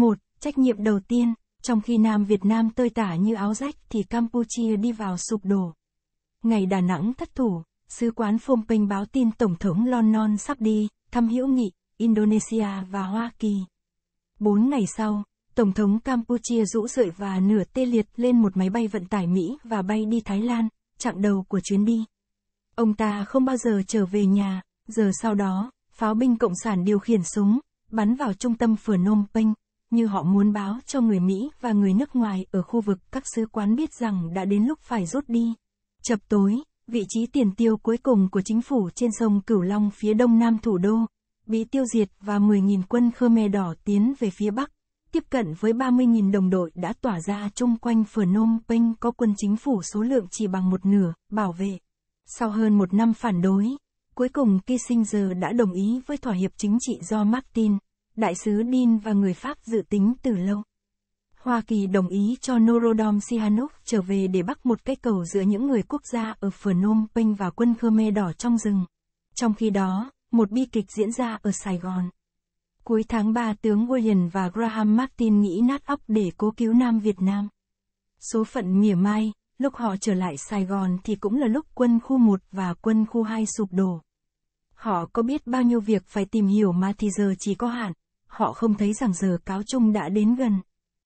một Trách nhiệm đầu tiên, trong khi Nam Việt Nam tơi tả như áo rách thì Campuchia đi vào sụp đổ. Ngày Đà Nẵng thất thủ, sứ quán Phnom Penh báo tin Tổng thống Lon Non sắp đi, thăm hữu nghị, Indonesia và Hoa Kỳ. Bốn ngày sau, Tổng thống Campuchia rũ rượi và nửa tê liệt lên một máy bay vận tải Mỹ và bay đi Thái Lan, chặng đầu của chuyến đi. Ông ta không bao giờ trở về nhà, giờ sau đó, pháo binh Cộng sản điều khiển súng, bắn vào trung tâm phở nôm Penh như họ muốn báo cho người Mỹ và người nước ngoài ở khu vực các sứ quán biết rằng đã đến lúc phải rút đi. Chập tối, vị trí tiền tiêu cuối cùng của chính phủ trên sông Cửu Long phía đông nam thủ đô, bị tiêu diệt và 10.000 quân Khmer Đỏ tiến về phía bắc, tiếp cận với 30.000 đồng đội đã tỏa ra chung quanh Phnom Penh có quân chính phủ số lượng chỉ bằng một nửa, bảo vệ. Sau hơn một năm phản đối, cuối cùng Kissinger đã đồng ý với thỏa hiệp chính trị do Martin đại sứ Dean và người Pháp dự tính từ lâu. Hoa Kỳ đồng ý cho Norodom Sihanouk trở về để bắt một cây cầu giữa những người quốc gia ở Phnom Penh và quân Khmer Đỏ trong rừng. Trong khi đó, một bi kịch diễn ra ở Sài Gòn. Cuối tháng 3 tướng William và Graham Martin nghĩ nát óc để cố cứu Nam Việt Nam. Số phận mỉa mai, lúc họ trở lại Sài Gòn thì cũng là lúc quân khu 1 và quân khu 2 sụp đổ. Họ có biết bao nhiêu việc phải tìm hiểu mà thì giờ chỉ có hạn họ không thấy rằng giờ cáo chung đã đến gần.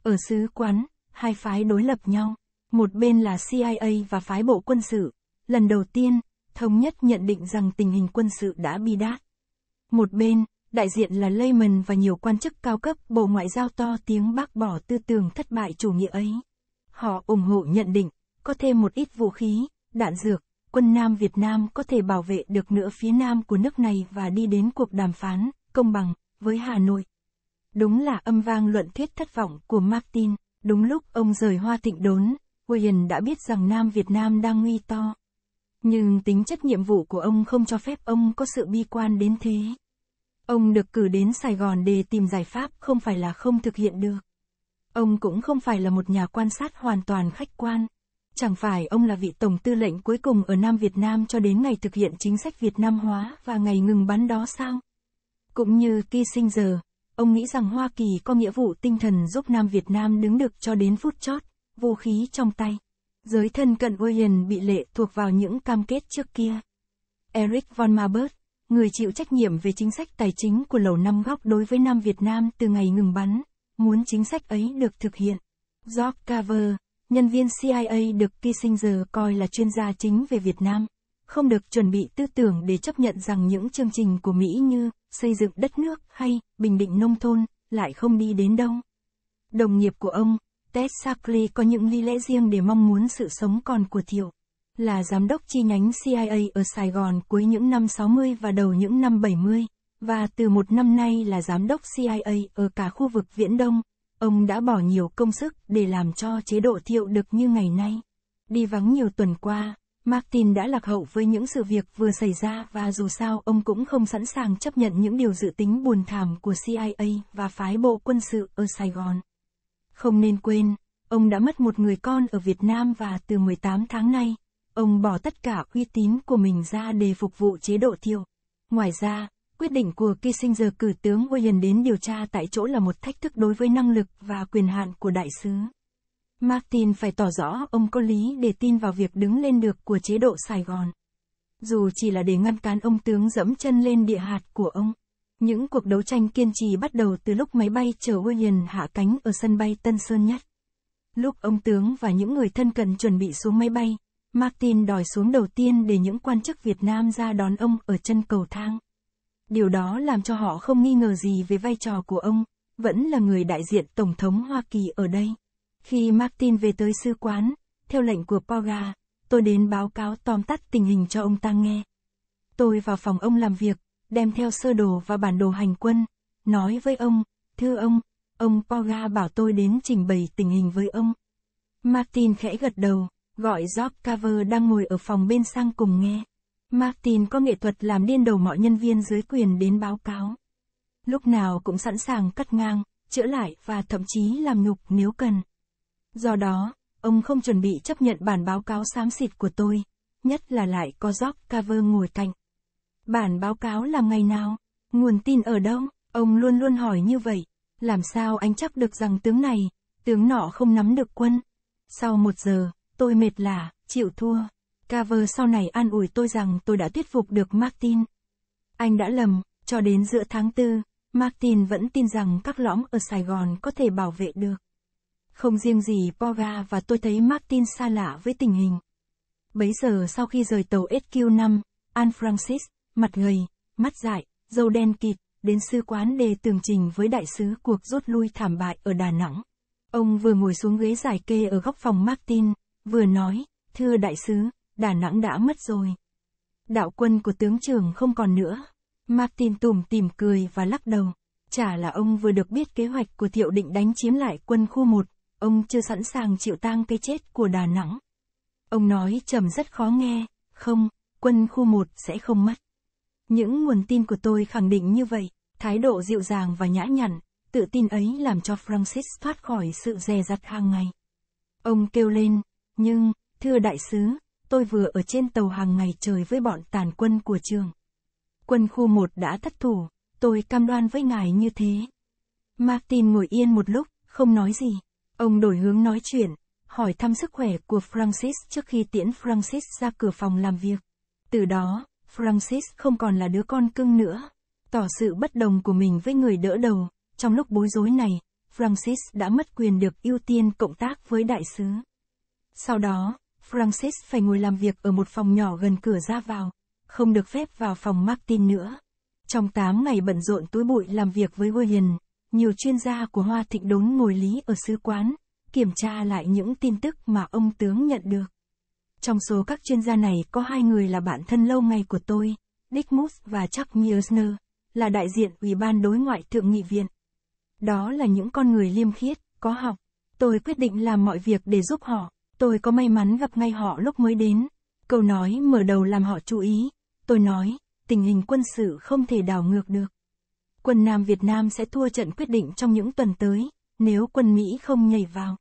Ở sứ quán, hai phái đối lập nhau, một bên là CIA và phái bộ quân sự. Lần đầu tiên, thống nhất nhận định rằng tình hình quân sự đã bi đát. Một bên, đại diện là layman và nhiều quan chức cao cấp Bộ Ngoại giao to tiếng bác bỏ tư tưởng thất bại chủ nghĩa ấy. Họ ủng hộ nhận định, có thêm một ít vũ khí, đạn dược, quân Nam Việt Nam có thể bảo vệ được nửa phía Nam của nước này và đi đến cuộc đàm phán, công bằng, với Hà Nội. Đúng là âm vang luận thuyết thất vọng của Martin, đúng lúc ông rời hoa thịnh đốn, William đã biết rằng Nam Việt Nam đang nguy to. Nhưng tính chất nhiệm vụ của ông không cho phép ông có sự bi quan đến thế. Ông được cử đến Sài Gòn để tìm giải pháp không phải là không thực hiện được. Ông cũng không phải là một nhà quan sát hoàn toàn khách quan. Chẳng phải ông là vị tổng tư lệnh cuối cùng ở Nam Việt Nam cho đến ngày thực hiện chính sách Việt Nam hóa và ngày ngừng bắn đó sao? Cũng như Kissinger, Ông nghĩ rằng Hoa Kỳ có nghĩa vụ tinh thần giúp Nam Việt Nam đứng được cho đến phút chót, vũ khí trong tay. Giới thân cận William bị lệ thuộc vào những cam kết trước kia. Eric von Marbert, người chịu trách nhiệm về chính sách tài chính của Lầu Năm Góc đối với Nam Việt Nam từ ngày ngừng bắn, muốn chính sách ấy được thực hiện. George Carver, nhân viên CIA được Kissinger coi là chuyên gia chính về Việt Nam không được chuẩn bị tư tưởng để chấp nhận rằng những chương trình của Mỹ như xây dựng đất nước hay bình định nông thôn lại không đi đến đâu. Đồng nghiệp của ông, Ted Sackley có những lý lẽ riêng để mong muốn sự sống còn của Thiệu. Là giám đốc chi nhánh CIA ở Sài Gòn cuối những năm 60 và đầu những năm 70, và từ một năm nay là giám đốc CIA ở cả khu vực Viễn Đông, ông đã bỏ nhiều công sức để làm cho chế độ Thiệu được như ngày nay. Đi vắng nhiều tuần qua, Martin đã lạc hậu với những sự việc vừa xảy ra và dù sao ông cũng không sẵn sàng chấp nhận những điều dự tính buồn thảm của CIA và phái bộ quân sự ở Sài Gòn. Không nên quên, ông đã mất một người con ở Việt Nam và từ 18 tháng nay, ông bỏ tất cả uy tín của mình ra để phục vụ chế độ thiêu. Ngoài ra, quyết định của Kissinger cử tướng William đến điều tra tại chỗ là một thách thức đối với năng lực và quyền hạn của đại sứ. Martin phải tỏ rõ ông có lý để tin vào việc đứng lên được của chế độ Sài Gòn. Dù chỉ là để ngăn cản ông tướng dẫm chân lên địa hạt của ông. Những cuộc đấu tranh kiên trì bắt đầu từ lúc máy bay chở William hạ cánh ở sân bay Tân Sơn Nhất. Lúc ông tướng và những người thân cận chuẩn bị xuống máy bay, Martin đòi xuống đầu tiên để những quan chức Việt Nam ra đón ông ở chân cầu thang. Điều đó làm cho họ không nghi ngờ gì về vai trò của ông, vẫn là người đại diện Tổng thống Hoa Kỳ ở đây. Khi Martin về tới sư quán, theo lệnh của Poga, tôi đến báo cáo tóm tắt tình hình cho ông ta nghe. Tôi vào phòng ông làm việc, đem theo sơ đồ và bản đồ hành quân, nói với ông, thưa ông, ông Poga bảo tôi đến trình bày tình hình với ông. Martin khẽ gật đầu, gọi Job Cover đang ngồi ở phòng bên sang cùng nghe. Martin có nghệ thuật làm điên đầu mọi nhân viên dưới quyền đến báo cáo. Lúc nào cũng sẵn sàng cắt ngang, chữa lại và thậm chí làm nhục nếu cần. Do đó, ông không chuẩn bị chấp nhận bản báo cáo xám xịt của tôi, nhất là lại có Jock Cover ngồi cạnh. Bản báo cáo làm ngày nào? Nguồn tin ở đâu? Ông luôn luôn hỏi như vậy. Làm sao anh chắc được rằng tướng này, tướng nọ không nắm được quân? Sau một giờ, tôi mệt lả, chịu thua. Cover sau này an ủi tôi rằng tôi đã thuyết phục được Martin. Anh đã lầm, cho đến giữa tháng 4, Martin vẫn tin rằng các lõm ở Sài Gòn có thể bảo vệ được. Không riêng gì Poga và tôi thấy Martin xa lạ với tình hình. Bấy giờ sau khi rời tàu SQ5, An Francis, mặt gầy, mắt dại, dâu đen kịt, đến sư quán đề tường trình với đại sứ cuộc rút lui thảm bại ở Đà Nẵng. Ông vừa ngồi xuống ghế giải kê ở góc phòng Martin, vừa nói, thưa đại sứ, Đà Nẵng đã mất rồi. Đạo quân của tướng trưởng không còn nữa. Martin tủm tìm cười và lắc đầu. Chả là ông vừa được biết kế hoạch của Thiệu Định đánh chiếm lại quân khu 1, ông chưa sẵn sàng chịu tang cái chết của Đà Nẵng. Ông nói trầm rất khó nghe, không, quân khu 1 sẽ không mất. Những nguồn tin của tôi khẳng định như vậy, thái độ dịu dàng và nhã nhặn, tự tin ấy làm cho Francis thoát khỏi sự dè dặt hàng ngày. Ông kêu lên, nhưng, thưa đại sứ, tôi vừa ở trên tàu hàng ngày trời với bọn tàn quân của trường. Quân khu 1 đã thất thủ, tôi cam đoan với ngài như thế. Martin ngồi yên một lúc, không nói gì. Ông đổi hướng nói chuyện, hỏi thăm sức khỏe của Francis trước khi tiễn Francis ra cửa phòng làm việc. Từ đó, Francis không còn là đứa con cưng nữa. Tỏ sự bất đồng của mình với người đỡ đầu, trong lúc bối rối này, Francis đã mất quyền được ưu tiên cộng tác với đại sứ. Sau đó, Francis phải ngồi làm việc ở một phòng nhỏ gần cửa ra vào, không được phép vào phòng Martin nữa. Trong 8 ngày bận rộn túi bụi làm việc với William, nhiều chuyên gia của Hoa Thịnh Đốn ngồi lý ở sứ quán, kiểm tra lại những tin tức mà ông tướng nhận được. Trong số các chuyên gia này có hai người là bạn thân lâu ngày của tôi, Dick Moose và Chuck Miersner, là đại diện Ủy ban Đối ngoại Thượng nghị viện. Đó là những con người liêm khiết, có học. Tôi quyết định làm mọi việc để giúp họ. Tôi có may mắn gặp ngay họ lúc mới đến. Câu nói mở đầu làm họ chú ý. Tôi nói, tình hình quân sự không thể đảo ngược được quân Nam Việt Nam sẽ thua trận quyết định trong những tuần tới, nếu quân Mỹ không nhảy vào.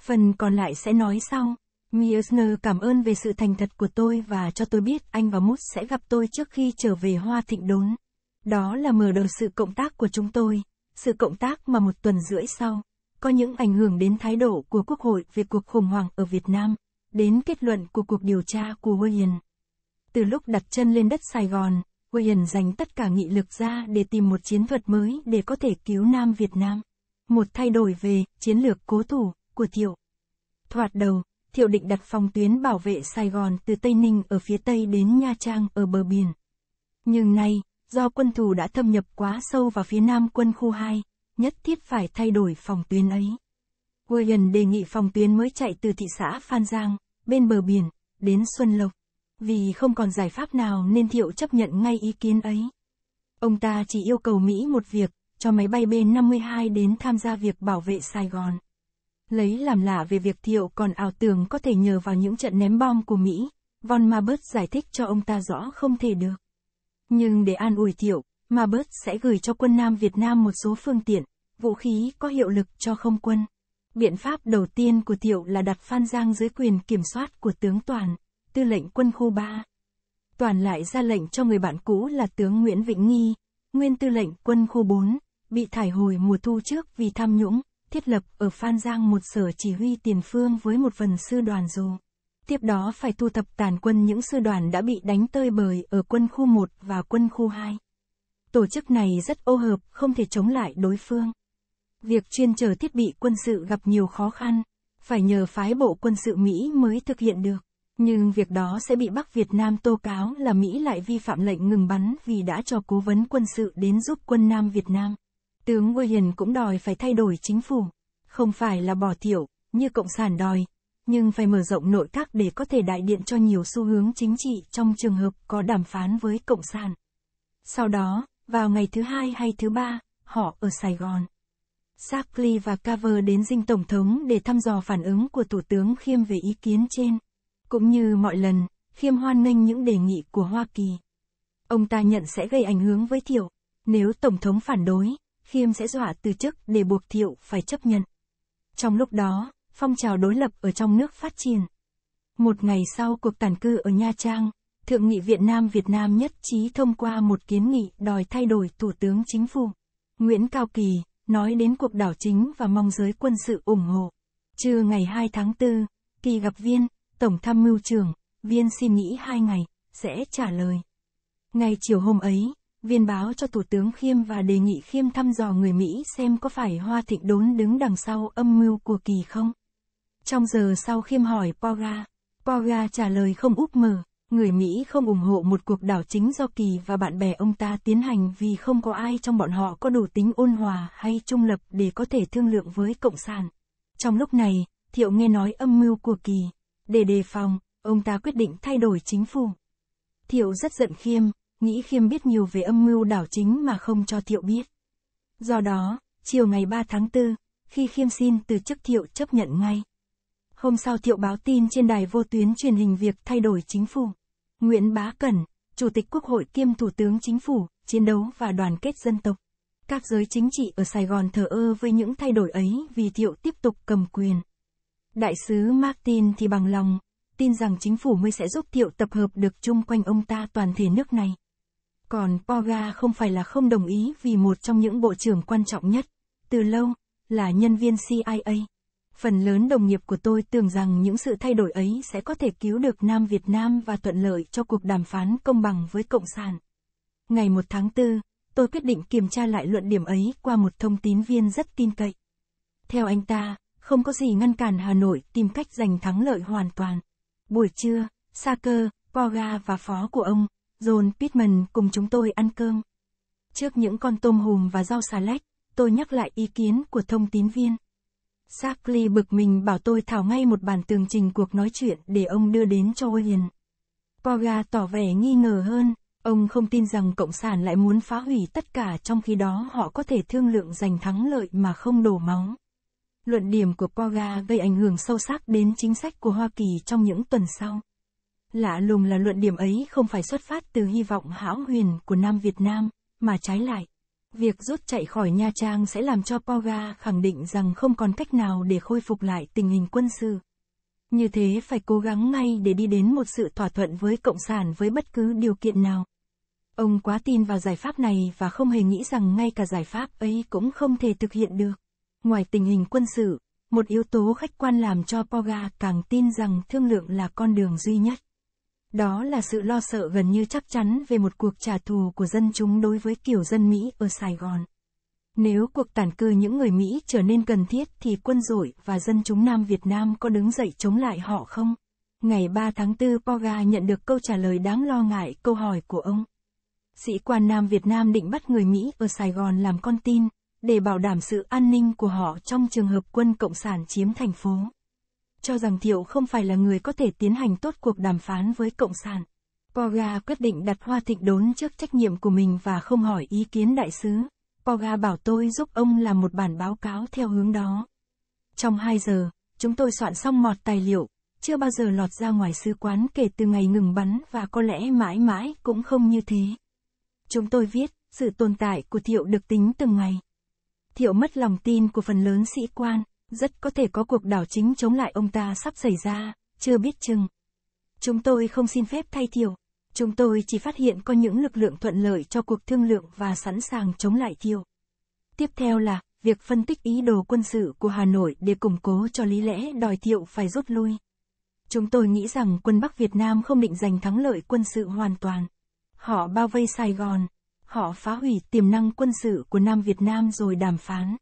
Phần còn lại sẽ nói sau. Mearsner cảm ơn về sự thành thật của tôi và cho tôi biết anh và Mút sẽ gặp tôi trước khi trở về Hoa Thịnh Đốn. Đó là mở đầu sự cộng tác của chúng tôi, sự cộng tác mà một tuần rưỡi sau, có những ảnh hưởng đến thái độ của Quốc hội về cuộc khủng hoảng ở Việt Nam, đến kết luận của cuộc điều tra của William. Từ lúc đặt chân lên đất Sài Gòn, Quyền dành tất cả nghị lực ra để tìm một chiến thuật mới để có thể cứu Nam Việt Nam. Một thay đổi về chiến lược cố thủ của Thiệu. Thoạt đầu, Thiệu định đặt phòng tuyến bảo vệ Sài Gòn từ Tây Ninh ở phía Tây đến Nha Trang ở bờ biển. Nhưng nay, do quân thù đã thâm nhập quá sâu vào phía Nam quân khu 2, nhất thiết phải thay đổi phòng tuyến ấy. William đề nghị phòng tuyến mới chạy từ thị xã Phan Giang, bên bờ biển, đến Xuân Lộc. Vì không còn giải pháp nào nên Thiệu chấp nhận ngay ý kiến ấy. Ông ta chỉ yêu cầu Mỹ một việc, cho máy bay B-52 đến tham gia việc bảo vệ Sài Gòn. Lấy làm lạ về việc Thiệu còn ảo tưởng có thể nhờ vào những trận ném bom của Mỹ, Von Mabert giải thích cho ông ta rõ không thể được. Nhưng để an ủi Thiệu, Mabert sẽ gửi cho quân Nam Việt Nam một số phương tiện, vũ khí có hiệu lực cho không quân. Biện pháp đầu tiên của Thiệu là đặt Phan Giang dưới quyền kiểm soát của tướng Toàn tư lệnh quân khu 3. Toàn lại ra lệnh cho người bạn cũ là tướng Nguyễn Vĩnh Nghi, nguyên tư lệnh quân khu 4, bị thải hồi mùa thu trước vì tham nhũng, thiết lập ở Phan Giang một sở chỉ huy tiền phương với một phần sư đoàn dù. Tiếp đó phải thu thập tàn quân những sư đoàn đã bị đánh tơi bời ở quân khu 1 và quân khu 2. Tổ chức này rất ô hợp, không thể chống lại đối phương. Việc chuyên chở thiết bị quân sự gặp nhiều khó khăn, phải nhờ phái bộ quân sự Mỹ mới thực hiện được. Nhưng việc đó sẽ bị Bắc Việt Nam tố cáo là Mỹ lại vi phạm lệnh ngừng bắn vì đã cho cố vấn quân sự đến giúp quân Nam Việt Nam. Tướng William cũng đòi phải thay đổi chính phủ, không phải là bỏ tiểu như Cộng sản đòi, nhưng phải mở rộng nội các để có thể đại điện cho nhiều xu hướng chính trị trong trường hợp có đàm phán với Cộng sản. Sau đó, vào ngày thứ hai hay thứ ba, họ ở Sài Gòn. Sarkley và Carver đến dinh Tổng thống để thăm dò phản ứng của Thủ tướng Khiêm về ý kiến trên. Cũng như mọi lần, khiêm hoan nghênh những đề nghị của Hoa Kỳ. Ông ta nhận sẽ gây ảnh hưởng với Thiệu. Nếu Tổng thống phản đối, khiêm sẽ dọa từ chức để buộc Thiệu phải chấp nhận. Trong lúc đó, phong trào đối lập ở trong nước phát triển. Một ngày sau cuộc tàn cư ở Nha Trang, Thượng nghị Việt Nam Việt Nam nhất trí thông qua một kiến nghị đòi thay đổi Thủ tướng Chính phủ. Nguyễn Cao Kỳ, nói đến cuộc đảo chính và mong giới quân sự ủng hộ. Trưa ngày 2 tháng 4, Kỳ gặp viên, Tổng tham mưu trưởng, viên xin nghĩ hai ngày, sẽ trả lời. Ngày chiều hôm ấy, viên báo cho Thủ tướng Khiêm và đề nghị Khiêm thăm dò người Mỹ xem có phải Hoa Thịnh Đốn đứng đằng sau âm mưu của kỳ không. Trong giờ sau Khiêm hỏi Poga, Poga trả lời không úp mở, người Mỹ không ủng hộ một cuộc đảo chính do kỳ và bạn bè ông ta tiến hành vì không có ai trong bọn họ có đủ tính ôn hòa hay trung lập để có thể thương lượng với Cộng sản. Trong lúc này, Thiệu nghe nói âm mưu của kỳ. Để đề phòng, ông ta quyết định thay đổi chính phủ. Thiệu rất giận Khiêm, nghĩ Khiêm biết nhiều về âm mưu đảo chính mà không cho Thiệu biết. Do đó, chiều ngày 3 tháng 4, khi Khiêm xin từ chức Thiệu chấp nhận ngay. Hôm sau Thiệu báo tin trên đài vô tuyến truyền hình việc thay đổi chính phủ. Nguyễn Bá Cẩn, Chủ tịch Quốc hội kiêm Thủ tướng Chính phủ, chiến đấu và đoàn kết dân tộc. Các giới chính trị ở Sài Gòn thờ ơ với những thay đổi ấy vì Thiệu tiếp tục cầm quyền. Đại sứ Martin thì bằng lòng, tin rằng chính phủ mới sẽ giúp Thiệu tập hợp được chung quanh ông ta toàn thể nước này. Còn Poga không phải là không đồng ý vì một trong những bộ trưởng quan trọng nhất, từ lâu, là nhân viên CIA. Phần lớn đồng nghiệp của tôi tưởng rằng những sự thay đổi ấy sẽ có thể cứu được Nam Việt Nam và thuận lợi cho cuộc đàm phán công bằng với Cộng sản. Ngày 1 tháng 4, tôi quyết định kiểm tra lại luận điểm ấy qua một thông tin viên rất tin cậy. Theo anh ta, không có gì ngăn cản Hà Nội tìm cách giành thắng lợi hoàn toàn. Buổi trưa, Saker, Poga và phó của ông, John Pittman cùng chúng tôi ăn cơm. Trước những con tôm hùm và rau xà lách, tôi nhắc lại ý kiến của thông tín viên. Sarkley bực mình bảo tôi thảo ngay một bản tường trình cuộc nói chuyện để ông đưa đến cho William. Poga tỏ vẻ nghi ngờ hơn, ông không tin rằng Cộng sản lại muốn phá hủy tất cả trong khi đó họ có thể thương lượng giành thắng lợi mà không đổ máu. Luận điểm của Poga gây ảnh hưởng sâu sắc đến chính sách của Hoa Kỳ trong những tuần sau. Lạ lùng là luận điểm ấy không phải xuất phát từ hy vọng hão huyền của Nam Việt Nam, mà trái lại. Việc rút chạy khỏi Nha Trang sẽ làm cho Poga khẳng định rằng không còn cách nào để khôi phục lại tình hình quân sự. Như thế phải cố gắng ngay để đi đến một sự thỏa thuận với Cộng sản với bất cứ điều kiện nào. Ông quá tin vào giải pháp này và không hề nghĩ rằng ngay cả giải pháp ấy cũng không thể thực hiện được. Ngoài tình hình quân sự, một yếu tố khách quan làm cho Poga càng tin rằng thương lượng là con đường duy nhất. Đó là sự lo sợ gần như chắc chắn về một cuộc trả thù của dân chúng đối với kiểu dân Mỹ ở Sài Gòn. Nếu cuộc tản cư những người Mỹ trở nên cần thiết thì quân đội và dân chúng Nam Việt Nam có đứng dậy chống lại họ không? Ngày 3 tháng 4 Poga nhận được câu trả lời đáng lo ngại câu hỏi của ông. Sĩ quan Nam Việt Nam định bắt người Mỹ ở Sài Gòn làm con tin, để bảo đảm sự an ninh của họ trong trường hợp quân Cộng sản chiếm thành phố. Cho rằng Thiệu không phải là người có thể tiến hành tốt cuộc đàm phán với Cộng sản. Poga quyết định đặt Hoa Thịnh Đốn trước trách nhiệm của mình và không hỏi ý kiến đại sứ. Poga bảo tôi giúp ông làm một bản báo cáo theo hướng đó. Trong 2 giờ, chúng tôi soạn xong mọt tài liệu, chưa bao giờ lọt ra ngoài sứ quán kể từ ngày ngừng bắn và có lẽ mãi mãi cũng không như thế. Chúng tôi viết, sự tồn tại của Thiệu được tính từng ngày. Thiệu mất lòng tin của phần lớn sĩ quan, rất có thể có cuộc đảo chính chống lại ông ta sắp xảy ra, chưa biết chừng. Chúng tôi không xin phép thay Thiệu, chúng tôi chỉ phát hiện có những lực lượng thuận lợi cho cuộc thương lượng và sẵn sàng chống lại Thiệu. Tiếp theo là, việc phân tích ý đồ quân sự của Hà Nội để củng cố cho lý lẽ đòi Thiệu phải rút lui. Chúng tôi nghĩ rằng quân Bắc Việt Nam không định giành thắng lợi quân sự hoàn toàn. Họ bao vây Sài Gòn, Họ phá hủy tiềm năng quân sự của Nam Việt Nam rồi đàm phán.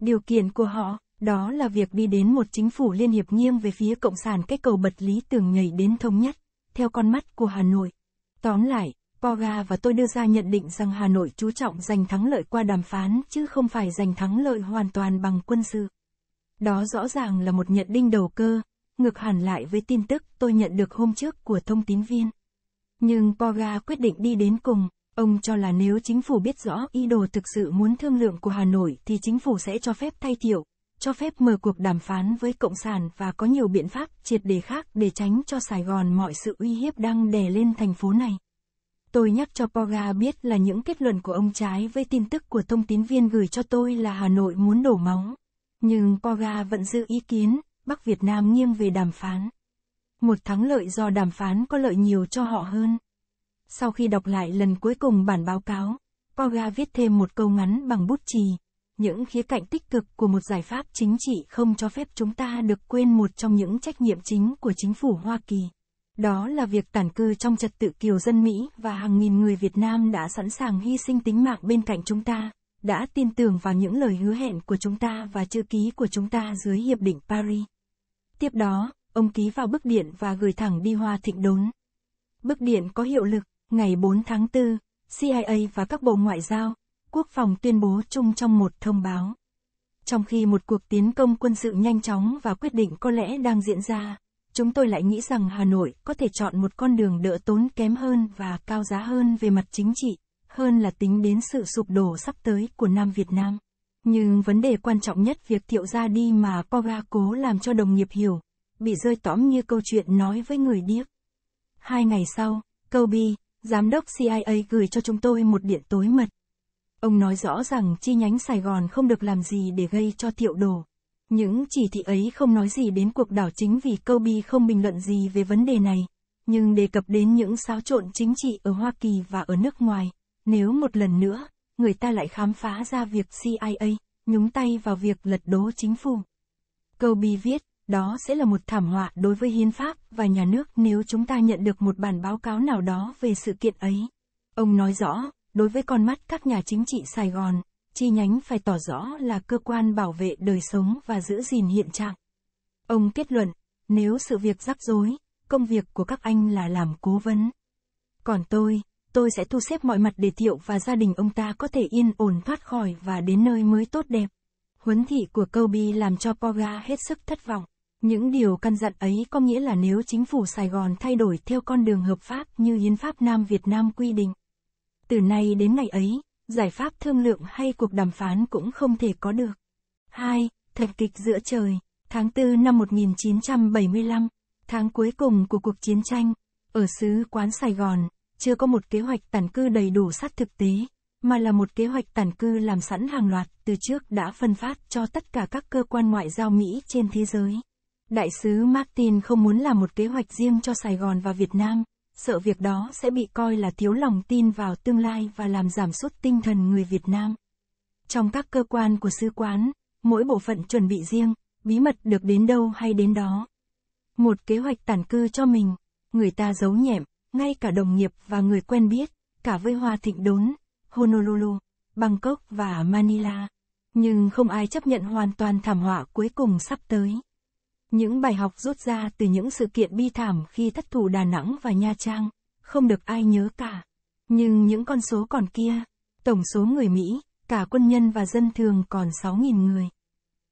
Điều kiện của họ, đó là việc đi đến một chính phủ liên hiệp nghiêm về phía Cộng sản cái cầu bật lý tưởng nhảy đến thống nhất, theo con mắt của Hà Nội. Tóm lại, Poga và tôi đưa ra nhận định rằng Hà Nội chú trọng giành thắng lợi qua đàm phán chứ không phải giành thắng lợi hoàn toàn bằng quân sự. Đó rõ ràng là một nhận định đầu cơ, ngược hẳn lại với tin tức tôi nhận được hôm trước của thông tín viên. Nhưng Poga quyết định đi đến cùng. Ông cho là nếu chính phủ biết rõ ý đồ thực sự muốn thương lượng của Hà Nội thì chính phủ sẽ cho phép thay tiểu, cho phép mở cuộc đàm phán với Cộng sản và có nhiều biện pháp triệt đề khác để tránh cho Sài Gòn mọi sự uy hiếp đang đè lên thành phố này. Tôi nhắc cho Poga biết là những kết luận của ông trái với tin tức của thông tín viên gửi cho tôi là Hà Nội muốn đổ móng, Nhưng Poga vẫn giữ ý kiến, Bắc Việt Nam nghiêng về đàm phán. Một thắng lợi do đàm phán có lợi nhiều cho họ hơn. Sau khi đọc lại lần cuối cùng bản báo cáo, Poga viết thêm một câu ngắn bằng bút chì. Những khía cạnh tích cực của một giải pháp chính trị không cho phép chúng ta được quên một trong những trách nhiệm chính của chính phủ Hoa Kỳ. Đó là việc tản cư trong trật tự kiều dân Mỹ và hàng nghìn người Việt Nam đã sẵn sàng hy sinh tính mạng bên cạnh chúng ta, đã tin tưởng vào những lời hứa hẹn của chúng ta và chữ ký của chúng ta dưới Hiệp định Paris. Tiếp đó, ông ký vào bức điện và gửi thẳng đi Hoa Thịnh Đốn. Bức điện có hiệu lực, Ngày 4 tháng 4, CIA và các bộ ngoại giao, quốc phòng tuyên bố chung trong một thông báo. Trong khi một cuộc tiến công quân sự nhanh chóng và quyết định có lẽ đang diễn ra, chúng tôi lại nghĩ rằng Hà Nội có thể chọn một con đường đỡ tốn kém hơn và cao giá hơn về mặt chính trị, hơn là tính đến sự sụp đổ sắp tới của Nam Việt Nam. Nhưng vấn đề quan trọng nhất việc thiệu ra đi mà Poga cố làm cho đồng nghiệp hiểu, bị rơi tõm như câu chuyện nói với người điếc. Hai ngày sau, Kobe, giám đốc CIA gửi cho chúng tôi một điện tối mật. Ông nói rõ rằng chi nhánh Sài Gòn không được làm gì để gây cho tiệu đồ. Những chỉ thị ấy không nói gì đến cuộc đảo chính vì Kobe không bình luận gì về vấn đề này, nhưng đề cập đến những xáo trộn chính trị ở Hoa Kỳ và ở nước ngoài. Nếu một lần nữa, người ta lại khám phá ra việc CIA nhúng tay vào việc lật đố chính phủ. Kobe viết, đó sẽ là một thảm họa đối với hiến pháp và nhà nước nếu chúng ta nhận được một bản báo cáo nào đó về sự kiện ấy. Ông nói rõ, đối với con mắt các nhà chính trị Sài Gòn, chi nhánh phải tỏ rõ là cơ quan bảo vệ đời sống và giữ gìn hiện trạng. Ông kết luận, nếu sự việc rắc rối, công việc của các anh là làm cố vấn. Còn tôi, tôi sẽ thu xếp mọi mặt để Thiệu và gia đình ông ta có thể yên ổn thoát khỏi và đến nơi mới tốt đẹp. Huấn thị của Kobe làm cho Poga hết sức thất vọng. Những điều căn dặn ấy có nghĩa là nếu chính phủ Sài Gòn thay đổi theo con đường hợp pháp như Hiến pháp Nam Việt Nam quy định. Từ nay đến ngày ấy, giải pháp thương lượng hay cuộc đàm phán cũng không thể có được. 2. Thạch kịch giữa trời, tháng 4 năm 1975, tháng cuối cùng của cuộc chiến tranh, ở xứ quán Sài Gòn, chưa có một kế hoạch tản cư đầy đủ sát thực tế, mà là một kế hoạch tản cư làm sẵn hàng loạt từ trước đã phân phát cho tất cả các cơ quan ngoại giao Mỹ trên thế giới. Đại sứ Martin không muốn làm một kế hoạch riêng cho Sài Gòn và Việt Nam, sợ việc đó sẽ bị coi là thiếu lòng tin vào tương lai và làm giảm sút tinh thần người Việt Nam. Trong các cơ quan của sứ quán, mỗi bộ phận chuẩn bị riêng, bí mật được đến đâu hay đến đó. Một kế hoạch tản cư cho mình, người ta giấu nhẹm, ngay cả đồng nghiệp và người quen biết, cả với Hoa Thịnh Đốn, Honolulu, Bangkok và Manila. Nhưng không ai chấp nhận hoàn toàn thảm họa cuối cùng sắp tới. Những bài học rút ra từ những sự kiện bi thảm khi thất thủ Đà Nẵng và Nha Trang, không được ai nhớ cả. Nhưng những con số còn kia, tổng số người Mỹ, cả quân nhân và dân thường còn 6.000 người.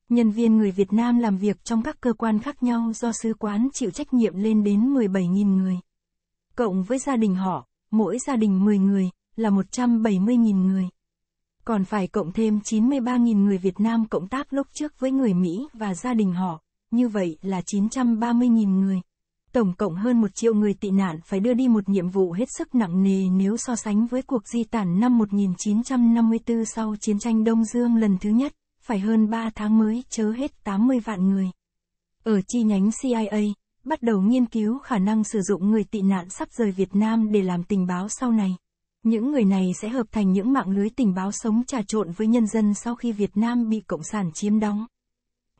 Nhân viên người Việt Nam làm việc trong các cơ quan khác nhau do sứ quán chịu trách nhiệm lên đến 17.000 người. Cộng với gia đình họ, mỗi gia đình 10 người, là 170.000 người. Còn phải cộng thêm 93.000 người Việt Nam cộng tác lúc trước với người Mỹ và gia đình họ như vậy là 930.000 người. Tổng cộng hơn một triệu người tị nạn phải đưa đi một nhiệm vụ hết sức nặng nề nếu so sánh với cuộc di tản năm 1954 sau chiến tranh Đông Dương lần thứ nhất, phải hơn 3 tháng mới chớ hết 80 vạn người. Ở chi nhánh CIA, bắt đầu nghiên cứu khả năng sử dụng người tị nạn sắp rời Việt Nam để làm tình báo sau này. Những người này sẽ hợp thành những mạng lưới tình báo sống trà trộn với nhân dân sau khi Việt Nam bị Cộng sản chiếm đóng.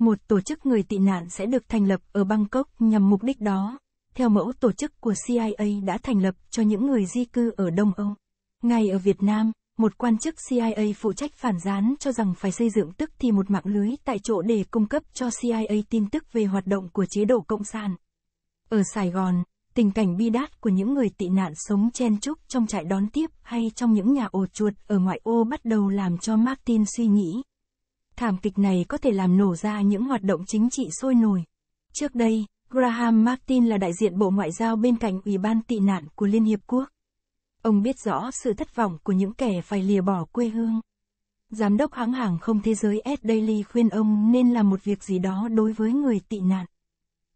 Một tổ chức người tị nạn sẽ được thành lập ở Bangkok nhằm mục đích đó, theo mẫu tổ chức của CIA đã thành lập cho những người di cư ở Đông Âu. Ngay ở Việt Nam, một quan chức CIA phụ trách phản gián cho rằng phải xây dựng tức thì một mạng lưới tại chỗ để cung cấp cho CIA tin tức về hoạt động của chế độ Cộng sản. Ở Sài Gòn, tình cảnh bi đát của những người tị nạn sống chen chúc trong trại đón tiếp hay trong những nhà ổ chuột ở ngoại ô bắt đầu làm cho Martin suy nghĩ thảm kịch này có thể làm nổ ra những hoạt động chính trị sôi nổi. Trước đây, Graham Martin là đại diện Bộ Ngoại giao bên cạnh Ủy ban tị nạn của Liên Hiệp Quốc. Ông biết rõ sự thất vọng của những kẻ phải lìa bỏ quê hương. Giám đốc hãng hàng không thế giới Ed Daily khuyên ông nên làm một việc gì đó đối với người tị nạn.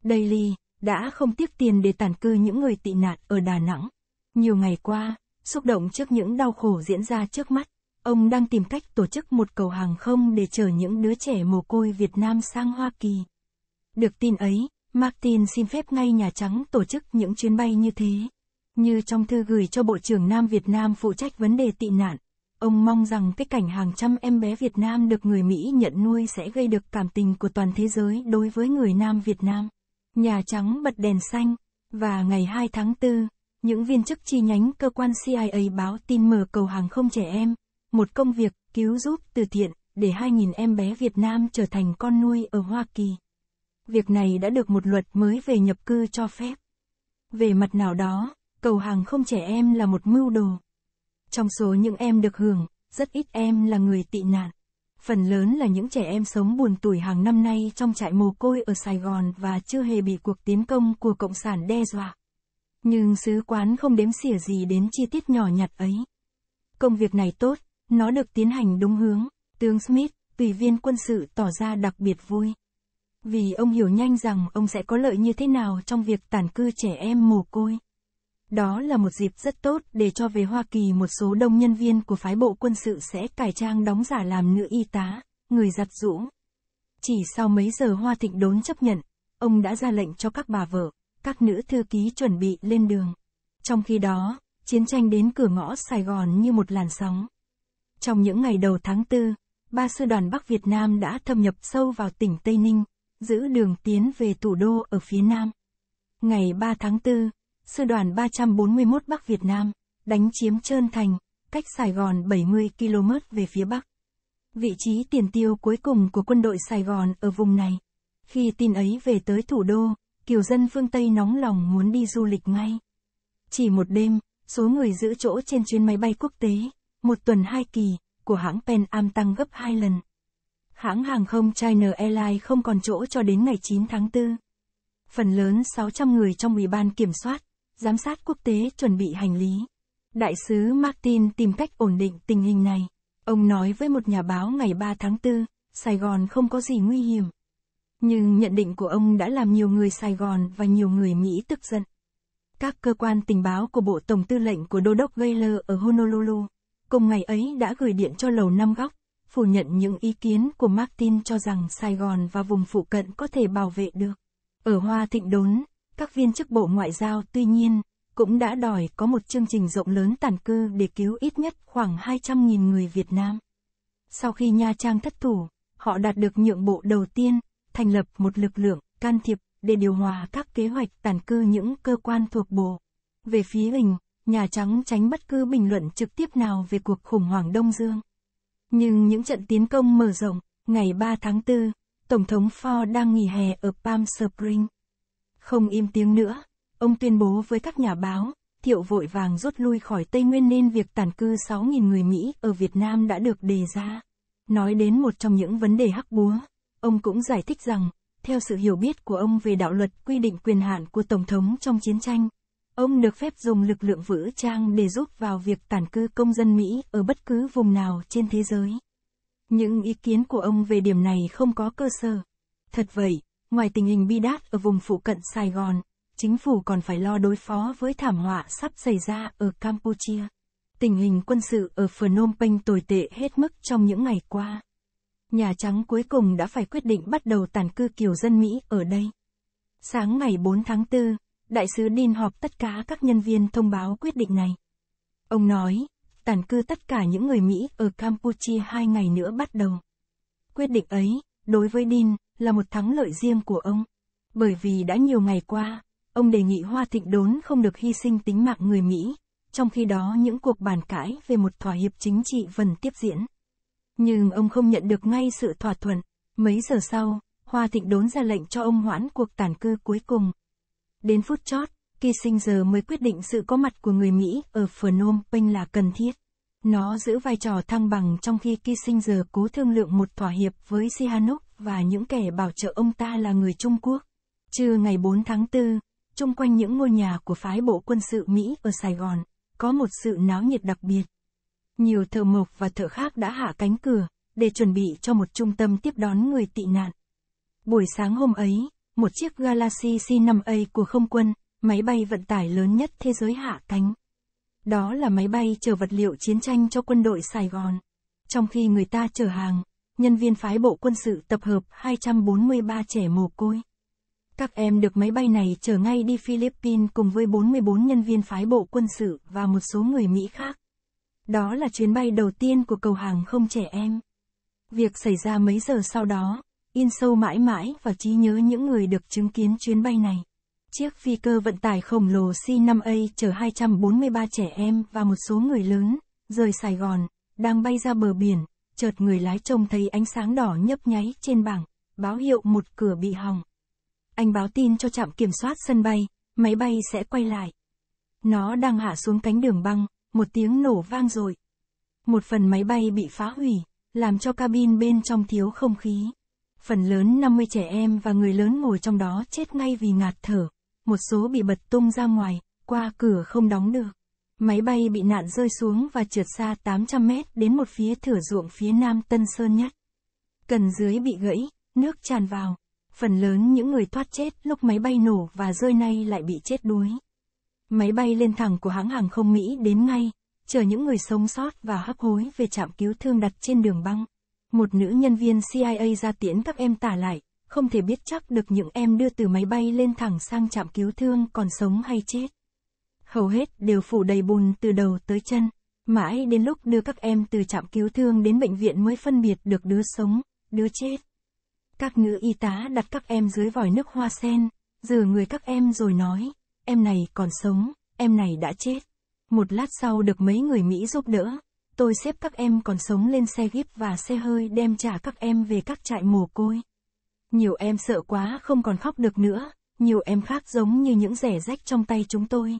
Daily đã không tiếc tiền để tản cư những người tị nạn ở Đà Nẵng. Nhiều ngày qua, xúc động trước những đau khổ diễn ra trước mắt, Ông đang tìm cách tổ chức một cầu hàng không để chở những đứa trẻ mồ côi Việt Nam sang Hoa Kỳ. Được tin ấy, Martin xin phép ngay Nhà Trắng tổ chức những chuyến bay như thế. Như trong thư gửi cho Bộ trưởng Nam Việt Nam phụ trách vấn đề tị nạn, ông mong rằng cái cảnh hàng trăm em bé Việt Nam được người Mỹ nhận nuôi sẽ gây được cảm tình của toàn thế giới đối với người Nam Việt Nam. Nhà Trắng bật đèn xanh, và ngày 2 tháng 4, những viên chức chi nhánh cơ quan CIA báo tin mở cầu hàng không trẻ em, một công việc, cứu giúp, từ thiện, để 2.000 em bé Việt Nam trở thành con nuôi ở Hoa Kỳ. Việc này đã được một luật mới về nhập cư cho phép. Về mặt nào đó, cầu hàng không trẻ em là một mưu đồ. Trong số những em được hưởng, rất ít em là người tị nạn. Phần lớn là những trẻ em sống buồn tuổi hàng năm nay trong trại mồ côi ở Sài Gòn và chưa hề bị cuộc tiến công của Cộng sản đe dọa. Nhưng sứ quán không đếm xỉa gì đến chi tiết nhỏ nhặt ấy. Công việc này tốt, nó được tiến hành đúng hướng. Tướng Smith, tùy viên quân sự tỏ ra đặc biệt vui. Vì ông hiểu nhanh rằng ông sẽ có lợi như thế nào trong việc tản cư trẻ em mồ côi. Đó là một dịp rất tốt để cho về Hoa Kỳ một số đông nhân viên của phái bộ quân sự sẽ cải trang đóng giả làm nữ y tá, người giặt rũ. Chỉ sau mấy giờ Hoa Thịnh đốn chấp nhận, ông đã ra lệnh cho các bà vợ, các nữ thư ký chuẩn bị lên đường. Trong khi đó, chiến tranh đến cửa ngõ Sài Gòn như một làn sóng. Trong những ngày đầu tháng 4, ba sư đoàn Bắc Việt Nam đã thâm nhập sâu vào tỉnh Tây Ninh, giữ đường tiến về thủ đô ở phía Nam. Ngày 3 tháng 4, sư đoàn 341 Bắc Việt Nam đánh chiếm Trơn Thành, cách Sài Gòn 70 km về phía Bắc. Vị trí tiền tiêu cuối cùng của quân đội Sài Gòn ở vùng này. Khi tin ấy về tới thủ đô, kiều dân phương Tây nóng lòng muốn đi du lịch ngay. Chỉ một đêm, số người giữ chỗ trên chuyến máy bay quốc tế một tuần hai kỳ, của hãng Pan Am tăng gấp 2 lần. Hãng hàng không China Airlines không còn chỗ cho đến ngày 9 tháng 4. Phần lớn 600 người trong Ủy ban Kiểm soát, Giám sát Quốc tế chuẩn bị hành lý. Đại sứ Martin tìm cách ổn định tình hình này. Ông nói với một nhà báo ngày 3 tháng 4, Sài Gòn không có gì nguy hiểm. Nhưng nhận định của ông đã làm nhiều người Sài Gòn và nhiều người Mỹ tức giận. Các cơ quan tình báo của Bộ Tổng Tư lệnh của Đô đốc Gaylor ở Honolulu công ngày ấy đã gửi điện cho Lầu Năm Góc, phủ nhận những ý kiến của Martin cho rằng Sài Gòn và vùng phụ cận có thể bảo vệ được. Ở Hoa Thịnh Đốn, các viên chức Bộ Ngoại giao tuy nhiên, cũng đã đòi có một chương trình rộng lớn tản cư để cứu ít nhất khoảng 200.000 người Việt Nam. Sau khi Nha Trang thất thủ, họ đạt được nhượng bộ đầu tiên, thành lập một lực lượng can thiệp để điều hòa các kế hoạch tản cư những cơ quan thuộc bộ. Về phía hình, Nhà Trắng tránh bất cứ bình luận trực tiếp nào về cuộc khủng hoảng Đông Dương. Nhưng những trận tiến công mở rộng, ngày 3 tháng 4, Tổng thống Ford đang nghỉ hè ở Palm Springs. Không im tiếng nữa, ông tuyên bố với các nhà báo, Thiệu vội vàng rút lui khỏi Tây Nguyên nên việc tản cư 6.000 người Mỹ ở Việt Nam đã được đề ra. Nói đến một trong những vấn đề hắc búa, ông cũng giải thích rằng, theo sự hiểu biết của ông về đạo luật quy định quyền hạn của Tổng thống trong chiến tranh, Ông được phép dùng lực lượng vũ trang để giúp vào việc tản cư công dân Mỹ ở bất cứ vùng nào trên thế giới. Những ý kiến của ông về điểm này không có cơ sở. Thật vậy, ngoài tình hình bi đát ở vùng phụ cận Sài Gòn, chính phủ còn phải lo đối phó với thảm họa sắp xảy ra ở Campuchia. Tình hình quân sự ở Phnom Penh tồi tệ hết mức trong những ngày qua. Nhà Trắng cuối cùng đã phải quyết định bắt đầu tản cư kiều dân Mỹ ở đây. Sáng ngày 4 tháng 4, đại sứ Dean họp tất cả các nhân viên thông báo quyết định này. Ông nói, tản cư tất cả những người Mỹ ở Campuchia hai ngày nữa bắt đầu. Quyết định ấy, đối với Dean, là một thắng lợi riêng của ông. Bởi vì đã nhiều ngày qua, ông đề nghị Hoa Thịnh Đốn không được hy sinh tính mạng người Mỹ, trong khi đó những cuộc bàn cãi về một thỏa hiệp chính trị vẫn tiếp diễn. Nhưng ông không nhận được ngay sự thỏa thuận. Mấy giờ sau, Hoa Thịnh Đốn ra lệnh cho ông hoãn cuộc tản cư cuối cùng, Đến phút chót, Kissinger mới quyết định sự có mặt của người Mỹ ở Phnom Penh là cần thiết. Nó giữ vai trò thăng bằng trong khi Kissinger cố thương lượng một thỏa hiệp với Sihanouk và những kẻ bảo trợ ông ta là người Trung Quốc. Trưa ngày 4 tháng 4, chung quanh những ngôi nhà của phái bộ quân sự Mỹ ở Sài Gòn, có một sự náo nhiệt đặc biệt. Nhiều thợ mộc và thợ khác đã hạ cánh cửa, để chuẩn bị cho một trung tâm tiếp đón người tị nạn. Buổi sáng hôm ấy, một chiếc Galaxy C5A của không quân, máy bay vận tải lớn nhất thế giới hạ cánh. Đó là máy bay chở vật liệu chiến tranh cho quân đội Sài Gòn. Trong khi người ta chở hàng, nhân viên phái bộ quân sự tập hợp 243 trẻ mồ côi. Các em được máy bay này chở ngay đi Philippines cùng với 44 nhân viên phái bộ quân sự và một số người Mỹ khác. Đó là chuyến bay đầu tiên của cầu hàng không trẻ em. Việc xảy ra mấy giờ sau đó, in sâu mãi mãi và trí nhớ những người được chứng kiến chuyến bay này. Chiếc phi cơ vận tải khổng lồ C-5A chở 243 trẻ em và một số người lớn, rời Sài Gòn, đang bay ra bờ biển, chợt người lái trông thấy ánh sáng đỏ nhấp nháy trên bảng, báo hiệu một cửa bị hỏng. Anh báo tin cho trạm kiểm soát sân bay, máy bay sẽ quay lại. Nó đang hạ xuống cánh đường băng, một tiếng nổ vang rồi. Một phần máy bay bị phá hủy, làm cho cabin bên trong thiếu không khí. Phần lớn 50 trẻ em và người lớn ngồi trong đó chết ngay vì ngạt thở, một số bị bật tung ra ngoài, qua cửa không đóng được. Máy bay bị nạn rơi xuống và trượt xa 800 mét đến một phía thửa ruộng phía nam Tân Sơn nhất. Cần dưới bị gãy, nước tràn vào. Phần lớn những người thoát chết lúc máy bay nổ và rơi nay lại bị chết đuối. Máy bay lên thẳng của hãng hàng không Mỹ đến ngay, chờ những người sống sót và hấp hối về trạm cứu thương đặt trên đường băng. Một nữ nhân viên CIA ra tiễn các em tả lại, không thể biết chắc được những em đưa từ máy bay lên thẳng sang trạm cứu thương còn sống hay chết. Hầu hết đều phủ đầy bùn từ đầu tới chân, mãi đến lúc đưa các em từ trạm cứu thương đến bệnh viện mới phân biệt được đứa sống, đứa chết. Các nữ y tá đặt các em dưới vòi nước hoa sen, rửa người các em rồi nói, em này còn sống, em này đã chết. Một lát sau được mấy người Mỹ giúp đỡ, tôi xếp các em còn sống lên xe gíp và xe hơi đem trả các em về các trại mồ côi. Nhiều em sợ quá không còn khóc được nữa, nhiều em khác giống như những rẻ rách trong tay chúng tôi.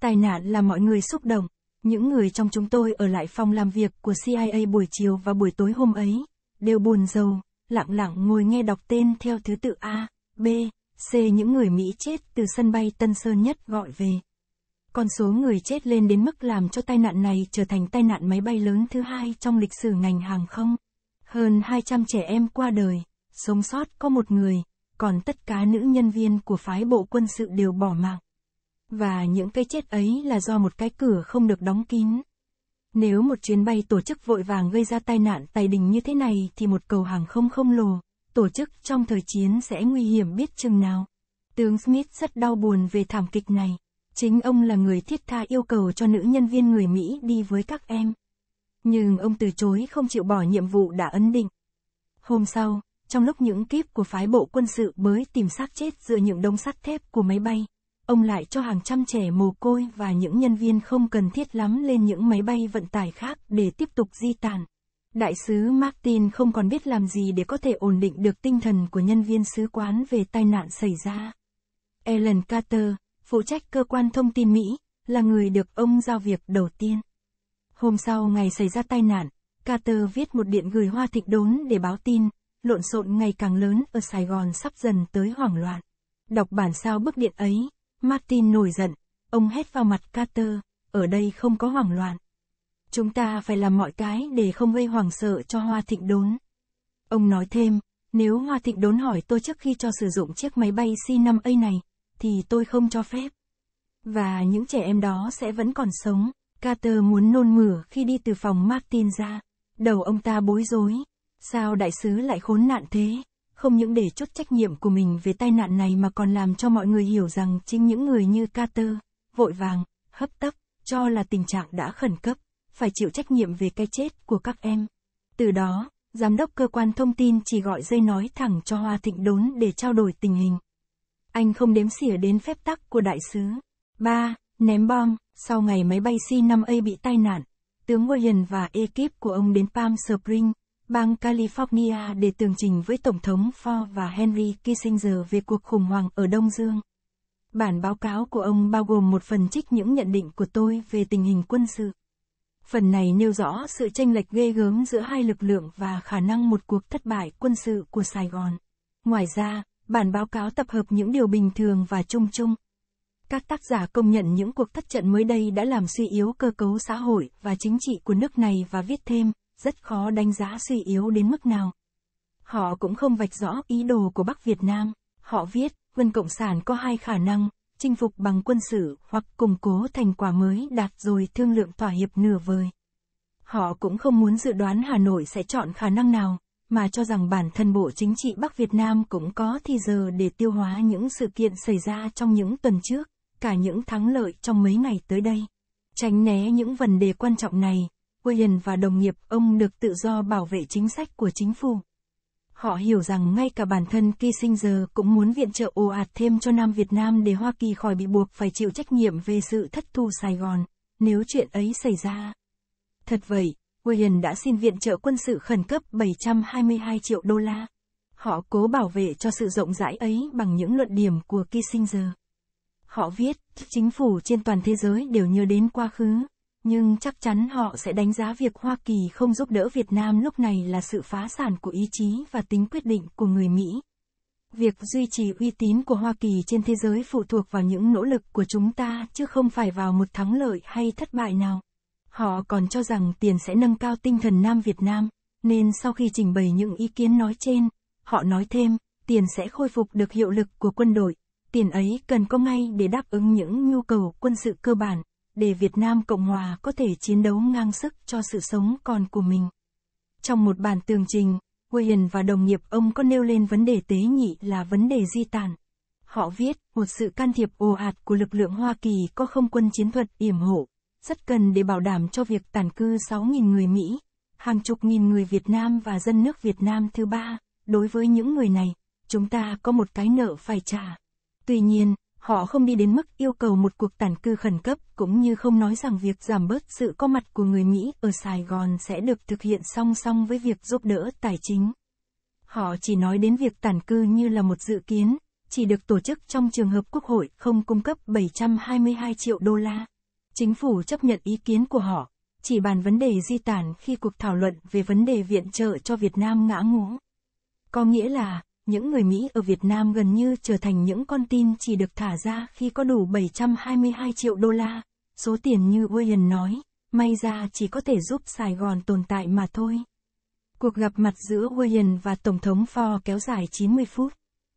Tai nạn là mọi người xúc động, những người trong chúng tôi ở lại phòng làm việc của CIA buổi chiều và buổi tối hôm ấy, đều buồn rầu, lặng lặng ngồi nghe đọc tên theo thứ tự A, B, C những người Mỹ chết từ sân bay Tân Sơn Nhất gọi về. Con số người chết lên đến mức làm cho tai nạn này trở thành tai nạn máy bay lớn thứ hai trong lịch sử ngành hàng không. Hơn 200 trẻ em qua đời, sống sót có một người, còn tất cả nữ nhân viên của phái bộ quân sự đều bỏ mạng. Và những cái chết ấy là do một cái cửa không được đóng kín. Nếu một chuyến bay tổ chức vội vàng gây ra tai nạn tài đình như thế này thì một cầu hàng không không lồ, tổ chức trong thời chiến sẽ nguy hiểm biết chừng nào. Tướng Smith rất đau buồn về thảm kịch này. Chính ông là người thiết tha yêu cầu cho nữ nhân viên người Mỹ đi với các em. Nhưng ông từ chối không chịu bỏ nhiệm vụ đã ấn định. Hôm sau, trong lúc những kíp của phái bộ quân sự mới tìm xác chết giữa những đống sắt thép của máy bay, ông lại cho hàng trăm trẻ mồ côi và những nhân viên không cần thiết lắm lên những máy bay vận tải khác để tiếp tục di tản. Đại sứ Martin không còn biết làm gì để có thể ổn định được tinh thần của nhân viên sứ quán về tai nạn xảy ra. Ellen Carter, phụ trách cơ quan thông tin Mỹ, là người được ông giao việc đầu tiên. Hôm sau ngày xảy ra tai nạn, Carter viết một điện gửi Hoa Thịnh Đốn để báo tin, lộn xộn ngày càng lớn ở Sài Gòn sắp dần tới hoảng loạn. Đọc bản sao bức điện ấy, Martin nổi giận, ông hét vào mặt Carter, ở đây không có hoảng loạn. Chúng ta phải làm mọi cái để không gây hoảng sợ cho Hoa Thịnh Đốn. Ông nói thêm, nếu Hoa Thịnh Đốn hỏi tôi trước khi cho sử dụng chiếc máy bay C5A này, thì tôi không cho phép. Và những trẻ em đó sẽ vẫn còn sống. Carter muốn nôn mửa khi đi từ phòng Martin ra. Đầu ông ta bối rối. Sao đại sứ lại khốn nạn thế? Không những để chốt trách nhiệm của mình về tai nạn này mà còn làm cho mọi người hiểu rằng chính những người như Carter, vội vàng, hấp tấp, cho là tình trạng đã khẩn cấp, phải chịu trách nhiệm về cái chết của các em. Từ đó, giám đốc cơ quan thông tin chỉ gọi dây nói thẳng cho Hoa Thịnh Đốn để trao đổi tình hình anh không đếm xỉa đến phép tắc của đại sứ. 3. Ném bom, sau ngày máy bay C-5A bị tai nạn, tướng William và ekip của ông đến Palm Springs, bang California để tường trình với Tổng thống Ford và Henry Kissinger về cuộc khủng hoảng ở Đông Dương. Bản báo cáo của ông bao gồm một phần trích những nhận định của tôi về tình hình quân sự. Phần này nêu rõ sự tranh lệch ghê gớm giữa hai lực lượng và khả năng một cuộc thất bại quân sự của Sài Gòn. Ngoài ra, Bản báo cáo tập hợp những điều bình thường và chung chung. Các tác giả công nhận những cuộc thất trận mới đây đã làm suy yếu cơ cấu xã hội và chính trị của nước này và viết thêm, rất khó đánh giá suy yếu đến mức nào. Họ cũng không vạch rõ ý đồ của Bắc Việt Nam. Họ viết, quân Cộng sản có hai khả năng, chinh phục bằng quân sự hoặc củng cố thành quả mới đạt rồi thương lượng thỏa hiệp nửa vời. Họ cũng không muốn dự đoán Hà Nội sẽ chọn khả năng nào, mà cho rằng bản thân Bộ Chính trị Bắc Việt Nam cũng có thì giờ để tiêu hóa những sự kiện xảy ra trong những tuần trước, cả những thắng lợi trong mấy ngày tới đây. Tránh né những vấn đề quan trọng này, William và đồng nghiệp ông được tự do bảo vệ chính sách của chính phủ. Họ hiểu rằng ngay cả bản thân Kissinger cũng muốn viện trợ ồ ạt thêm cho Nam Việt Nam để Hoa Kỳ khỏi bị buộc phải chịu trách nhiệm về sự thất thu Sài Gòn, nếu chuyện ấy xảy ra. Thật vậy, Quyền đã xin viện trợ quân sự khẩn cấp 722 triệu đô la. Họ cố bảo vệ cho sự rộng rãi ấy bằng những luận điểm của Kissinger. Họ viết, chính phủ trên toàn thế giới đều nhớ đến quá khứ, nhưng chắc chắn họ sẽ đánh giá việc Hoa Kỳ không giúp đỡ Việt Nam lúc này là sự phá sản của ý chí và tính quyết định của người Mỹ. Việc duy trì uy tín của Hoa Kỳ trên thế giới phụ thuộc vào những nỗ lực của chúng ta chứ không phải vào một thắng lợi hay thất bại nào. Họ còn cho rằng tiền sẽ nâng cao tinh thần Nam Việt Nam, nên sau khi trình bày những ý kiến nói trên, họ nói thêm, tiền sẽ khôi phục được hiệu lực của quân đội, tiền ấy cần có ngay để đáp ứng những nhu cầu quân sự cơ bản, để Việt Nam Cộng Hòa có thể chiến đấu ngang sức cho sự sống còn của mình. Trong một bản tường trình, Wayan và đồng nghiệp ông có nêu lên vấn đề tế nhị là vấn đề di tản. Họ viết, một sự can thiệp ồ ạt của lực lượng Hoa Kỳ có không quân chiến thuật yểm hộ, rất cần để bảo đảm cho việc tản cư 6.000 người Mỹ, hàng chục nghìn người Việt Nam và dân nước Việt Nam thứ ba, đối với những người này, chúng ta có một cái nợ phải trả. Tuy nhiên, họ không đi đến mức yêu cầu một cuộc tản cư khẩn cấp cũng như không nói rằng việc giảm bớt sự có mặt của người Mỹ ở Sài Gòn sẽ được thực hiện song song với việc giúp đỡ tài chính. Họ chỉ nói đến việc tản cư như là một dự kiến, chỉ được tổ chức trong trường hợp Quốc hội không cung cấp 722 triệu đô la. Chính phủ chấp nhận ý kiến của họ, chỉ bàn vấn đề di tản khi cuộc thảo luận về vấn đề viện trợ cho Việt Nam ngã ngũ. Có nghĩa là, những người Mỹ ở Việt Nam gần như trở thành những con tin chỉ được thả ra khi có đủ 722 triệu đô la, số tiền như William nói, may ra chỉ có thể giúp Sài Gòn tồn tại mà thôi. Cuộc gặp mặt giữa William và Tổng thống Ford kéo dài 90 phút.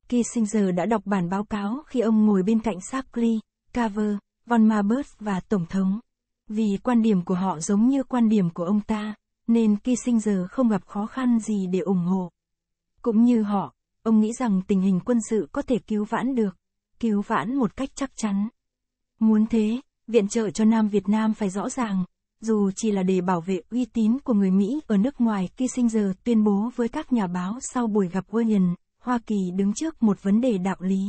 Kissinger đã đọc bản báo cáo khi ông ngồi bên cạnh Sarkley, Carver, Von Mabers và Tổng thống. Vì quan điểm của họ giống như quan điểm của ông ta, nên Kissinger không gặp khó khăn gì để ủng hộ. Cũng như họ, ông nghĩ rằng tình hình quân sự có thể cứu vãn được, cứu vãn một cách chắc chắn. Muốn thế, viện trợ cho Nam Việt Nam phải rõ ràng, dù chỉ là để bảo vệ uy tín của người Mỹ ở nước ngoài Kissinger tuyên bố với các nhà báo sau buổi gặp William, Hoa Kỳ đứng trước một vấn đề đạo lý.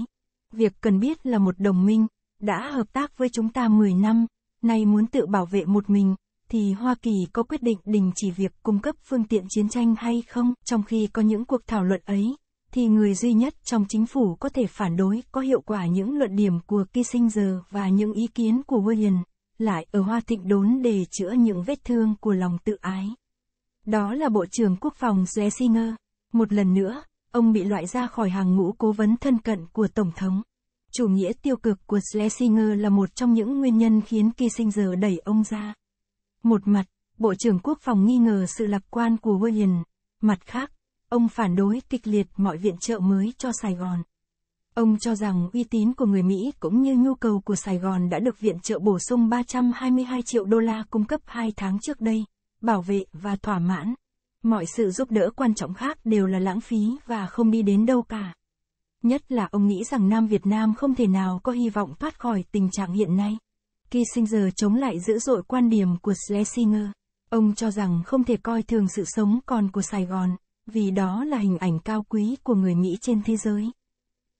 Việc cần biết là một đồng minh, đã hợp tác với chúng ta 10 năm, nay muốn tự bảo vệ một mình, thì Hoa Kỳ có quyết định đình chỉ việc cung cấp phương tiện chiến tranh hay không? Trong khi có những cuộc thảo luận ấy, thì người duy nhất trong chính phủ có thể phản đối có hiệu quả những luận điểm của Kissinger và những ý kiến của William, lại ở Hoa Thịnh đốn để chữa những vết thương của lòng tự ái. Đó là Bộ trưởng Quốc phòng Schlesinger. Một lần nữa, ông bị loại ra khỏi hàng ngũ cố vấn thân cận của Tổng thống. Chủ nghĩa tiêu cực của Schlesinger là một trong những nguyên nhân khiến Kissinger đẩy ông ra. Một mặt, Bộ trưởng Quốc phòng nghi ngờ sự lạc quan của William. Mặt khác, ông phản đối kịch liệt mọi viện trợ mới cho Sài Gòn. Ông cho rằng uy tín của người Mỹ cũng như nhu cầu của Sài Gòn đã được viện trợ bổ sung 322 triệu đô la cung cấp hai tháng trước đây, bảo vệ và thỏa mãn. Mọi sự giúp đỡ quan trọng khác đều là lãng phí và không đi đến đâu cả. Nhất là ông nghĩ rằng Nam Việt Nam không thể nào có hy vọng thoát khỏi tình trạng hiện nay. Kissinger chống lại dữ dội quan điểm của Schlesinger. Ông cho rằng không thể coi thường sự sống còn của Sài Gòn, vì đó là hình ảnh cao quý của người Mỹ trên thế giới.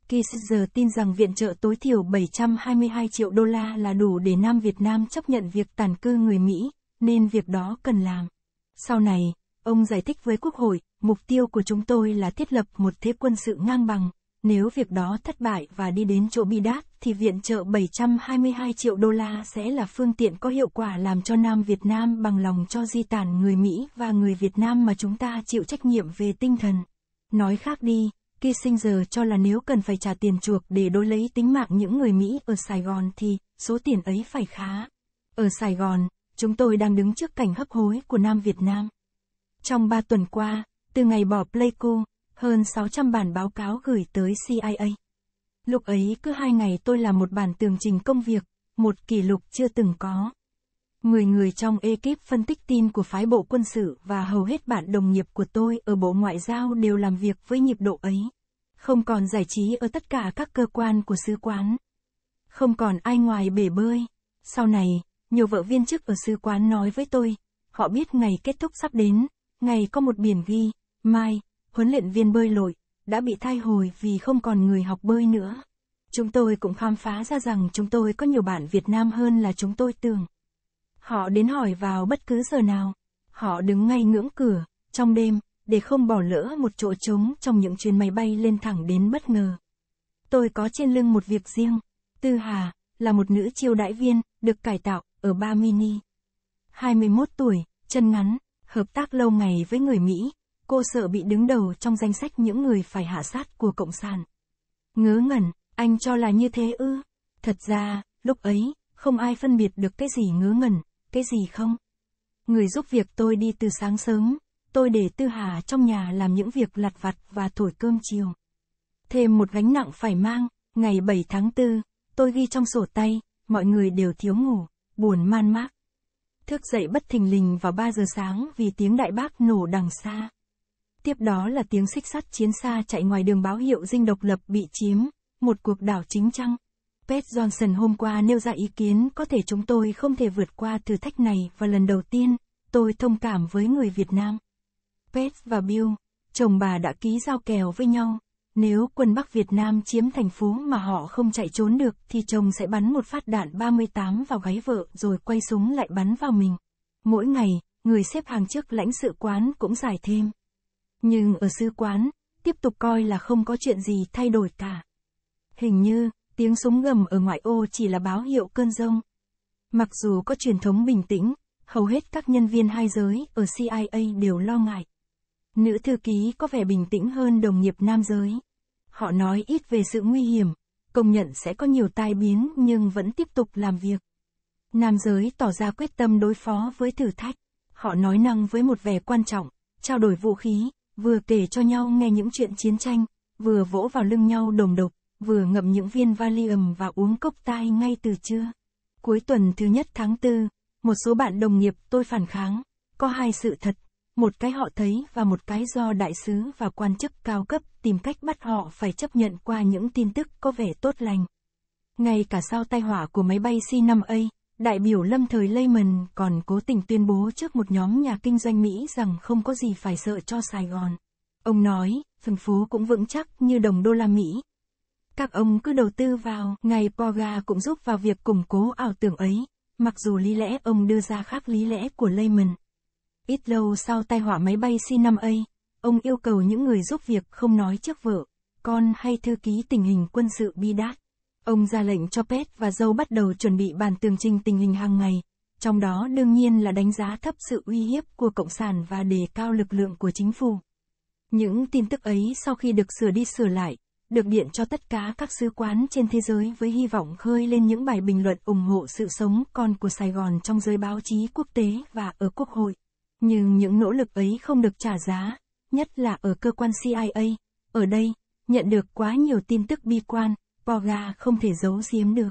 Kissinger tin rằng viện trợ tối thiểu 722 triệu đô la là đủ để Nam Việt Nam chấp nhận việc tàn cư người Mỹ, nên việc đó cần làm. Sau này, ông giải thích với Quốc hội, mục tiêu của chúng tôi là thiết lập một thế quân sự ngang bằng, nếu việc đó thất bại và đi đến chỗ bi đát, thì viện trợ 722 triệu đô la sẽ là phương tiện có hiệu quả làm cho Nam Việt Nam bằng lòng cho di tản người Mỹ và người Việt Nam mà chúng ta chịu trách nhiệm về tinh thần. Nói khác đi, Kissinger cho là nếu cần phải trả tiền chuộc để đối lấy tính mạng những người Mỹ ở Sài Gòn thì, số tiền ấy phải khá. Ở Sài Gòn, chúng tôi đang đứng trước cảnh hấp hối của Nam Việt Nam. Trong ba tuần qua, từ ngày bỏ Pleiku, hơn 600 bản báo cáo gửi tới CIA. Lúc ấy cứ hai ngày tôi làm một bản tường trình công việc, một kỷ lục chưa từng có. Người người trong ekip phân tích tin của phái bộ quân sự và hầu hết bạn đồng nghiệp của tôi ở Bộ Ngoại giao đều làm việc với nhịp độ ấy. Không còn giải trí ở tất cả các cơ quan của sứ quán. Không còn ai ngoài bể bơi. Sau này, nhiều vợ viên chức ở sứ quán nói với tôi, họ biết ngày kết thúc sắp đến, ngày có một biển ghi, mai, huấn luyện viên bơi lội, đã bị thay hồi vì không còn người học bơi nữa. Chúng tôi cũng khám phá ra rằng chúng tôi có nhiều bạn Việt Nam hơn là chúng tôi tưởng. Họ đến hỏi vào bất cứ giờ nào. Họ đứng ngay ngưỡng cửa, trong đêm, để không bỏ lỡ một chỗ trống trong những chuyến máy bay lên thẳng đến bất ngờ. Tôi có trên lưng một việc riêng. Tư Hà, là một nữ chiêu đãi viên, được cải tạo, ở Ba Mini. 21 tuổi, chân ngắn, hợp tác lâu ngày với người Mỹ, Cô sợ bị đứng đầu trong danh sách những người phải hạ sát của Cộng sản. Ngớ ngẩn, anh cho là như thế ư? Thật ra, lúc ấy, không ai phân biệt được cái gì ngớ ngẩn, cái gì không. Người giúp việc tôi đi từ sáng sớm, tôi để Tư Hà trong nhà làm những việc lặt vặt và thổi cơm chiều. Thêm một gánh nặng phải mang, ngày 7 tháng 4, tôi ghi trong sổ tay, mọi người đều thiếu ngủ, buồn man mác. Thức dậy bất thình lình vào 3 giờ sáng vì tiếng đại bác nổ đằng xa. Tiếp đó là tiếng xích sắt chiến xa chạy ngoài đường báo hiệu dinh độc lập bị chiếm, một cuộc đảo chính trăng. Pet Johnson hôm qua nêu ra ý kiến có thể chúng tôi không thể vượt qua thử thách này và lần đầu tiên, tôi thông cảm với người Việt Nam. Pet và Bill, chồng bà đã ký giao kèo với nhau. Nếu quân Bắc Việt Nam chiếm thành phố mà họ không chạy trốn được thì chồng sẽ bắn một phát đạn 38 vào gáy vợ rồi quay súng lại bắn vào mình. Mỗi ngày, người xếp hàng trước lãnh sự quán cũng giải thêm. Nhưng ở sứ quán, tiếp tục coi là không có chuyện gì thay đổi cả. Hình như, tiếng súng gầm ở ngoại ô chỉ là báo hiệu cơn rông. Mặc dù có truyền thống bình tĩnh, hầu hết các nhân viên hai giới ở CIA đều lo ngại. Nữ thư ký có vẻ bình tĩnh hơn đồng nghiệp nam giới. Họ nói ít về sự nguy hiểm, công nhận sẽ có nhiều tai biến nhưng vẫn tiếp tục làm việc. Nam giới tỏ ra quyết tâm đối phó với thử thách. Họ nói năng với một vẻ quan trọng, trao đổi vũ khí, vừa kể cho nhau nghe những chuyện chiến tranh, vừa vỗ vào lưng nhau đồng độc, vừa ngậm những viên Valium và uống cốc tai ngay từ trưa. Cuối tuần thứ nhất tháng tư, một số bạn đồng nghiệp tôi phản kháng, có hai sự thật, một cái họ thấy và một cái do đại sứ và quan chức cao cấp tìm cách bắt họ phải chấp nhận qua những tin tức có vẻ tốt lành. Ngay cả sau tai họa của máy bay C-5A, Đại biểu lâm thời Lehman còn cố tình tuyên bố trước một nhóm nhà kinh doanh Mỹ rằng không có gì phải sợ cho Sài Gòn. Ông nói, thành phố cũng vững chắc như đồng đô la Mỹ. Các ông cứ đầu tư vào, ngày Poga cũng giúp vào việc củng cố ảo tưởng ấy, mặc dù lý lẽ ông đưa ra khác lý lẽ của Lehman. Ít lâu sau tai họa máy bay C-5A, ông yêu cầu những người giúp việc không nói trước vợ, con hay thư ký tình hình quân sự Bidat Ông ra lệnh cho Pet và Dâu bắt đầu chuẩn bị bàn tường trình tình hình hàng ngày, trong đó đương nhiên là đánh giá thấp sự uy hiếp của Cộng sản và đề cao lực lượng của chính phủ. Những tin tức ấy sau khi được sửa đi sửa lại, được điện cho tất cả các sứ quán trên thế giới với hy vọng khơi lên những bài bình luận ủng hộ sự sống còn của Sài Gòn trong giới báo chí quốc tế và ở Quốc hội. Nhưng những nỗ lực ấy không được trả giá, nhất là ở cơ quan CIA. Ở đây, nhận được quá nhiều tin tức bi quan, Poga không thể giấu giếm được.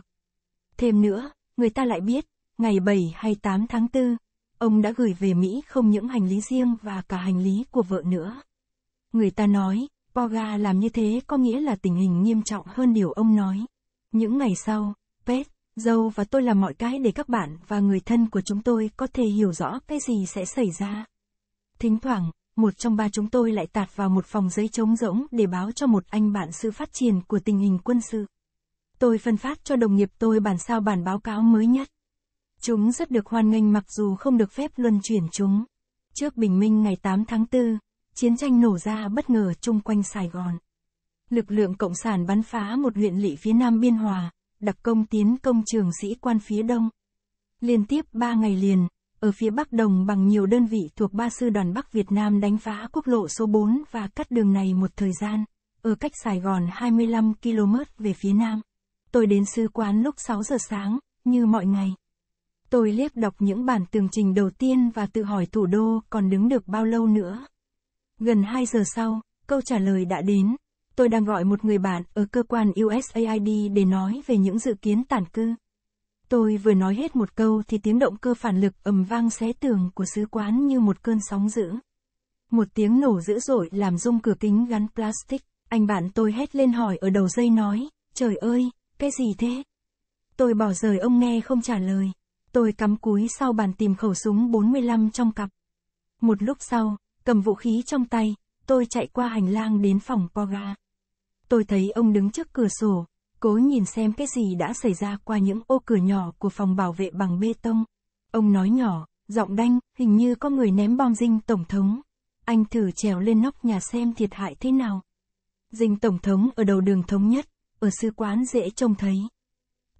Thêm nữa, người ta lại biết, ngày 7 hay 8 tháng 4, ông đã gửi về Mỹ không những hành lý riêng và cả hành lý của vợ nữa. Người ta nói, Poga làm như thế có nghĩa là tình hình nghiêm trọng hơn điều ông nói. Những ngày sau, Pet, Dâu và tôi làm mọi cái để các bạn và người thân của chúng tôi có thể hiểu rõ cái gì sẽ xảy ra. Thỉnh thoảng, một trong ba chúng tôi lại tạt vào một phòng giấy trống rỗng để báo cho một anh bạn sự phát triển của tình hình quân sự. Tôi phân phát cho đồng nghiệp tôi bản sao bản báo cáo mới nhất. Chúng rất được hoan nghênh mặc dù không được phép luân chuyển chúng. Trước bình minh ngày 8 tháng 4, chiến tranh nổ ra bất ngờ chung quanh Sài Gòn. Lực lượng Cộng sản bắn phá một huyện lỵ phía nam Biên Hòa, đặc công tiến công trường sĩ quan phía đông. Liên tiếp 3 ngày liền, ở phía Bắc Đồng bằng nhiều đơn vị thuộc Ba Sư đoàn Bắc Việt Nam đánh phá quốc lộ số 4 và cắt đường này một thời gian, ở cách Sài Gòn 25 km về phía Nam. Tôi đến sư quán lúc 6 giờ sáng, như mọi ngày. Tôi liếc đọc những bản tường trình đầu tiên và tự hỏi thủ đô còn đứng được bao lâu nữa. Gần 2 giờ sau, câu trả lời đã đến. Tôi đang gọi một người bạn ở cơ quan USAID để nói về những dự kiến tản cư. Tôi vừa nói hết một câu thì tiếng động cơ phản lực ầm vang xé tường của sứ quán như một cơn sóng dữ. Một tiếng nổ dữ dội làm rung cửa kính gắn plastic, anh bạn tôi hét lên hỏi ở đầu dây nói, trời ơi, cái gì thế? Tôi bỏ rời ông nghe không trả lời. Tôi cắm cúi sau bàn tìm khẩu súng 45 trong cặp. Một lúc sau, cầm vũ khí trong tay, tôi chạy qua hành lang đến phòng Poga. Tôi thấy ông đứng trước cửa sổ, cố nhìn xem cái gì đã xảy ra qua những ô cửa nhỏ của phòng bảo vệ bằng bê tông. Ông nói nhỏ, giọng đanh, hình như có người ném bom dinh tổng thống. Anh thử trèo lên nóc nhà xem thiệt hại thế nào. Dinh tổng thống ở đầu đường thống nhất, ở sư quán dễ trông thấy.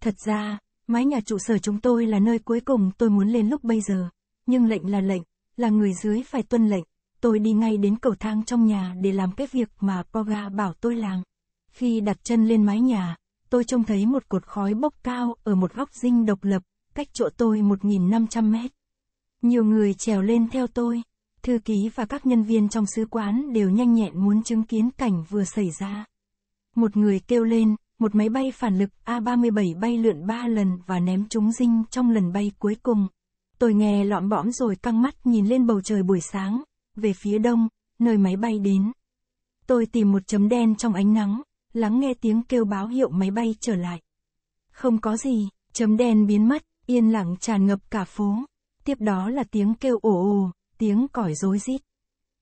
Thật ra, mái nhà trụ sở chúng tôi là nơi cuối cùng tôi muốn lên lúc bây giờ, nhưng lệnh là lệnh, là người dưới phải tuân lệnh. Tôi đi ngay đến cầu thang trong nhà để làm cái việc mà Poga bảo tôi làm. Khi đặt chân lên mái nhà, tôi trông thấy một cột khói bốc cao ở một góc dinh độc lập, cách chỗ tôi 1.500 mét. Nhiều người trèo lên theo tôi, thư ký và các nhân viên trong sứ quán đều nhanh nhẹn muốn chứng kiến cảnh vừa xảy ra. Một người kêu lên, một máy bay phản lực A-37 bay lượn ba lần và ném trúng dinh trong lần bay cuối cùng. Tôi nghe lõm bõm rồi căng mắt nhìn lên bầu trời buổi sáng, về phía đông, nơi máy bay đến. Tôi tìm một chấm đen trong ánh nắng, lắng nghe tiếng kêu báo hiệu máy bay trở lại. Không có gì, chấm đen biến mất, yên lặng tràn ngập cả phố. Tiếp đó là tiếng kêu ồ ồ, tiếng còi rối rít.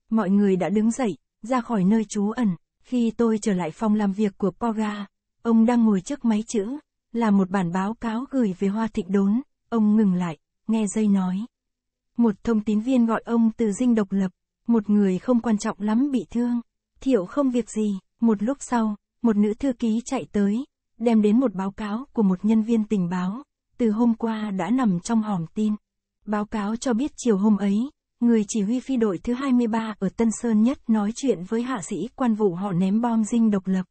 Mọi người đã đứng dậy, ra khỏi nơi trú ẩn. Khi tôi trở lại phòng làm việc của Poga, ông đang ngồi trước máy chữ, là một bản báo cáo gửi về Hoa Thịnh Đốn. Ông ngừng lại, nghe dây nói. Một thông tín viên gọi ông từ dinh độc lập, một người không quan trọng lắm bị thương. Thiệu không việc gì, một lúc sau, một nữ thư ký chạy tới, đem đến một báo cáo của một nhân viên tình báo, từ hôm qua đã nằm trong hòm tin. Báo cáo cho biết chiều hôm ấy, người chỉ huy phi đội thứ 23 ở Tân Sơn Nhất nói chuyện với hạ sĩ quan vụ họ ném bom dinh độc lập.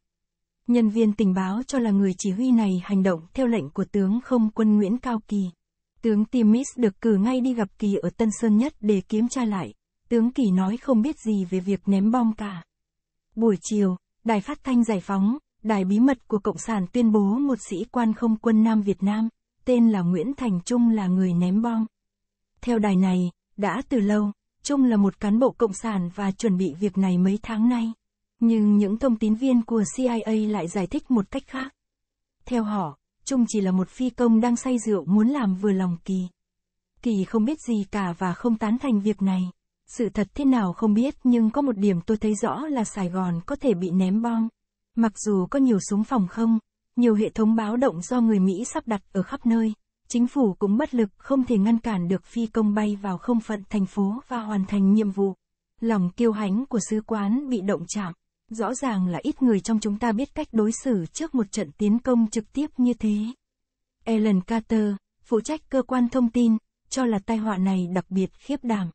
Nhân viên tình báo cho là người chỉ huy này hành động theo lệnh của tướng không quân Nguyễn Cao Kỳ. Tướng Timis được cử ngay đi gặp Kỳ ở Tân Sơn Nhất để kiểm tra lại. Tướng Kỳ nói không biết gì về việc ném bom cả. Buổi chiều, Đài phát thanh giải phóng, đài bí mật của Cộng sản tuyên bố một sĩ quan không quân Nam Việt Nam, tên là Nguyễn Thành Trung là người ném bom. Theo đài này, đã từ lâu, Trung là một cán bộ Cộng sản và chuẩn bị việc này mấy tháng nay. Nhưng những thông tin viên của CIA lại giải thích một cách khác. Theo họ, Trung chỉ là một phi công đang say rượu muốn làm vừa lòng Kỳ. Kỳ không biết gì cả và không tán thành việc này. Sự thật thế nào không biết nhưng có một điểm tôi thấy rõ là Sài Gòn có thể bị ném bom. Mặc dù có nhiều súng phòng không, nhiều hệ thống báo động do người Mỹ sắp đặt ở khắp nơi, chính phủ cũng bất lực không thể ngăn cản được phi công bay vào không phận thành phố và hoàn thành nhiệm vụ. Lòng kiêu hãnh của sứ quán bị động chạm. Rõ ràng là ít người trong chúng ta biết cách đối xử trước một trận tiến công trực tiếp như thế. Ellen Carter, phụ trách cơ quan thông tin, cho là tai họa này đặc biệt khiếp đảm.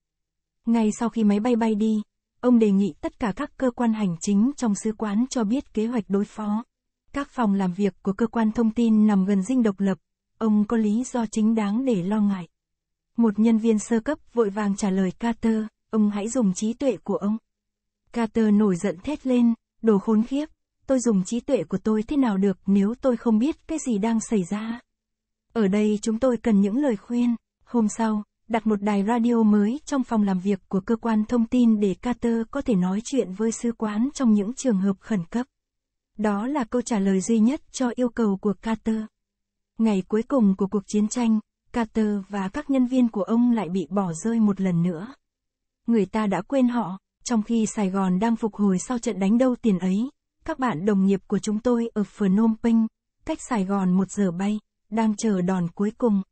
Ngay sau khi máy bay bay đi, ông đề nghị tất cả các cơ quan hành chính trong sứ quán cho biết kế hoạch đối phó. Các phòng làm việc của cơ quan thông tin nằm gần dinh độc lập, ông có lý do chính đáng để lo ngại. Một nhân viên sơ cấp vội vàng trả lời Carter, ông hãy dùng trí tuệ của ông. Carter nổi giận thét lên, đồ khốn khiếp, tôi dùng trí tuệ của tôi thế nào được nếu tôi không biết cái gì đang xảy ra. Ở đây chúng tôi cần những lời khuyên. Hôm sau, đặt một đài radio mới trong phòng làm việc của cơ quan thông tin để Carter có thể nói chuyện với sứ quán trong những trường hợp khẩn cấp. Đó là câu trả lời duy nhất cho yêu cầu của Carter. Ngày cuối cùng của cuộc chiến tranh, Carter và các nhân viên của ông lại bị bỏ rơi một lần nữa. Người ta đã quên họ, trong khi Sài Gòn đang phục hồi sau trận đánh đâu tiền ấy. Các bạn đồng nghiệp của chúng tôi ở Phnom Penh, cách Sài Gòn một giờ bay, đang chờ đòn cuối cùng.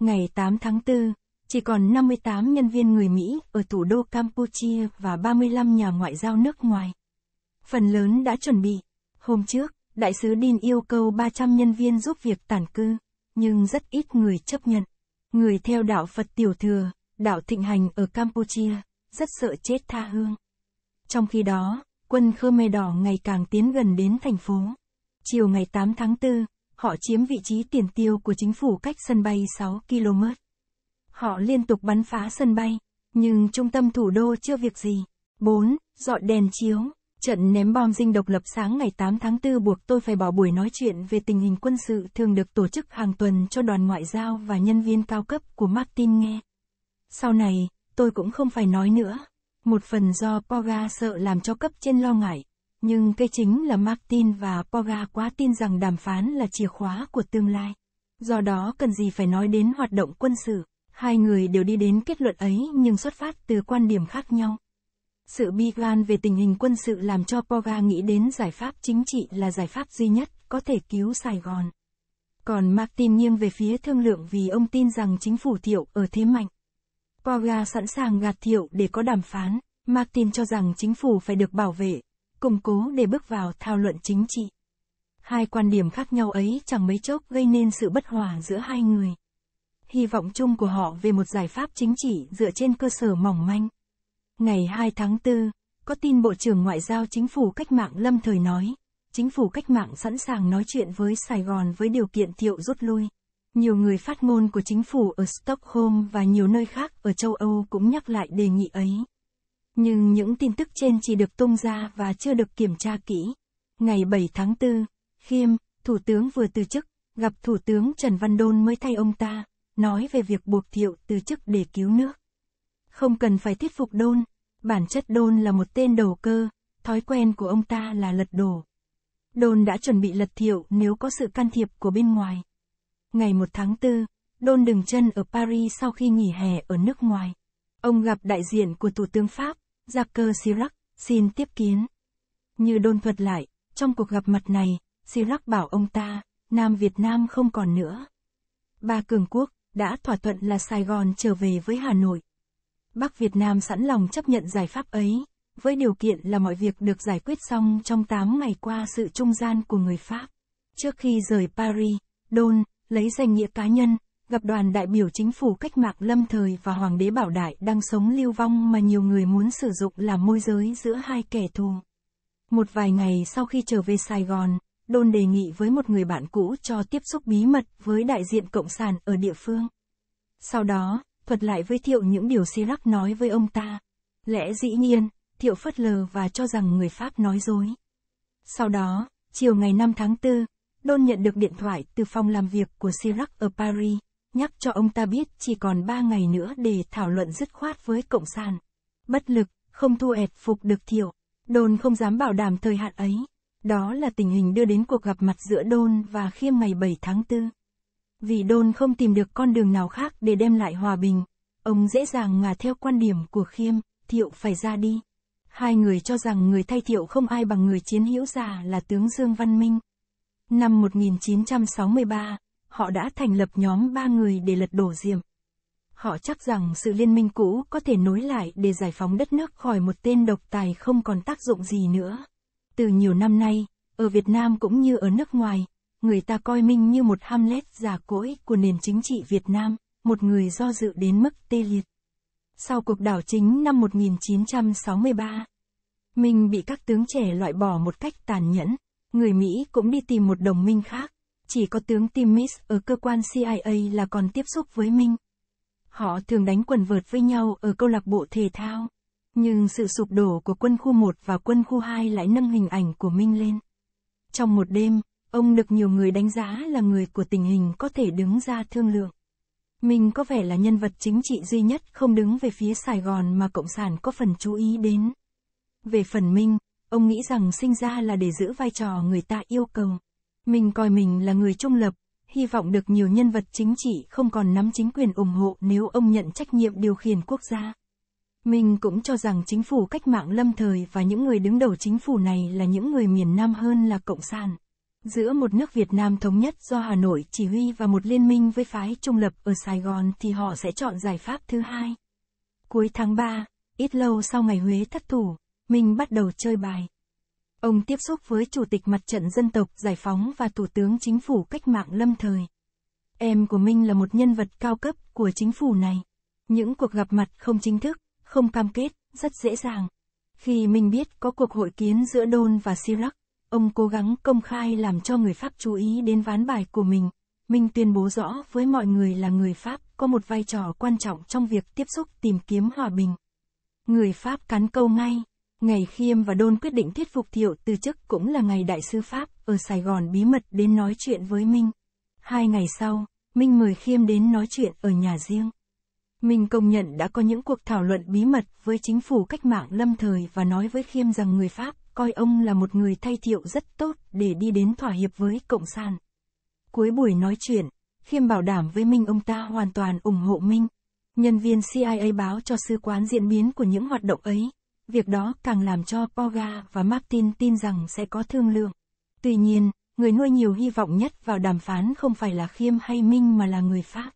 Ngày 8 tháng 4, chỉ còn 58 nhân viên người Mỹ ở thủ đô Campuchia và 35 nhà ngoại giao nước ngoài. Phần lớn đã chuẩn bị. Hôm trước, đại sứ din yêu cầu 300 nhân viên giúp việc tản cư, nhưng rất ít người chấp nhận. Người theo đạo Phật Tiểu Thừa, đạo thịnh hành ở Campuchia, rất sợ chết tha hương. Trong khi đó, quân Khmer Đỏ ngày càng tiến gần đến thành phố. Chiều ngày 8 tháng 4, họ chiếm vị trí tiền tiêu của chính phủ cách sân bay 6 km. Họ liên tục bắn phá sân bay, nhưng trung tâm thủ đô chưa việc gì. 4. Dọn đèn chiếu. Trận ném bom dinh độc lập sáng ngày 8 tháng 4 buộc tôi phải bỏ buổi nói chuyện về tình hình quân sự thường được tổ chức hàng tuần cho đoàn ngoại giao và nhân viên cao cấp của Martin nghe. Sau này, tôi cũng không phải nói nữa. Một phần do Poga sợ làm cho cấp trên lo ngại, nhưng cái chính là Martin và Poga quá tin rằng đàm phán là chìa khóa của tương lai. Do đó cần gì phải nói đến hoạt động quân sự. Hai người đều đi đến kết luận ấy nhưng xuất phát từ quan điểm khác nhau. Sự bi quan về tình hình quân sự làm cho Poga nghĩ đến giải pháp chính trị là giải pháp duy nhất có thể cứu Sài Gòn. Còn Martin nghiêng về phía thương lượng vì ông tin rằng chính phủ Thiệu ở thế mạnh. Poga sẵn sàng gạt Thiệu để có đàm phán, Martin cho rằng chính phủ phải được bảo vệ, củng cố để bước vào thảo luận chính trị. Hai quan điểm khác nhau ấy chẳng mấy chốc gây nên sự bất hòa giữa hai người hy vọng chung của họ về một giải pháp chính trị dựa trên cơ sở mỏng manh. Ngày 2 tháng 4, có tin Bộ trưởng Ngoại giao Chính phủ Cách mạng Lâm Thời nói, Chính phủ Cách mạng sẵn sàng nói chuyện với Sài Gòn với điều kiện thiệu rút lui. Nhiều người phát ngôn của chính phủ ở Stockholm và nhiều nơi khác ở châu Âu cũng nhắc lại đề nghị ấy. Nhưng những tin tức trên chỉ được tung ra và chưa được kiểm tra kỹ. Ngày 7 tháng 4, Khiêm, Thủ tướng vừa từ chức, gặp Thủ tướng Trần Văn Đôn mới thay ông ta nói về việc buộc thiệu từ chức để cứu nước. Không cần phải thuyết phục đôn, bản chất đôn là một tên đầu cơ, thói quen của ông ta là lật đổ. Đôn đã chuẩn bị lật thiệu nếu có sự can thiệp của bên ngoài. Ngày 1 tháng 4, Đôn dừng chân ở Paris sau khi nghỉ hè ở nước ngoài. Ông gặp đại diện của Thủ tướng Pháp, Jacques Chirac, xin tiếp kiến. Như Đôn thuật lại, trong cuộc gặp mặt này, Chirac bảo ông ta, Nam Việt Nam không còn nữa. Ba cường quốc, đã thỏa thuận là Sài Gòn trở về với Hà Nội. Bắc Việt Nam sẵn lòng chấp nhận giải pháp ấy, với điều kiện là mọi việc được giải quyết xong trong 8 ngày qua sự trung gian của người Pháp. Trước khi rời Paris, Đôn, lấy danh nghĩa cá nhân, gặp đoàn đại biểu chính phủ cách mạng lâm thời và Hoàng đế Bảo Đại đang sống lưu vong mà nhiều người muốn sử dụng làm môi giới giữa hai kẻ thù. Một vài ngày sau khi trở về Sài Gòn, Đôn đề nghị với một người bạn cũ cho tiếp xúc bí mật với đại diện Cộng sản ở địa phương. Sau đó, thuật lại với Thiệu những điều Sirac nói với ông ta. Lẽ dĩ nhiên, Thiệu phất lờ và cho rằng người Pháp nói dối. Sau đó, chiều ngày 5 tháng 4, Đôn nhận được điện thoại từ phòng làm việc của Sirac ở Paris, nhắc cho ông ta biết chỉ còn 3 ngày nữa để thảo luận dứt khoát với Cộng sản. Bất lực, không thu ẹp phục được Thiệu, Đôn không dám bảo đảm thời hạn ấy. Đó là tình hình đưa đến cuộc gặp mặt giữa Đôn và Khiêm ngày 7 tháng 4. Vì Đôn không tìm được con đường nào khác để đem lại hòa bình, ông dễ dàng ngả theo quan điểm của Khiêm, Thiệu phải ra đi. Hai người cho rằng người thay Thiệu không ai bằng người chiến hữu già là tướng Dương Văn Minh. Năm 1963, họ đã thành lập nhóm ba người để lật đổ Diệm. Họ chắc rằng sự liên minh cũ có thể nối lại để giải phóng đất nước khỏi một tên độc tài không còn tác dụng gì nữa. Từ nhiều năm nay, ở Việt Nam cũng như ở nước ngoài, người ta coi Minh như một Hamlet già cỗi của nền chính trị Việt Nam, một người do dự đến mức tê liệt. Sau cuộc đảo chính năm 1963, Minh bị các tướng trẻ loại bỏ một cách tàn nhẫn, người Mỹ cũng đi tìm một đồng minh khác, chỉ có tướng Tim Miss ở cơ quan CIA là còn tiếp xúc với Minh. Họ thường đánh quần vợt với nhau ở câu lạc bộ thể thao. Nhưng sự sụp đổ của quân khu 1 và quân khu 2 lại nâng hình ảnh của Minh lên. Trong một đêm, ông được nhiều người đánh giá là người của tình hình có thể đứng ra thương lượng. Minh có vẻ là nhân vật chính trị duy nhất không đứng về phía Sài Gòn mà Cộng sản có phần chú ý đến. Về phần Minh, ông nghĩ rằng sinh ra là để giữ vai trò người ta yêu cầu. Minh coi mình là người trung lập, hy vọng được nhiều nhân vật chính trị không còn nắm chính quyền ủng hộ nếu ông nhận trách nhiệm điều khiển quốc gia. Mình cũng cho rằng chính phủ cách mạng lâm thời và những người đứng đầu chính phủ này là những người miền Nam hơn là Cộng sản. Giữa một nước Việt Nam thống nhất do Hà Nội chỉ huy và một liên minh với phái trung lập ở Sài Gòn thì họ sẽ chọn giải pháp thứ hai. Cuối tháng 3, ít lâu sau ngày Huế thất thủ, mình bắt đầu chơi bài. Ông tiếp xúc với Chủ tịch Mặt trận Dân tộc Giải phóng và Thủ tướng Chính phủ Cách mạng Lâm Thời. Em của Minh là một nhân vật cao cấp của chính phủ này. Những cuộc gặp mặt không chính thức, không cam kết, rất dễ dàng. Khi mình biết có cuộc hội kiến giữa Đôn và Sirac, ông cố gắng công khai làm cho người Pháp chú ý đến ván bài của mình. Mình tuyên bố rõ với mọi người là người Pháp có một vai trò quan trọng trong việc tiếp xúc tìm kiếm hòa bình. Người Pháp cắn câu ngay. Ngày Khiêm và Đôn quyết định thuyết phục Thiệu từ chức cũng là ngày đại sư Pháp ở Sài Gòn bí mật đến nói chuyện với Minh. Hai ngày sau, Minh mời Khiêm đến nói chuyện ở nhà riêng. Minh công nhận đã có những cuộc thảo luận bí mật với chính phủ cách mạng lâm thời và nói với Khiêm rằng người Pháp coi ông là một người thay thiệu rất tốt để đi đến thỏa hiệp với Cộng sản. Cuối buổi nói chuyện, Khiêm bảo đảm với Minh ông ta hoàn toàn ủng hộ Minh. Nhân viên CIA báo cho sứ quán diễn biến của những hoạt động ấy. Việc đó càng làm cho Poga và Martin tin rằng sẽ có thương lượng. Tuy nhiên, người nuôi nhiều hy vọng nhất vào đàm phán không phải là Khiêm hay Minh mà là người Pháp.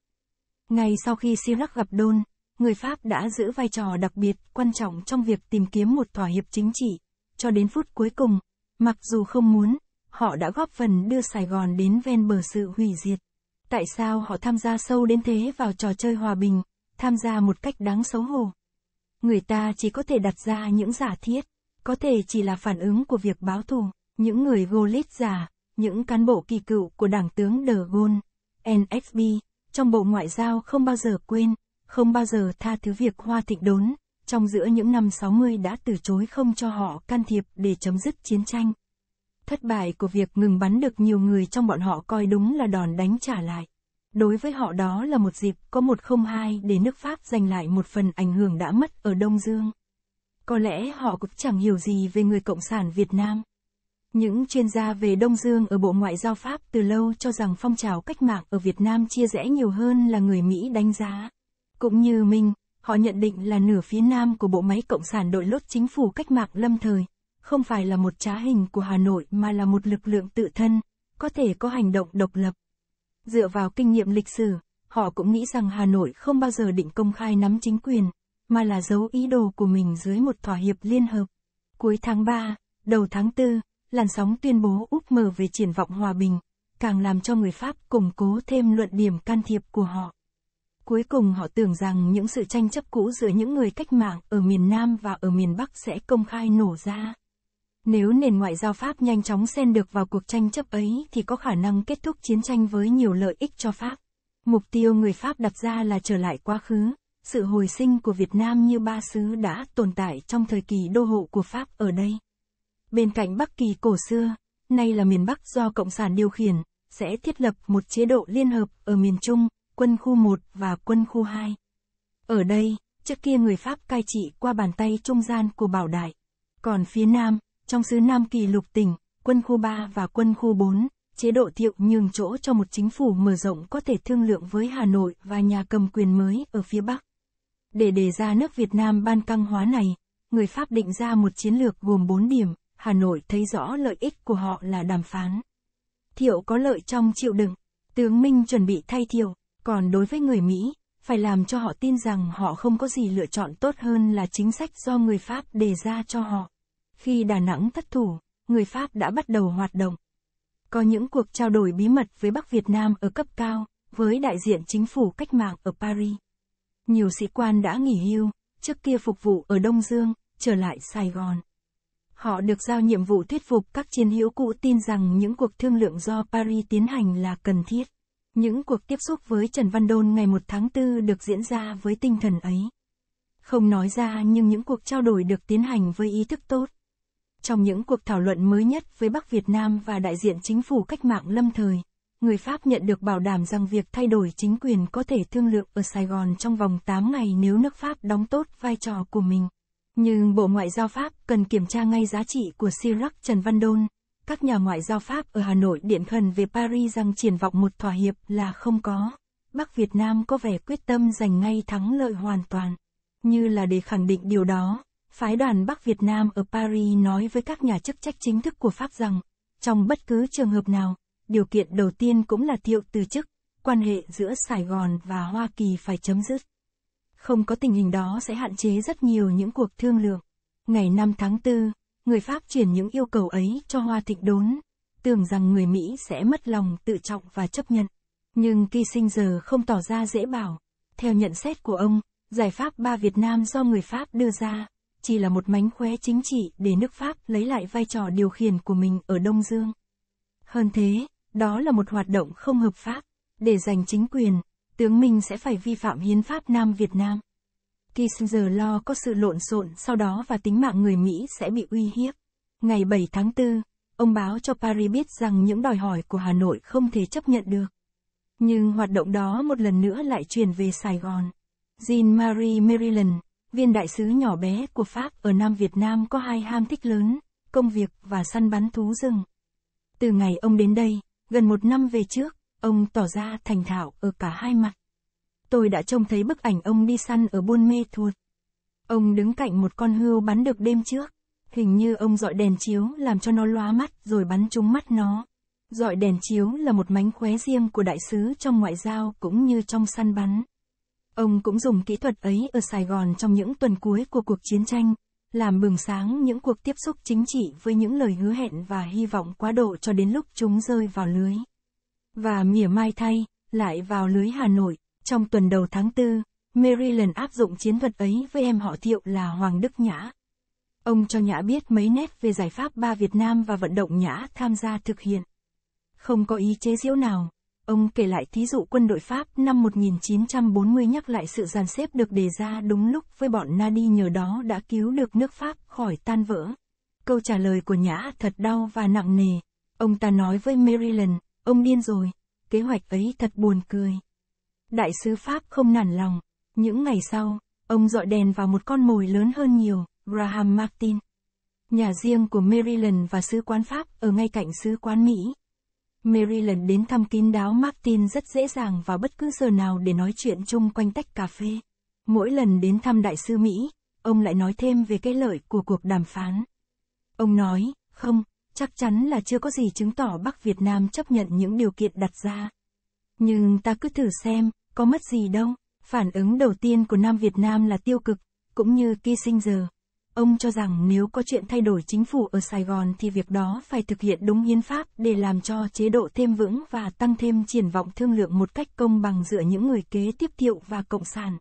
Ngay sau khi Chirac gặp đôn, người Pháp đã giữ vai trò đặc biệt quan trọng trong việc tìm kiếm một thỏa hiệp chính trị. Cho đến phút cuối cùng, mặc dù không muốn, họ đã góp phần đưa Sài Gòn đến ven bờ sự hủy diệt. Tại sao họ tham gia sâu đến thế vào trò chơi hòa bình, tham gia một cách đáng xấu hổ? Người ta chỉ có thể đặt ra những giả thiết, có thể chỉ là phản ứng của việc báo thù, những người Gaullist giả, những cán bộ kỳ cựu của đảng tướng De Gaulle, NSB trong Bộ Ngoại giao không bao giờ quên, không bao giờ tha thứ việc Hoa Thịnh Đốn, trong giữa những năm 60 đã từ chối không cho họ can thiệp để chấm dứt chiến tranh. Thất bại của việc ngừng bắn được nhiều người trong bọn họ coi đúng là đòn đánh trả lại. Đối với họ đó là một dịp có một không hai để nước Pháp giành lại một phần ảnh hưởng đã mất ở Đông Dương. Có lẽ họ cũng chẳng hiểu gì về người Cộng sản Việt Nam. Những chuyên gia về Đông Dương ở Bộ Ngoại giao Pháp từ lâu cho rằng phong trào cách mạng ở Việt Nam chia rẽ nhiều hơn là người Mỹ đánh giá. Cũng như mình, họ nhận định là nửa phía nam của bộ máy cộng sản đội lốt chính phủ cách mạng lâm thời, không phải là một trá hình của Hà Nội mà là một lực lượng tự thân, có thể có hành động độc lập. Dựa vào kinh nghiệm lịch sử, họ cũng nghĩ rằng Hà Nội không bao giờ định công khai nắm chính quyền, mà là giấu ý đồ của mình dưới một thỏa hiệp liên hợp. Cuối tháng 3, đầu tháng 4, làn sóng tuyên bố úp mở về triển vọng hòa bình, càng làm cho người Pháp củng cố thêm luận điểm can thiệp của họ. Cuối cùng họ tưởng rằng những sự tranh chấp cũ giữa những người cách mạng ở miền Nam và ở miền Bắc sẽ công khai nổ ra. Nếu nền ngoại giao Pháp nhanh chóng xen được vào cuộc tranh chấp ấy thì có khả năng kết thúc chiến tranh với nhiều lợi ích cho Pháp. Mục tiêu người Pháp đặt ra là trở lại quá khứ, sự hồi sinh của Việt Nam như ba xứ đã tồn tại trong thời kỳ đô hộ của Pháp ở đây bên cạnh Bắc Kỳ cổ xưa, nay là miền Bắc do Cộng sản điều khiển, sẽ thiết lập một chế độ liên hợp ở miền Trung, quân khu 1 và quân khu 2. Ở đây, trước kia người Pháp cai trị qua bàn tay trung gian của Bảo Đại. Còn phía Nam, trong xứ Nam Kỳ lục tỉnh, quân khu 3 và quân khu 4, chế độ thiệu nhường chỗ cho một chính phủ mở rộng có thể thương lượng với Hà Nội và nhà cầm quyền mới ở phía Bắc. Để đề ra nước Việt Nam ban căng hóa này, người Pháp định ra một chiến lược gồm 4 điểm. Hà Nội thấy rõ lợi ích của họ là đàm phán. Thiệu có lợi trong chịu đựng, tướng Minh chuẩn bị thay Thiệu, còn đối với người Mỹ, phải làm cho họ tin rằng họ không có gì lựa chọn tốt hơn là chính sách do người Pháp đề ra cho họ. Khi Đà Nẵng thất thủ, người Pháp đã bắt đầu hoạt động. Có những cuộc trao đổi bí mật với Bắc Việt Nam ở cấp cao, với đại diện chính phủ cách mạng ở Paris. Nhiều sĩ quan đã nghỉ hưu, trước kia phục vụ ở Đông Dương, trở lại Sài Gòn. Họ được giao nhiệm vụ thuyết phục các chiến hữu cũ tin rằng những cuộc thương lượng do Paris tiến hành là cần thiết. Những cuộc tiếp xúc với Trần Văn Đôn ngày 1 tháng 4 được diễn ra với tinh thần ấy. Không nói ra nhưng những cuộc trao đổi được tiến hành với ý thức tốt. Trong những cuộc thảo luận mới nhất với Bắc Việt Nam và đại diện chính phủ cách mạng lâm thời, người Pháp nhận được bảo đảm rằng việc thay đổi chính quyền có thể thương lượng ở Sài Gòn trong vòng 8 ngày nếu nước Pháp đóng tốt vai trò của mình. Nhưng Bộ Ngoại giao Pháp cần kiểm tra ngay giá trị của Chirac Trần Văn Đôn. Các nhà ngoại giao Pháp ở Hà Nội điện khẩn về Paris rằng triển vọng một thỏa hiệp là không có. Bắc Việt Nam có vẻ quyết tâm giành ngay thắng lợi hoàn toàn. Như là để khẳng định điều đó, phái đoàn Bắc Việt Nam ở Paris nói với các nhà chức trách chính thức của Pháp rằng, trong bất cứ trường hợp nào, điều kiện đầu tiên cũng là thiệu từ chức, quan hệ giữa Sài Gòn và Hoa Kỳ phải chấm dứt. Không có tình hình đó sẽ hạn chế rất nhiều những cuộc thương lượng. Ngày 5 tháng 4, người Pháp chuyển những yêu cầu ấy cho Hoa Thịnh Đốn, tưởng rằng người Mỹ sẽ mất lòng tự trọng và chấp nhận. Nhưng Kissinger không tỏ ra dễ bảo. Theo nhận xét của ông, giải pháp ba Việt Nam do người Pháp đưa ra, chỉ là một mánh khóe chính trị để nước Pháp lấy lại vai trò điều khiển của mình ở Đông Dương. Hơn thế, đó là một hoạt động không hợp pháp, để giành chính quyền, tướng Minh sẽ phải vi phạm hiến pháp Nam Việt Nam. Kissinger lo có sự lộn xộn sau đó và tính mạng người Mỹ sẽ bị uy hiếp. Ngày 7 tháng 4, ông báo cho Paris biết rằng những đòi hỏi của Hà Nội không thể chấp nhận được. Nhưng hoạt động đó một lần nữa lại chuyển về Sài Gòn. Jean-Marie Maryland, viên đại sứ nhỏ bé của Pháp ở Nam Việt Nam có hai ham thích lớn, công việc và săn bắn thú rừng. Từ ngày ông đến đây, gần một năm về trước, Ông tỏ ra thành thạo ở cả hai mặt. Tôi đã trông thấy bức ảnh ông đi săn ở buôn mê thuột. Ông đứng cạnh một con hươu bắn được đêm trước. Hình như ông dọi đèn chiếu làm cho nó loa mắt rồi bắn trúng mắt nó. Dọi đèn chiếu là một mánh khóe riêng của đại sứ trong ngoại giao cũng như trong săn bắn. Ông cũng dùng kỹ thuật ấy ở Sài Gòn trong những tuần cuối của cuộc chiến tranh, làm bừng sáng những cuộc tiếp xúc chính trị với những lời hứa hẹn và hy vọng quá độ cho đến lúc chúng rơi vào lưới và mỉa mai thay, lại vào lưới Hà Nội. Trong tuần đầu tháng 4, Maryland áp dụng chiến thuật ấy với em họ Thiệu là Hoàng Đức Nhã. Ông cho Nhã biết mấy nét về giải pháp ba Việt Nam và vận động Nhã tham gia thực hiện. Không có ý chế giễu nào, ông kể lại thí dụ quân đội Pháp năm 1940 nhắc lại sự dàn xếp được đề ra đúng lúc với bọn Nadi nhờ đó đã cứu được nước Pháp khỏi tan vỡ. Câu trả lời của Nhã thật đau và nặng nề. Ông ta nói với Maryland, ông điên rồi, kế hoạch ấy thật buồn cười. Đại sứ Pháp không nản lòng, những ngày sau, ông dọi đèn vào một con mồi lớn hơn nhiều, Graham Martin. Nhà riêng của Maryland và sứ quán Pháp ở ngay cạnh sứ quán Mỹ. Maryland đến thăm kín đáo Martin rất dễ dàng vào bất cứ giờ nào để nói chuyện chung quanh tách cà phê. Mỗi lần đến thăm đại sứ Mỹ, ông lại nói thêm về cái lợi của cuộc đàm phán. Ông nói, không, chắc chắn là chưa có gì chứng tỏ Bắc Việt Nam chấp nhận những điều kiện đặt ra. Nhưng ta cứ thử xem, có mất gì đâu. Phản ứng đầu tiên của Nam Việt Nam là tiêu cực, cũng như Kissinger. Ông cho rằng nếu có chuyện thay đổi chính phủ ở Sài Gòn thì việc đó phải thực hiện đúng hiến pháp để làm cho chế độ thêm vững và tăng thêm triển vọng thương lượng một cách công bằng giữa những người kế tiếp thiệu và cộng sản.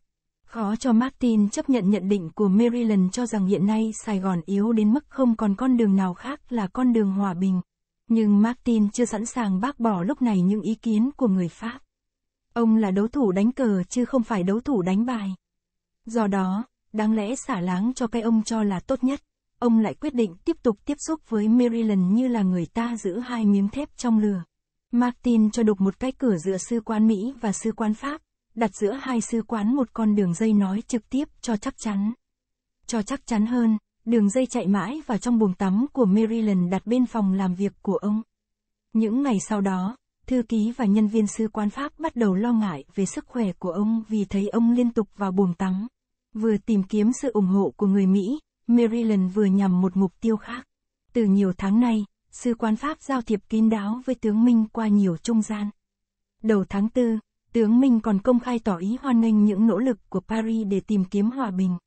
Khó cho Martin chấp nhận nhận định của Maryland cho rằng hiện nay Sài Gòn yếu đến mức không còn con đường nào khác là con đường hòa bình. Nhưng Martin chưa sẵn sàng bác bỏ lúc này những ý kiến của người Pháp. Ông là đấu thủ đánh cờ chứ không phải đấu thủ đánh bài. Do đó, đáng lẽ xả láng cho cái ông cho là tốt nhất. Ông lại quyết định tiếp tục tiếp xúc với Maryland như là người ta giữ hai miếng thép trong lửa. Martin cho đục một cái cửa giữa sư quan Mỹ và sư quan Pháp, đặt giữa hai sứ quán một con đường dây nói trực tiếp cho chắc chắn. Cho chắc chắn hơn, đường dây chạy mãi vào trong buồng tắm của Maryland đặt bên phòng làm việc của ông. Những ngày sau đó, thư ký và nhân viên sứ quán Pháp bắt đầu lo ngại về sức khỏe của ông vì thấy ông liên tục vào buồng tắm. Vừa tìm kiếm sự ủng hộ của người Mỹ, Maryland vừa nhằm một mục tiêu khác. Từ nhiều tháng nay, sứ quán Pháp giao thiệp kín đáo với tướng Minh qua nhiều trung gian. Đầu tháng 4, tướng Minh còn công khai tỏ ý hoan nghênh những nỗ lực của Paris để tìm kiếm hòa bình.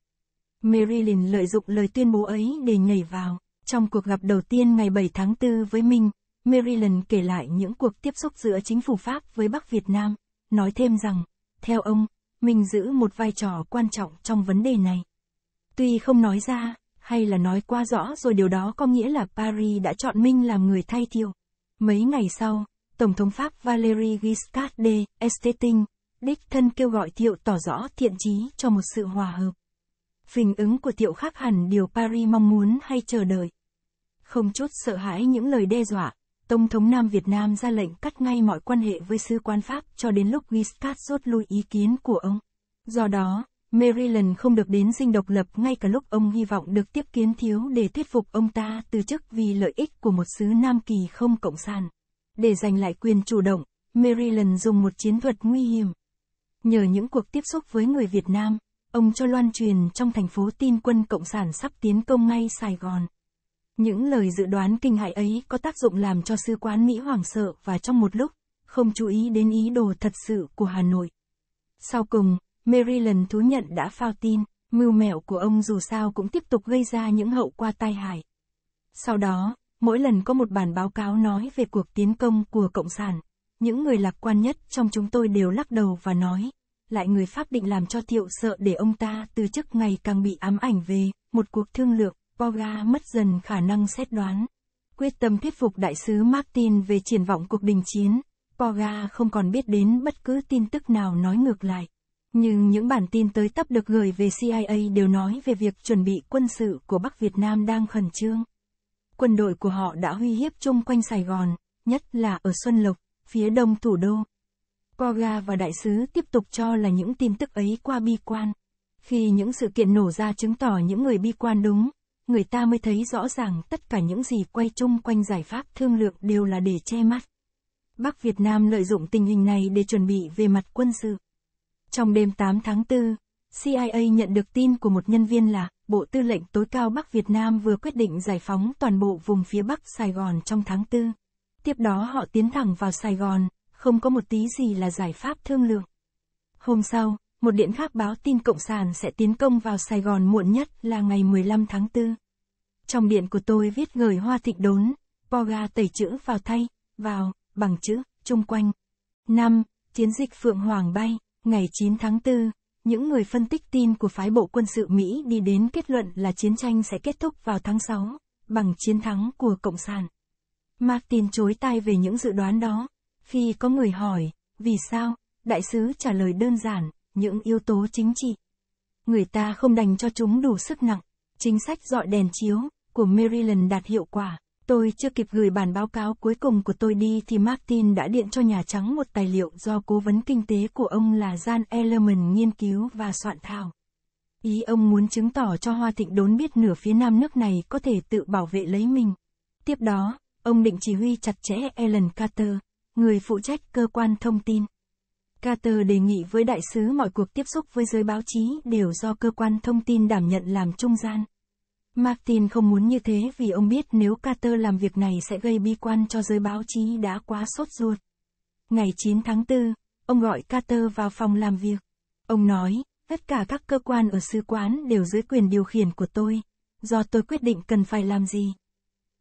Marilyn lợi dụng lời tuyên bố ấy để nhảy vào. Trong cuộc gặp đầu tiên ngày 7 tháng 4 với Minh, Marilyn kể lại những cuộc tiếp xúc giữa chính phủ Pháp với Bắc Việt Nam, nói thêm rằng, theo ông, Minh giữ một vai trò quan trọng trong vấn đề này. Tuy không nói ra, hay là nói quá rõ rồi điều đó có nghĩa là Paris đã chọn Minh làm người thay thiêu. Mấy ngày sau, Tổng thống Pháp Valéry Giscard d'Estaing, đích thân kêu gọi Thiệu tỏ rõ thiện chí cho một sự hòa hợp. Phình ứng của Thiệu khác hẳn điều Paris mong muốn hay chờ đợi. Không chút sợ hãi những lời đe dọa, Tổng thống Nam Việt Nam ra lệnh cắt ngay mọi quan hệ với sứ quan Pháp cho đến lúc Giscard rút lui ý kiến của ông. Do đó, Maryland không được đến dinh độc lập ngay cả lúc ông hy vọng được tiếp kiến thiếu để thuyết phục ông ta từ chức vì lợi ích của một sứ Nam Kỳ không cộng sản. Để giành lại quyền chủ động, Maryland dùng một chiến thuật nguy hiểm. Nhờ những cuộc tiếp xúc với người Việt Nam, ông cho loan truyền trong thành phố tin quân Cộng sản sắp tiến công ngay Sài Gòn. Những lời dự đoán kinh hại ấy có tác dụng làm cho sứ quán Mỹ hoảng sợ và trong một lúc, không chú ý đến ý đồ thật sự của Hà Nội. Sau cùng, Maryland thú nhận đã phao tin, mưu mẹo của ông dù sao cũng tiếp tục gây ra những hậu quả tai hại. Sau đó, Mỗi lần có một bản báo cáo nói về cuộc tiến công của Cộng sản, những người lạc quan nhất trong chúng tôi đều lắc đầu và nói, lại người Pháp định làm cho Thiệu sợ để ông ta từ chức ngày càng bị ám ảnh về, một cuộc thương lượng, Poga mất dần khả năng xét đoán. Quyết tâm thuyết phục đại sứ Martin về triển vọng cuộc đình chiến, Poga không còn biết đến bất cứ tin tức nào nói ngược lại. Nhưng những bản tin tới tấp được gửi về CIA đều nói về việc chuẩn bị quân sự của Bắc Việt Nam đang khẩn trương quân đội của họ đã huy hiếp chung quanh Sài Gòn, nhất là ở Xuân Lộc, phía đông thủ đô. Poga và đại sứ tiếp tục cho là những tin tức ấy qua bi quan. Khi những sự kiện nổ ra chứng tỏ những người bi quan đúng, người ta mới thấy rõ ràng tất cả những gì quay chung quanh giải pháp thương lượng đều là để che mắt. Bắc Việt Nam lợi dụng tình hình này để chuẩn bị về mặt quân sự. Trong đêm 8 tháng 4, CIA nhận được tin của một nhân viên là Bộ Tư lệnh Tối cao Bắc Việt Nam vừa quyết định giải phóng toàn bộ vùng phía Bắc Sài Gòn trong tháng 4. Tiếp đó họ tiến thẳng vào Sài Gòn, không có một tí gì là giải pháp thương lượng. Hôm sau, một điện khác báo tin Cộng sản sẽ tiến công vào Sài Gòn muộn nhất là ngày 15 tháng 4. Trong điện của tôi viết gửi hoa thịnh đốn, ga tẩy chữ vào thay, vào, bằng chữ, chung quanh. 5. Chiến dịch Phượng Hoàng bay, ngày 9 tháng 4 những người phân tích tin của phái bộ quân sự Mỹ đi đến kết luận là chiến tranh sẽ kết thúc vào tháng 6, bằng chiến thắng của Cộng sản. Martin chối tay về những dự đoán đó. Khi có người hỏi, vì sao, đại sứ trả lời đơn giản, những yếu tố chính trị. Người ta không dành cho chúng đủ sức nặng. Chính sách dọi đèn chiếu của Maryland đạt hiệu quả. Tôi chưa kịp gửi bản báo cáo cuối cùng của tôi đi thì Martin đã điện cho Nhà Trắng một tài liệu do cố vấn kinh tế của ông là Jan Ellerman nghiên cứu và soạn thảo. Ý ông muốn chứng tỏ cho Hoa Thịnh đốn biết nửa phía nam nước này có thể tự bảo vệ lấy mình. Tiếp đó, ông định chỉ huy chặt chẽ Ellen Carter, người phụ trách cơ quan thông tin. Carter đề nghị với đại sứ mọi cuộc tiếp xúc với giới báo chí đều do cơ quan thông tin đảm nhận làm trung gian. Martin không muốn như thế vì ông biết nếu Carter làm việc này sẽ gây bi quan cho giới báo chí đã quá sốt ruột. Ngày 9 tháng 4, ông gọi Carter vào phòng làm việc. Ông nói, tất cả các cơ quan ở sứ quán đều dưới quyền điều khiển của tôi, do tôi quyết định cần phải làm gì.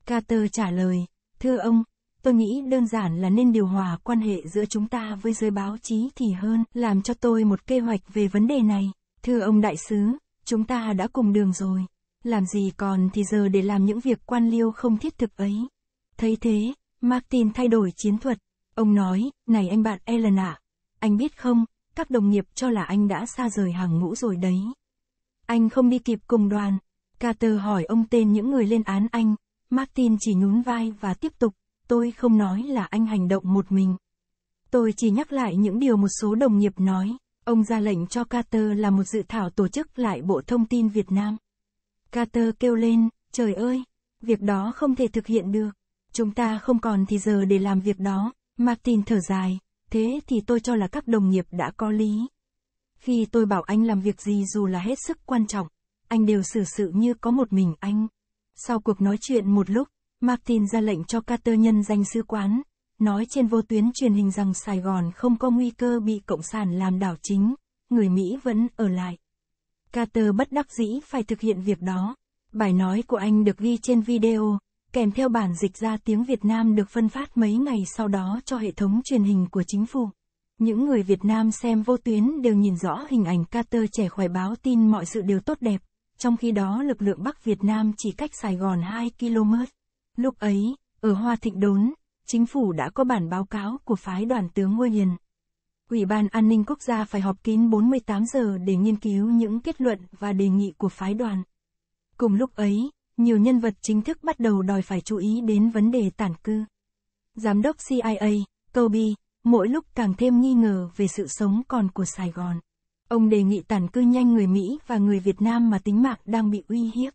Carter trả lời, thưa ông, tôi nghĩ đơn giản là nên điều hòa quan hệ giữa chúng ta với giới báo chí thì hơn, làm cho tôi một kế hoạch về vấn đề này. Thưa ông đại sứ, chúng ta đã cùng đường rồi. Làm gì còn thì giờ để làm những việc quan liêu không thiết thực ấy. Thấy thế, Martin thay đổi chiến thuật. Ông nói, này anh bạn Ellen ạ. anh biết không, các đồng nghiệp cho là anh đã xa rời hàng ngũ rồi đấy. Anh không đi kịp cùng đoàn. Carter hỏi ông tên những người lên án anh. Martin chỉ nhún vai và tiếp tục, tôi không nói là anh hành động một mình. Tôi chỉ nhắc lại những điều một số đồng nghiệp nói. Ông ra lệnh cho Carter là một dự thảo tổ chức lại Bộ Thông tin Việt Nam. Carter kêu lên, trời ơi, việc đó không thể thực hiện được. Chúng ta không còn thì giờ để làm việc đó. Martin thở dài, thế thì tôi cho là các đồng nghiệp đã có lý. Khi tôi bảo anh làm việc gì dù là hết sức quan trọng, anh đều xử sự như có một mình anh. Sau cuộc nói chuyện một lúc, Martin ra lệnh cho Carter nhân danh sứ quán, nói trên vô tuyến truyền hình rằng Sài Gòn không có nguy cơ bị Cộng sản làm đảo chính, người Mỹ vẫn ở lại. Carter bất đắc dĩ phải thực hiện việc đó. Bài nói của anh được ghi trên video, kèm theo bản dịch ra tiếng Việt Nam được phân phát mấy ngày sau đó cho hệ thống truyền hình của chính phủ. Những người Việt Nam xem vô tuyến đều nhìn rõ hình ảnh Carter trẻ khỏe báo tin mọi sự đều tốt đẹp, trong khi đó lực lượng Bắc Việt Nam chỉ cách Sài Gòn 2 km. Lúc ấy, ở Hoa Thịnh Đốn, chính phủ đã có bản báo cáo của phái đoàn tướng William. Ủy ban An ninh Quốc gia phải họp kín 48 giờ để nghiên cứu những kết luận và đề nghị của phái đoàn. Cùng lúc ấy, nhiều nhân vật chính thức bắt đầu đòi phải chú ý đến vấn đề tản cư. Giám đốc CIA, Kobe, mỗi lúc càng thêm nghi ngờ về sự sống còn của Sài Gòn. Ông đề nghị tản cư nhanh người Mỹ và người Việt Nam mà tính mạng đang bị uy hiếp.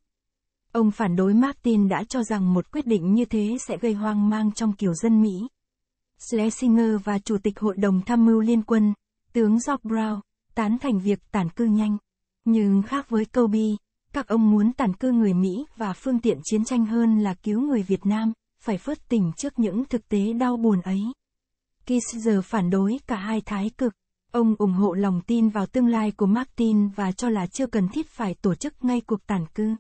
Ông phản đối Martin đã cho rằng một quyết định như thế sẽ gây hoang mang trong kiều dân Mỹ. Schlesinger và Chủ tịch Hội đồng Tham mưu Liên quân, tướng George Brown, tán thành việc tản cư nhanh. Nhưng khác với Kobe, các ông muốn tản cư người Mỹ và phương tiện chiến tranh hơn là cứu người Việt Nam, phải phớt tỉnh trước những thực tế đau buồn ấy. Kissinger phản đối cả hai thái cực. Ông ủng hộ lòng tin vào tương lai của Martin và cho là chưa cần thiết phải tổ chức ngay cuộc tản cư.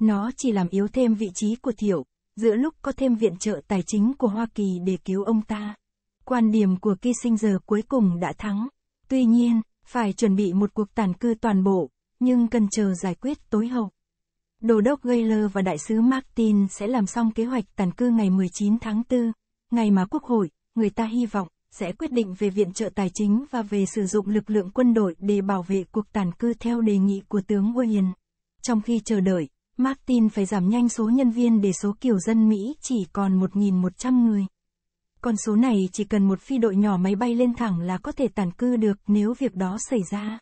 Nó chỉ làm yếu thêm vị trí của thiểu giữa lúc có thêm viện trợ tài chính của Hoa Kỳ để cứu ông ta. Quan điểm của Kissinger cuối cùng đã thắng. Tuy nhiên, phải chuẩn bị một cuộc tàn cư toàn bộ, nhưng cần chờ giải quyết tối hậu. Đô đốc Gaylor và đại sứ Martin sẽ làm xong kế hoạch tàn cư ngày 19 tháng 4, ngày mà Quốc hội, người ta hy vọng, sẽ quyết định về viện trợ tài chính và về sử dụng lực lượng quân đội để bảo vệ cuộc tàn cư theo đề nghị của tướng Nguyen. Trong khi chờ đợi, Martin phải giảm nhanh số nhân viên để số kiểu dân Mỹ chỉ còn 1.100 người. Con số này chỉ cần một phi đội nhỏ máy bay lên thẳng là có thể tản cư được nếu việc đó xảy ra.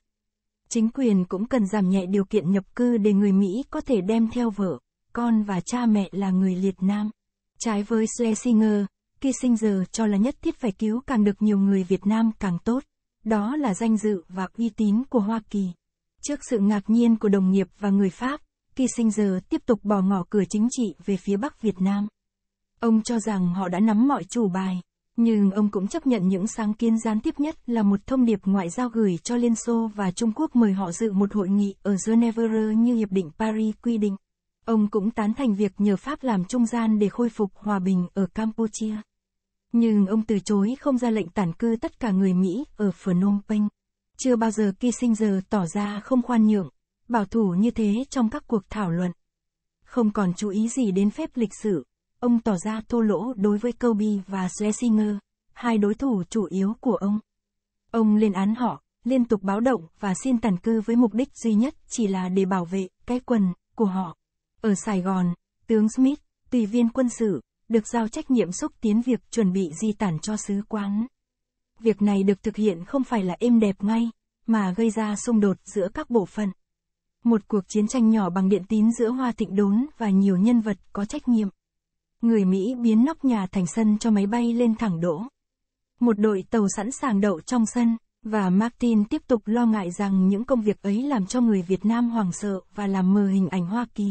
Chính quyền cũng cần giảm nhẹ điều kiện nhập cư để người Mỹ có thể đem theo vợ, con và cha mẹ là người Liệt Nam. Trái với Schlesinger, Kissinger cho là nhất thiết phải cứu càng được nhiều người Việt Nam càng tốt. Đó là danh dự và uy tín của Hoa Kỳ. Trước sự ngạc nhiên của đồng nghiệp và người Pháp, Kissinger tiếp tục bỏ ngỏ cửa chính trị về phía Bắc Việt Nam. Ông cho rằng họ đã nắm mọi chủ bài, nhưng ông cũng chấp nhận những sáng kiến gián tiếp nhất là một thông điệp ngoại giao gửi cho Liên Xô và Trung Quốc mời họ dự một hội nghị ở Geneva như Hiệp định Paris quy định. Ông cũng tán thành việc nhờ Pháp làm trung gian để khôi phục hòa bình ở Campuchia. Nhưng ông từ chối không ra lệnh tản cư tất cả người Mỹ ở Phnom Penh. Chưa bao giờ Kissinger tỏ ra không khoan nhượng, bảo thủ như thế trong các cuộc thảo luận. Không còn chú ý gì đến phép lịch sử, ông tỏ ra thô lỗ đối với Kobe và Schlesinger, hai đối thủ chủ yếu của ông. Ông lên án họ, liên tục báo động và xin tản cư với mục đích duy nhất chỉ là để bảo vệ cái quần của họ. Ở Sài Gòn, tướng Smith, tùy viên quân sự, được giao trách nhiệm xúc tiến việc chuẩn bị di tản cho sứ quán. Việc này được thực hiện không phải là êm đẹp ngay, mà gây ra xung đột giữa các bộ phận một cuộc chiến tranh nhỏ bằng điện tín giữa Hoa Thịnh Đốn và nhiều nhân vật có trách nhiệm. Người Mỹ biến nóc nhà thành sân cho máy bay lên thẳng đỗ. Một đội tàu sẵn sàng đậu trong sân, và Martin tiếp tục lo ngại rằng những công việc ấy làm cho người Việt Nam hoảng sợ và làm mờ hình ảnh Hoa Kỳ.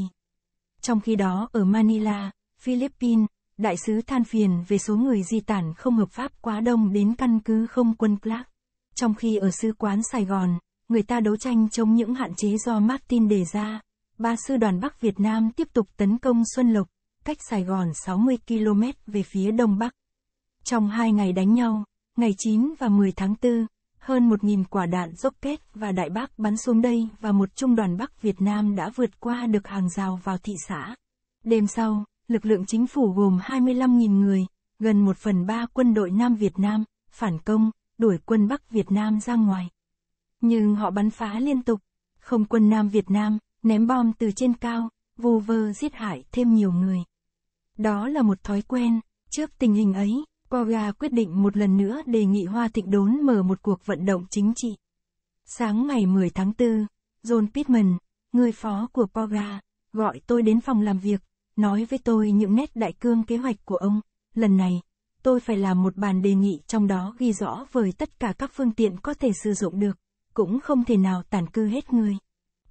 Trong khi đó ở Manila, Philippines, đại sứ than phiền về số người di tản không hợp pháp quá đông đến căn cứ không quân Clark. Trong khi ở sứ quán Sài Gòn, người ta đấu tranh chống những hạn chế do Martin đề ra. Ba sư đoàn Bắc Việt Nam tiếp tục tấn công Xuân Lộc, cách Sài Gòn 60 km về phía đông bắc. Trong hai ngày đánh nhau, ngày 9 và 10 tháng 4, hơn 1.000 quả đạn rocket và đại bác bắn xuống đây và một trung đoàn Bắc Việt Nam đã vượt qua được hàng rào vào thị xã. Đêm sau, lực lượng chính phủ gồm 25.000 người, gần một phần ba quân đội Nam Việt Nam, phản công, đuổi quân Bắc Việt Nam ra ngoài nhưng họ bắn phá liên tục. Không quân Nam Việt Nam, ném bom từ trên cao, vô vơ giết hại thêm nhiều người. Đó là một thói quen, trước tình hình ấy, Poga quyết định một lần nữa đề nghị Hoa Thịnh Đốn mở một cuộc vận động chính trị. Sáng ngày 10 tháng 4, John Pittman, người phó của Poga, gọi tôi đến phòng làm việc, nói với tôi những nét đại cương kế hoạch của ông. Lần này, tôi phải làm một bàn đề nghị trong đó ghi rõ với tất cả các phương tiện có thể sử dụng được cũng không thể nào tản cư hết người.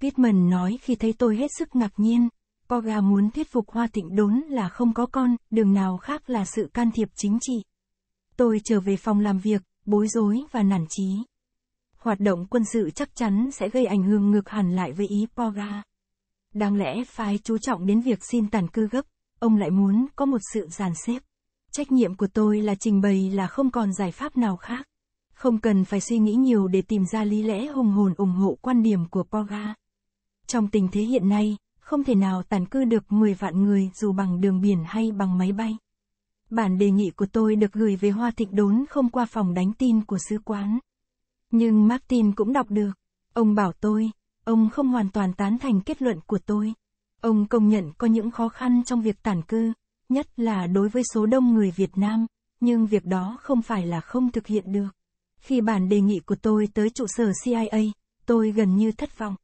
Pittman nói khi thấy tôi hết sức ngạc nhiên, Poga muốn thuyết phục Hoa thịnh đốn là không có con, đường nào khác là sự can thiệp chính trị. Tôi trở về phòng làm việc, bối rối và nản chí. Hoạt động quân sự chắc chắn sẽ gây ảnh hưởng ngược hẳn lại với ý Poga. Đáng lẽ phái chú trọng đến việc xin tàn cư gấp, ông lại muốn có một sự giàn xếp. Trách nhiệm của tôi là trình bày là không còn giải pháp nào khác. Không cần phải suy nghĩ nhiều để tìm ra lý lẽ hùng hồn ủng hộ quan điểm của Poga. Trong tình thế hiện nay, không thể nào tản cư được 10 vạn người dù bằng đường biển hay bằng máy bay. Bản đề nghị của tôi được gửi về Hoa Thịnh Đốn không qua phòng đánh tin của sứ quán. Nhưng Martin cũng đọc được. Ông bảo tôi, ông không hoàn toàn tán thành kết luận của tôi. Ông công nhận có những khó khăn trong việc tản cư, nhất là đối với số đông người Việt Nam, nhưng việc đó không phải là không thực hiện được. Khi bản đề nghị của tôi tới trụ sở CIA, tôi gần như thất vọng.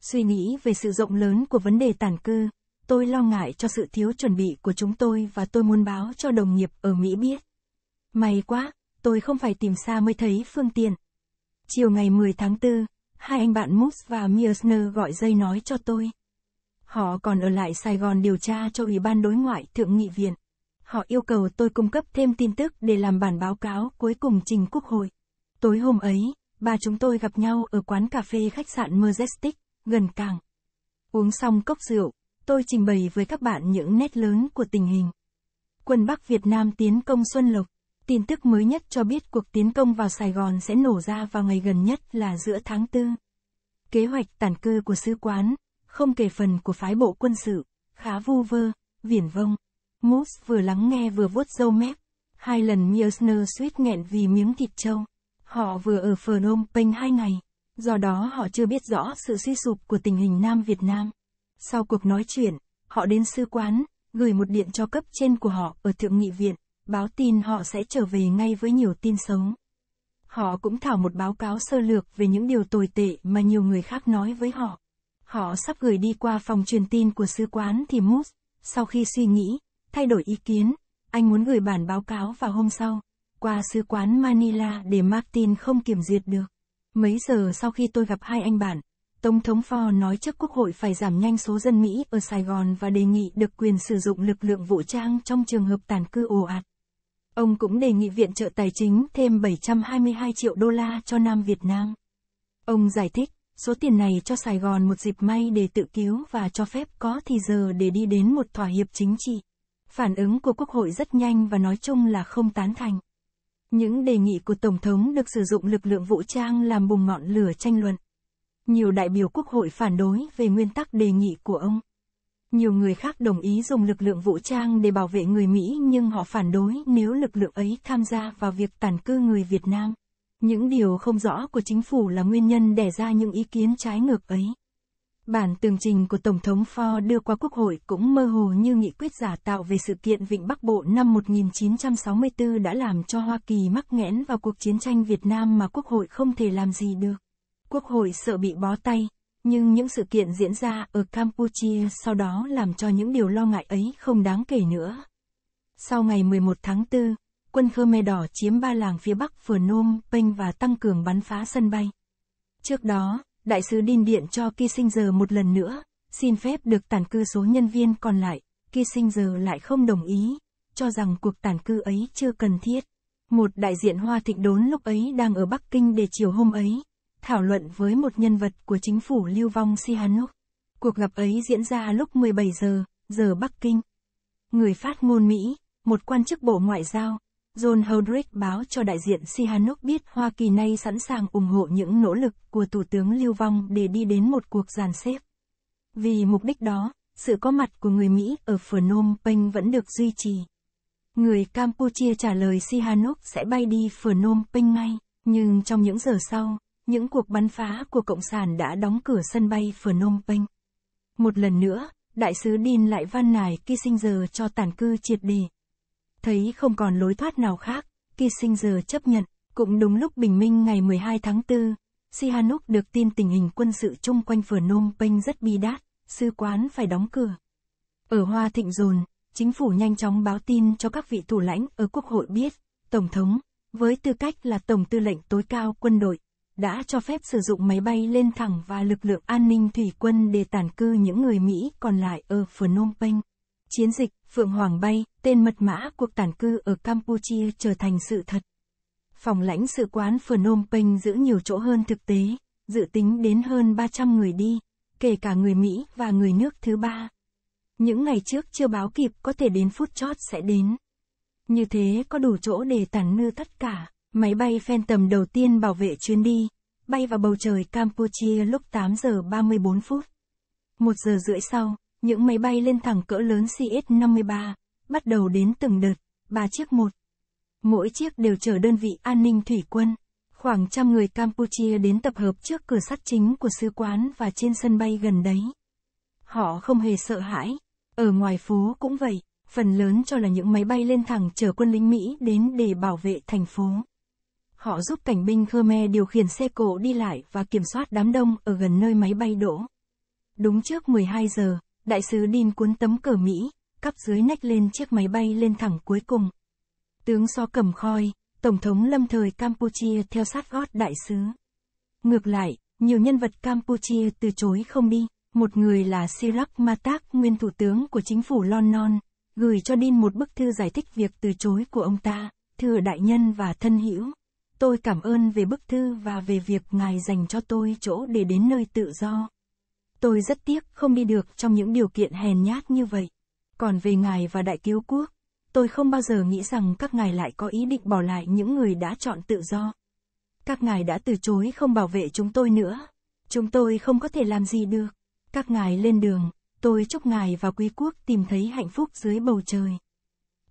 Suy nghĩ về sự rộng lớn của vấn đề tản cư, tôi lo ngại cho sự thiếu chuẩn bị của chúng tôi và tôi muốn báo cho đồng nghiệp ở Mỹ biết. May quá, tôi không phải tìm xa mới thấy phương tiện. Chiều ngày 10 tháng 4, hai anh bạn Moose và Mearsner gọi dây nói cho tôi. Họ còn ở lại Sài Gòn điều tra cho Ủy ban Đối ngoại Thượng nghị viện. Họ yêu cầu tôi cung cấp thêm tin tức để làm bản báo cáo cuối cùng trình Quốc hội. Tối hôm ấy, ba chúng tôi gặp nhau ở quán cà phê khách sạn Majestic, gần cảng. Uống xong cốc rượu, tôi trình bày với các bạn những nét lớn của tình hình. Quân Bắc Việt Nam tiến công Xuân Lộc. Tin tức mới nhất cho biết cuộc tiến công vào Sài Gòn sẽ nổ ra vào ngày gần nhất là giữa tháng 4. Kế hoạch tản cư của sứ quán, không kể phần của phái bộ quân sự, khá vu vơ, viển vông. Moose vừa lắng nghe vừa vuốt râu mép. Hai lần Milsner suýt nghẹn vì miếng thịt trâu. Họ vừa ở Phnom Penh hai ngày, do đó họ chưa biết rõ sự suy sụp của tình hình Nam Việt Nam. Sau cuộc nói chuyện, họ đến sư quán, gửi một điện cho cấp trên của họ ở Thượng nghị viện, báo tin họ sẽ trở về ngay với nhiều tin sống. Họ cũng thảo một báo cáo sơ lược về những điều tồi tệ mà nhiều người khác nói với họ. Họ sắp gửi đi qua phòng truyền tin của sứ quán thì Moose, sau khi suy nghĩ, thay đổi ý kiến, anh muốn gửi bản báo cáo vào hôm sau qua sứ quán Manila để Martin không kiểm duyệt được. Mấy giờ sau khi tôi gặp hai anh bạn, Tổng thống Ford nói trước Quốc hội phải giảm nhanh số dân Mỹ ở Sài Gòn và đề nghị được quyền sử dụng lực lượng vũ trang trong trường hợp tàn cư ồ ạt. Ông cũng đề nghị viện trợ tài chính thêm 722 triệu đô la cho Nam Việt Nam. Ông giải thích, số tiền này cho Sài Gòn một dịp may để tự cứu và cho phép có thì giờ để đi đến một thỏa hiệp chính trị. Phản ứng của Quốc hội rất nhanh và nói chung là không tán thành. Những đề nghị của Tổng thống được sử dụng lực lượng vũ trang làm bùng ngọn lửa tranh luận. Nhiều đại biểu quốc hội phản đối về nguyên tắc đề nghị của ông. Nhiều người khác đồng ý dùng lực lượng vũ trang để bảo vệ người Mỹ nhưng họ phản đối nếu lực lượng ấy tham gia vào việc tàn cư người Việt Nam. Những điều không rõ của chính phủ là nguyên nhân đẻ ra những ý kiến trái ngược ấy. Bản tường trình của Tổng thống Ford đưa qua Quốc hội cũng mơ hồ như nghị quyết giả tạo về sự kiện Vịnh Bắc Bộ năm 1964 đã làm cho Hoa Kỳ mắc nghẽn vào cuộc chiến tranh Việt Nam mà Quốc hội không thể làm gì được. Quốc hội sợ bị bó tay, nhưng những sự kiện diễn ra ở Campuchia sau đó làm cho những điều lo ngại ấy không đáng kể nữa. Sau ngày 11 tháng 4, quân Khmer Đỏ chiếm ba làng phía Bắc vừa Phnom Penh và tăng cường bắn phá sân bay. Trước đó, đại sứ đin điện cho Kissinger một lần nữa, xin phép được tản cư số nhân viên còn lại, Kissinger lại không đồng ý, cho rằng cuộc tản cư ấy chưa cần thiết. Một đại diện Hoa Thịnh Đốn lúc ấy đang ở Bắc Kinh để chiều hôm ấy, thảo luận với một nhân vật của chính phủ lưu vong Sihanouk. Cuộc gặp ấy diễn ra lúc 17 giờ, giờ Bắc Kinh. Người phát ngôn Mỹ, một quan chức bộ ngoại giao, John Holdrick báo cho đại diện Sihanouk biết Hoa Kỳ nay sẵn sàng ủng hộ những nỗ lực của Thủ tướng Lưu Vong để đi đến một cuộc dàn xếp. Vì mục đích đó, sự có mặt của người Mỹ ở Phnom Penh vẫn được duy trì. Người Campuchia trả lời Sihanouk sẽ bay đi Phnom Penh ngay, nhưng trong những giờ sau, những cuộc bắn phá của Cộng sản đã đóng cửa sân bay Phnom Penh. Một lần nữa, đại sứ Dean lại van nài Kissinger cho tản cư triệt đề. Thấy không còn lối thoát nào khác, Kissinger chấp nhận, cũng đúng lúc bình minh ngày 12 tháng 4, Sihanouk được tin tình hình quân sự chung quanh Phnom Penh rất bi đát, sư quán phải đóng cửa. Ở Hoa Thịnh Dồn, chính phủ nhanh chóng báo tin cho các vị thủ lãnh ở Quốc hội biết, Tổng thống, với tư cách là Tổng tư lệnh tối cao quân đội, đã cho phép sử dụng máy bay lên thẳng và lực lượng an ninh thủy quân để tản cư những người Mỹ còn lại ở Phnom Penh. Chiến dịch, Phượng Hoàng bay, tên mật mã cuộc tản cư ở Campuchia trở thành sự thật. Phòng lãnh sự quán Phnom Penh giữ nhiều chỗ hơn thực tế, dự tính đến hơn 300 người đi, kể cả người Mỹ và người nước thứ ba. Những ngày trước chưa báo kịp có thể đến phút chót sẽ đến. Như thế có đủ chỗ để tản nư tất cả. Máy bay phen tầm đầu tiên bảo vệ chuyến đi, bay vào bầu trời Campuchia lúc 8 giờ 34 phút. Một giờ rưỡi sau, những máy bay lên thẳng cỡ lớn CS-53, bắt đầu đến từng đợt, ba chiếc một. Mỗi chiếc đều chở đơn vị an ninh thủy quân. Khoảng trăm người Campuchia đến tập hợp trước cửa sắt chính của sứ quán và trên sân bay gần đấy. Họ không hề sợ hãi. Ở ngoài phố cũng vậy, phần lớn cho là những máy bay lên thẳng chở quân lính Mỹ đến để bảo vệ thành phố. Họ giúp cảnh binh Khmer điều khiển xe cộ đi lại và kiểm soát đám đông ở gần nơi máy bay đổ. Đúng trước 12 giờ, Đại sứ Đin cuốn tấm cờ Mỹ, cắp dưới nách lên chiếc máy bay lên thẳng cuối cùng. Tướng so cầm khoi, Tổng thống lâm thời Campuchia theo sát gót đại sứ. Ngược lại, nhiều nhân vật Campuchia từ chối không đi. Một người là Sirak Matak, nguyên thủ tướng của chính phủ London, gửi cho Đin một bức thư giải thích việc từ chối của ông ta, thưa đại nhân và thân hữu. Tôi cảm ơn về bức thư và về việc ngài dành cho tôi chỗ để đến nơi tự do. Tôi rất tiếc không đi được trong những điều kiện hèn nhát như vậy. Còn về ngài và đại cứu quốc, tôi không bao giờ nghĩ rằng các ngài lại có ý định bỏ lại những người đã chọn tự do. Các ngài đã từ chối không bảo vệ chúng tôi nữa. Chúng tôi không có thể làm gì được. Các ngài lên đường, tôi chúc ngài và quý quốc tìm thấy hạnh phúc dưới bầu trời.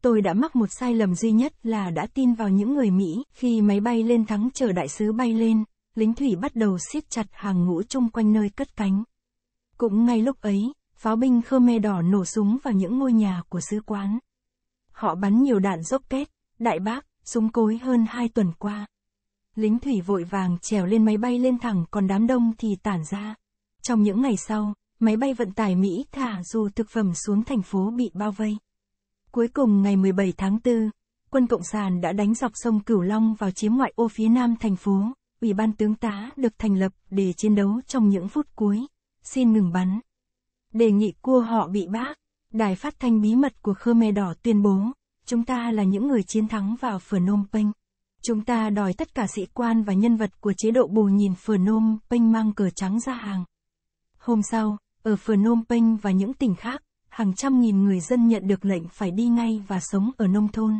Tôi đã mắc một sai lầm duy nhất là đã tin vào những người Mỹ khi máy bay lên thắng chờ đại sứ bay lên, lính thủy bắt đầu siết chặt hàng ngũ chung quanh nơi cất cánh. Cũng ngay lúc ấy, pháo binh Khmer Đỏ nổ súng vào những ngôi nhà của sứ quán. Họ bắn nhiều đạn dốc kết, đại bác, súng cối hơn hai tuần qua. Lính thủy vội vàng trèo lên máy bay lên thẳng còn đám đông thì tản ra. Trong những ngày sau, máy bay vận tải Mỹ thả dù thực phẩm xuống thành phố bị bao vây. Cuối cùng ngày 17 tháng 4, quân Cộng sản đã đánh dọc sông Cửu Long vào chiếm ngoại ô phía nam thành phố. Ủy ban tướng tá được thành lập để chiến đấu trong những phút cuối xin ngừng bắn. Đề nghị cua họ bị bác, đài phát thanh bí mật của Khmer Đỏ tuyên bố, chúng ta là những người chiến thắng vào Phnom Penh. Chúng ta đòi tất cả sĩ quan và nhân vật của chế độ bù nhìn Phnom Penh mang cờ trắng ra hàng. Hôm sau, ở Phnom Penh và những tỉnh khác, hàng trăm nghìn người dân nhận được lệnh phải đi ngay và sống ở nông thôn.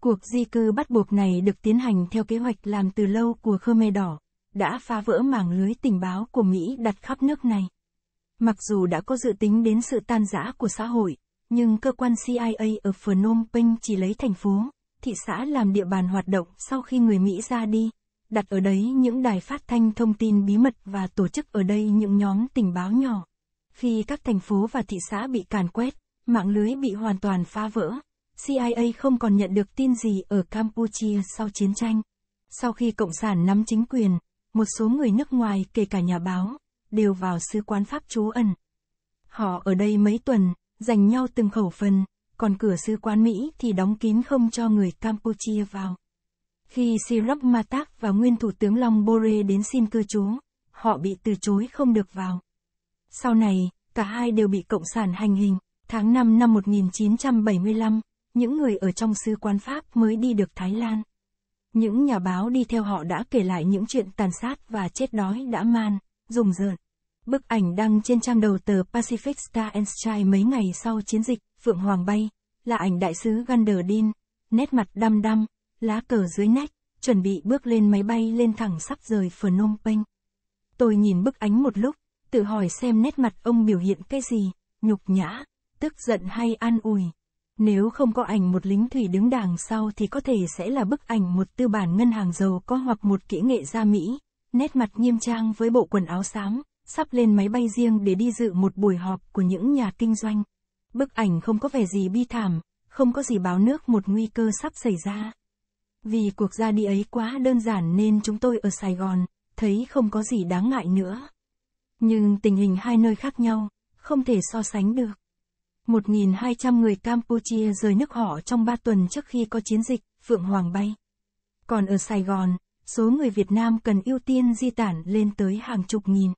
Cuộc di cư bắt buộc này được tiến hành theo kế hoạch làm từ lâu của Khmer Đỏ, đã phá vỡ mảng lưới tình báo của Mỹ đặt khắp nước này. Mặc dù đã có dự tính đến sự tan rã của xã hội, nhưng cơ quan CIA ở Phnom Penh chỉ lấy thành phố, thị xã làm địa bàn hoạt động sau khi người Mỹ ra đi, đặt ở đấy những đài phát thanh thông tin bí mật và tổ chức ở đây những nhóm tình báo nhỏ. Khi các thành phố và thị xã bị càn quét, mạng lưới bị hoàn toàn phá vỡ, CIA không còn nhận được tin gì ở Campuchia sau chiến tranh. Sau khi Cộng sản nắm chính quyền, một số người nước ngoài kể cả nhà báo, đều vào sư quán Pháp trú ẩn. Họ ở đây mấy tuần, dành nhau từng khẩu phần, còn cửa sư quán Mỹ thì đóng kín không cho người Campuchia vào. Khi Sirup Matak và nguyên thủ tướng Long Bore đến xin cư trú, họ bị từ chối không được vào. Sau này, cả hai đều bị Cộng sản hành hình. Tháng 5 năm 1975, những người ở trong sư quán Pháp mới đi được Thái Lan. Những nhà báo đi theo họ đã kể lại những chuyện tàn sát và chết đói đã man, rùng rợn. Bức ảnh đăng trên trang đầu tờ Pacific Star and Sky mấy ngày sau chiến dịch Phượng Hoàng bay, là ảnh đại sứ Ganderdin, nét mặt đăm đăm, lá cờ dưới nách, chuẩn bị bước lên máy bay lên thẳng sắp rời Phnom Penh. Tôi nhìn bức ảnh một lúc, tự hỏi xem nét mặt ông biểu hiện cái gì, nhục nhã, tức giận hay an ủi. Nếu không có ảnh một lính thủy đứng đằng sau thì có thể sẽ là bức ảnh một tư bản ngân hàng giàu có hoặc một kỹ nghệ gia Mỹ, nét mặt nghiêm trang với bộ quần áo xám, sắp lên máy bay riêng để đi dự một buổi họp của những nhà kinh doanh. Bức ảnh không có vẻ gì bi thảm, không có gì báo nước một nguy cơ sắp xảy ra. Vì cuộc ra đi ấy quá đơn giản nên chúng tôi ở Sài Gòn, thấy không có gì đáng ngại nữa. Nhưng tình hình hai nơi khác nhau, không thể so sánh được. 1.200 người Campuchia rời nước họ trong 3 tuần trước khi có chiến dịch, Phượng Hoàng bay. Còn ở Sài Gòn, số người Việt Nam cần ưu tiên di tản lên tới hàng chục nghìn.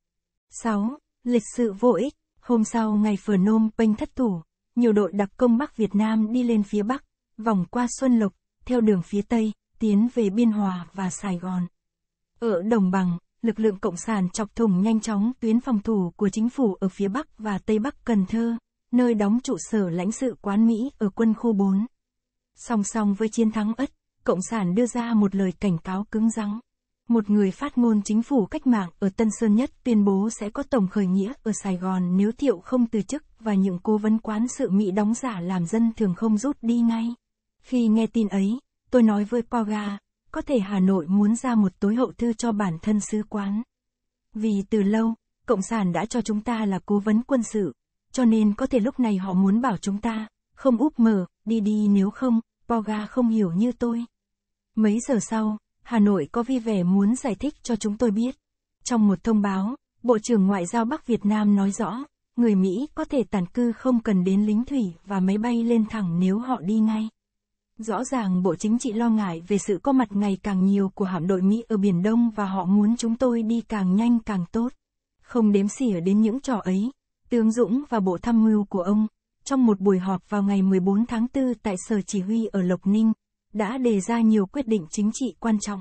6. Lịch sự vô ích. Hôm sau ngày phở nôm Penh thất thủ, nhiều đội đặc công Bắc Việt Nam đi lên phía Bắc, vòng qua Xuân Lộc, theo đường phía Tây, tiến về Biên Hòa và Sài Gòn. Ở Đồng Bằng, lực lượng Cộng sản chọc thủng nhanh chóng tuyến phòng thủ của chính phủ ở phía Bắc và Tây Bắc Cần Thơ, nơi đóng trụ sở lãnh sự quán Mỹ ở quân khu 4. Song song với chiến thắng Ất, Cộng sản đưa ra một lời cảnh cáo cứng rắn một người phát ngôn chính phủ cách mạng ở Tân Sơn Nhất tuyên bố sẽ có tổng khởi nghĩa ở Sài Gòn nếu Thiệu không từ chức và những cố vấn quán sự Mỹ đóng giả làm dân thường không rút đi ngay. Khi nghe tin ấy, tôi nói với Poga, có thể Hà Nội muốn ra một tối hậu thư cho bản thân sứ quán. Vì từ lâu, Cộng sản đã cho chúng ta là cố vấn quân sự, cho nên có thể lúc này họ muốn bảo chúng ta, không úp mở, đi đi nếu không, Poga không hiểu như tôi. Mấy giờ sau, Hà Nội có vi vẻ muốn giải thích cho chúng tôi biết. Trong một thông báo, Bộ trưởng Ngoại giao Bắc Việt Nam nói rõ, người Mỹ có thể tản cư không cần đến lính thủy và máy bay lên thẳng nếu họ đi ngay. Rõ ràng Bộ Chính trị lo ngại về sự có mặt ngày càng nhiều của hạm đội Mỹ ở Biển Đông và họ muốn chúng tôi đi càng nhanh càng tốt. Không đếm xỉa đến những trò ấy, Tướng Dũng và Bộ Tham mưu của ông, trong một buổi họp vào ngày 14 tháng 4 tại Sở Chỉ huy ở Lộc Ninh, đã đề ra nhiều quyết định chính trị quan trọng.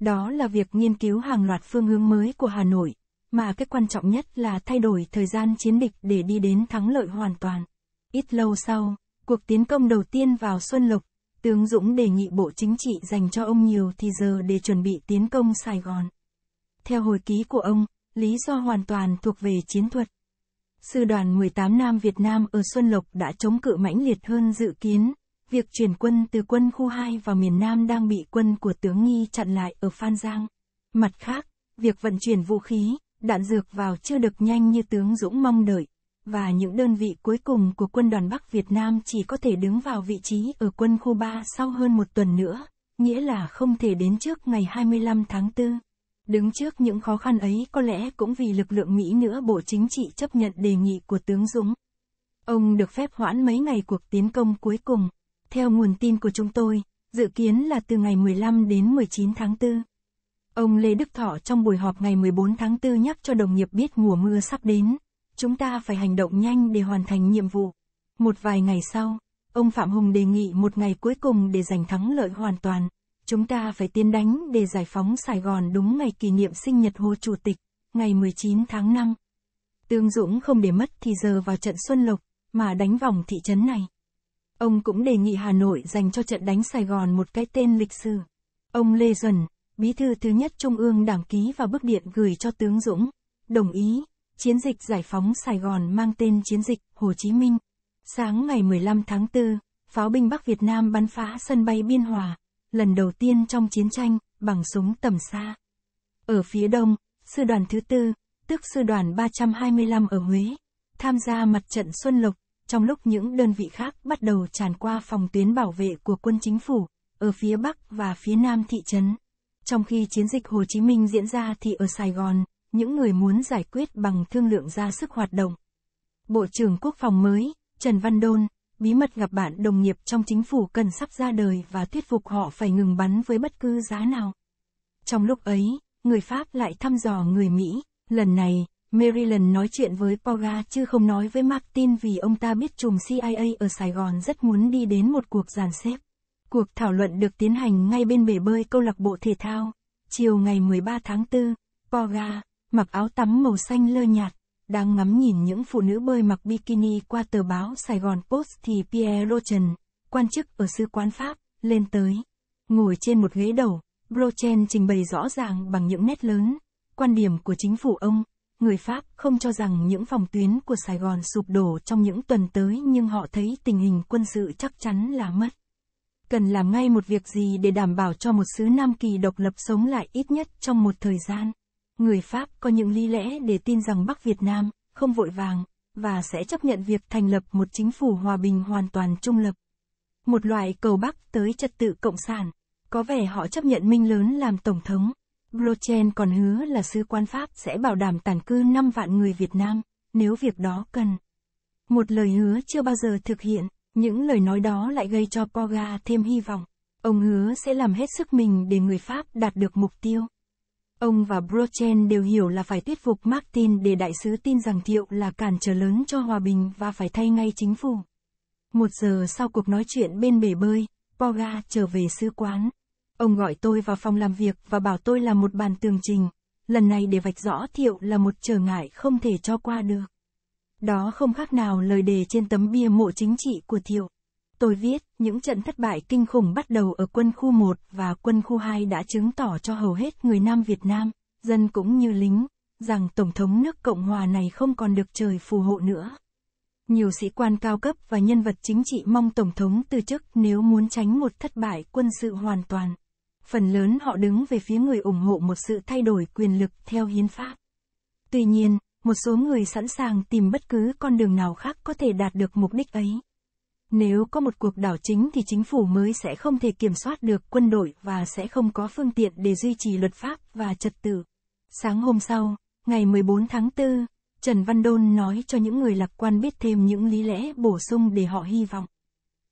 Đó là việc nghiên cứu hàng loạt phương hướng mới của Hà Nội, mà cái quan trọng nhất là thay đổi thời gian chiến địch để đi đến thắng lợi hoàn toàn. Ít lâu sau, cuộc tiến công đầu tiên vào Xuân Lộc, tướng Dũng đề nghị Bộ Chính trị dành cho ông nhiều thì giờ để chuẩn bị tiến công Sài Gòn. Theo hồi ký của ông, lý do hoàn toàn thuộc về chiến thuật. Sư đoàn 18 Nam Việt Nam ở Xuân Lộc đã chống cự mãnh liệt hơn dự kiến, Việc chuyển quân từ quân khu 2 vào miền Nam đang bị quân của tướng Nghi chặn lại ở Phan Giang. Mặt khác, việc vận chuyển vũ khí, đạn dược vào chưa được nhanh như tướng Dũng mong đợi, và những đơn vị cuối cùng của quân đoàn Bắc Việt Nam chỉ có thể đứng vào vị trí ở quân khu 3 sau hơn một tuần nữa, nghĩa là không thể đến trước ngày 25 tháng 4. Đứng trước những khó khăn ấy có lẽ cũng vì lực lượng Mỹ nữa Bộ Chính trị chấp nhận đề nghị của tướng Dũng. Ông được phép hoãn mấy ngày cuộc tiến công cuối cùng. Theo nguồn tin của chúng tôi, dự kiến là từ ngày 15 đến 19 tháng 4. Ông Lê Đức Thọ trong buổi họp ngày 14 tháng 4 nhắc cho đồng nghiệp biết mùa mưa sắp đến, chúng ta phải hành động nhanh để hoàn thành nhiệm vụ. Một vài ngày sau, ông Phạm Hùng đề nghị một ngày cuối cùng để giành thắng lợi hoàn toàn. Chúng ta phải tiến đánh để giải phóng Sài Gòn đúng ngày kỷ niệm sinh nhật Hồ Chủ tịch, ngày 19 tháng 5. Tương Dũng không để mất thì giờ vào trận Xuân Lộc, mà đánh vòng thị trấn này. Ông cũng đề nghị Hà Nội dành cho trận đánh Sài Gòn một cái tên lịch sử. Ông Lê Duẩn, bí thư thứ nhất Trung ương Đảng ký và bức điện gửi cho tướng Dũng, đồng ý, chiến dịch giải phóng Sài Gòn mang tên chiến dịch Hồ Chí Minh. Sáng ngày 15 tháng 4, pháo binh Bắc Việt Nam bắn phá sân bay Biên Hòa, lần đầu tiên trong chiến tranh, bằng súng tầm xa. Ở phía đông, sư đoàn thứ tư, tức sư đoàn 325 ở Huế, tham gia mặt trận Xuân Lộc trong lúc những đơn vị khác bắt đầu tràn qua phòng tuyến bảo vệ của quân chính phủ, ở phía Bắc và phía Nam thị trấn. Trong khi chiến dịch Hồ Chí Minh diễn ra thì ở Sài Gòn, những người muốn giải quyết bằng thương lượng ra sức hoạt động. Bộ trưởng Quốc phòng mới, Trần Văn Đôn, bí mật gặp bạn đồng nghiệp trong chính phủ cần sắp ra đời và thuyết phục họ phải ngừng bắn với bất cứ giá nào. Trong lúc ấy, người Pháp lại thăm dò người Mỹ, lần này, Maryland nói chuyện với Poga chứ không nói với Martin vì ông ta biết chùm CIA ở Sài Gòn rất muốn đi đến một cuộc giàn xếp. Cuộc thảo luận được tiến hành ngay bên bể bơi câu lạc bộ thể thao. Chiều ngày 13 tháng 4, Poga, mặc áo tắm màu xanh lơ nhạt, đang ngắm nhìn những phụ nữ bơi mặc bikini qua tờ báo Sài Gòn Post thì Pierre Rochen, quan chức ở sứ quán Pháp, lên tới. Ngồi trên một ghế đầu, Rochen trình bày rõ ràng bằng những nét lớn, quan điểm của chính phủ ông Người Pháp không cho rằng những phòng tuyến của Sài Gòn sụp đổ trong những tuần tới nhưng họ thấy tình hình quân sự chắc chắn là mất. Cần làm ngay một việc gì để đảm bảo cho một xứ Nam Kỳ độc lập sống lại ít nhất trong một thời gian. Người Pháp có những lý lẽ để tin rằng Bắc Việt Nam không vội vàng và sẽ chấp nhận việc thành lập một chính phủ hòa bình hoàn toàn trung lập. Một loại cầu Bắc tới trật tự cộng sản, có vẻ họ chấp nhận Minh Lớn làm tổng thống, Blockchain còn hứa là sứ quan Pháp sẽ bảo đảm tản cư 5 vạn người Việt Nam, nếu việc đó cần. Một lời hứa chưa bao giờ thực hiện, những lời nói đó lại gây cho Poga thêm hy vọng. Ông hứa sẽ làm hết sức mình để người Pháp đạt được mục tiêu. Ông và Brochen đều hiểu là phải thuyết phục Martin để đại sứ tin rằng Thiệu là cản trở lớn cho hòa bình và phải thay ngay chính phủ. Một giờ sau cuộc nói chuyện bên bể bơi, Poga trở về sứ quán. Ông gọi tôi vào phòng làm việc và bảo tôi làm một bàn tường trình, lần này để vạch rõ Thiệu là một trở ngại không thể cho qua được. Đó không khác nào lời đề trên tấm bia mộ chính trị của Thiệu. Tôi viết, những trận thất bại kinh khủng bắt đầu ở quân khu 1 và quân khu 2 đã chứng tỏ cho hầu hết người Nam Việt Nam, dân cũng như lính, rằng Tổng thống nước Cộng hòa này không còn được trời phù hộ nữa. Nhiều sĩ quan cao cấp và nhân vật chính trị mong Tổng thống từ chức nếu muốn tránh một thất bại quân sự hoàn toàn phần lớn họ đứng về phía người ủng hộ một sự thay đổi quyền lực theo hiến pháp. Tuy nhiên, một số người sẵn sàng tìm bất cứ con đường nào khác có thể đạt được mục đích ấy. Nếu có một cuộc đảo chính thì chính phủ mới sẽ không thể kiểm soát được quân đội và sẽ không có phương tiện để duy trì luật pháp và trật tự. Sáng hôm sau, ngày 14 tháng 4, Trần Văn Đôn nói cho những người lạc quan biết thêm những lý lẽ bổ sung để họ hy vọng.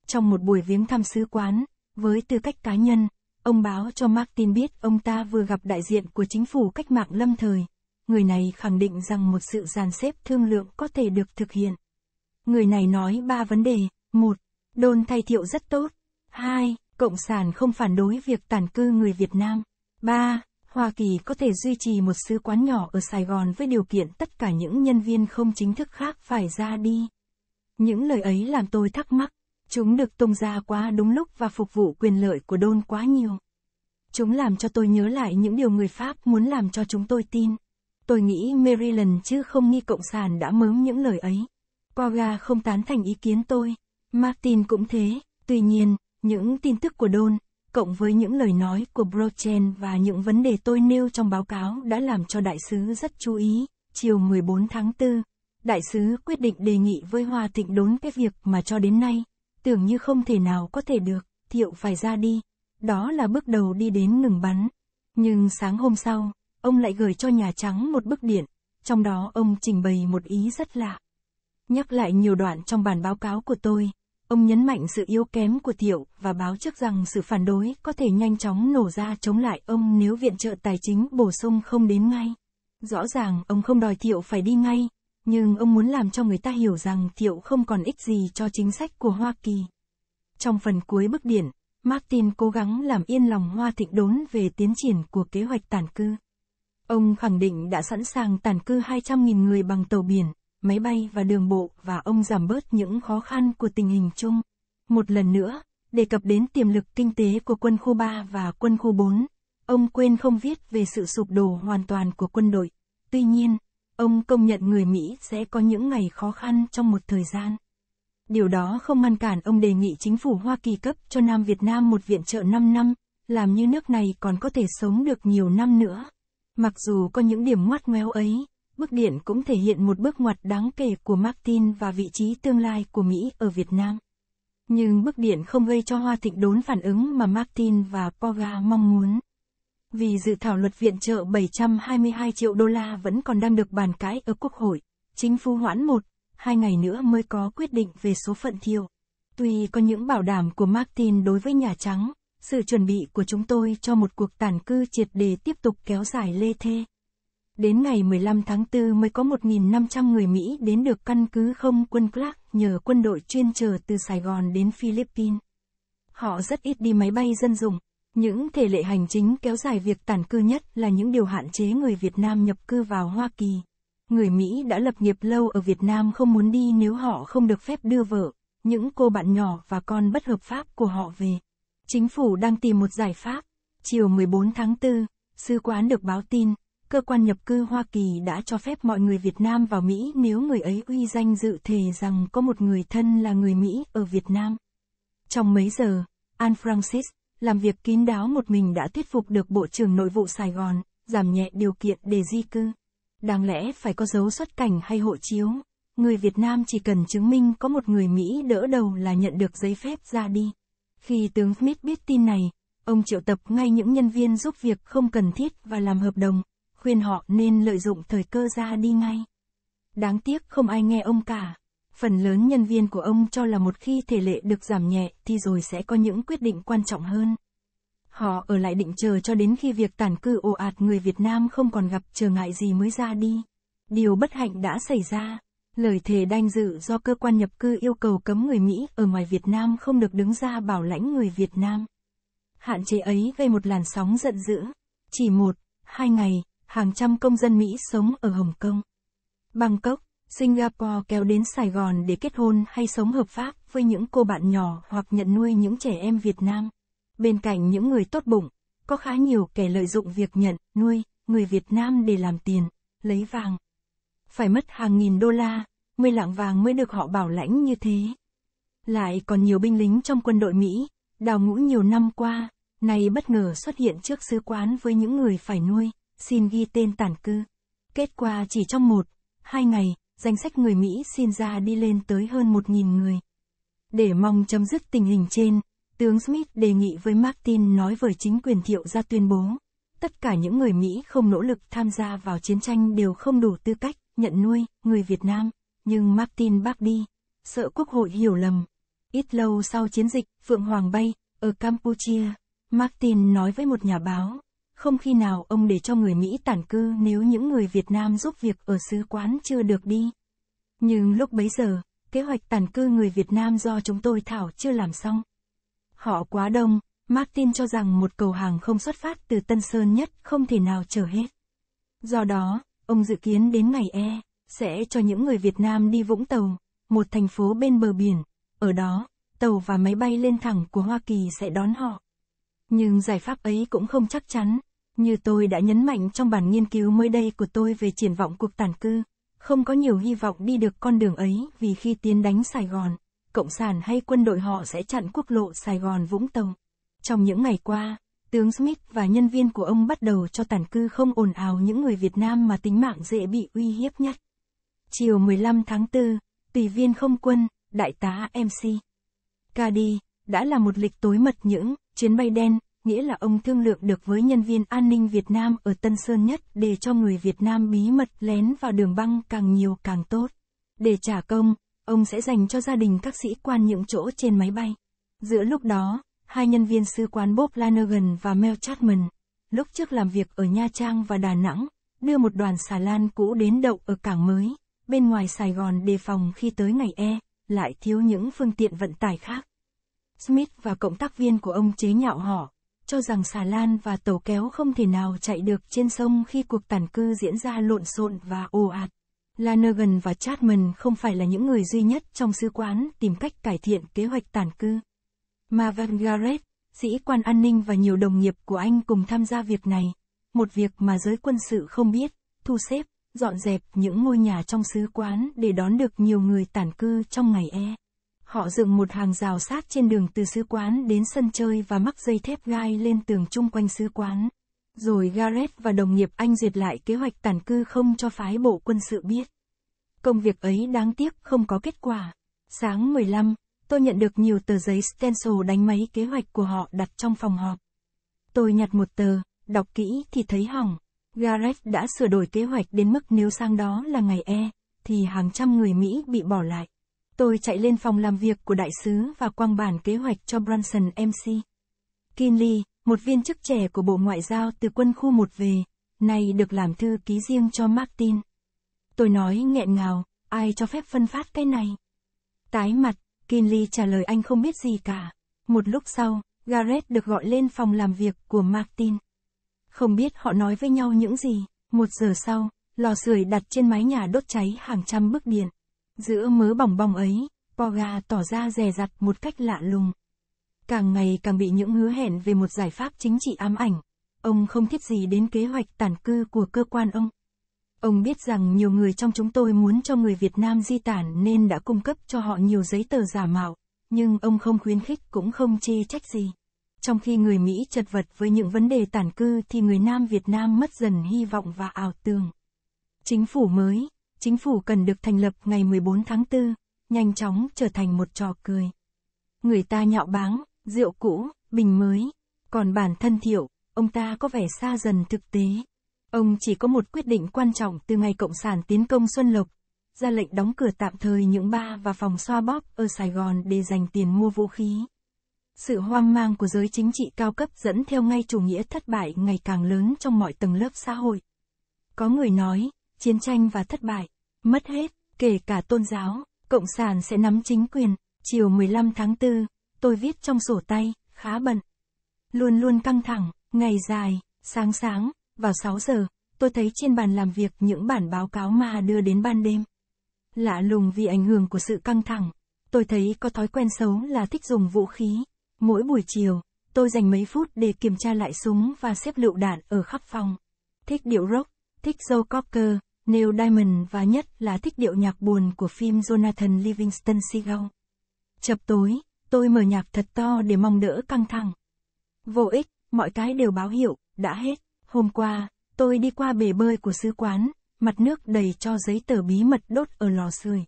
Trong một buổi viếng thăm sứ quán, với tư cách cá nhân, Ông báo cho Martin biết ông ta vừa gặp đại diện của chính phủ cách mạng lâm thời. Người này khẳng định rằng một sự dàn xếp thương lượng có thể được thực hiện. Người này nói ba vấn đề. một, Đôn thay thiệu rất tốt. hai Cộng sản không phản đối việc tản cư người Việt Nam. ba Hoa Kỳ có thể duy trì một sứ quán nhỏ ở Sài Gòn với điều kiện tất cả những nhân viên không chính thức khác phải ra đi. Những lời ấy làm tôi thắc mắc, Chúng được tung ra quá đúng lúc và phục vụ quyền lợi của đôn quá nhiều. Chúng làm cho tôi nhớ lại những điều người Pháp muốn làm cho chúng tôi tin. Tôi nghĩ Maryland chứ không nghi Cộng sản đã mớm những lời ấy. Quagga không tán thành ý kiến tôi. Martin cũng thế. Tuy nhiên, những tin tức của đôn cộng với những lời nói của Brochen và những vấn đề tôi nêu trong báo cáo đã làm cho đại sứ rất chú ý. Chiều 14 tháng 4, đại sứ quyết định đề nghị với Hòa Thịnh đốn cái việc mà cho đến nay, tưởng như không thể nào có thể được, Thiệu phải ra đi. Đó là bước đầu đi đến ngừng bắn. Nhưng sáng hôm sau, ông lại gửi cho Nhà Trắng một bức điện, trong đó ông trình bày một ý rất lạ. Nhắc lại nhiều đoạn trong bản báo cáo của tôi, ông nhấn mạnh sự yếu kém của Thiệu và báo trước rằng sự phản đối có thể nhanh chóng nổ ra chống lại ông nếu viện trợ tài chính bổ sung không đến ngay. Rõ ràng ông không đòi Thiệu phải đi ngay, nhưng ông muốn làm cho người ta hiểu rằng thiệu không còn ích gì cho chính sách của Hoa Kỳ. Trong phần cuối bức điển, Martin cố gắng làm yên lòng Hoa Thịnh Đốn về tiến triển của kế hoạch tản cư. Ông khẳng định đã sẵn sàng tản cư 200.000 người bằng tàu biển, máy bay và đường bộ và ông giảm bớt những khó khăn của tình hình chung. Một lần nữa, đề cập đến tiềm lực kinh tế của quân khu 3 và quân khu 4, ông quên không viết về sự sụp đổ hoàn toàn của quân đội. Tuy nhiên, Ông công nhận người Mỹ sẽ có những ngày khó khăn trong một thời gian. Điều đó không ngăn cản ông đề nghị chính phủ Hoa Kỳ cấp cho Nam Việt Nam một viện trợ 5 năm, làm như nước này còn có thể sống được nhiều năm nữa. Mặc dù có những điểm ngoắt ngoéo ấy, bức điện cũng thể hiện một bước ngoặt đáng kể của Martin và vị trí tương lai của Mỹ ở Việt Nam. Nhưng bức điện không gây cho Hoa Thịnh đốn phản ứng mà Martin và Poga mong muốn. Vì dự thảo luật viện trợ 722 triệu đô la vẫn còn đang được bàn cãi ở Quốc hội, chính phủ hoãn một, hai ngày nữa mới có quyết định về số phận thiêu. Tuy có những bảo đảm của Martin đối với Nhà Trắng, sự chuẩn bị của chúng tôi cho một cuộc tản cư triệt đề tiếp tục kéo dài lê thê. Đến ngày 15 tháng 4 mới có 1.500 người Mỹ đến được căn cứ không quân Clark nhờ quân đội chuyên chờ từ Sài Gòn đến Philippines. Họ rất ít đi máy bay dân dụng, những thể lệ hành chính kéo dài việc tản cư nhất là những điều hạn chế người Việt Nam nhập cư vào Hoa Kỳ. Người Mỹ đã lập nghiệp lâu ở Việt Nam không muốn đi nếu họ không được phép đưa vợ, những cô bạn nhỏ và con bất hợp pháp của họ về. Chính phủ đang tìm một giải pháp. Chiều 14 tháng 4, Sứ quán được báo tin, cơ quan nhập cư Hoa Kỳ đã cho phép mọi người Việt Nam vào Mỹ nếu người ấy uy danh dự thề rằng có một người thân là người Mỹ ở Việt Nam. Trong mấy giờ, An Francis, làm việc kín đáo một mình đã thuyết phục được Bộ trưởng Nội vụ Sài Gòn, giảm nhẹ điều kiện để di cư. Đáng lẽ phải có dấu xuất cảnh hay hộ chiếu. Người Việt Nam chỉ cần chứng minh có một người Mỹ đỡ đầu là nhận được giấy phép ra đi. Khi tướng Smith biết tin này, ông triệu tập ngay những nhân viên giúp việc không cần thiết và làm hợp đồng, khuyên họ nên lợi dụng thời cơ ra đi ngay. Đáng tiếc không ai nghe ông cả phần lớn nhân viên của ông cho là một khi thể lệ được giảm nhẹ thì rồi sẽ có những quyết định quan trọng hơn. Họ ở lại định chờ cho đến khi việc tản cư ồ ạt người Việt Nam không còn gặp trở ngại gì mới ra đi. Điều bất hạnh đã xảy ra. Lời thề đanh dự do cơ quan nhập cư yêu cầu cấm người Mỹ ở ngoài Việt Nam không được đứng ra bảo lãnh người Việt Nam. Hạn chế ấy gây một làn sóng giận dữ. Chỉ một, hai ngày, hàng trăm công dân Mỹ sống ở Hồng Kông. Bangkok, Singapore kéo đến Sài Gòn để kết hôn hay sống hợp pháp với những cô bạn nhỏ hoặc nhận nuôi những trẻ em Việt Nam. Bên cạnh những người tốt bụng, có khá nhiều kẻ lợi dụng việc nhận, nuôi, người Việt Nam để làm tiền, lấy vàng. Phải mất hàng nghìn đô la, mười lạng vàng mới được họ bảo lãnh như thế. Lại còn nhiều binh lính trong quân đội Mỹ, đào ngũ nhiều năm qua, nay bất ngờ xuất hiện trước sứ quán với những người phải nuôi, xin ghi tên tản cư. Kết quả chỉ trong một, hai ngày, danh sách người Mỹ xin ra đi lên tới hơn 1.000 người. Để mong chấm dứt tình hình trên, tướng Smith đề nghị với Martin nói với chính quyền thiệu ra tuyên bố, tất cả những người Mỹ không nỗ lực tham gia vào chiến tranh đều không đủ tư cách nhận nuôi người Việt Nam, nhưng Martin bác đi, sợ quốc hội hiểu lầm. Ít lâu sau chiến dịch Phượng Hoàng bay ở Campuchia, Martin nói với một nhà báo, không khi nào ông để cho người Mỹ tản cư nếu những người Việt Nam giúp việc ở sứ quán chưa được đi. Nhưng lúc bấy giờ, kế hoạch tản cư người Việt Nam do chúng tôi thảo chưa làm xong. Họ quá đông, Martin cho rằng một cầu hàng không xuất phát từ Tân Sơn nhất không thể nào chở hết. Do đó, ông dự kiến đến ngày E, sẽ cho những người Việt Nam đi Vũng Tàu, một thành phố bên bờ biển, ở đó, tàu và máy bay lên thẳng của Hoa Kỳ sẽ đón họ. Nhưng giải pháp ấy cũng không chắc chắn, như tôi đã nhấn mạnh trong bản nghiên cứu mới đây của tôi về triển vọng cuộc tàn cư, không có nhiều hy vọng đi được con đường ấy vì khi tiến đánh Sài Gòn, Cộng sản hay quân đội họ sẽ chặn quốc lộ Sài Gòn Vũng Tàu. Trong những ngày qua, tướng Smith và nhân viên của ông bắt đầu cho tàn cư không ồn ào những người Việt Nam mà tính mạng dễ bị uy hiếp nhất. Chiều 15 tháng 4, tùy viên không quân, đại tá MC. Cady, đã là một lịch tối mật những chuyến bay đen nghĩa là ông thương lượng được với nhân viên an ninh Việt Nam ở Tân Sơn Nhất để cho người Việt Nam bí mật lén vào đường băng càng nhiều càng tốt. Để trả công, ông sẽ dành cho gia đình các sĩ quan những chỗ trên máy bay. Giữa lúc đó, hai nhân viên sư quán Bob Lanigan và Mel Chapman, lúc trước làm việc ở Nha Trang và Đà Nẵng, đưa một đoàn xà lan cũ đến đậu ở cảng mới, bên ngoài Sài Gòn đề phòng khi tới ngày E, lại thiếu những phương tiện vận tải khác. Smith và cộng tác viên của ông chế nhạo họ, cho rằng xà lan và tàu kéo không thể nào chạy được trên sông khi cuộc tản cư diễn ra lộn xộn và ồ ạt. Lanigan và Chapman không phải là những người duy nhất trong sứ quán tìm cách cải thiện kế hoạch tản cư. Mà Van Garrett, sĩ quan an ninh và nhiều đồng nghiệp của anh cùng tham gia việc này, một việc mà giới quân sự không biết, thu xếp, dọn dẹp những ngôi nhà trong sứ quán để đón được nhiều người tản cư trong ngày e. Họ dựng một hàng rào sát trên đường từ sứ quán đến sân chơi và mắc dây thép gai lên tường chung quanh sứ quán. Rồi Gareth và đồng nghiệp anh duyệt lại kế hoạch tản cư không cho phái bộ quân sự biết. Công việc ấy đáng tiếc không có kết quả. Sáng 15, tôi nhận được nhiều tờ giấy stencil đánh máy kế hoạch của họ đặt trong phòng họp. Tôi nhặt một tờ, đọc kỹ thì thấy hỏng. Gareth đã sửa đổi kế hoạch đến mức nếu sang đó là ngày E, thì hàng trăm người Mỹ bị bỏ lại. Tôi chạy lên phòng làm việc của đại sứ và quang bản kế hoạch cho Branson MC. Kinley, một viên chức trẻ của Bộ Ngoại giao từ quân khu 1 về, nay được làm thư ký riêng cho Martin. Tôi nói nghẹn ngào, ai cho phép phân phát cái này? Tái mặt, Kinley trả lời anh không biết gì cả. Một lúc sau, Gareth được gọi lên phòng làm việc của Martin. Không biết họ nói với nhau những gì, một giờ sau, lò sưởi đặt trên mái nhà đốt cháy hàng trăm bức điện. Giữa mớ bỏng bong ấy, Poga tỏ ra dè dặt một cách lạ lùng. Càng ngày càng bị những hứa hẹn về một giải pháp chính trị ám ảnh, ông không thiết gì đến kế hoạch tản cư của cơ quan ông. Ông biết rằng nhiều người trong chúng tôi muốn cho người Việt Nam di tản nên đã cung cấp cho họ nhiều giấy tờ giả mạo, nhưng ông không khuyến khích cũng không chê trách gì. Trong khi người Mỹ chật vật với những vấn đề tản cư thì người Nam Việt Nam mất dần hy vọng và ảo tưởng. Chính phủ mới, chính phủ cần được thành lập ngày 14 tháng 4, nhanh chóng trở thành một trò cười. Người ta nhạo báng, rượu cũ, bình mới, còn bản thân thiệu, ông ta có vẻ xa dần thực tế. Ông chỉ có một quyết định quan trọng từ ngày Cộng sản tiến công Xuân Lộc, ra lệnh đóng cửa tạm thời những ba và phòng xoa bóp ở Sài Gòn để dành tiền mua vũ khí. Sự hoang mang của giới chính trị cao cấp dẫn theo ngay chủ nghĩa thất bại ngày càng lớn trong mọi tầng lớp xã hội. Có người nói, chiến tranh và thất bại, mất hết, kể cả tôn giáo, Cộng sản sẽ nắm chính quyền. Chiều 15 tháng 4, tôi viết trong sổ tay, khá bận. Luôn luôn căng thẳng, ngày dài, sáng sáng, vào 6 giờ, tôi thấy trên bàn làm việc những bản báo cáo mà đưa đến ban đêm. Lạ lùng vì ảnh hưởng của sự căng thẳng, tôi thấy có thói quen xấu là thích dùng vũ khí. Mỗi buổi chiều, tôi dành mấy phút để kiểm tra lại súng và xếp lựu đạn ở khắp phòng. Thích điệu rock, thích Joe Cocker, Neil Diamond và nhất là thích điệu nhạc buồn của phim Jonathan Livingston Seagull. Chập tối, tôi mở nhạc thật to để mong đỡ căng thẳng. Vô ích, mọi cái đều báo hiệu, đã hết. Hôm qua, tôi đi qua bể bơi của sứ quán, mặt nước đầy cho giấy tờ bí mật đốt ở lò sưởi.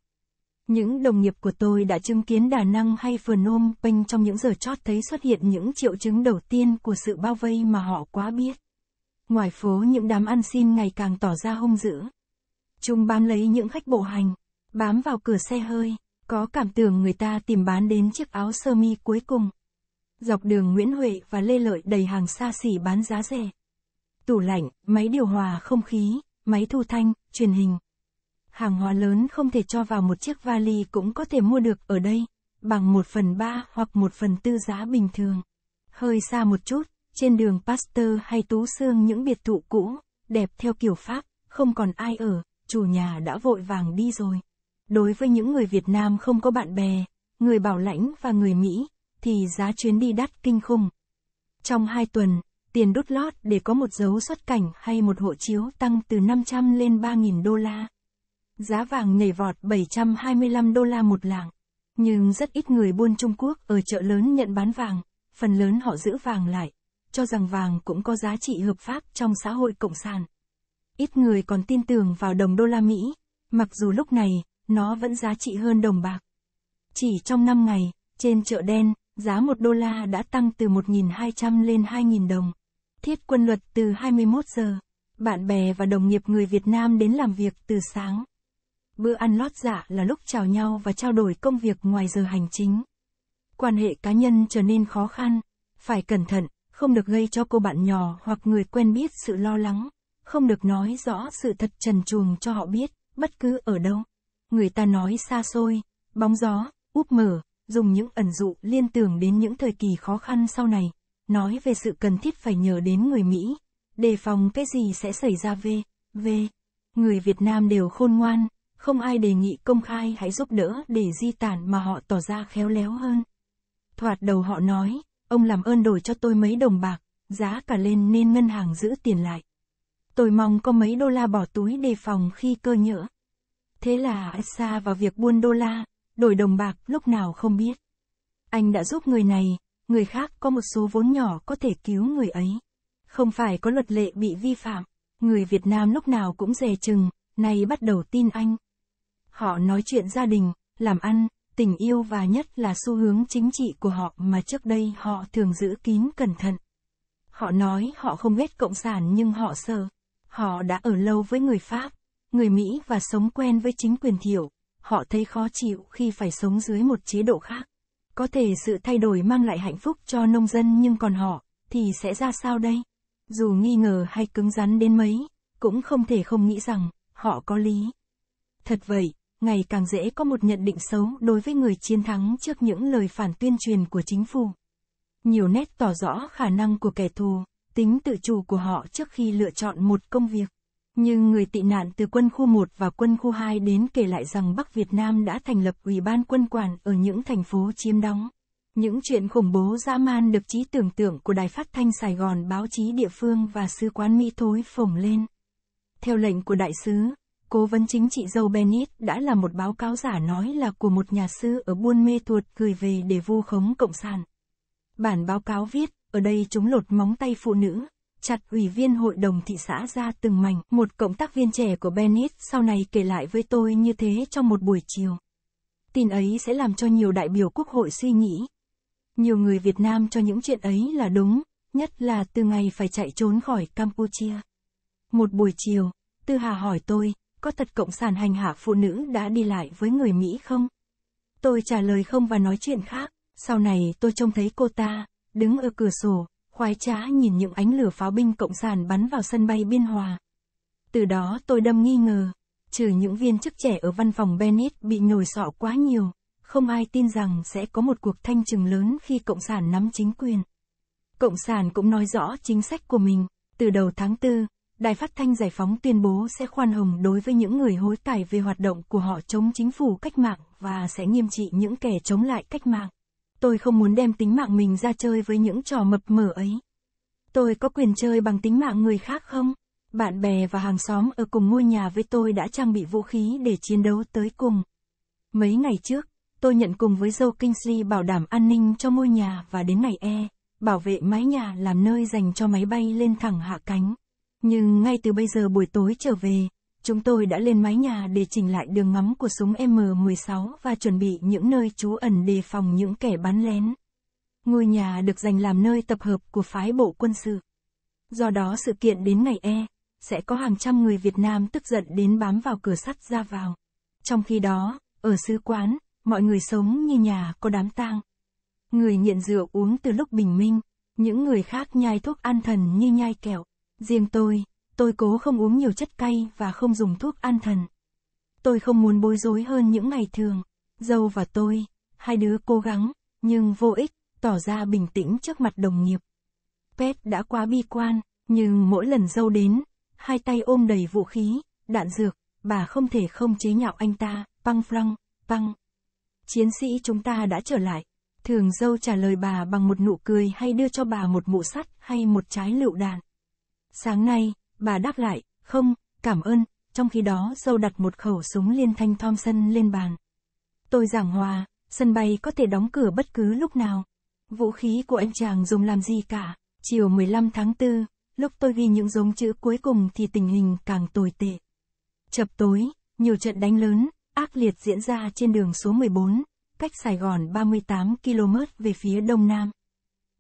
Những đồng nghiệp của tôi đã chứng kiến Đà năng hay Phnom Penh trong những giờ chót thấy xuất hiện những triệu chứng đầu tiên của sự bao vây mà họ quá biết. Ngoài phố những đám ăn xin ngày càng tỏ ra hung dữ trung bám lấy những khách bộ hành, bám vào cửa xe hơi, có cảm tưởng người ta tìm bán đến chiếc áo sơ mi cuối cùng. Dọc đường Nguyễn Huệ và Lê Lợi đầy hàng xa xỉ bán giá rẻ. Tủ lạnh, máy điều hòa không khí, máy thu thanh, truyền hình. Hàng hóa lớn không thể cho vào một chiếc vali cũng có thể mua được ở đây, bằng một phần ba hoặc một phần tư giá bình thường. Hơi xa một chút, trên đường Pasteur hay Tú Sương những biệt thự cũ, đẹp theo kiểu Pháp, không còn ai ở chủ nhà đã vội vàng đi rồi. Đối với những người Việt Nam không có bạn bè, người bảo lãnh và người Mỹ, thì giá chuyến đi đắt kinh khủng. Trong hai tuần, tiền đút lót để có một dấu xuất cảnh hay một hộ chiếu tăng từ 500 lên 3.000 đô la. Giá vàng nhảy vọt 725 đô la một lạng. Nhưng rất ít người buôn Trung Quốc ở chợ lớn nhận bán vàng, phần lớn họ giữ vàng lại, cho rằng vàng cũng có giá trị hợp pháp trong xã hội cộng sản. Ít người còn tin tưởng vào đồng đô la Mỹ, mặc dù lúc này, nó vẫn giá trị hơn đồng bạc. Chỉ trong 5 ngày, trên chợ đen, giá 1 đô la đã tăng từ 1.200 lên 2.000 đồng. Thiết quân luật từ 21 giờ. Bạn bè và đồng nghiệp người Việt Nam đến làm việc từ sáng. Bữa ăn lót dạ là lúc chào nhau và trao đổi công việc ngoài giờ hành chính. Quan hệ cá nhân trở nên khó khăn, phải cẩn thận, không được gây cho cô bạn nhỏ hoặc người quen biết sự lo lắng không được nói rõ sự thật trần truồng cho họ biết, bất cứ ở đâu. Người ta nói xa xôi, bóng gió, úp mở, dùng những ẩn dụ liên tưởng đến những thời kỳ khó khăn sau này, nói về sự cần thiết phải nhờ đến người Mỹ, đề phòng cái gì sẽ xảy ra về, về. Người Việt Nam đều khôn ngoan, không ai đề nghị công khai hãy giúp đỡ để di tản mà họ tỏ ra khéo léo hơn. Thoạt đầu họ nói, ông làm ơn đổi cho tôi mấy đồng bạc, giá cả lên nên ngân hàng giữ tiền lại. Tôi mong có mấy đô la bỏ túi đề phòng khi cơ nhỡ. Thế là anh xa vào việc buôn đô la, đổi đồng bạc lúc nào không biết. Anh đã giúp người này, người khác có một số vốn nhỏ có thể cứu người ấy. Không phải có luật lệ bị vi phạm, người Việt Nam lúc nào cũng dè chừng, nay bắt đầu tin anh. Họ nói chuyện gia đình, làm ăn, tình yêu và nhất là xu hướng chính trị của họ mà trước đây họ thường giữ kín cẩn thận. Họ nói họ không ghét cộng sản nhưng họ sợ, Họ đã ở lâu với người Pháp, người Mỹ và sống quen với chính quyền thiểu. Họ thấy khó chịu khi phải sống dưới một chế độ khác. Có thể sự thay đổi mang lại hạnh phúc cho nông dân nhưng còn họ, thì sẽ ra sao đây? Dù nghi ngờ hay cứng rắn đến mấy, cũng không thể không nghĩ rằng, họ có lý. Thật vậy, ngày càng dễ có một nhận định xấu đối với người chiến thắng trước những lời phản tuyên truyền của chính phủ. Nhiều nét tỏ rõ khả năng của kẻ thù, tính tự chủ của họ trước khi lựa chọn một công việc. Nhưng người tị nạn từ quân khu 1 và quân khu 2 đến kể lại rằng Bắc Việt Nam đã thành lập ủy ban quân quản ở những thành phố chiếm đóng. Những chuyện khủng bố dã man được trí tưởng tượng của đài phát thanh Sài Gòn báo chí địa phương và sứ quán Mỹ thối phồng lên. Theo lệnh của đại sứ, cố vấn chính trị Joe Bennett đã là một báo cáo giả nói là của một nhà sư ở Buôn Mê Thuột gửi về để vu khống Cộng sản. Bản báo cáo viết, ở đây chúng lột móng tay phụ nữ, chặt ủy viên hội đồng thị xã ra từng mảnh. Một cộng tác viên trẻ của Bennett sau này kể lại với tôi như thế trong một buổi chiều. Tin ấy sẽ làm cho nhiều đại biểu quốc hội suy nghĩ. Nhiều người Việt Nam cho những chuyện ấy là đúng, nhất là từ ngày phải chạy trốn khỏi Campuchia. Một buổi chiều, Tư Hà hỏi tôi, có thật Cộng sản hành hạ phụ nữ đã đi lại với người Mỹ không? Tôi trả lời không và nói chuyện khác, sau này tôi trông thấy cô ta, đứng ở cửa sổ, khoái trá nhìn những ánh lửa pháo binh cộng sản bắn vào sân bay Biên Hòa. Từ đó tôi đâm nghi ngờ, trừ những viên chức trẻ ở văn phòng Bennett bị nhồi sọ quá nhiều, không ai tin rằng sẽ có một cuộc thanh trừng lớn khi Cộng sản nắm chính quyền. Cộng sản cũng nói rõ chính sách của mình, từ đầu tháng 4, Đài Phát Thanh Giải Phóng tuyên bố sẽ khoan hồng đối với những người hối cải về hoạt động của họ chống chính phủ cách mạng và sẽ nghiêm trị những kẻ chống lại cách mạng tôi không muốn đem tính mạng mình ra chơi với những trò mập mờ ấy. Tôi có quyền chơi bằng tính mạng người khác không? Bạn bè và hàng xóm ở cùng ngôi nhà với tôi đã trang bị vũ khí để chiến đấu tới cùng. Mấy ngày trước, tôi nhận cùng với Joe Kingsley bảo đảm an ninh cho ngôi nhà và đến ngày E, bảo vệ mái nhà làm nơi dành cho máy bay lên thẳng hạ cánh. Nhưng ngay từ bây giờ buổi tối trở về, chúng tôi đã lên mái nhà để chỉnh lại đường ngắm của súng M16 và chuẩn bị những nơi trú ẩn đề phòng những kẻ bắn lén. Ngôi nhà được dành làm nơi tập hợp của phái bộ quân sự. Do đó sự kiện đến ngày E, sẽ có hàng trăm người Việt Nam tức giận đến bám vào cửa sắt ra vào. Trong khi đó, ở sứ quán, mọi người sống như nhà có đám tang. Người nghiện rượu uống từ lúc bình minh, những người khác nhai thuốc an thần như nhai kẹo. Riêng tôi, tôi cố không uống nhiều chất cay và không dùng thuốc an thần. Tôi không muốn bối rối hơn những ngày thường. Dâu và tôi, hai đứa cố gắng, nhưng vô ích, tỏ ra bình tĩnh trước mặt đồng nghiệp. Pet đã quá bi quan, nhưng mỗi lần dâu đến, hai tay ôm đầy vũ khí, đạn dược, bà không thể không chế nhạo anh ta, păng phăng, păng. Chiến sĩ chúng ta đã trở lại. Thường dâu trả lời bà bằng một nụ cười hay đưa cho bà một mụ sắt hay một trái lựu đạn. Sáng nay, Bà đáp lại, không, cảm ơn, trong khi đó dâu đặt một khẩu súng liên thanh Thompson lên bàn. Tôi giảng hòa, sân bay có thể đóng cửa bất cứ lúc nào. Vũ khí của anh chàng dùng làm gì cả. Chiều 15 tháng 4, lúc tôi ghi những dòng chữ cuối cùng thì tình hình càng tồi tệ. Chập tối, nhiều trận đánh lớn, ác liệt diễn ra trên đường số 14, cách Sài Gòn 38 km về phía đông nam.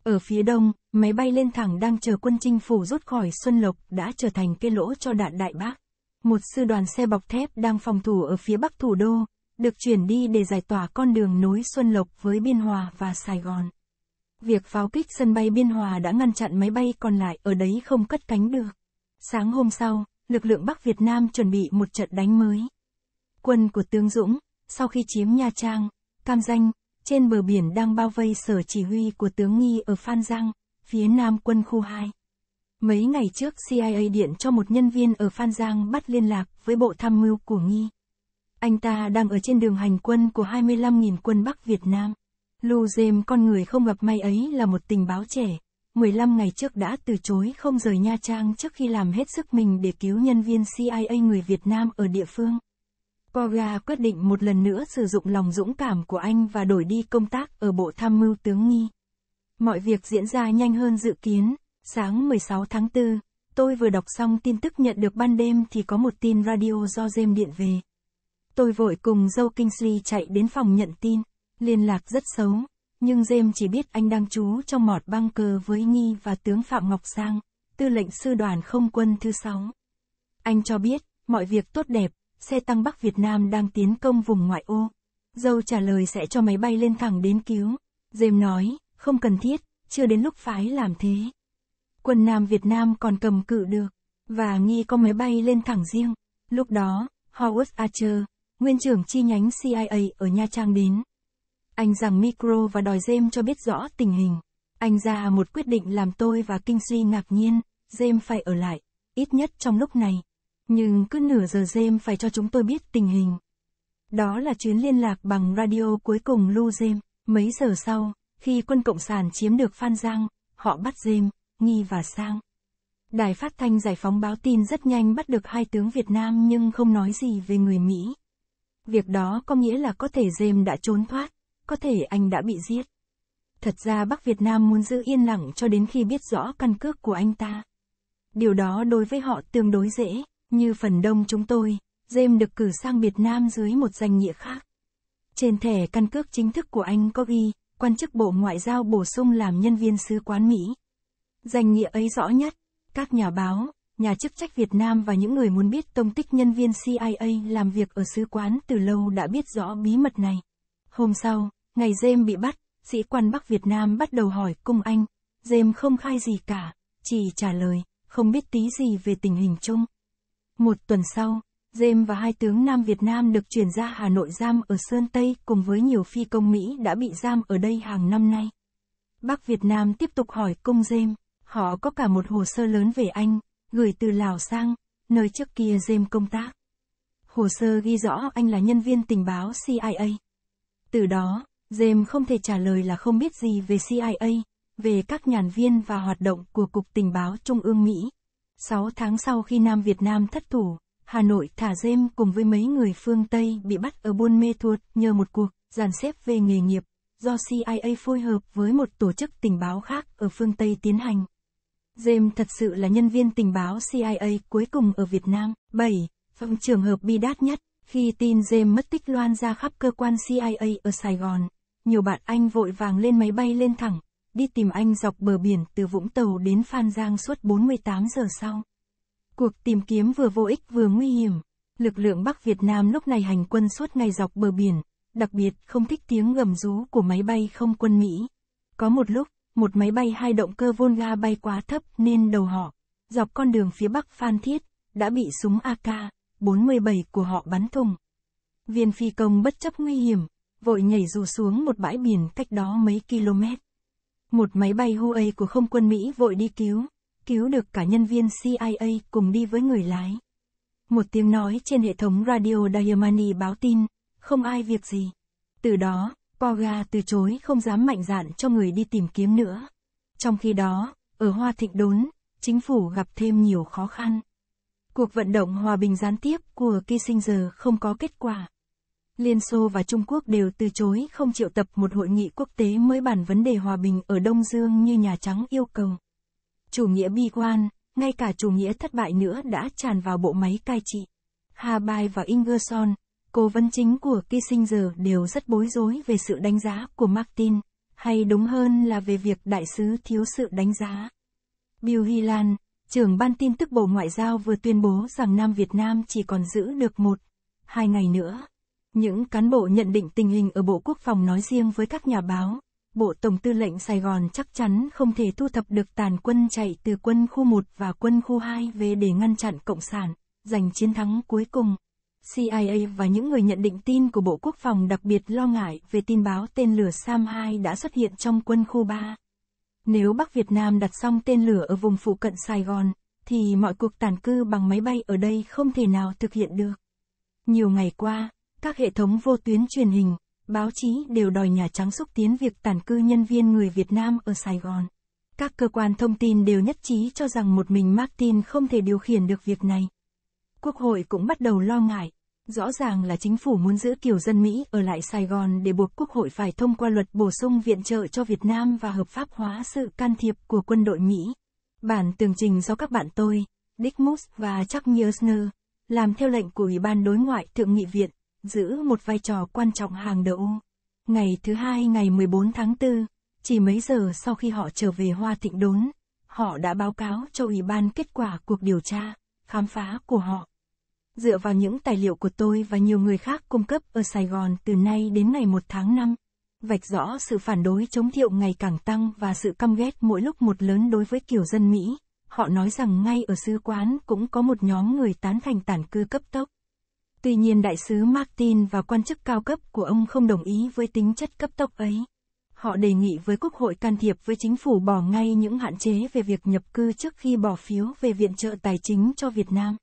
Ở phía đông, máy bay lên thẳng đang chờ quân chinh phủ rút khỏi Xuân Lộc đã trở thành cái lỗ cho đạn đại bác. Một sư đoàn xe bọc thép đang phòng thủ ở phía bắc thủ đô, được chuyển đi để giải tỏa con đường nối Xuân Lộc với Biên Hòa và Sài Gòn. Việc pháo kích sân bay Biên Hòa đã ngăn chặn máy bay còn lại ở đấy không cất cánh được. Sáng hôm sau, lực lượng Bắc Việt Nam chuẩn bị một trận đánh mới. Quân của Tướng Dũng, sau khi chiếm Nha Trang, Cam Danh, trên bờ biển đang bao vây sở chỉ huy của tướng nghi ở Phan Giang, phía nam quân khu 2. Mấy ngày trước CIA điện cho một nhân viên ở Phan Giang bắt liên lạc với bộ tham mưu của nghi. Anh ta đang ở trên đường hành quân của 25.000 quân Bắc Việt Nam. Lưu Dêm con người không gặp may ấy là một tình báo trẻ. 15 ngày trước đã từ chối không rời Nha Trang trước khi làm hết sức mình để cứu nhân viên CIA người Việt Nam ở địa phương. Koga quyết định một lần nữa sử dụng lòng dũng cảm của anh và đổi đi công tác ở Bộ Tham mưu Tướng Nghi. Mọi việc diễn ra nhanh hơn dự kiến. Sáng 16 tháng 4, tôi vừa đọc xong tin tức nhận được ban đêm thì có một tin radio do James điện về. Tôi vội cùng Joe Kingsley chạy đến phòng nhận tin. Liên lạc rất xấu, nhưng James chỉ biết anh đang trú trong mọt băng cờ với Nghi và tướng Phạm Ngọc Sang, tư lệnh sư đoàn không quân thứ sáu. Anh cho biết, mọi việc tốt đẹp, xe tăng Bắc Việt Nam đang tiến công vùng ngoại ô. Dâu trả lời sẽ cho máy bay lên thẳng đến cứu. Dêm nói, không cần thiết, chưa đến lúc phái làm thế. Quân Nam Việt Nam còn cầm cự được, và nghi có máy bay lên thẳng riêng. Lúc đó, Howard Archer, nguyên trưởng chi nhánh CIA ở Nha Trang đến. Anh rằng micro và đòi Dêm cho biết rõ tình hình. Anh ra một quyết định làm tôi và Kinh Suy ngạc nhiên, Dêm phải ở lại, ít nhất trong lúc này. Nhưng cứ nửa giờ Jem phải cho chúng tôi biết tình hình. Đó là chuyến liên lạc bằng radio cuối cùng lưu Jem. Mấy giờ sau, khi quân Cộng sản chiếm được Phan Giang, họ bắt james Nghi và Sang. Đài phát thanh giải phóng báo tin rất nhanh bắt được hai tướng Việt Nam nhưng không nói gì về người Mỹ. Việc đó có nghĩa là có thể james đã trốn thoát, có thể anh đã bị giết. Thật ra Bắc Việt Nam muốn giữ yên lặng cho đến khi biết rõ căn cước của anh ta. Điều đó đối với họ tương đối dễ. Như phần đông chúng tôi, James được cử sang Việt Nam dưới một danh nghĩa khác. Trên thẻ căn cước chính thức của anh có ghi, quan chức Bộ Ngoại giao bổ sung làm nhân viên sứ quán Mỹ. Danh nghĩa ấy rõ nhất, các nhà báo, nhà chức trách Việt Nam và những người muốn biết tông tích nhân viên CIA làm việc ở sứ quán từ lâu đã biết rõ bí mật này. Hôm sau, ngày James bị bắt, sĩ quan Bắc Việt Nam bắt đầu hỏi cung anh, James không khai gì cả, chỉ trả lời, không biết tí gì về tình hình chung. Một tuần sau, Dêm và hai tướng Nam Việt Nam được chuyển ra Hà Nội giam ở Sơn Tây cùng với nhiều phi công Mỹ đã bị giam ở đây hàng năm nay. Bắc Việt Nam tiếp tục hỏi công Dêm, họ có cả một hồ sơ lớn về anh, gửi từ Lào sang, nơi trước kia Dêm công tác. Hồ sơ ghi rõ anh là nhân viên tình báo CIA. Từ đó, Dêm không thể trả lời là không biết gì về CIA, về các nhàn viên và hoạt động của Cục Tình báo Trung ương Mỹ. 6 tháng sau khi Nam Việt Nam thất thủ, Hà Nội thả dêm cùng với mấy người phương Tây bị bắt ở Buôn Mê Thuột nhờ một cuộc dàn xếp về nghề nghiệp, do CIA phối hợp với một tổ chức tình báo khác ở phương Tây tiến hành. Dêm thật sự là nhân viên tình báo CIA cuối cùng ở Việt Nam. 7. Phòng trường hợp bi đát nhất, khi tin Dêm mất tích loan ra khắp cơ quan CIA ở Sài Gòn, nhiều bạn anh vội vàng lên máy bay lên thẳng, đi tìm anh dọc bờ biển từ Vũng Tàu đến Phan Giang suốt 48 giờ sau. Cuộc tìm kiếm vừa vô ích vừa nguy hiểm. Lực lượng Bắc Việt Nam lúc này hành quân suốt ngày dọc bờ biển, đặc biệt không thích tiếng gầm rú của máy bay không quân Mỹ. Có một lúc, một máy bay hai động cơ Volga bay quá thấp nên đầu họ, dọc con đường phía Bắc Phan Thiết, đã bị súng AK-47 của họ bắn thùng. Viên phi công bất chấp nguy hiểm, vội nhảy dù xuống một bãi biển cách đó mấy km. Một máy bay Huawei của không quân Mỹ vội đi cứu, cứu được cả nhân viên CIA cùng đi với người lái. Một tiếng nói trên hệ thống radio Diamani báo tin, không ai việc gì. Từ đó, Poga từ chối không dám mạnh dạn cho người đi tìm kiếm nữa. Trong khi đó, ở Hoa Thịnh Đốn, chính phủ gặp thêm nhiều khó khăn. Cuộc vận động hòa bình gián tiếp của Kissinger không có kết quả. Liên Xô và Trung Quốc đều từ chối không triệu tập một hội nghị quốc tế mới bàn vấn đề hòa bình ở Đông Dương như Nhà Trắng yêu cầu. Chủ nghĩa bi quan, ngay cả chủ nghĩa thất bại nữa đã tràn vào bộ máy cai trị. Hà Habai và Ingersoll, cố vấn chính của Kissinger đều rất bối rối về sự đánh giá của Martin, hay đúng hơn là về việc đại sứ thiếu sự đánh giá. Bill Hilan, trưởng ban tin tức Bộ Ngoại giao vừa tuyên bố rằng Nam Việt Nam chỉ còn giữ được một, hai ngày nữa. Những cán bộ nhận định tình hình ở Bộ Quốc phòng nói riêng với các nhà báo, Bộ Tổng tư lệnh Sài Gòn chắc chắn không thể thu thập được tàn quân chạy từ quân khu 1 và quân khu 2 về để ngăn chặn Cộng sản, giành chiến thắng cuối cùng. CIA và những người nhận định tin của Bộ Quốc phòng đặc biệt lo ngại về tin báo tên lửa SAM-2 đã xuất hiện trong quân khu 3. Nếu Bắc Việt Nam đặt xong tên lửa ở vùng phụ cận Sài Gòn, thì mọi cuộc tàn cư bằng máy bay ở đây không thể nào thực hiện được. Nhiều ngày qua, các hệ thống vô tuyến truyền hình, báo chí đều đòi Nhà Trắng xúc tiến việc tản cư nhân viên người Việt Nam ở Sài Gòn. Các cơ quan thông tin đều nhất trí cho rằng một mình Martin không thể điều khiển được việc này. Quốc hội cũng bắt đầu lo ngại. Rõ ràng là chính phủ muốn giữ kiểu dân Mỹ ở lại Sài Gòn để buộc Quốc hội phải thông qua luật bổ sung viện trợ cho Việt Nam và hợp pháp hóa sự can thiệp của quân đội Mỹ. Bản tường trình do các bạn tôi, Dick Moose và Chuck Miersner, làm theo lệnh của Ủy ban Đối ngoại Thượng nghị viện giữ một vai trò quan trọng hàng đầu. Ngày thứ hai ngày 14 tháng 4, chỉ mấy giờ sau khi họ trở về Hoa Thịnh Đốn, họ đã báo cáo cho Ủy ban kết quả cuộc điều tra, khám phá của họ. Dựa vào những tài liệu của tôi và nhiều người khác cung cấp ở Sài Gòn từ nay đến ngày 1 tháng 5, vạch rõ sự phản đối chống thiệu ngày càng tăng và sự căm ghét mỗi lúc một lớn đối với kiểu dân Mỹ. Họ nói rằng ngay ở sứ quán cũng có một nhóm người tán thành tản cư cấp tốc. Tuy nhiên đại sứ Martin và quan chức cao cấp của ông không đồng ý với tính chất cấp tốc ấy. Họ đề nghị với Quốc hội can thiệp với chính phủ bỏ ngay những hạn chế về việc nhập cư trước khi bỏ phiếu về viện trợ tài chính cho Việt Nam.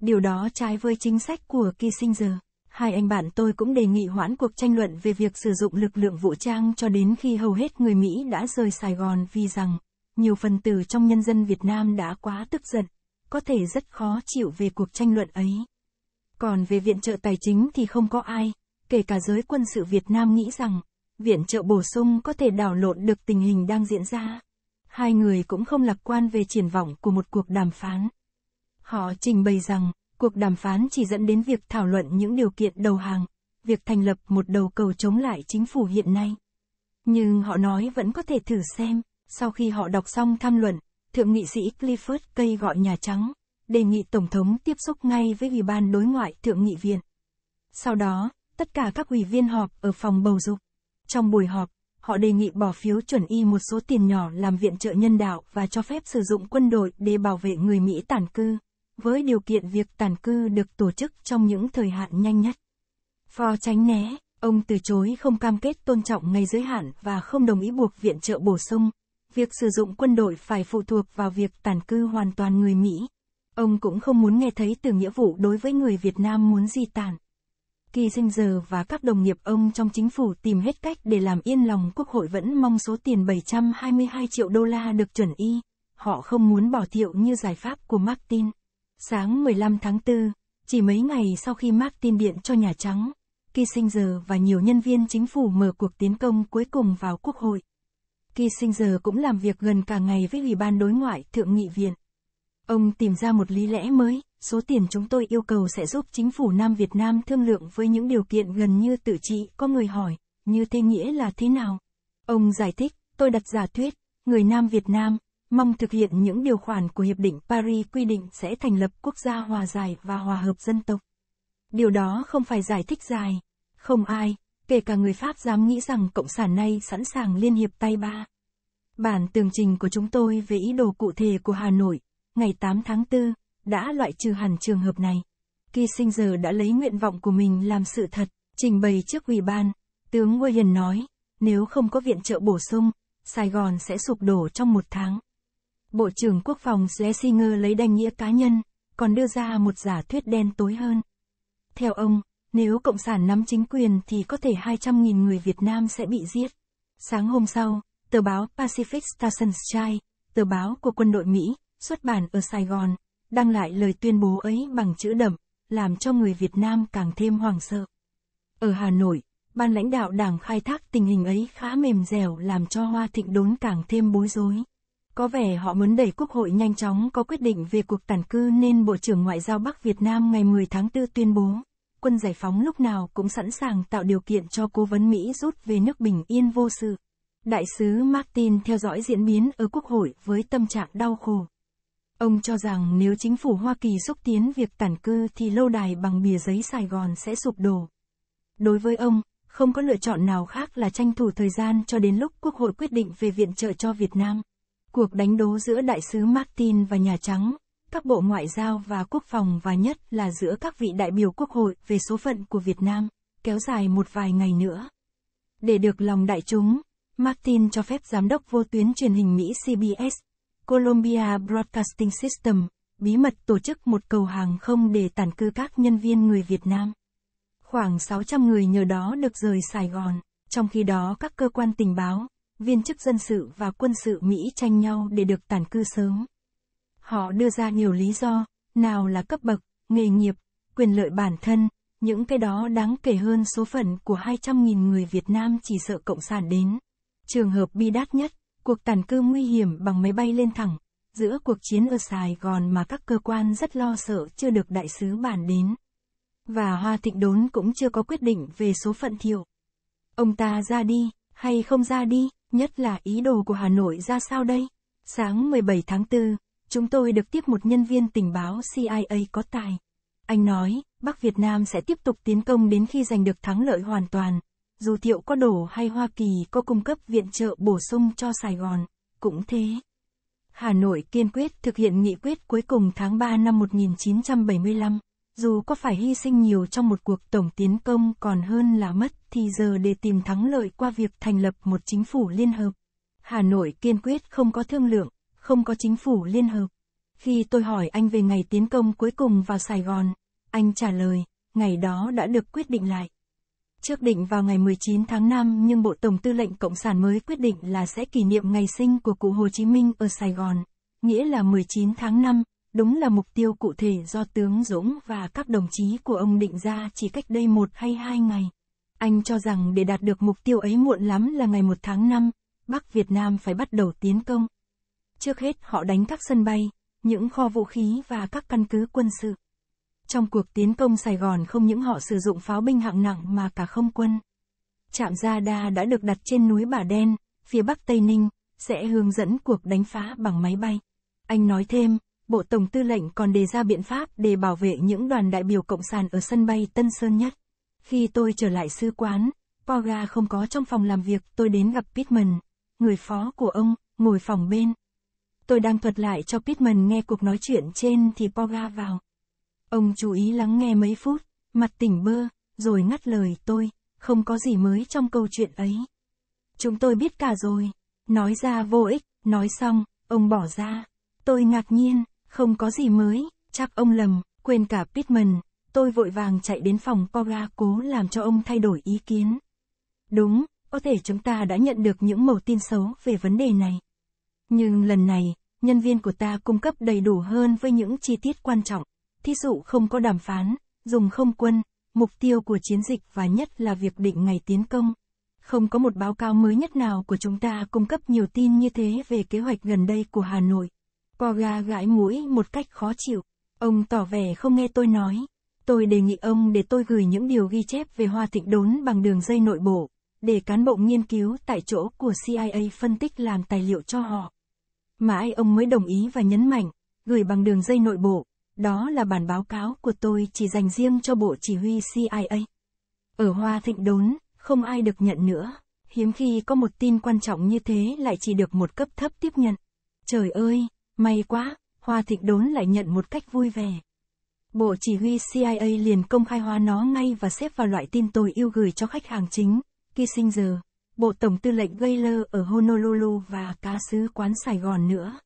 Điều đó trái với chính sách của Kissinger. Hai anh bạn tôi cũng đề nghị hoãn cuộc tranh luận về việc sử dụng lực lượng vũ trang cho đến khi hầu hết người Mỹ đã rời Sài Gòn vì rằng, nhiều phần tử trong nhân dân Việt Nam đã quá tức giận, có thể rất khó chịu về cuộc tranh luận ấy. Còn về viện trợ tài chính thì không có ai, kể cả giới quân sự Việt Nam nghĩ rằng, viện trợ bổ sung có thể đảo lộn được tình hình đang diễn ra. Hai người cũng không lạc quan về triển vọng của một cuộc đàm phán. Họ trình bày rằng, cuộc đàm phán chỉ dẫn đến việc thảo luận những điều kiện đầu hàng, việc thành lập một đầu cầu chống lại chính phủ hiện nay. Nhưng họ nói vẫn có thể thử xem, sau khi họ đọc xong tham luận, Thượng nghị sĩ Clifford Cây gọi Nhà Trắng, đề nghị Tổng thống tiếp xúc ngay với Ủy ban đối ngoại Thượng nghị viện. Sau đó, tất cả các ủy viên họp ở phòng bầu dục. Trong buổi họp, họ đề nghị bỏ phiếu chuẩn y một số tiền nhỏ làm viện trợ nhân đạo và cho phép sử dụng quân đội để bảo vệ người Mỹ tản cư, với điều kiện việc tản cư được tổ chức trong những thời hạn nhanh nhất. Phò tránh né, ông từ chối không cam kết tôn trọng ngày giới hạn và không đồng ý buộc viện trợ bổ sung. Việc sử dụng quân đội phải phụ thuộc vào việc tản cư hoàn toàn người Mỹ. Ông cũng không muốn nghe thấy từ nghĩa vụ đối với người Việt Nam muốn di tản. Kissinger và các đồng nghiệp ông trong chính phủ tìm hết cách để làm yên lòng quốc hội vẫn mong số tiền 722 triệu đô la được chuẩn y. Họ không muốn bỏ thiệu như giải pháp của Martin. Sáng 15 tháng 4, chỉ mấy ngày sau khi Martin điện cho Nhà Trắng, Kissinger và nhiều nhân viên chính phủ mở cuộc tiến công cuối cùng vào quốc hội. Kissinger cũng làm việc gần cả ngày với Ủy ban đối ngoại Thượng nghị viện. Ông tìm ra một lý lẽ mới, số tiền chúng tôi yêu cầu sẽ giúp chính phủ Nam Việt Nam thương lượng với những điều kiện gần như tự trị, có người hỏi, như thế nghĩa là thế nào? Ông giải thích, tôi đặt giả thuyết, người Nam Việt Nam, mong thực hiện những điều khoản của Hiệp định Paris quy định sẽ thành lập quốc gia hòa giải và hòa hợp dân tộc. Điều đó không phải giải thích dài. Không ai, kể cả người Pháp dám nghĩ rằng Cộng sản nay sẵn sàng liên hiệp tay ba. Bản tường trình của chúng tôi về ý đồ cụ thể của Hà Nội, ngày 8 tháng 4, đã loại trừ hẳn trường hợp này. Kissinger đã lấy nguyện vọng của mình làm sự thật, trình bày trước ủy ban. Tướng William nói, nếu không có viện trợ bổ sung, Sài Gòn sẽ sụp đổ trong một tháng. Bộ trưởng Quốc phòng Schlesinger lấy danh nghĩa cá nhân, còn đưa ra một giả thuyết đen tối hơn. Theo ông, nếu Cộng sản nắm chính quyền thì có thể 200.000 người Việt Nam sẽ bị giết. Sáng hôm sau, tờ báo Pacific Star Sunshine, tờ báo của quân đội Mỹ, xuất bản ở Sài Gòn, đăng lại lời tuyên bố ấy bằng chữ đậm, làm cho người Việt Nam càng thêm hoảng sợ. Ở Hà Nội, ban lãnh đạo đảng khai thác tình hình ấy khá mềm dẻo làm cho Hoa Thịnh Đốn càng thêm bối rối. Có vẻ họ muốn đẩy Quốc hội nhanh chóng có quyết định về cuộc tản cư nên Bộ trưởng Ngoại giao Bắc Việt Nam ngày 10 tháng 4 tuyên bố, quân giải phóng lúc nào cũng sẵn sàng tạo điều kiện cho cố vấn Mỹ rút về nước bình yên vô sự. Đại sứ Martin theo dõi diễn biến ở Quốc hội với tâm trạng đau khổ. Ông cho rằng nếu chính phủ Hoa Kỳ xúc tiến việc tản cư thì lâu đài bằng bìa giấy Sài Gòn sẽ sụp đổ. Đối với ông, không có lựa chọn nào khác là tranh thủ thời gian cho đến lúc Quốc hội quyết định về viện trợ cho Việt Nam. Cuộc đánh đố giữa đại sứ Martin và Nhà Trắng, các bộ ngoại giao và quốc phòng và nhất là giữa các vị đại biểu Quốc hội về số phận của Việt Nam, kéo dài một vài ngày nữa. Để được lòng đại chúng, Martin cho phép giám đốc vô tuyến truyền hình Mỹ CBS Colombia Broadcasting System, bí mật tổ chức một cầu hàng không để tản cư các nhân viên người Việt Nam. Khoảng 600 người nhờ đó được rời Sài Gòn, trong khi đó các cơ quan tình báo, viên chức dân sự và quân sự Mỹ tranh nhau để được tản cư sớm. Họ đưa ra nhiều lý do, nào là cấp bậc, nghề nghiệp, quyền lợi bản thân, những cái đó đáng kể hơn số phận của 200.000 người Việt Nam chỉ sợ Cộng sản đến. Trường hợp bi đát nhất, Cuộc tàn cư nguy hiểm bằng máy bay lên thẳng, giữa cuộc chiến ở Sài Gòn mà các cơ quan rất lo sợ chưa được đại sứ bản đến. Và Hoa Thịnh Đốn cũng chưa có quyết định về số phận thiệu. Ông ta ra đi, hay không ra đi, nhất là ý đồ của Hà Nội ra sao đây? Sáng 17 tháng 4, chúng tôi được tiếp một nhân viên tình báo CIA có tài. Anh nói, Bắc Việt Nam sẽ tiếp tục tiến công đến khi giành được thắng lợi hoàn toàn, dù Thiệu có đổ hay Hoa Kỳ có cung cấp viện trợ bổ sung cho Sài Gòn, cũng thế. Hà Nội kiên quyết thực hiện nghị quyết cuối cùng tháng 3 năm 1975, dù có phải hy sinh nhiều trong một cuộc tổng tiến công còn hơn là mất thì giờ để tìm thắng lợi qua việc thành lập một chính phủ liên hợp. Hà Nội kiên quyết không có thương lượng, không có chính phủ liên hợp. Khi tôi hỏi anh về ngày tiến công cuối cùng vào Sài Gòn, anh trả lời, ngày đó đã được quyết định lại. Trước định vào ngày 19 tháng 5 nhưng Bộ Tổng Tư lệnh Cộng sản mới quyết định là sẽ kỷ niệm ngày sinh của cụ Hồ Chí Minh ở Sài Gòn, nghĩa là 19 tháng 5, đúng là mục tiêu cụ thể do tướng Dũng và các đồng chí của ông định ra chỉ cách đây một hay hai ngày. Anh cho rằng để đạt được mục tiêu ấy muộn lắm là ngày 1 tháng 5, Bắc Việt Nam phải bắt đầu tiến công. Trước hết họ đánh các sân bay, những kho vũ khí và các căn cứ quân sự. Trong cuộc tiến công Sài Gòn không những họ sử dụng pháo binh hạng nặng mà cả không quân. Trạm Gia Đa đã được đặt trên núi Bà Đen, phía bắc Tây Ninh, sẽ hướng dẫn cuộc đánh phá bằng máy bay. Anh nói thêm, Bộ Tổng Tư lệnh còn đề ra biện pháp để bảo vệ những đoàn đại biểu Cộng sản ở sân bay Tân Sơn Nhất. Khi tôi trở lại sư quán, Poga không có trong phòng làm việc, tôi đến gặp Pittman, người phó của ông, ngồi phòng bên. Tôi đang thuật lại cho Pittman nghe cuộc nói chuyện trên thì Poga vào. Ông chú ý lắng nghe mấy phút, mặt tỉnh bơ, rồi ngắt lời tôi, không có gì mới trong câu chuyện ấy. Chúng tôi biết cả rồi, nói ra vô ích, nói xong, ông bỏ ra. Tôi ngạc nhiên, không có gì mới, chắc ông lầm, quên cả Pittman, tôi vội vàng chạy đến phòng Cora cố làm cho ông thay đổi ý kiến. Đúng, có thể chúng ta đã nhận được những mẩu tin xấu về vấn đề này. Nhưng lần này, nhân viên của ta cung cấp đầy đủ hơn với những chi tiết quan trọng thí dụ không có đàm phán, dùng không quân, mục tiêu của chiến dịch và nhất là việc định ngày tiến công. Không có một báo cáo mới nhất nào của chúng ta cung cấp nhiều tin như thế về kế hoạch gần đây của Hà Nội. Poga gãi mũi một cách khó chịu. Ông tỏ vẻ không nghe tôi nói. Tôi đề nghị ông để tôi gửi những điều ghi chép về Hoa Thịnh Đốn bằng đường dây nội bộ, để cán bộ nghiên cứu tại chỗ của CIA phân tích làm tài liệu cho họ. Mãi ông mới đồng ý và nhấn mạnh, gửi bằng đường dây nội bộ, đó là bản báo cáo của tôi chỉ dành riêng cho Bộ Chỉ huy CIA. Ở Hoa Thịnh đốn, không ai được nhận nữa. Hiếm khi có một tin quan trọng như thế lại chỉ được một cấp thấp tiếp nhận. Trời ơi, may quá, Hoa Thịnh đốn lại nhận một cách vui vẻ. Bộ chỉ huy CIA liền công khai hóa nó ngay và xếp vào loại tin tôi yêu gửi cho khách hàng chính, Kissinger, Bộ Tổng tư lệnh Gaylor ở Honolulu và cá sứ quán Sài Gòn nữa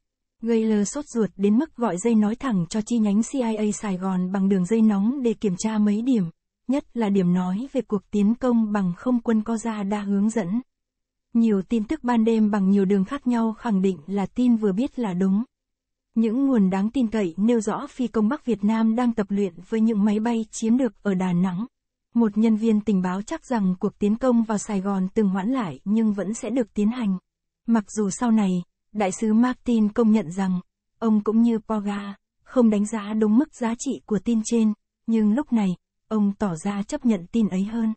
gây lơ sốt ruột đến mức gọi dây nói thẳng cho chi nhánh CIA Sài Gòn bằng đường dây nóng để kiểm tra mấy điểm, nhất là điểm nói về cuộc tiến công bằng không quân có ra đa hướng dẫn. Nhiều tin tức ban đêm bằng nhiều đường khác nhau khẳng định là tin vừa biết là đúng. Những nguồn đáng tin cậy nêu rõ phi công Bắc Việt Nam đang tập luyện với những máy bay chiếm được ở Đà Nẵng. Một nhân viên tình báo chắc rằng cuộc tiến công vào Sài Gòn từng hoãn lại nhưng vẫn sẽ được tiến hành. Mặc dù sau này, Đại sứ Martin công nhận rằng, ông cũng như Poga, không đánh giá đúng mức giá trị của tin trên, nhưng lúc này, ông tỏ ra chấp nhận tin ấy hơn.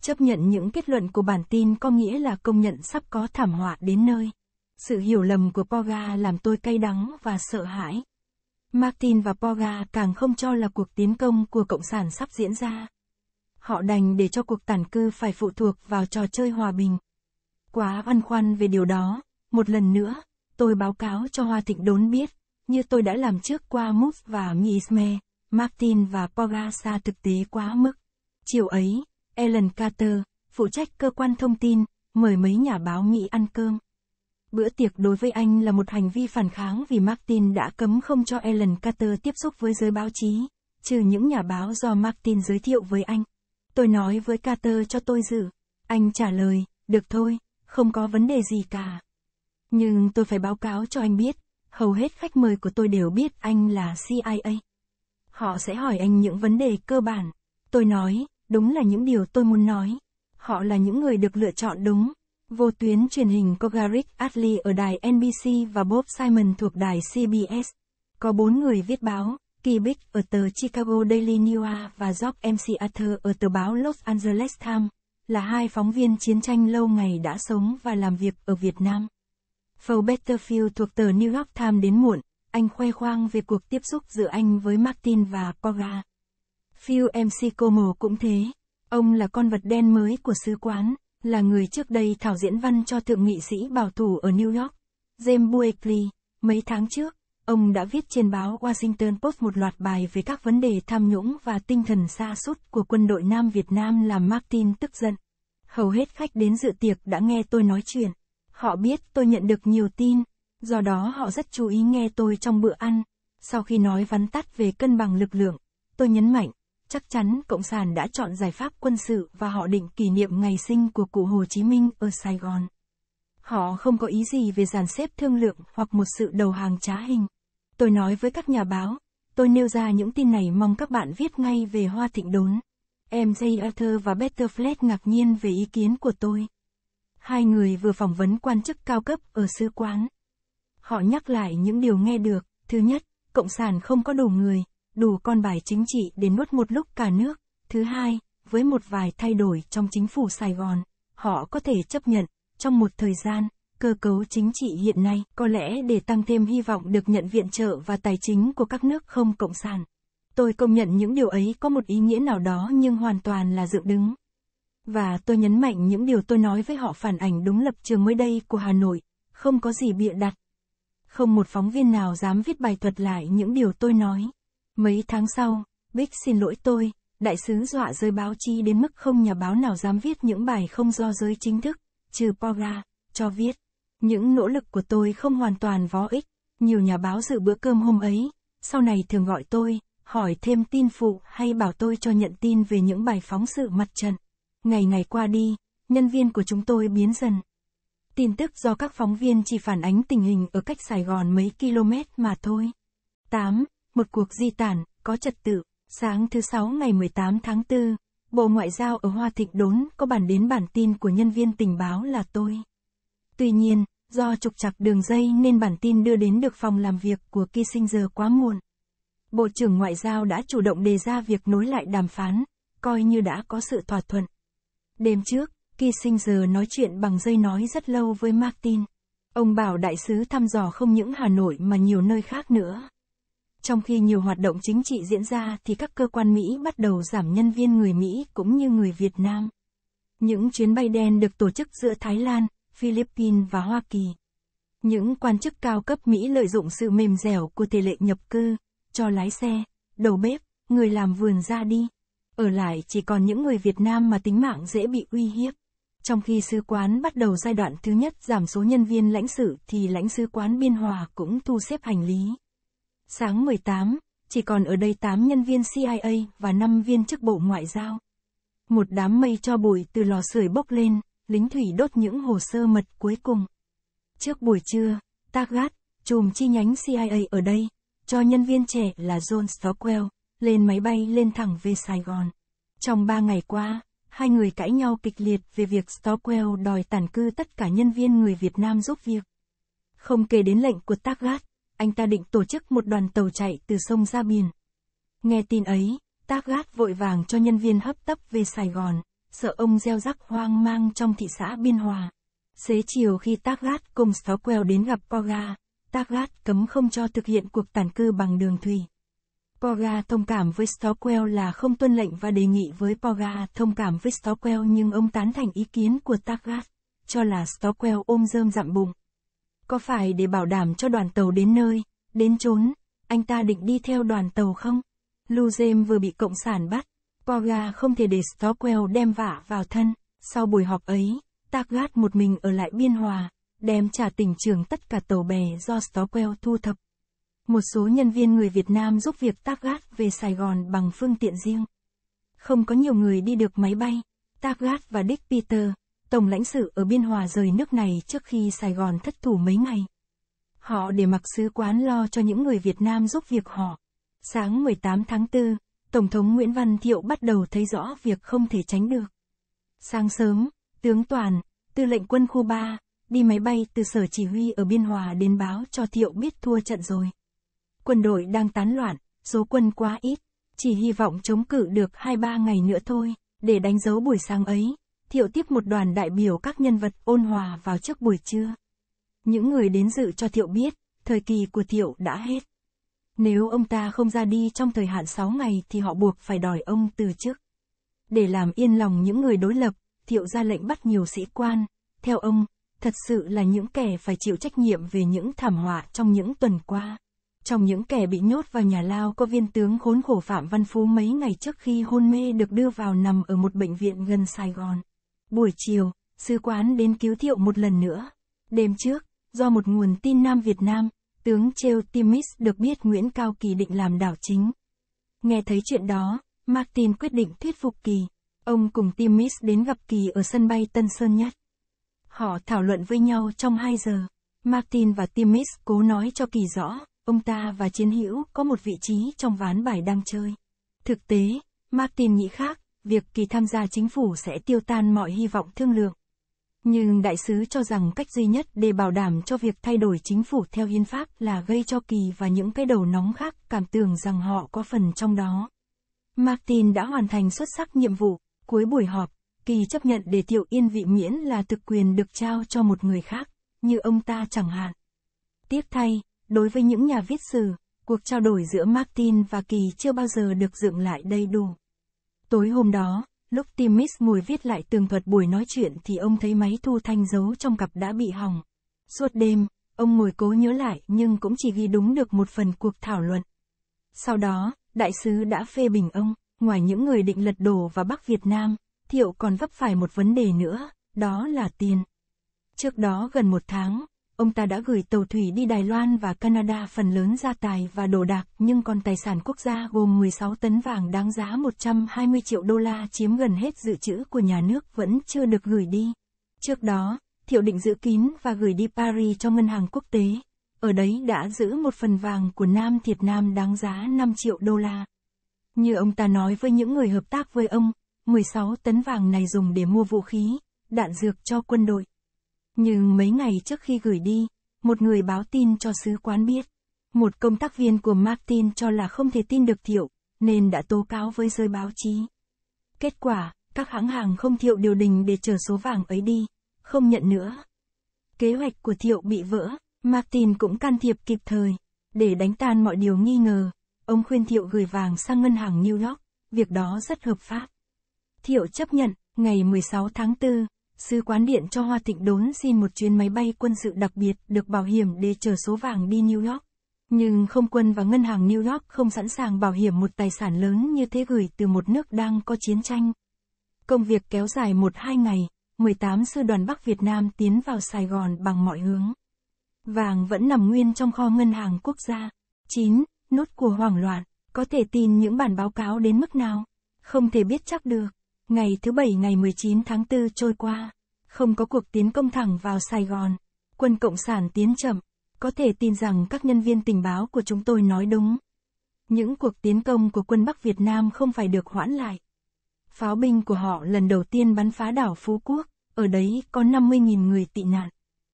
Chấp nhận những kết luận của bản tin có nghĩa là công nhận sắp có thảm họa đến nơi. Sự hiểu lầm của Poga làm tôi cay đắng và sợ hãi. Martin và Poga càng không cho là cuộc tiến công của Cộng sản sắp diễn ra. Họ đành để cho cuộc tản cư phải phụ thuộc vào trò chơi hòa bình. Quá văn khoăn về điều đó, một lần nữa, tôi báo cáo cho Hoa Thịnh đốn biết, như tôi đã làm trước qua Múc và Miesme, Martin và Pogasa thực tế quá mức. Chiều ấy, Ellen Carter, phụ trách cơ quan thông tin, mời mấy nhà báo Mỹ ăn cơm. Bữa tiệc đối với anh là một hành vi phản kháng vì Martin đã cấm không cho Ellen Carter tiếp xúc với giới báo chí, trừ những nhà báo do Martin giới thiệu với anh. Tôi nói với Carter cho tôi dự. Anh trả lời, được thôi, không có vấn đề gì cả. Nhưng tôi phải báo cáo cho anh biết, hầu hết khách mời của tôi đều biết anh là CIA. Họ sẽ hỏi anh những vấn đề cơ bản. Tôi nói, đúng là những điều tôi muốn nói. Họ là những người được lựa chọn đúng. Vô tuyến truyền hình có Garrick Adley ở đài NBC và Bob Simon thuộc đài CBS. Có bốn người viết báo, Kỳ Bích ở tờ Chicago Daily News và jock MC Arthur ở tờ báo Los Angeles Times, là hai phóng viên chiến tranh lâu ngày đã sống và làm việc ở Việt Nam. Phil Betterfield thuộc tờ New York Times đến muộn, anh khoe khoang về cuộc tiếp xúc giữa anh với Martin và Poga. Phil MC Como cũng thế. Ông là con vật đen mới của sứ quán, là người trước đây thảo diễn văn cho thượng nghị sĩ bảo thủ ở New York, James Buckley. Mấy tháng trước, ông đã viết trên báo Washington Post một loạt bài về các vấn đề tham nhũng và tinh thần xa sút của quân đội Nam Việt Nam làm Martin tức giận. Hầu hết khách đến dự tiệc đã nghe tôi nói chuyện. Họ biết tôi nhận được nhiều tin, do đó họ rất chú ý nghe tôi trong bữa ăn. Sau khi nói vắn tắt về cân bằng lực lượng, tôi nhấn mạnh, chắc chắn Cộng sản đã chọn giải pháp quân sự và họ định kỷ niệm ngày sinh của cụ Hồ Chí Minh ở Sài Gòn. Họ không có ý gì về dàn xếp thương lượng hoặc một sự đầu hàng trá hình. Tôi nói với các nhà báo, tôi nêu ra những tin này mong các bạn viết ngay về Hoa Thịnh Đốn. Em Jay Arthur và Better Flat ngạc nhiên về ý kiến của tôi. Hai người vừa phỏng vấn quan chức cao cấp ở sứ quán. Họ nhắc lại những điều nghe được. Thứ nhất, Cộng sản không có đủ người, đủ con bài chính trị để nuốt một lúc cả nước. Thứ hai, với một vài thay đổi trong chính phủ Sài Gòn, họ có thể chấp nhận, trong một thời gian, cơ cấu chính trị hiện nay có lẽ để tăng thêm hy vọng được nhận viện trợ và tài chính của các nước không cộng sản. Tôi công nhận những điều ấy có một ý nghĩa nào đó nhưng hoàn toàn là dựng đứng. Và tôi nhấn mạnh những điều tôi nói với họ phản ảnh đúng lập trường mới đây của Hà Nội, không có gì bịa đặt. Không một phóng viên nào dám viết bài thuật lại những điều tôi nói. Mấy tháng sau, Bích xin lỗi tôi, đại sứ dọa rơi báo chí đến mức không nhà báo nào dám viết những bài không do giới chính thức, trừ Poga, cho viết. Những nỗ lực của tôi không hoàn toàn vó ích, nhiều nhà báo dự bữa cơm hôm ấy, sau này thường gọi tôi, hỏi thêm tin phụ hay bảo tôi cho nhận tin về những bài phóng sự mặt trận. Ngày ngày qua đi, nhân viên của chúng tôi biến dần. Tin tức do các phóng viên chỉ phản ánh tình hình ở cách Sài Gòn mấy km mà thôi. 8. Một cuộc di tản, có trật tự. Sáng thứ Sáu ngày 18 tháng 4, Bộ Ngoại giao ở Hoa Thịnh Đốn có bản đến bản tin của nhân viên tình báo là tôi. Tuy nhiên, do trục chặt đường dây nên bản tin đưa đến được phòng làm việc của Kissinger quá muộn. Bộ trưởng Ngoại giao đã chủ động đề ra việc nối lại đàm phán, coi như đã có sự thỏa thuận. Đêm trước, Kissinger nói chuyện bằng dây nói rất lâu với Martin. Ông bảo đại sứ thăm dò không những Hà Nội mà nhiều nơi khác nữa. Trong khi nhiều hoạt động chính trị diễn ra thì các cơ quan Mỹ bắt đầu giảm nhân viên người Mỹ cũng như người Việt Nam. Những chuyến bay đen được tổ chức giữa Thái Lan, Philippines và Hoa Kỳ. Những quan chức cao cấp Mỹ lợi dụng sự mềm dẻo của tỷ lệ nhập cư, cho lái xe, đầu bếp, người làm vườn ra đi, ở lại chỉ còn những người Việt Nam mà tính mạng dễ bị uy hiếp. Trong khi sứ quán bắt đầu giai đoạn thứ nhất giảm số nhân viên lãnh sự thì lãnh sứ quán Biên Hòa cũng thu xếp hành lý. Sáng 18, chỉ còn ở đây 8 nhân viên CIA và 5 viên chức bộ ngoại giao. Một đám mây cho bụi từ lò sưởi bốc lên, lính thủy đốt những hồ sơ mật cuối cùng. Trước buổi trưa, Tagat, chùm chi nhánh CIA ở đây, cho nhân viên trẻ là John Stockwell, lên máy bay lên thẳng về Sài Gòn. Trong ba ngày qua, hai người cãi nhau kịch liệt về việc Stockwell đòi tản cư tất cả nhân viên người Việt Nam giúp việc. Không kể đến lệnh của Taggart, anh ta định tổ chức một đoàn tàu chạy từ sông ra biển. Nghe tin ấy, Taggart vội vàng cho nhân viên hấp tấp về Sài Gòn, sợ ông gieo rắc hoang mang trong thị xã Biên Hòa. Xế chiều khi Taggart cùng Stockwell đến gặp Poga, Taggart cấm không cho thực hiện cuộc tản cư bằng đường thủy. Poga thông cảm với Stockwell là không tuân lệnh và đề nghị với Poga thông cảm với Stockwell nhưng ông tán thành ý kiến của Taggart, cho là Stockwell ôm rơm dặm bụng. Có phải để bảo đảm cho đoàn tàu đến nơi, đến trốn, anh ta định đi theo đoàn tàu không? Luzem vừa bị Cộng sản bắt, Poga không thể để Stockwell đem vả vào thân. Sau buổi họp ấy, Taggart một mình ở lại Biên Hòa, đem trả tỉnh trường tất cả tàu bè do Stockwell thu thập. Một số nhân viên người Việt Nam giúp việc tác gác về Sài Gòn bằng phương tiện riêng. Không có nhiều người đi được máy bay. Tác gác và Dick Peter, tổng lãnh sự ở Biên Hòa rời nước này trước khi Sài Gòn thất thủ mấy ngày. Họ để mặc sứ quán lo cho những người Việt Nam giúp việc họ. Sáng 18 tháng 4, Tổng thống Nguyễn Văn Thiệu bắt đầu thấy rõ việc không thể tránh được. Sáng sớm, tướng Toàn, tư lệnh quân khu 3, đi máy bay từ sở chỉ huy ở Biên Hòa đến báo cho Thiệu biết thua trận rồi quân đội đang tán loạn, số quân quá ít, chỉ hy vọng chống cự được 2-3 ngày nữa thôi. Để đánh dấu buổi sáng ấy, Thiệu tiếp một đoàn đại biểu các nhân vật ôn hòa vào trước buổi trưa. Những người đến dự cho Thiệu biết, thời kỳ của Thiệu đã hết. Nếu ông ta không ra đi trong thời hạn 6 ngày thì họ buộc phải đòi ông từ chức. Để làm yên lòng những người đối lập, Thiệu ra lệnh bắt nhiều sĩ quan. Theo ông, thật sự là những kẻ phải chịu trách nhiệm về những thảm họa trong những tuần qua. Trong những kẻ bị nhốt vào nhà lao có viên tướng khốn khổ Phạm Văn Phú mấy ngày trước khi hôn mê được đưa vào nằm ở một bệnh viện gần Sài Gòn. Buổi chiều, sứ quán đến cứu thiệu một lần nữa. Đêm trước, do một nguồn tin Nam Việt Nam, tướng treo Timis được biết Nguyễn Cao Kỳ định làm đảo chính. Nghe thấy chuyện đó, Martin quyết định thuyết phục Kỳ. Ông cùng Timis đến gặp Kỳ ở sân bay Tân Sơn Nhất. Họ thảo luận với nhau trong 2 giờ. Martin và Timis cố nói cho Kỳ rõ, ông ta và chiến hữu có một vị trí trong ván bài đang chơi. Thực tế, Martin nghĩ khác, việc kỳ tham gia chính phủ sẽ tiêu tan mọi hy vọng thương lượng. Nhưng đại sứ cho rằng cách duy nhất để bảo đảm cho việc thay đổi chính phủ theo hiến pháp là gây cho kỳ và những cái đầu nóng khác cảm tưởng rằng họ có phần trong đó. Martin đã hoàn thành xuất sắc nhiệm vụ, cuối buổi họp, kỳ chấp nhận để Tiểu Yên vị miễn là thực quyền được trao cho một người khác, như ông ta chẳng hạn. tiếp thay, Đối với những nhà viết sử, cuộc trao đổi giữa Martin và Kỳ chưa bao giờ được dựng lại đầy đủ. Tối hôm đó, lúc Tim ngồi viết lại tường thuật buổi nói chuyện thì ông thấy máy thu thanh giấu trong cặp đã bị hỏng. Suốt đêm, ông ngồi cố nhớ lại nhưng cũng chỉ ghi đúng được một phần cuộc thảo luận. Sau đó, đại sứ đã phê bình ông, ngoài những người định lật đổ và Bắc Việt Nam, Thiệu còn vấp phải một vấn đề nữa, đó là tiền. Trước đó gần một tháng, ông ta đã gửi tàu thủy đi Đài Loan và Canada phần lớn gia tài và đồ đạc, nhưng còn tài sản quốc gia gồm 16 tấn vàng đáng giá 120 triệu đô la chiếm gần hết dự trữ của nhà nước vẫn chưa được gửi đi. Trước đó, Thiệu Định giữ kín và gửi đi Paris cho ngân hàng quốc tế. Ở đấy đã giữ một phần vàng của Nam Thiệt Nam đáng giá 5 triệu đô la. Như ông ta nói với những người hợp tác với ông, 16 tấn vàng này dùng để mua vũ khí, đạn dược cho quân đội. Nhưng mấy ngày trước khi gửi đi, một người báo tin cho sứ quán biết. Một công tác viên của Martin cho là không thể tin được Thiệu, nên đã tố cáo với giới báo chí. Kết quả, các hãng hàng không Thiệu điều đình để chờ số vàng ấy đi, không nhận nữa. Kế hoạch của Thiệu bị vỡ, Martin cũng can thiệp kịp thời. Để đánh tan mọi điều nghi ngờ, ông khuyên Thiệu gửi vàng sang ngân hàng New York, việc đó rất hợp pháp. Thiệu chấp nhận, ngày 16 tháng 4, sứ quán điện cho Hoa Thịnh đốn xin một chuyến máy bay quân sự đặc biệt được bảo hiểm để chở số vàng đi New York. Nhưng không quân và ngân hàng New York không sẵn sàng bảo hiểm một tài sản lớn như thế gửi từ một nước đang có chiến tranh. Công việc kéo dài một hai ngày, 18 sư đoàn Bắc Việt Nam tiến vào Sài Gòn bằng mọi hướng. Vàng vẫn nằm nguyên trong kho ngân hàng quốc gia. 9. Nốt của hoảng loạn, có thể tin những bản báo cáo đến mức nào? Không thể biết chắc được. Ngày thứ Bảy ngày 19 tháng 4 trôi qua, không có cuộc tiến công thẳng vào Sài Gòn. Quân Cộng sản tiến chậm, có thể tin rằng các nhân viên tình báo của chúng tôi nói đúng. Những cuộc tiến công của quân Bắc Việt Nam không phải được hoãn lại. Pháo binh của họ lần đầu tiên bắn phá đảo Phú Quốc, ở đấy có 50.000 người tị nạn.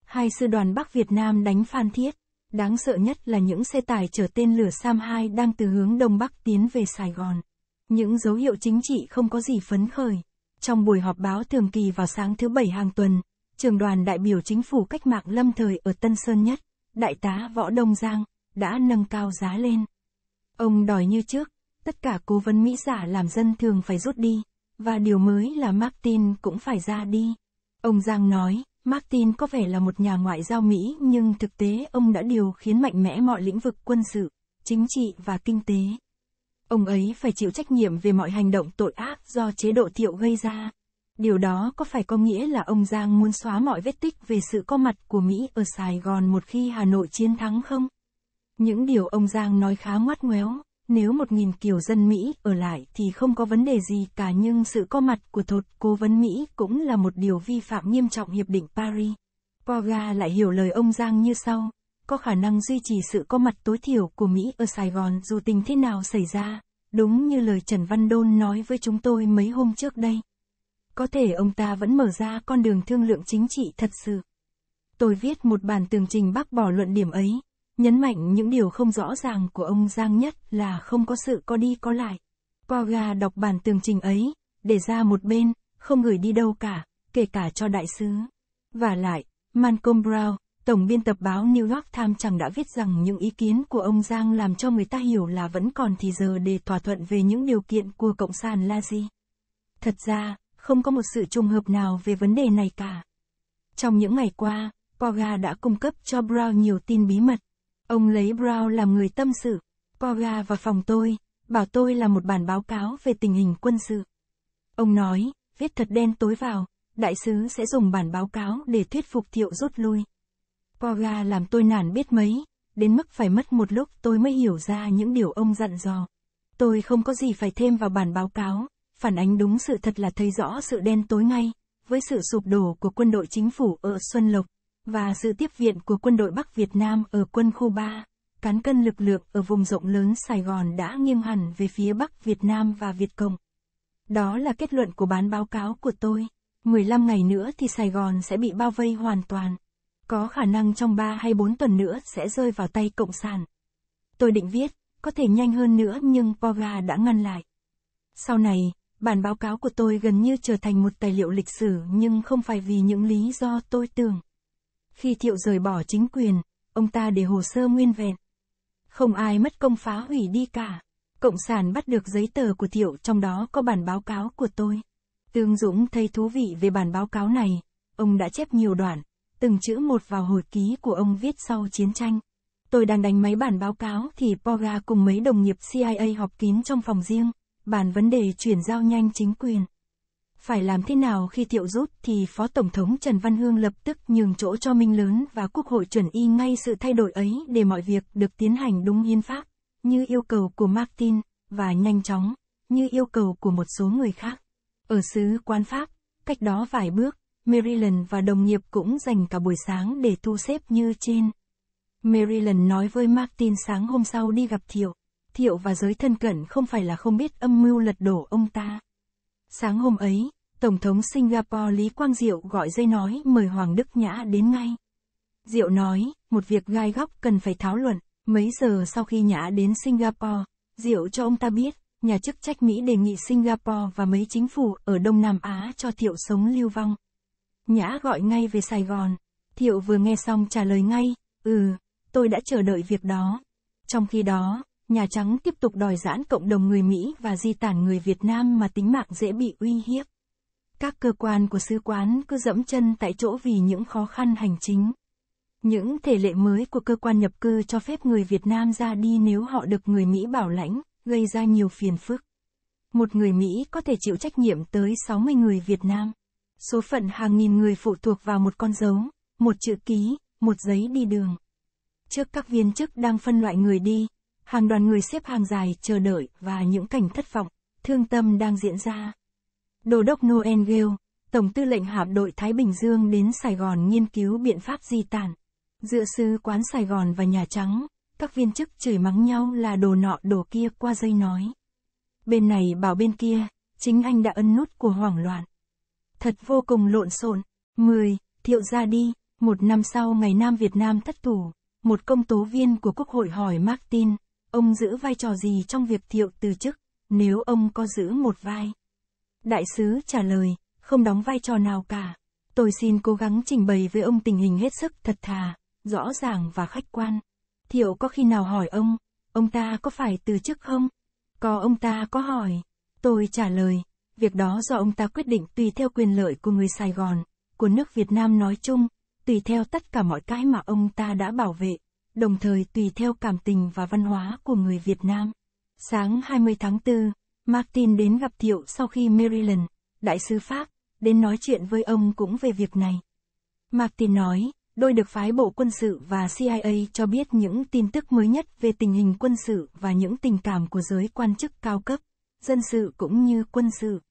Hai sư đoàn Bắc Việt Nam đánh Phan Thiết. Đáng sợ nhất là những xe tải chở tên lửa Sam 2 đang từ hướng Đông Bắc tiến về Sài Gòn. Những dấu hiệu chính trị không có gì phấn khởi. Trong buổi họp báo thường kỳ vào sáng thứ Bảy hàng tuần, trường đoàn đại biểu chính phủ cách mạng lâm thời ở Tân Sơn Nhất, Đại tá Võ Đông Giang, đã nâng cao giá lên. Ông đòi như trước, tất cả cố vấn Mỹ giả làm dân thường phải rút đi, và điều mới là Martin cũng phải ra đi. Ông Giang nói, Martin có vẻ là một nhà ngoại giao Mỹ nhưng thực tế ông đã điều khiến mạnh mẽ mọi lĩnh vực quân sự, chính trị và kinh tế. Ông ấy phải chịu trách nhiệm về mọi hành động tội ác do chế độ thiệu gây ra. Điều đó có phải có nghĩa là ông Giang muốn xóa mọi vết tích về sự có mặt của Mỹ ở Sài Gòn một khi Hà Nội chiến thắng không? Những điều ông Giang nói khá ngoắt ngoéo, nếu một nghìn kiểu dân Mỹ ở lại thì không có vấn đề gì cả nhưng sự có mặt của thột cố vấn Mỹ cũng là một điều vi phạm nghiêm trọng Hiệp định Paris. Poga lại hiểu lời ông Giang như sau, có khả năng duy trì sự có mặt tối thiểu của Mỹ ở Sài Gòn dù tình thế nào xảy ra, đúng như lời Trần Văn Đôn nói với chúng tôi mấy hôm trước đây. Có thể ông ta vẫn mở ra con đường thương lượng chính trị thật sự. Tôi viết một bản tường trình bác bỏ luận điểm ấy, nhấn mạnh những điều không rõ ràng của ông Giang nhất là không có sự có đi có lại. Qua Poga đọc bản tường trình ấy, để ra một bên, không gửi đi đâu cả, kể cả cho đại sứ. Và lại, Malcolm Brown, Tổng biên tập báo New York Times chẳng đã viết rằng những ý kiến của ông Giang làm cho người ta hiểu là vẫn còn thì giờ để thỏa thuận về những điều kiện của Cộng sản là gì. Thật ra, không có một sự trùng hợp nào về vấn đề này cả. Trong những ngày qua, Poga đã cung cấp cho Brown nhiều tin bí mật. Ông lấy Brown làm người tâm sự. Poga và phòng tôi, bảo tôi là một bản báo cáo về tình hình quân sự. Ông nói, viết thật đen tối vào, đại sứ sẽ dùng bản báo cáo để thuyết phục thiệu rút lui. Poga làm tôi nản biết mấy, đến mức phải mất một lúc tôi mới hiểu ra những điều ông dặn dò. Tôi không có gì phải thêm vào bản báo cáo, phản ánh đúng sự thật là thấy rõ sự đen tối ngay, với sự sụp đổ của quân đội chính phủ ở Xuân Lộc, và sự tiếp viện của quân đội Bắc Việt Nam ở quân khu 3, cán cân lực lượng ở vùng rộng lớn Sài Gòn đã nghiêng hẳn về phía Bắc Việt Nam và Việt Cộng. Đó là kết luận của bán báo cáo của tôi. 15 ngày nữa thì Sài Gòn sẽ bị bao vây hoàn toàn. Có khả năng trong 3 hay 4 tuần nữa sẽ rơi vào tay Cộng sản. Tôi định viết, có thể nhanh hơn nữa nhưng Poga đã ngăn lại. Sau này, bản báo cáo của tôi gần như trở thành một tài liệu lịch sử nhưng không phải vì những lý do tôi tưởng. Khi Thiệu rời bỏ chính quyền, ông ta để hồ sơ nguyên vẹn. Không ai mất công phá hủy đi cả. Cộng sản bắt được giấy tờ của Thiệu trong đó có bản báo cáo của tôi. Tương Dũng thấy thú vị về bản báo cáo này, ông đã chép nhiều đoạn, từng chữ một vào hồi ký của ông viết sau chiến tranh. Tôi đang đánh máy bản báo cáo thì Poga cùng mấy đồng nghiệp CIA họp kín trong phòng riêng, bàn vấn đề chuyển giao nhanh chính quyền. Phải làm thế nào khi thiệu rút thì Phó Tổng thống Trần Văn Hương lập tức nhường chỗ cho Minh Lớn và Quốc hội chuẩn y ngay sự thay đổi ấy để mọi việc được tiến hành đúng hiến pháp, như yêu cầu của Martin, và nhanh chóng, như yêu cầu của một số người khác. Ở xứ quan Pháp, cách đó vài bước, Maryland và đồng nghiệp cũng dành cả buổi sáng để thu xếp như trên. Maryland nói với Martin sáng hôm sau đi gặp Thiệu. Thiệu và giới thân cận không phải là không biết âm mưu lật đổ ông ta. Sáng hôm ấy, Tổng thống Singapore Lý Quang Diệu gọi dây nói mời Hoàng Đức Nhã đến ngay. Diệu nói, một việc gai góc cần phải tháo luận, mấy giờ sau khi Nhã đến Singapore, Diệu cho ông ta biết, nhà chức trách Mỹ đề nghị Singapore và mấy chính phủ ở Đông Nam Á cho Thiệu sống lưu vong. Nhã gọi ngay về Sài Gòn. Thiệu vừa nghe xong trả lời ngay, ừ, tôi đã chờ đợi việc đó. Trong khi đó, Nhà Trắng tiếp tục đòi giãn cộng đồng người Mỹ và di tản người Việt Nam mà tính mạng dễ bị uy hiếp. Các cơ quan của sứ quán cứ dẫm chân tại chỗ vì những khó khăn hành chính. Những thể lệ mới của cơ quan nhập cư cho phép người Việt Nam ra đi nếu họ được người Mỹ bảo lãnh, gây ra nhiều phiền phức. Một người Mỹ có thể chịu trách nhiệm tới 60 người Việt Nam số phận hàng nghìn người phụ thuộc vào một con dấu, một chữ ký, một giấy đi đường. Trước các viên chức đang phân loại người đi, hàng đoàn người xếp hàng dài chờ đợi và những cảnh thất vọng, thương tâm đang diễn ra. đồ đốc Noel Gale, Tổng tư lệnh hạm đội Thái Bình Dương đến Sài Gòn nghiên cứu biện pháp di tản. Giữa sư quán Sài Gòn và Nhà Trắng, các viên chức chửi mắng nhau là đồ nọ đồ kia qua dây nói. Bên này bảo bên kia, chính anh đã ân nút của hoảng loạn thật vô cùng lộn xộn. 10. Thiệu ra đi, một năm sau ngày Nam Việt Nam thất thủ, một công tố viên của Quốc hội hỏi Martin, ông giữ vai trò gì trong việc thiệu từ chức, nếu ông có giữ một vai? Đại sứ trả lời, không đóng vai trò nào cả. Tôi xin cố gắng trình bày với ông tình hình hết sức thật thà, rõ ràng và khách quan. Thiệu có khi nào hỏi ông, ông ta có phải từ chức không? Có ông ta có hỏi. Tôi trả lời, Việc đó do ông ta quyết định tùy theo quyền lợi của người Sài Gòn, của nước Việt Nam nói chung, tùy theo tất cả mọi cái mà ông ta đã bảo vệ, đồng thời tùy theo cảm tình và văn hóa của người Việt Nam. Sáng 20 tháng 4, Martin đến gặp Thiệu sau khi Maryland, đại sứ Pháp, đến nói chuyện với ông cũng về việc này. Martin nói, đôi được phái Bộ Quân sự và CIA cho biết những tin tức mới nhất về tình hình quân sự và những tình cảm của giới quan chức cao cấp, dân sự cũng như quân sự.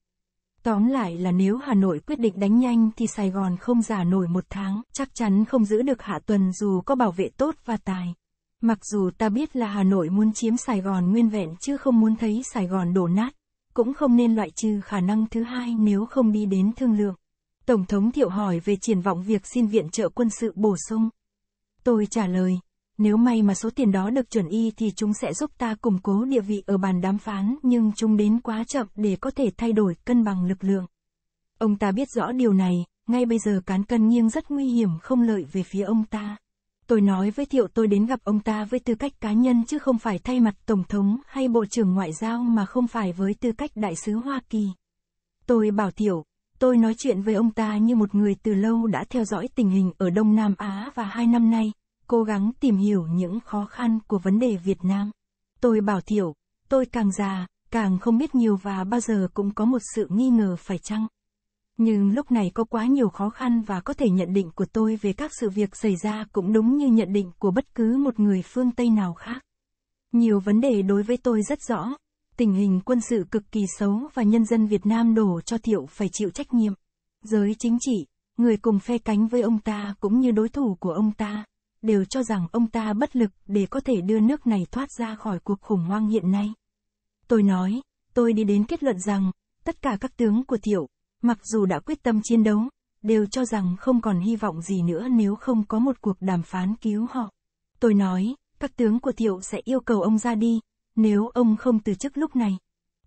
Tóm lại là nếu Hà Nội quyết định đánh nhanh thì Sài Gòn không giả nổi một tháng, chắc chắn không giữ được Hạ Tuần dù có bảo vệ tốt và tài. Mặc dù ta biết là Hà Nội muốn chiếm Sài Gòn nguyên vẹn chứ không muốn thấy Sài Gòn đổ nát, cũng không nên loại trừ khả năng thứ hai nếu không đi đến thương lượng. Tổng thống Thiệu hỏi về triển vọng việc xin viện trợ quân sự bổ sung. Tôi trả lời, nếu may mà số tiền đó được chuẩn y thì chúng sẽ giúp ta củng cố địa vị ở bàn đàm phán nhưng chúng đến quá chậm để có thể thay đổi cân bằng lực lượng. Ông ta biết rõ điều này, ngay bây giờ cán cân nghiêng rất nguy hiểm không lợi về phía ông ta. Tôi nói với Thiệu tôi đến gặp ông ta với tư cách cá nhân chứ không phải thay mặt Tổng thống hay Bộ trưởng Ngoại giao mà không phải với tư cách Đại sứ Hoa Kỳ. Tôi bảo Thiệu, tôi nói chuyện với ông ta như một người từ lâu đã theo dõi tình hình ở Đông Nam Á và hai năm nay, cố gắng tìm hiểu những khó khăn của vấn đề Việt Nam. Tôi bảo Thiểu, tôi càng già, càng không biết nhiều và bao giờ cũng có một sự nghi ngờ phải chăng. Nhưng lúc này có quá nhiều khó khăn và có thể nhận định của tôi về các sự việc xảy ra cũng đúng như nhận định của bất cứ một người phương Tây nào khác. Nhiều vấn đề đối với tôi rất rõ, tình hình quân sự cực kỳ xấu và nhân dân Việt Nam đổ cho Thiệu phải chịu trách nhiệm. Giới chính trị, người cùng phe cánh với ông ta cũng như đối thủ của ông ta, đều cho rằng ông ta bất lực để có thể đưa nước này thoát ra khỏi cuộc khủng hoang hiện nay. Tôi nói, tôi đi đến kết luận rằng, tất cả các tướng của Thiệu, mặc dù đã quyết tâm chiến đấu, đều cho rằng không còn hy vọng gì nữa nếu không có một cuộc đàm phán cứu họ. Tôi nói, các tướng của Thiệu sẽ yêu cầu ông ra đi, nếu ông không từ chức lúc này.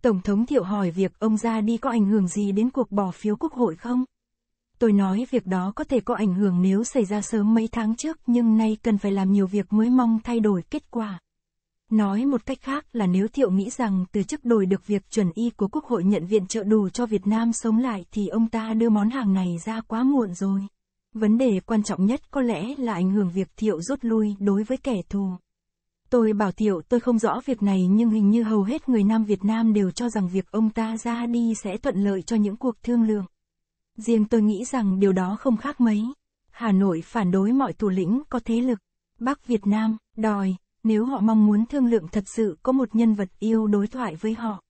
Tổng thống Thiệu hỏi việc ông ra đi có ảnh hưởng gì đến cuộc bỏ phiếu quốc hội không? Tôi nói việc đó có thể có ảnh hưởng nếu xảy ra sớm mấy tháng trước nhưng nay cần phải làm nhiều việc mới mong thay đổi kết quả. Nói một cách khác là nếu Thiệu nghĩ rằng từ chức đổi được việc chuẩn y của Quốc hội nhận viện trợ đủ cho Việt Nam sống lại thì ông ta đưa món hàng này ra quá muộn rồi. Vấn đề quan trọng nhất có lẽ là ảnh hưởng việc Thiệu rút lui đối với kẻ thù. Tôi bảo Thiệu tôi không rõ việc này nhưng hình như hầu hết người Nam Việt Nam đều cho rằng việc ông ta ra đi sẽ thuận lợi cho những cuộc thương lượng. Riêng tôi nghĩ rằng điều đó không khác mấy. Hà Nội phản đối mọi thủ lĩnh có thế lực. Bắc Việt Nam, đòi, nếu họ mong muốn thương lượng thật sự có một nhân vật yêu đối thoại với họ.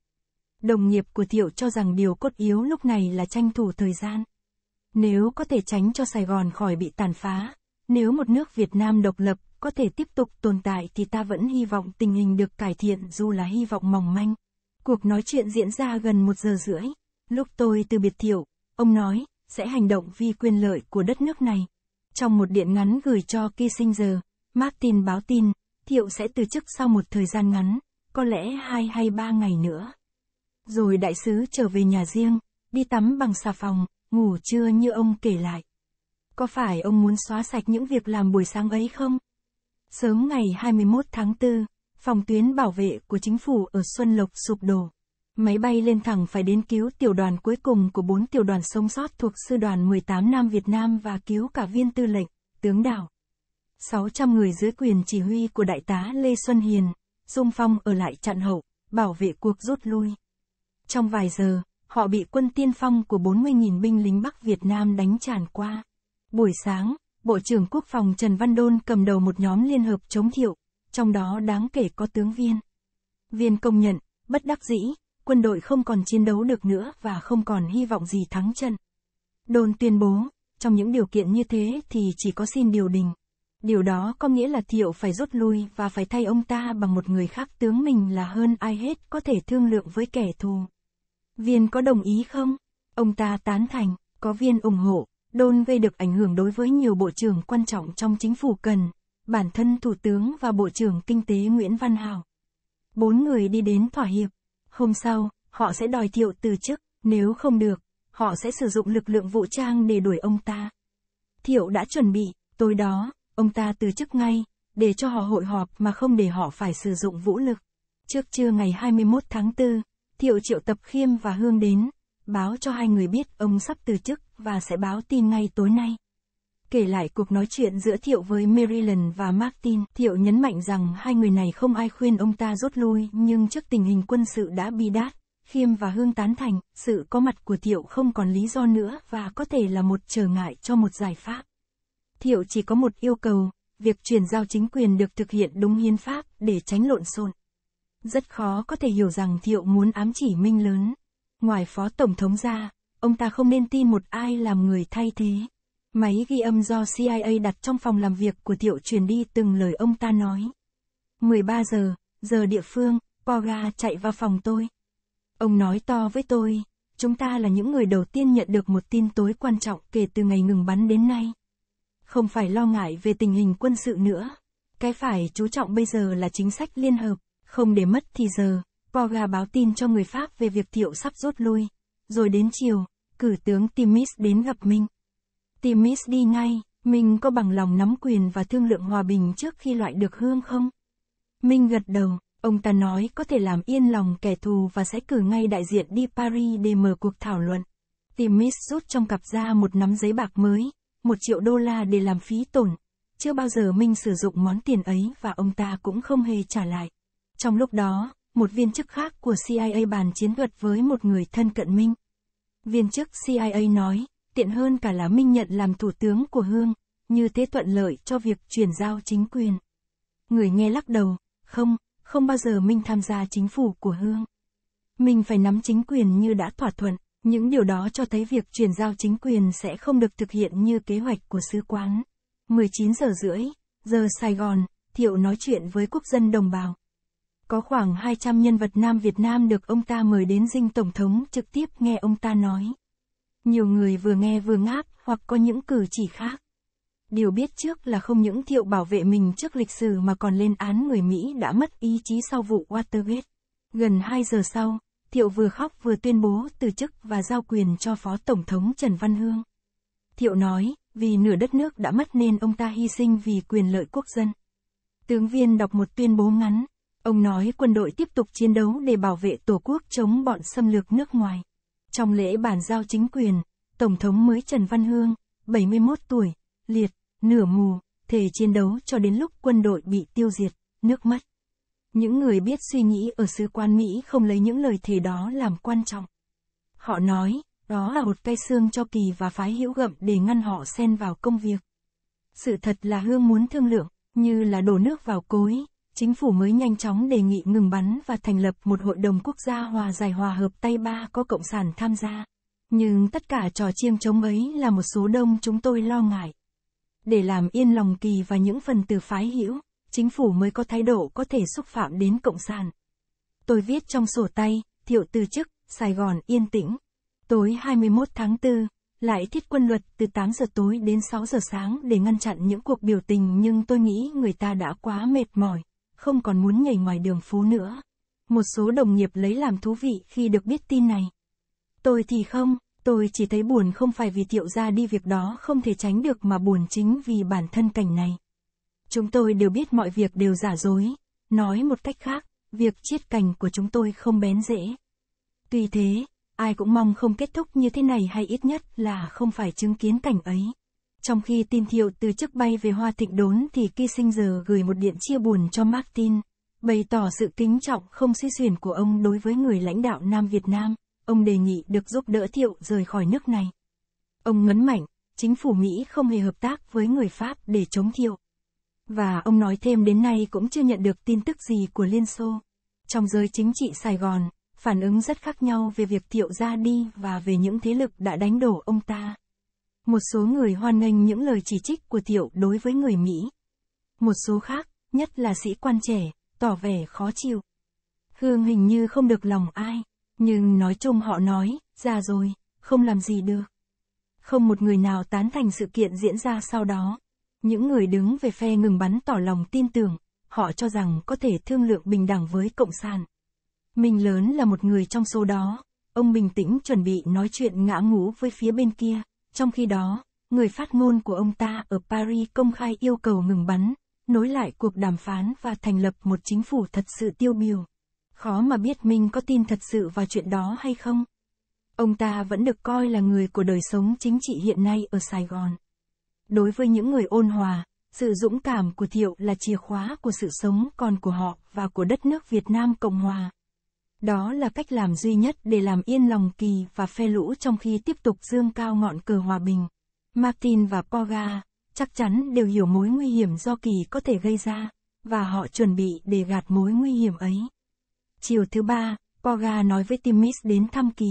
Đồng nghiệp của Thiệu cho rằng điều cốt yếu lúc này là tranh thủ thời gian. Nếu có thể tránh cho Sài Gòn khỏi bị tàn phá, nếu một nước Việt Nam độc lập có thể tiếp tục tồn tại thì ta vẫn hy vọng tình hình được cải thiện dù là hy vọng mỏng manh. Cuộc nói chuyện diễn ra gần một giờ rưỡi. Lúc tôi từ biệt Thiệu, Ông nói, sẽ hành động vì quyền lợi của đất nước này. Trong một điện ngắn gửi cho Kissinger, Martin báo tin, Thiệu sẽ từ chức sau một thời gian ngắn, có lẽ hai hay ba ngày nữa. Rồi đại sứ trở về nhà riêng, đi tắm bằng xà phòng, ngủ trưa như ông kể lại. Có phải ông muốn xóa sạch những việc làm buổi sáng ấy không? Sớm ngày 21 tháng 4, phòng tuyến bảo vệ của chính phủ ở Xuân Lộc sụp đổ. Máy bay lên thẳng phải đến cứu tiểu đoàn cuối cùng của bốn tiểu đoàn sống sót thuộc Sư đoàn 18 Nam Việt Nam và cứu cả viên tư lệnh, tướng đảo. 600 người dưới quyền chỉ huy của Đại tá Lê Xuân Hiền, Dung Phong ở lại chặn hậu, bảo vệ cuộc rút lui. Trong vài giờ, họ bị quân tiên phong của 40.000 binh lính Bắc Việt Nam đánh tràn qua. Buổi sáng, Bộ trưởng Quốc phòng Trần Văn Đôn cầm đầu một nhóm liên hợp chống thiệu, trong đó đáng kể có tướng viên. Viên công nhận, bất đắc dĩ, quân đội không còn chiến đấu được nữa và không còn hy vọng gì thắng trận. Đồn tuyên bố, trong những điều kiện như thế thì chỉ có xin điều đình. Điều đó có nghĩa là Thiệu phải rút lui và phải thay ông ta bằng một người khác tướng mình là hơn ai hết có thể thương lượng với kẻ thù. Viên có đồng ý không? Ông ta tán thành, có viên ủng hộ, đôn gây được ảnh hưởng đối với nhiều bộ trưởng quan trọng trong chính phủ cần, bản thân Thủ tướng và Bộ trưởng Kinh tế Nguyễn Văn Hào. Bốn người đi đến thỏa hiệp, Hôm sau, họ sẽ đòi thiệu từ chức, nếu không được, họ sẽ sử dụng lực lượng vũ trang để đuổi ông ta. Thiệu đã chuẩn bị, tối đó, ông ta từ chức ngay, để cho họ hội họp mà không để họ phải sử dụng vũ lực. Trước trưa ngày 21 tháng 4, Thiệu triệu tập Khiêm và Hương đến, báo cho hai người biết ông sắp từ chức và sẽ báo tin ngay tối nay. Kể lại cuộc nói chuyện giữa Thiệu với Marilyn và Martin, Thiệu nhấn mạnh rằng hai người này không ai khuyên ông ta rút lui nhưng trước tình hình quân sự đã bi đát, Khiêm và Hương tán thành, sự có mặt của Thiệu không còn lý do nữa và có thể là một trở ngại cho một giải pháp. Thiệu chỉ có một yêu cầu, việc chuyển giao chính quyền được thực hiện đúng hiến pháp để tránh lộn xộn. Rất khó có thể hiểu rằng Thiệu muốn ám chỉ Minh lớn. Ngoài Phó Tổng thống ra, ông ta không nên tin một ai làm người thay thế. Máy ghi âm do CIA đặt trong phòng làm việc của Thiệu truyền đi từng lời ông ta nói. 13 giờ, giờ địa phương, Poga chạy vào phòng tôi. Ông nói to với tôi, chúng ta là những người đầu tiên nhận được một tin tối quan trọng kể từ ngày ngừng bắn đến nay. Không phải lo ngại về tình hình quân sự nữa. Cái phải chú trọng bây giờ là chính sách liên hợp, không để mất thì giờ. Poga báo tin cho người Pháp về việc Thiệu sắp rút lui. Rồi đến chiều, cử tướng Timis đến gặp mình tìm đi ngay, mình có bằng lòng nắm quyền và thương lượng hòa bình trước khi loại được Hương không? Minh gật đầu, ông ta nói có thể làm yên lòng kẻ thù và sẽ cử ngay đại diện đi Paris để mở cuộc thảo luận. Tìm rút trong cặp ra một nắm giấy bạc mới, một triệu đô la để làm phí tổn. Chưa bao giờ Minh sử dụng món tiền ấy và ông ta cũng không hề trả lại. Trong lúc đó, một viên chức khác của CIA bàn chiến thuật với một người thân cận Minh. Viên chức CIA nói, tiện hơn cả là Minh Nhận làm thủ tướng của Hương, như thế thuận lợi cho việc chuyển giao chính quyền. Người nghe lắc đầu, không, không bao giờ Minh tham gia chính phủ của Hương. Mình phải nắm chính quyền như đã thỏa thuận, những điều đó cho thấy việc chuyển giao chính quyền sẽ không được thực hiện như kế hoạch của sứ quán. 19 giờ rưỡi, giờ Sài Gòn, Thiệu nói chuyện với quốc dân đồng bào. Có khoảng 200 nhân vật Nam Việt Nam được ông ta mời đến dinh Tổng thống trực tiếp nghe ông ta nói. Nhiều người vừa nghe vừa ngáp, hoặc có những cử chỉ khác. Điều biết trước là không những thiệu bảo vệ mình trước lịch sử mà còn lên án người Mỹ đã mất ý chí sau vụ Watergate. Gần 2 giờ sau, Thiệu vừa khóc vừa tuyên bố từ chức và giao quyền cho Phó Tổng thống Trần Văn Hương. Thiệu nói, vì nửa đất nước đã mất nên ông ta hy sinh vì quyền lợi quốc dân. Tướng viên đọc một tuyên bố ngắn, ông nói quân đội tiếp tục chiến đấu để bảo vệ Tổ quốc chống bọn xâm lược nước ngoài. Trong lễ bàn giao chính quyền, Tổng thống mới Trần Văn Hương, 71 tuổi, liệt, nửa mù, thề chiến đấu cho đến lúc quân đội bị tiêu diệt, nước mất. Những người biết suy nghĩ ở sứ quan Mỹ không lấy những lời thề đó làm quan trọng. Họ nói, đó là một cây xương cho kỳ và phái hữu gậm để ngăn họ xen vào công việc. Sự thật là Hương muốn thương lượng, như là đổ nước vào cối, chính phủ mới nhanh chóng đề nghị ngừng bắn và thành lập một hội đồng quốc gia hòa giải hòa hợp tay ba có cộng sản tham gia. Nhưng tất cả trò chiêm chống ấy là một số đông chúng tôi lo ngại. Để làm yên lòng kỳ và những phần từ phái hữu, chính phủ mới có thái độ có thể xúc phạm đến cộng sản. Tôi viết trong sổ tay, thiệu từ chức, Sài Gòn yên tĩnh. Tối 21 tháng 4, lại thiết quân luật từ 8 giờ tối đến 6 giờ sáng để ngăn chặn những cuộc biểu tình nhưng tôi nghĩ người ta đã quá mệt mỏi không còn muốn nhảy ngoài đường phố nữa. Một số đồng nghiệp lấy làm thú vị khi được biết tin này. Tôi thì không, tôi chỉ thấy buồn không phải vì tiệu ra đi việc đó không thể tránh được mà buồn chính vì bản thân cảnh này. Chúng tôi đều biết mọi việc đều giả dối. Nói một cách khác, việc chiết cành của chúng tôi không bén dễ. Tuy thế, ai cũng mong không kết thúc như thế này hay ít nhất là không phải chứng kiến cảnh ấy. Trong khi tin thiệu từ chức bay về Hoa Thịnh Đốn thì Kissinger gửi một điện chia buồn cho Martin, bày tỏ sự kính trọng không suy xuyển của ông đối với người lãnh đạo Nam Việt Nam. Ông đề nghị được giúp đỡ thiệu rời khỏi nước này. Ông ngấn mạnh, chính phủ Mỹ không hề hợp tác với người Pháp để chống thiệu. Và ông nói thêm đến nay cũng chưa nhận được tin tức gì của Liên Xô. Trong giới chính trị Sài Gòn, phản ứng rất khác nhau về việc thiệu ra đi và về những thế lực đã đánh đổ ông ta. Một số người hoan nghênh những lời chỉ trích của Thiệu đối với người Mỹ. Một số khác, nhất là sĩ quan trẻ, tỏ vẻ khó chịu. Hương hình như không được lòng ai, nhưng nói chung họ nói, ra rồi, không làm gì được. Không một người nào tán thành sự kiện diễn ra sau đó. Những người đứng về phe ngừng bắn tỏ lòng tin tưởng, họ cho rằng có thể thương lượng bình đẳng với Cộng sản. Mình lớn là một người trong số đó, ông bình tĩnh chuẩn bị nói chuyện ngã ngũ với phía bên kia. Trong khi đó, người phát ngôn của ông ta ở Paris công khai yêu cầu ngừng bắn, nối lại cuộc đàm phán và thành lập một chính phủ thật sự tiêu biểu. Khó mà biết mình có tin thật sự vào chuyện đó hay không. Ông ta vẫn được coi là người của đời sống chính trị hiện nay ở Sài Gòn. Đối với những người ôn hòa, sự dũng cảm của Thiệu là chìa khóa của sự sống còn của họ và của đất nước Việt Nam Cộng Hòa. Đó là cách làm duy nhất để làm yên lòng kỳ và phe lũ trong khi tiếp tục dương cao ngọn cờ hòa bình. Martin và Poga chắc chắn đều hiểu mối nguy hiểm do kỳ có thể gây ra, và họ chuẩn bị để gạt mối nguy hiểm ấy. Chiều thứ ba, Poga nói với Timis đến thăm kỳ.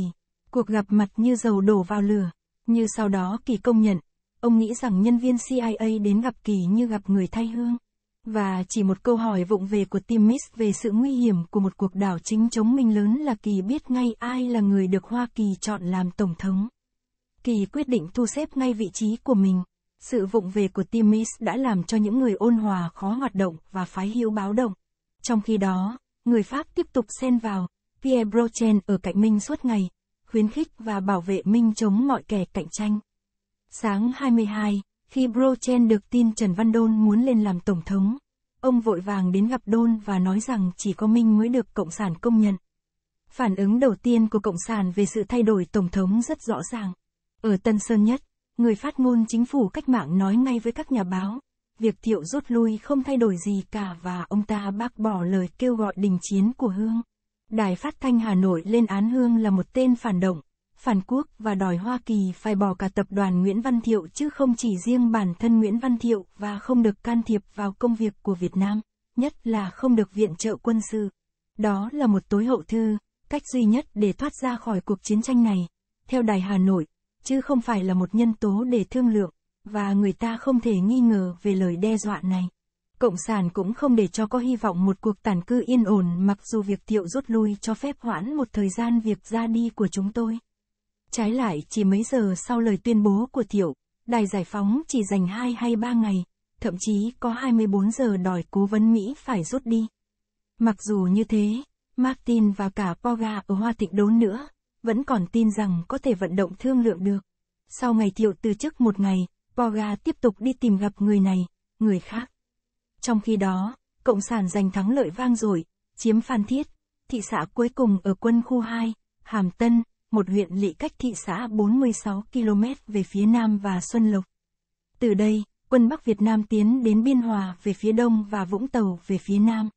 Cuộc gặp mặt như dầu đổ vào lửa, như sau đó kỳ công nhận, ông nghĩ rằng nhân viên CIA đến gặp kỳ như gặp người thay hương. Và chỉ một câu hỏi vụng về của Tim Miss về sự nguy hiểm của một cuộc đảo chính chống Minh lớn là Kỳ biết ngay ai là người được Hoa Kỳ chọn làm Tổng thống. Kỳ quyết định thu xếp ngay vị trí của mình. Sự vụng về của Tim Miss đã làm cho những người ôn hòa khó hoạt động và phái hữu báo động. Trong khi đó, người Pháp tiếp tục xen vào, Pierre Brochen ở cạnh Minh suốt ngày, khuyến khích và bảo vệ Minh chống mọi kẻ cạnh tranh. Sáng 22, khi Brochen được tin Trần Văn Đôn muốn lên làm Tổng thống, ông vội vàng đến gặp Đôn và nói rằng chỉ có Minh mới được Cộng sản công nhận. Phản ứng đầu tiên của Cộng sản về sự thay đổi Tổng thống rất rõ ràng. Ở Tân Sơn Nhất, người phát ngôn chính phủ cách mạng nói ngay với các nhà báo, việc thiệu rút lui không thay đổi gì cả và ông ta bác bỏ lời kêu gọi đình chiến của Hương. Đài phát thanh Hà Nội lên án Hương là một tên phản động, phản quốc và đòi Hoa Kỳ phải bỏ cả tập đoàn Nguyễn Văn Thiệu chứ không chỉ riêng bản thân Nguyễn Văn Thiệu và không được can thiệp vào công việc của Việt Nam, nhất là không được viện trợ quân sự. Đó là một tối hậu thư, cách duy nhất để thoát ra khỏi cuộc chiến tranh này, theo Đài Hà Nội, chứ không phải là một nhân tố để thương lượng, và người ta không thể nghi ngờ về lời đe dọa này. Cộng sản cũng không để cho có hy vọng một cuộc tản cư yên ổn mặc dù việc Thiệu rút lui cho phép hoãn một thời gian việc ra đi của chúng tôi. Trái lại chỉ mấy giờ sau lời tuyên bố của Thiệu, Đài Giải Phóng chỉ dành 2 hay 3 ngày, thậm chí có 24 giờ đòi cố vấn Mỹ phải rút đi. Mặc dù như thế, Martin và cả Poga ở Hoa Thịnh đốn nữa, vẫn còn tin rằng có thể vận động thương lượng được. Sau ngày Thiệu từ chức một ngày, Poga tiếp tục đi tìm gặp người này, người khác. Trong khi đó, Cộng sản giành thắng lợi vang dội, chiếm Phan Thiết, thị xã cuối cùng ở quân khu 2, Hàm Tân, một huyện lỵ cách thị xã 46 km về phía nam và Xuân Lộc. Từ đây, quân Bắc Việt Nam tiến đến Biên Hòa về phía đông và Vũng Tàu về phía nam.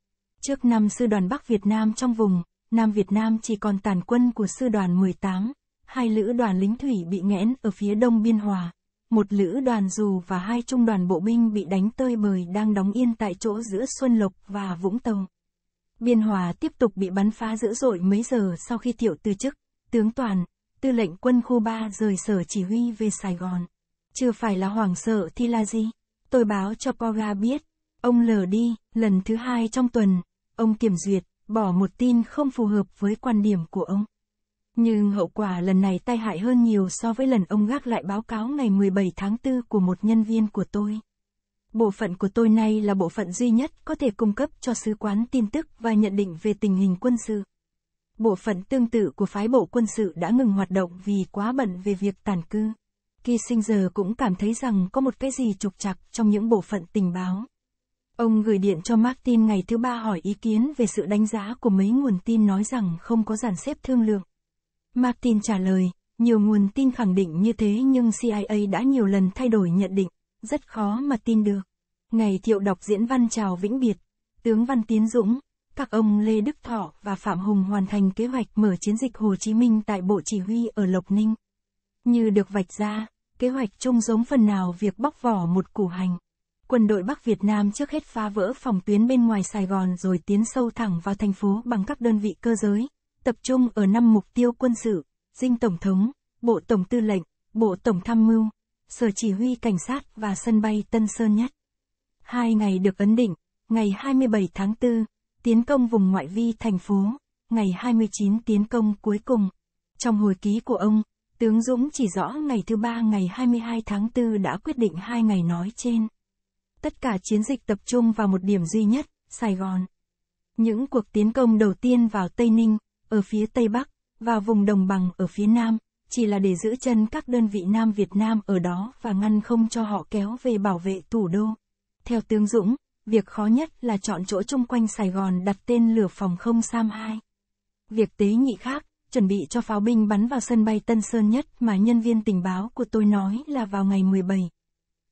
Trước năm sư đoàn Bắc Việt Nam trong vùng, Nam Việt Nam chỉ còn tàn quân của sư đoàn 18, hai lữ đoàn lính thủy bị nghẽn ở phía đông Biên Hòa, một lữ đoàn dù và hai trung đoàn bộ binh bị đánh tơi bời đang đóng yên tại chỗ giữa Xuân Lộc và Vũng Tàu. Biên Hòa tiếp tục bị bắn phá dữ dội mấy giờ sau khi tiểu từ chức tướng Toàn, tư lệnh quân khu 3 rời sở chỉ huy về Sài Gòn. Chưa phải là hoảng sợ thì là gì? Tôi báo cho Poga biết. Ông lờ đi, lần thứ hai trong tuần, ông kiểm duyệt, bỏ một tin không phù hợp với quan điểm của ông. Nhưng hậu quả lần này tai hại hơn nhiều so với lần ông gác lại báo cáo ngày 17 tháng 4 của một nhân viên của tôi. Bộ phận của tôi nay là bộ phận duy nhất có thể cung cấp cho sứ quán tin tức và nhận định về tình hình quân sự. Bộ phận tương tự của phái bộ quân sự đã ngừng hoạt động vì quá bận về việc tàn cư. Kissinger cũng cảm thấy rằng có một cái gì trục trặc trong những bộ phận tình báo. Ông gửi điện cho Martin ngày thứ ba hỏi ý kiến về sự đánh giá của mấy nguồn tin nói rằng không có giàn xếp thương lượng. Martin trả lời, nhiều nguồn tin khẳng định như thế nhưng CIA đã nhiều lần thay đổi nhận định, rất khó mà tin được. Ngày thiệu đọc diễn văn chào vĩnh biệt, tướng Văn Tiến Dũng các ông Lê Đức Thọ và Phạm Hùng hoàn thành kế hoạch mở chiến dịch Hồ Chí Minh tại Bộ Chỉ huy ở Lộc Ninh. Như được vạch ra, kế hoạch chung giống phần nào việc bóc vỏ một củ hành. Quân đội Bắc Việt Nam trước hết phá vỡ phòng tuyến bên ngoài Sài Gòn rồi tiến sâu thẳng vào thành phố bằng các đơn vị cơ giới, tập trung ở năm mục tiêu quân sự, dinh Tổng thống, Bộ Tổng Tư lệnh, Bộ Tổng Tham mưu, Sở Chỉ huy Cảnh sát và sân bay Tân Sơn Nhất. Hai ngày được ấn định, ngày 27 tháng 4, Tiến công vùng ngoại vi thành phố, ngày 29 tiến công cuối cùng. Trong hồi ký của ông, tướng Dũng chỉ rõ ngày thứ ba ngày 22 tháng 4 đã quyết định hai ngày nói trên. Tất cả chiến dịch tập trung vào một điểm duy nhất, Sài Gòn. Những cuộc tiến công đầu tiên vào Tây Ninh, ở phía Tây Bắc, và vùng đồng bằng ở phía Nam, chỉ là để giữ chân các đơn vị Nam Việt Nam ở đó và ngăn không cho họ kéo về bảo vệ thủ đô. Theo tướng Dũng, Việc khó nhất là chọn chỗ chung quanh Sài Gòn đặt tên lửa phòng không Sam 2. Việc tế nhị khác, chuẩn bị cho pháo binh bắn vào sân bay Tân Sơn Nhất mà nhân viên tình báo của tôi nói là vào ngày 17.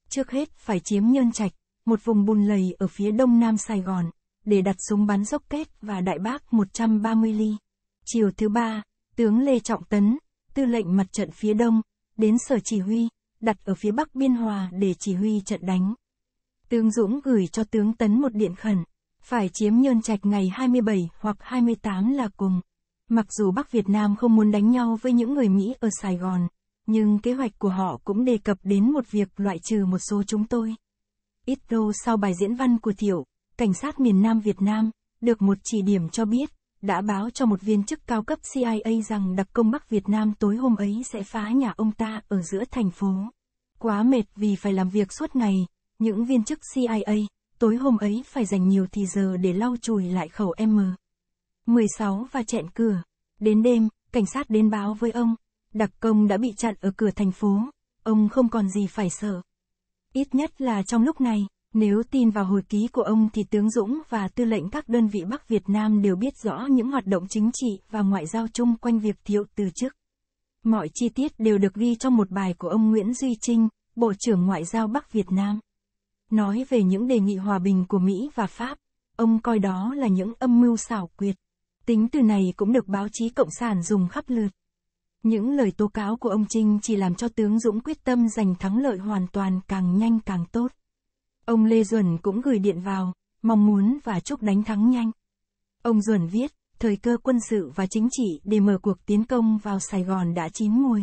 Trước hết phải chiếm Nhơn Trạch, một vùng bùn lầy ở phía đông nam Sài Gòn, để đặt súng bắn dốc kết và đại bác 130 ly. Chiều thứ ba, tướng Lê Trọng Tấn, tư lệnh mặt trận phía đông, đến sở chỉ huy, đặt ở phía bắc Biên Hòa để chỉ huy trận đánh. Tướng Dũng gửi cho tướng Tấn một điện khẩn, phải chiếm Nhơn Trạch ngày 27 hoặc 28 là cùng. Mặc dù Bắc Việt Nam không muốn đánh nhau với những người Mỹ ở Sài Gòn, nhưng kế hoạch của họ cũng đề cập đến một việc loại trừ một số chúng tôi. Ít lâu sau bài diễn văn của Thiệu, cảnh sát miền Nam Việt Nam, được một chỉ điểm cho biết, đã báo cho một viên chức cao cấp CIA rằng đặc công Bắc Việt Nam tối hôm ấy sẽ phá nhà ông ta ở giữa thành phố. Quá mệt vì phải làm việc suốt ngày, những viên chức CIA, tối hôm ấy phải dành nhiều thì giờ để lau chùi lại khẩu M16 và chẹn cửa. Đến đêm, cảnh sát đến báo với ông. Đặc công đã bị chặn ở cửa thành phố. Ông không còn gì phải sợ. Ít nhất là trong lúc này, nếu tin vào hồi ký của ông thì tướng Dũng và tư lệnh các đơn vị Bắc Việt Nam đều biết rõ những hoạt động chính trị và ngoại giao chung quanh việc thiệu từ chức. Mọi chi tiết đều được ghi trong một bài của ông Nguyễn Duy Trinh, Bộ trưởng Ngoại giao Bắc Việt Nam. Nói về những đề nghị hòa bình của Mỹ và Pháp, ông coi đó là những âm mưu xảo quyệt. Tính từ này cũng được báo chí Cộng sản dùng khắp lượt. Những lời tố cáo của ông Trinh chỉ làm cho tướng Dũng quyết tâm giành thắng lợi hoàn toàn càng nhanh càng tốt. Ông Lê Duẩn cũng gửi điện vào, mong muốn và chúc đánh thắng nhanh. Ông Duẩn viết, thời cơ quân sự và chính trị để mở cuộc tiến công vào Sài Gòn đã chín mùi.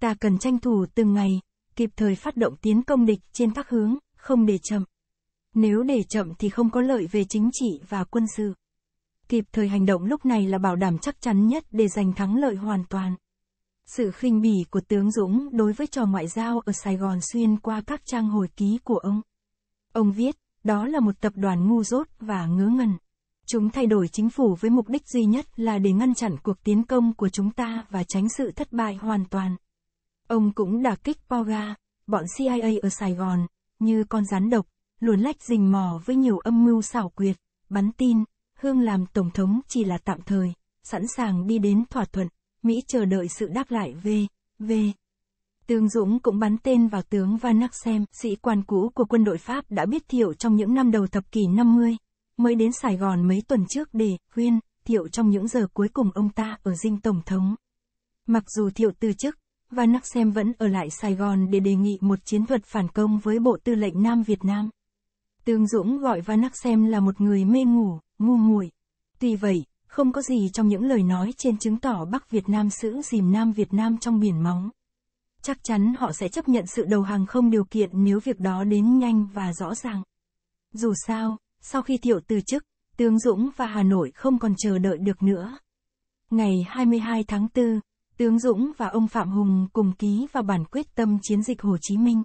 Ta cần tranh thủ từng ngày, kịp thời phát động tiến công địch trên các hướng, không để chậm. Nếu để chậm thì không có lợi về chính trị và quân sự. Kịp thời hành động lúc này là bảo đảm chắc chắn nhất để giành thắng lợi hoàn toàn. Sự khinh bỉ của tướng Dũng đối với trò ngoại giao ở Sài Gòn xuyên qua các trang hồi ký của ông. Ông viết, đó là một tập đoàn ngu dốt và ngớ ngẩn. Chúng thay đổi chính phủ với mục đích duy nhất là để ngăn chặn cuộc tiến công của chúng ta và tránh sự thất bại hoàn toàn. Ông cũng đả kích Poga, bọn CIA ở Sài Gòn, như con rắn độc, luồn lách rình mò với nhiều âm mưu xảo quyệt, bắn tin, Hương làm Tổng thống chỉ là tạm thời, sẵn sàng đi đến thỏa thuận, Mỹ chờ đợi sự đáp lại về, về. Tướng Dũng cũng bắn tên vào tướng Van xem sĩ quan cũ của quân đội Pháp đã biết Thiệu trong những năm đầu thập kỷ 50, mới đến Sài Gòn mấy tuần trước để khuyên Thiệu trong những giờ cuối cùng ông ta ở dinh Tổng thống. Mặc dù Thiệu từ chức, và Nắc vẫn ở lại Sài Gòn để đề nghị một chiến thuật phản công với Bộ Tư lệnh Nam Việt Nam. Tương Dũng gọi Van Xem là một người mê ngủ, ngu muội. Tuy vậy, không có gì trong những lời nói trên chứng tỏ Bắc Việt Nam giữ dìm Nam Việt Nam trong biển móng. Chắc chắn họ sẽ chấp nhận sự đầu hàng không điều kiện nếu việc đó đến nhanh và rõ ràng. Dù sao, sau khi Thiệu từ chức, Tương Dũng và Hà Nội không còn chờ đợi được nữa. Ngày 22 tháng 4, Tướng Dũng và ông Phạm Hùng cùng ký vào bản quyết tâm chiến dịch Hồ Chí Minh.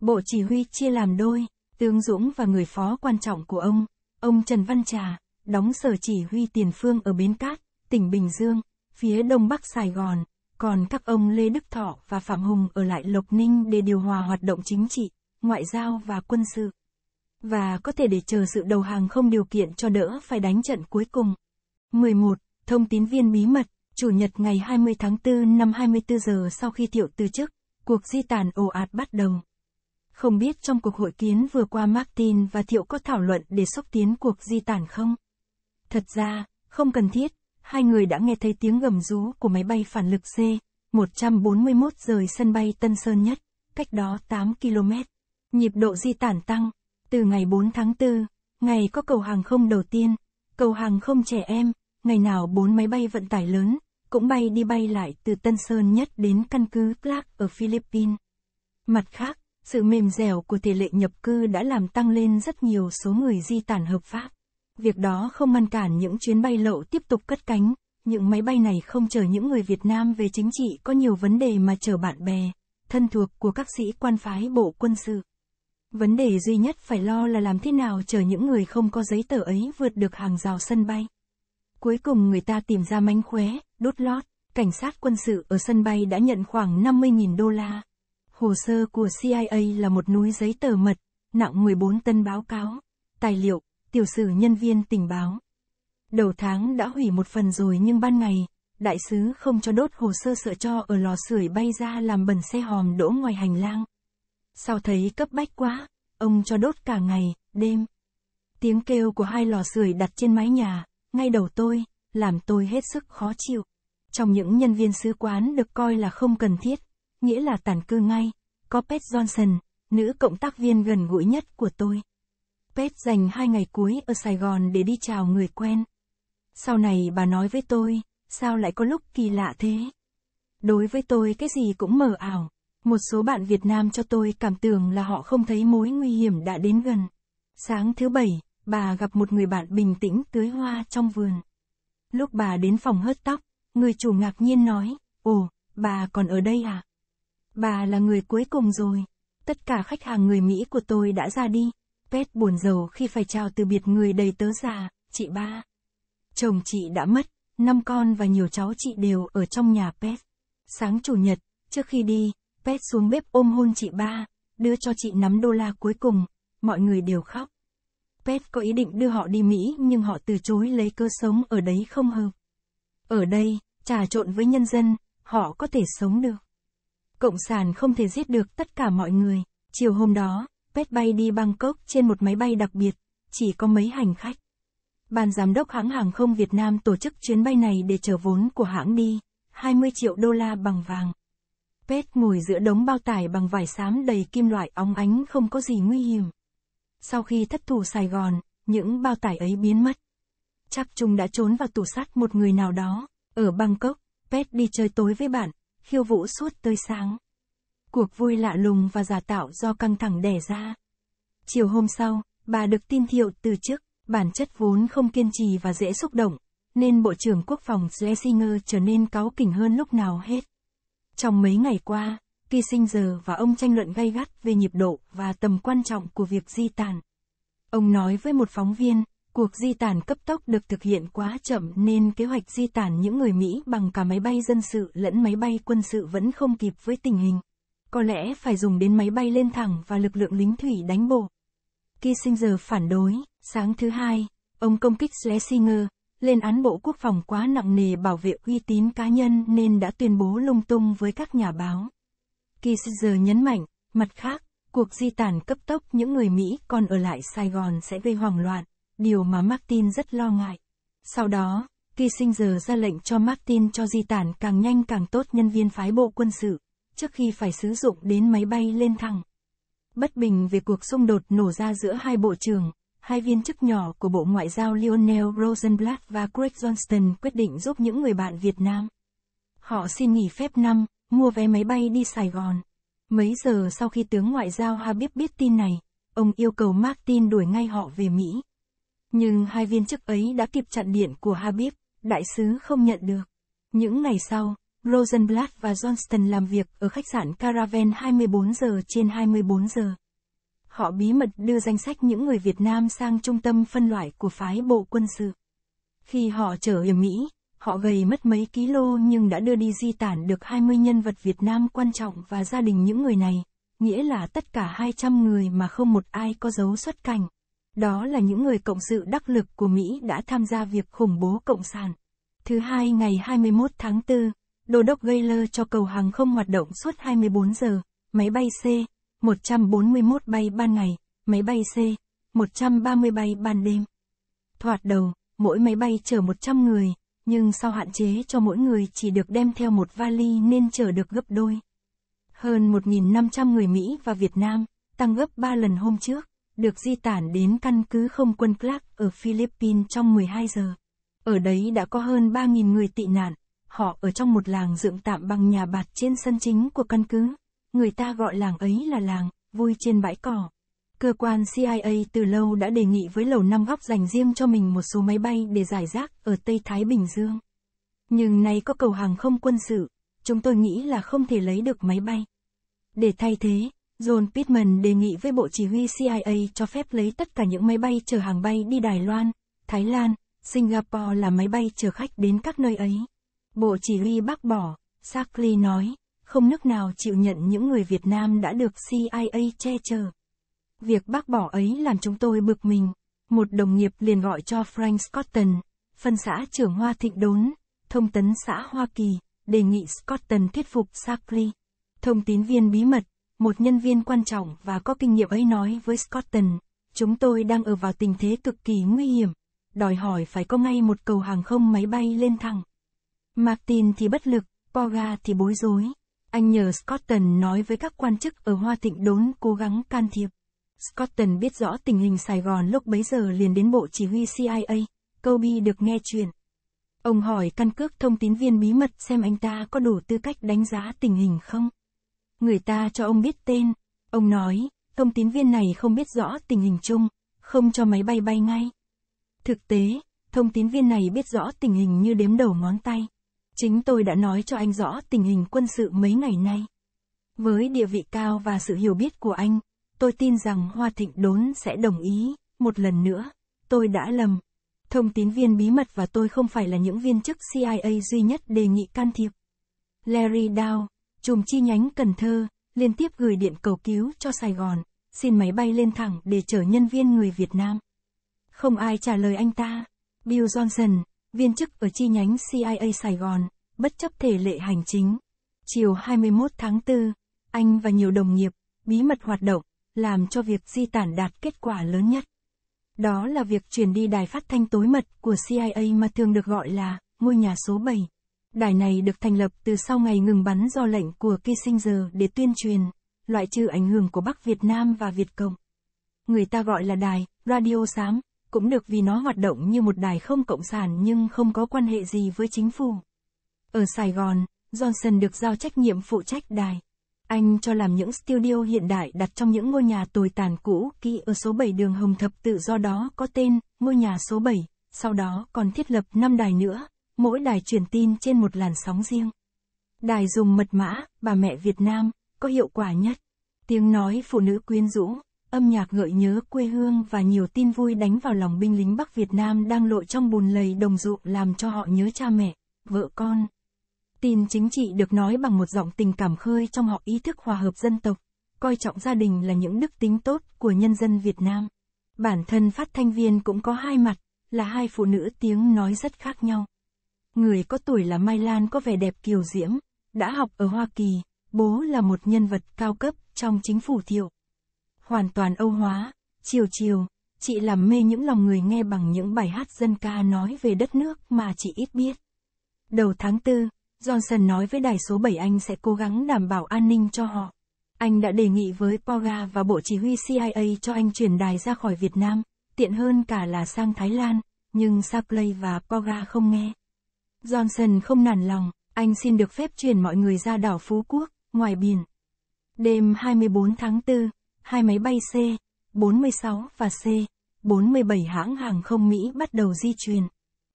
Bộ chỉ huy chia làm đôi, tướng Dũng và người phó quan trọng của ông, ông Trần Văn Trà, đóng sở chỉ huy tiền phương ở Bến Cát, tỉnh Bình Dương, phía đông bắc Sài Gòn, còn các ông Lê Đức Thọ và Phạm Hùng ở lại Lộc Ninh để điều hòa hoạt động chính trị, ngoại giao và quân sự. Và có thể để chờ sự đầu hàng không điều kiện cho đỡ phải đánh trận cuối cùng. 11. Thông tin viên bí mật Chủ nhật ngày 20 tháng 4 năm 24 giờ sau khi Thiệu từ chức, cuộc di tản ồ ạt bắt đầu. Không biết trong cuộc hội kiến vừa qua Martin và Thiệu có thảo luận để xúc tiến cuộc di tản không? Thật ra, không cần thiết, hai người đã nghe thấy tiếng gầm rú của máy bay phản lực C-141 rời sân bay Tân Sơn Nhất, cách đó 8 km. Nhịp độ di tản tăng, từ ngày 4 tháng 4, ngày có cầu hàng không đầu tiên, cầu hàng không trẻ em, ngày nào bốn máy bay vận tải lớn, cũng bay đi bay lại từ Tân Sơn Nhất đến căn cứ Clark ở Philippines. Mặt khác, sự mềm dẻo của tỷ lệ nhập cư đã làm tăng lên rất nhiều số người di tản hợp pháp. Việc đó không ngăn cản những chuyến bay lậu tiếp tục cất cánh, những máy bay này không chở những người Việt Nam về chính trị có nhiều vấn đề mà chở bạn bè, thân thuộc của các sĩ quan phái bộ quân sự. Vấn đề duy nhất phải lo là làm thế nào chở những người không có giấy tờ ấy vượt được hàng rào sân bay. Cuối cùng người ta tìm ra mánh khóe, đốt lót, cảnh sát quân sự ở sân bay đã nhận khoảng 50.000 đô la. Hồ sơ của CIA là một núi giấy tờ mật, nặng 14 tân báo cáo, tài liệu, tiểu sử nhân viên tình báo. Đầu tháng đã hủy một phần rồi nhưng ban ngày, đại sứ không cho đốt hồ sơ sợ cho ở lò sưởi bay ra làm bẩn xe hòm đỗ ngoài hành lang. Sao thấy cấp bách quá, ông cho đốt cả ngày, đêm. Tiếng kêu của hai lò sưởi đặt trên mái nhà, ngay đầu tôi, làm tôi hết sức khó chịu. Trong những nhân viên sứ quán được coi là không cần thiết, nghĩa là tản cư ngay, có Pet Johnson, nữ cộng tác viên gần gũi nhất của tôi. Pet dành hai ngày cuối ở Sài Gòn để đi chào người quen. Sau này bà nói với tôi, sao lại có lúc kỳ lạ thế? Đối với tôi cái gì cũng mờ ảo, một số bạn Việt Nam cho tôi cảm tưởng là họ không thấy mối nguy hiểm đã đến gần. Sáng thứ bảy, bà gặp một người bạn bình tĩnh tưới hoa trong vườn. Lúc bà đến phòng hớt tóc, người chủ ngạc nhiên nói, ồ, bà còn ở đây à? Bà là người cuối cùng rồi. Tất cả khách hàng người Mỹ của tôi đã ra đi. Pet buồn rầu khi phải chào từ biệt người đầy tớ già, chị ba. Chồng chị đã mất, năm con và nhiều cháu chị đều ở trong nhà Pet. Sáng chủ nhật, trước khi đi, Pet xuống bếp ôm hôn chị ba, đưa cho chị nắm đô la cuối cùng, mọi người đều khóc. Lopez có ý định đưa họ đi Mỹ nhưng họ từ chối lấy cơ sống ở đấy không hợp. Ở đây, trà trộn với nhân dân, họ có thể sống được. Cộng sản không thể giết được tất cả mọi người. Chiều hôm đó, Pet bay đi Bangkok trên một máy bay đặc biệt, chỉ có mấy hành khách. Ban giám đốc hãng hàng không Việt Nam tổ chức chuyến bay này để chờ vốn của hãng đi, 20 triệu đô la bằng vàng. Pet ngồi giữa đống bao tải bằng vải xám đầy kim loại óng ánh không có gì nguy hiểm. Sau khi thất thủ Sài Gòn, những bao tải ấy biến mất. Chắc chúng đã trốn vào tủ sắt một người nào đó. Ở Bangkok, Pet đi chơi tối với bạn, khiêu vũ suốt tới sáng. Cuộc vui lạ lùng và giả tạo do căng thẳng đẻ ra. Chiều hôm sau, bà được tin thiệu từ chức, bản chất vốn không kiên trì và dễ xúc động, nên Bộ trưởng Quốc phòng Schlesinger trở nên cáu kỉnh hơn lúc nào hết. Trong mấy ngày qua, Kissinger và ông tranh luận gay gắt về nhịp độ và tầm quan trọng của việc di tản. Ông nói với một phóng viên, cuộc di tản cấp tốc được thực hiện quá chậm nên kế hoạch di tản những người Mỹ bằng cả máy bay dân sự lẫn máy bay quân sự vẫn không kịp với tình hình. Có lẽ phải dùng đến máy bay lên thẳng và lực lượng lính thủy đánh bộ. Kissinger phản đối, sáng thứ hai, ông công kích Schlesinger, lên án Bộ Quốc phòng quá nặng nề bảo vệ uy tín cá nhân nên đã tuyên bố lung tung với các nhà báo. Kissinger nhấn mạnh, mặt khác, cuộc di tản cấp tốc những người Mỹ còn ở lại Sài Gòn sẽ gây hoảng loạn, điều mà Martin rất lo ngại. Sau đó, Kissinger ra lệnh cho Martin cho di tản càng nhanh càng tốt nhân viên phái bộ quân sự, trước khi phải sử dụng đến máy bay lên thẳng. Bất bình về cuộc xung đột nổ ra giữa hai bộ trưởng, hai viên chức nhỏ của Bộ Ngoại giao Lionel Rosenblatt và Craig Johnston quyết định giúp những người bạn Việt Nam. Họ xin nghỉ phép năm mua vé máy bay đi Sài Gòn. Mấy giờ sau khi tướng ngoại giao Habib biết tin này, ông yêu cầu Martin đuổi ngay họ về Mỹ. Nhưng hai viên chức ấy đã kịp chặn điện của Habib, đại sứ không nhận được. Những ngày sau, Rosenblatt và Johnston làm việc ở khách sạn Caravan 24 giờ trên 24 giờ. Họ bí mật đưa danh sách những người Việt Nam sang trung tâm phân loại của phái bộ quân sự. Khi họ trở ở Mỹ, Họ gầy mất mấy ký lô nhưng đã đưa đi di tản được 20 nhân vật Việt Nam quan trọng và gia đình những người này, nghĩa là tất cả 200 người mà không một ai có dấu xuất cảnh. Đó là những người cộng sự đắc lực của Mỹ đã tham gia việc khủng bố Cộng sản. Thứ hai ngày 21 tháng 4, Đô đốc Gaylor cho cầu hàng không hoạt động suốt 24 giờ, máy bay C-141 bay ban ngày, máy bay C-130 bay ban đêm. Thoạt đầu, mỗi máy bay chở 100 người, nhưng sau hạn chế cho mỗi người chỉ được đem theo một vali nên chở được gấp đôi. Hơn 1.500 người Mỹ và Việt Nam, tăng gấp 3 lần hôm trước, được di tản đến căn cứ không quân Clark ở Philippines trong 12 giờ. Ở đấy đã có hơn 3.000 người tị nạn, họ ở trong một làng dựng tạm bằng nhà bạt trên sân chính của căn cứ. Người ta gọi làng ấy là làng, vui trên bãi cỏ. Cơ quan CIA từ lâu đã đề nghị với Lầu Năm Góc dành riêng cho mình một số máy bay để giải rác ở Tây Thái Bình Dương. Nhưng nay có cầu hàng không quân sự, chúng tôi nghĩ là không thể lấy được máy bay. Để thay thế, John Pittman đề nghị với Bộ Chỉ huy CIA cho phép lấy tất cả những máy bay chở hàng bay đi Đài Loan, Thái Lan, Singapore là máy bay chở khách đến các nơi ấy. Bộ Chỉ huy bác bỏ, Sarkley nói, không nước nào chịu nhận những người Việt Nam đã được CIA che chở. Việc bác bỏ ấy làm chúng tôi bực mình. Một đồng nghiệp liền gọi cho Frank Scotton, phân xã trưởng Hoa Thịnh Đốn, thông tấn xã Hoa Kỳ, đề nghị Scotton thuyết phục Sackley. Thông tín viên bí mật, một nhân viên quan trọng và có kinh nghiệm ấy nói với Scotton, chúng tôi đang ở vào tình thế cực kỳ nguy hiểm, đòi hỏi phải có ngay một cầu hàng không máy bay lên thẳng. Martin thì bất lực, Poga thì bối rối. Anh nhờ Scotton nói với các quan chức ở Hoa Thịnh Đốn cố gắng can thiệp. Scotton biết rõ tình hình Sài Gòn lúc bấy giờ liền đến bộ chỉ huy CIA, Kobe được nghe chuyện. Ông hỏi căn cước thông tin viên bí mật xem anh ta có đủ tư cách đánh giá tình hình không. Người ta cho ông biết tên, ông nói, thông tín viên này không biết rõ tình hình chung, không cho máy bay bay ngay. Thực tế, thông tín viên này biết rõ tình hình như đếm đầu ngón tay. Chính tôi đã nói cho anh rõ tình hình quân sự mấy ngày nay. Với địa vị cao và sự hiểu biết của anh, tôi tin rằng Hoa Thịnh Đốn sẽ đồng ý, một lần nữa, tôi đã lầm. Thông tín viên bí mật và tôi không phải là những viên chức CIA duy nhất đề nghị can thiệp. Larry Dow, chùm chi nhánh Cần Thơ, liên tiếp gửi điện cầu cứu cho Sài Gòn, xin máy bay lên thẳng để chở nhân viên người Việt Nam. Không ai trả lời anh ta. Bill Johnson, viên chức ở chi nhánh CIA Sài Gòn, bất chấp thể lệ hành chính. Chiều 21 tháng 4, anh và nhiều đồng nghiệp, bí mật hoạt động, làm cho việc di tản đạt kết quả lớn nhất. Đó là việc chuyển đi đài phát thanh tối mật của CIA mà thường được gọi là ngôi nhà số 7. Đài này được thành lập từ sau ngày ngừng bắn do lệnh của Kissinger để tuyên truyền, loại trừ ảnh hưởng của Bắc Việt Nam và Việt Cộng. Người ta gọi là đài, radio xám, cũng được vì nó hoạt động như một đài không cộng sản nhưng không có quan hệ gì với chính phủ. Ở Sài Gòn, Johnson được giao trách nhiệm phụ trách đài. Anh cho làm những studio hiện đại đặt trong những ngôi nhà tồi tàn cũ kỹ ở số 7 đường Hồng Thập Tự do đó có tên, ngôi nhà số 7, sau đó còn thiết lập 5 đài nữa, mỗi đài truyền tin trên một làn sóng riêng. Đài dùng mật mã, bà mẹ Việt Nam, có hiệu quả nhất. Tiếng nói phụ nữ quyến rũ, âm nhạc gợi nhớ quê hương và nhiều tin vui đánh vào lòng binh lính Bắc Việt Nam đang lội trong bùn lầy đồng ruộng làm cho họ nhớ cha mẹ, vợ con. Tin chính trị được nói bằng một giọng tình cảm khơi trong họ ý thức hòa hợp dân tộc, coi trọng gia đình là những đức tính tốt của nhân dân Việt Nam. Bản thân phát thanh viên cũng có hai mặt, là hai phụ nữ tiếng nói rất khác nhau. Người có tuổi là Mai Lan có vẻ đẹp kiều diễm, đã học ở Hoa Kỳ, bố là một nhân vật cao cấp trong chính phủ thiệu. Hoàn toàn Âu hóa, chiều chiều, chị làm mê những lòng người nghe bằng những bài hát dân ca nói về đất nước mà chị ít biết. Đầu tháng 4, Johnson nói với đài số 7 anh sẽ cố gắng đảm bảo an ninh cho họ. Anh đã đề nghị với Poga và Bộ Chỉ huy CIA cho anh chuyển đài ra khỏi Việt Nam, tiện hơn cả là sang Thái Lan, nhưng Sapley và Poga không nghe. Johnson không nản lòng, anh xin được phép chuyển mọi người ra đảo Phú Quốc, ngoài biển. Đêm 24 tháng 4, hai máy bay C-46 và C-47 hãng hàng không Mỹ bắt đầu di chuyển.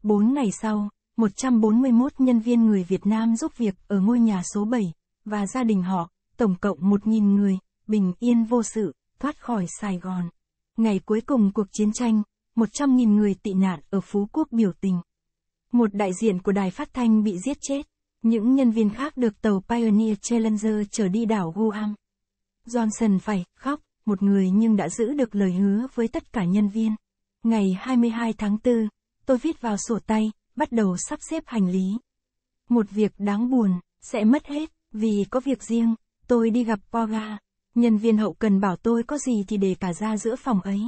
Bốn ngày sau, 141 nhân viên người Việt Nam giúp việc ở ngôi nhà số 7, và gia đình họ, tổng cộng 1.000 người, bình yên vô sự, thoát khỏi Sài Gòn. Ngày cuối cùng cuộc chiến tranh, 100.000 người tị nạn ở Phú Quốc biểu tình. Một đại diện của đài phát thanh bị giết chết. Những nhân viên khác được tàu Pioneer Challenger chở đi đảo Guam. Johnson phải khóc, một người nhưng đã giữ được lời hứa với tất cả nhân viên. Ngày 22 tháng 4, tôi viết vào sổ tay, bắt đầu sắp xếp hành lý. Một việc đáng buồn, sẽ mất hết, vì có việc riêng, tôi đi gặp Poga. Nhân viên hậu cần bảo tôi có gì thì để cả ra giữa phòng ấy.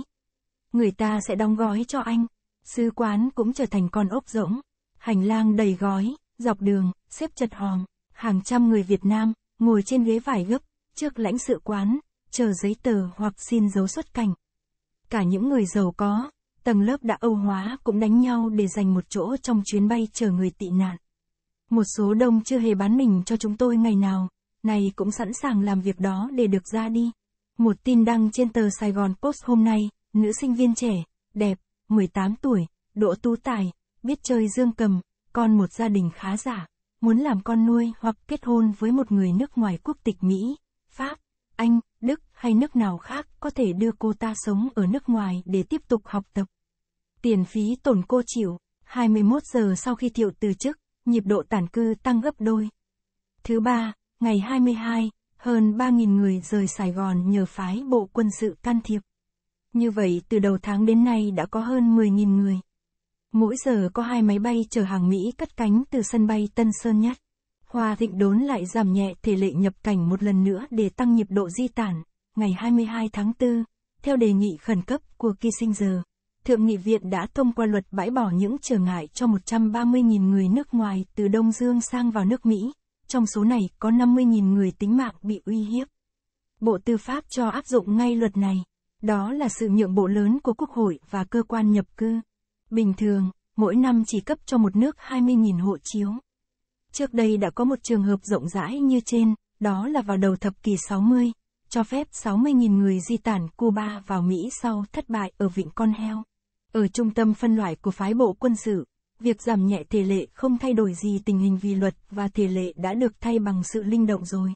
Người ta sẽ đóng gói cho anh. sứ quán cũng trở thành con ốc rỗng. Hành lang đầy gói, dọc đường, xếp chật hòm. Hàng trăm người Việt Nam, ngồi trên ghế vải gấp, trước lãnh sự quán, chờ giấy tờ hoặc xin dấu xuất cảnh. Cả những người giàu có, tầng lớp đã Âu hóa cũng đánh nhau để giành một chỗ trong chuyến bay chở người tị nạn. Một số đông chưa hề bán mình cho chúng tôi ngày nào, này cũng sẵn sàng làm việc đó để được ra đi. Một tin đăng trên tờ Sài Gòn Post hôm nay, nữ sinh viên trẻ, đẹp, 18 tuổi, độ tú tài, biết chơi dương cầm, con một gia đình khá giả, muốn làm con nuôi hoặc kết hôn với một người nước ngoài quốc tịch Mỹ, Pháp, Anh, Đức hay nước nào khác có thể đưa cô ta sống ở nước ngoài để tiếp tục học tập. Tiền phí tổn cô chịu, 21 giờ sau khi Thiệu từ chức, nhịp độ tản cư tăng gấp đôi. Thứ ba, ngày 22, hơn 3.000 người rời Sài Gòn nhờ phái bộ quân sự can thiệp. Như vậy từ đầu tháng đến nay đã có hơn 10.000 người. Mỗi giờ có hai máy bay chở hàng Mỹ cất cánh từ sân bay Tân Sơn Nhất. Hoa Thịnh đốn lại giảm nhẹ thể lệ nhập cảnh một lần nữa để tăng nhịp độ di tản, ngày 22 tháng 4, theo đề nghị khẩn cấp của Kissinger. Thượng nghị viện đã thông qua luật bãi bỏ những trở ngại cho 130.000 người nước ngoài từ Đông Dương sang vào nước Mỹ, trong số này có 50.000 người tính mạng bị uy hiếp. Bộ Tư pháp cho áp dụng ngay luật này, đó là sự nhượng bộ lớn của Quốc hội và cơ quan nhập cư. Bình thường, mỗi năm chỉ cấp cho một nước 20.000 hộ chiếu. Trước đây đã có một trường hợp rộng rãi như trên, đó là vào đầu thập kỷ 60, cho phép 60.000 người di tản Cuba vào Mỹ sau thất bại ở Vịnh Con Heo. Ở trung tâm phân loại của phái bộ quân sự, việc giảm nhẹ thể lệ không thay đổi gì tình hình vì luật và thể lệ đã được thay bằng sự linh động rồi.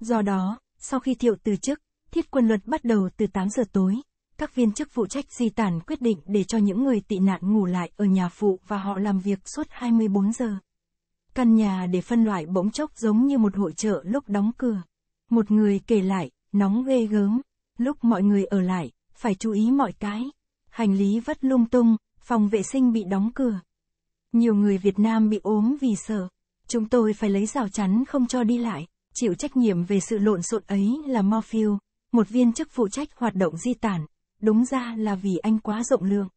Do đó, sau khi thiệu từ chức, thiết quân luật bắt đầu từ 8 giờ tối, các viên chức phụ trách di tản quyết định để cho những người tị nạn ngủ lại ở nhà phụ và họ làm việc suốt 24 giờ. Căn nhà để phân loại bỗng chốc giống như một hội chợ lúc đóng cửa. Một người kể lại, nóng ghê gớm, lúc mọi người ở lại, phải chú ý mọi cái hành lý vất lung tung, phòng vệ sinh bị đóng cửa. Nhiều người Việt Nam bị ốm vì sợ. Chúng tôi phải lấy rào chắn không cho đi lại, chịu trách nhiệm về sự lộn xộn ấy là Morphew, một viên chức phụ trách hoạt động di tản, đúng ra là vì anh quá rộng lượng.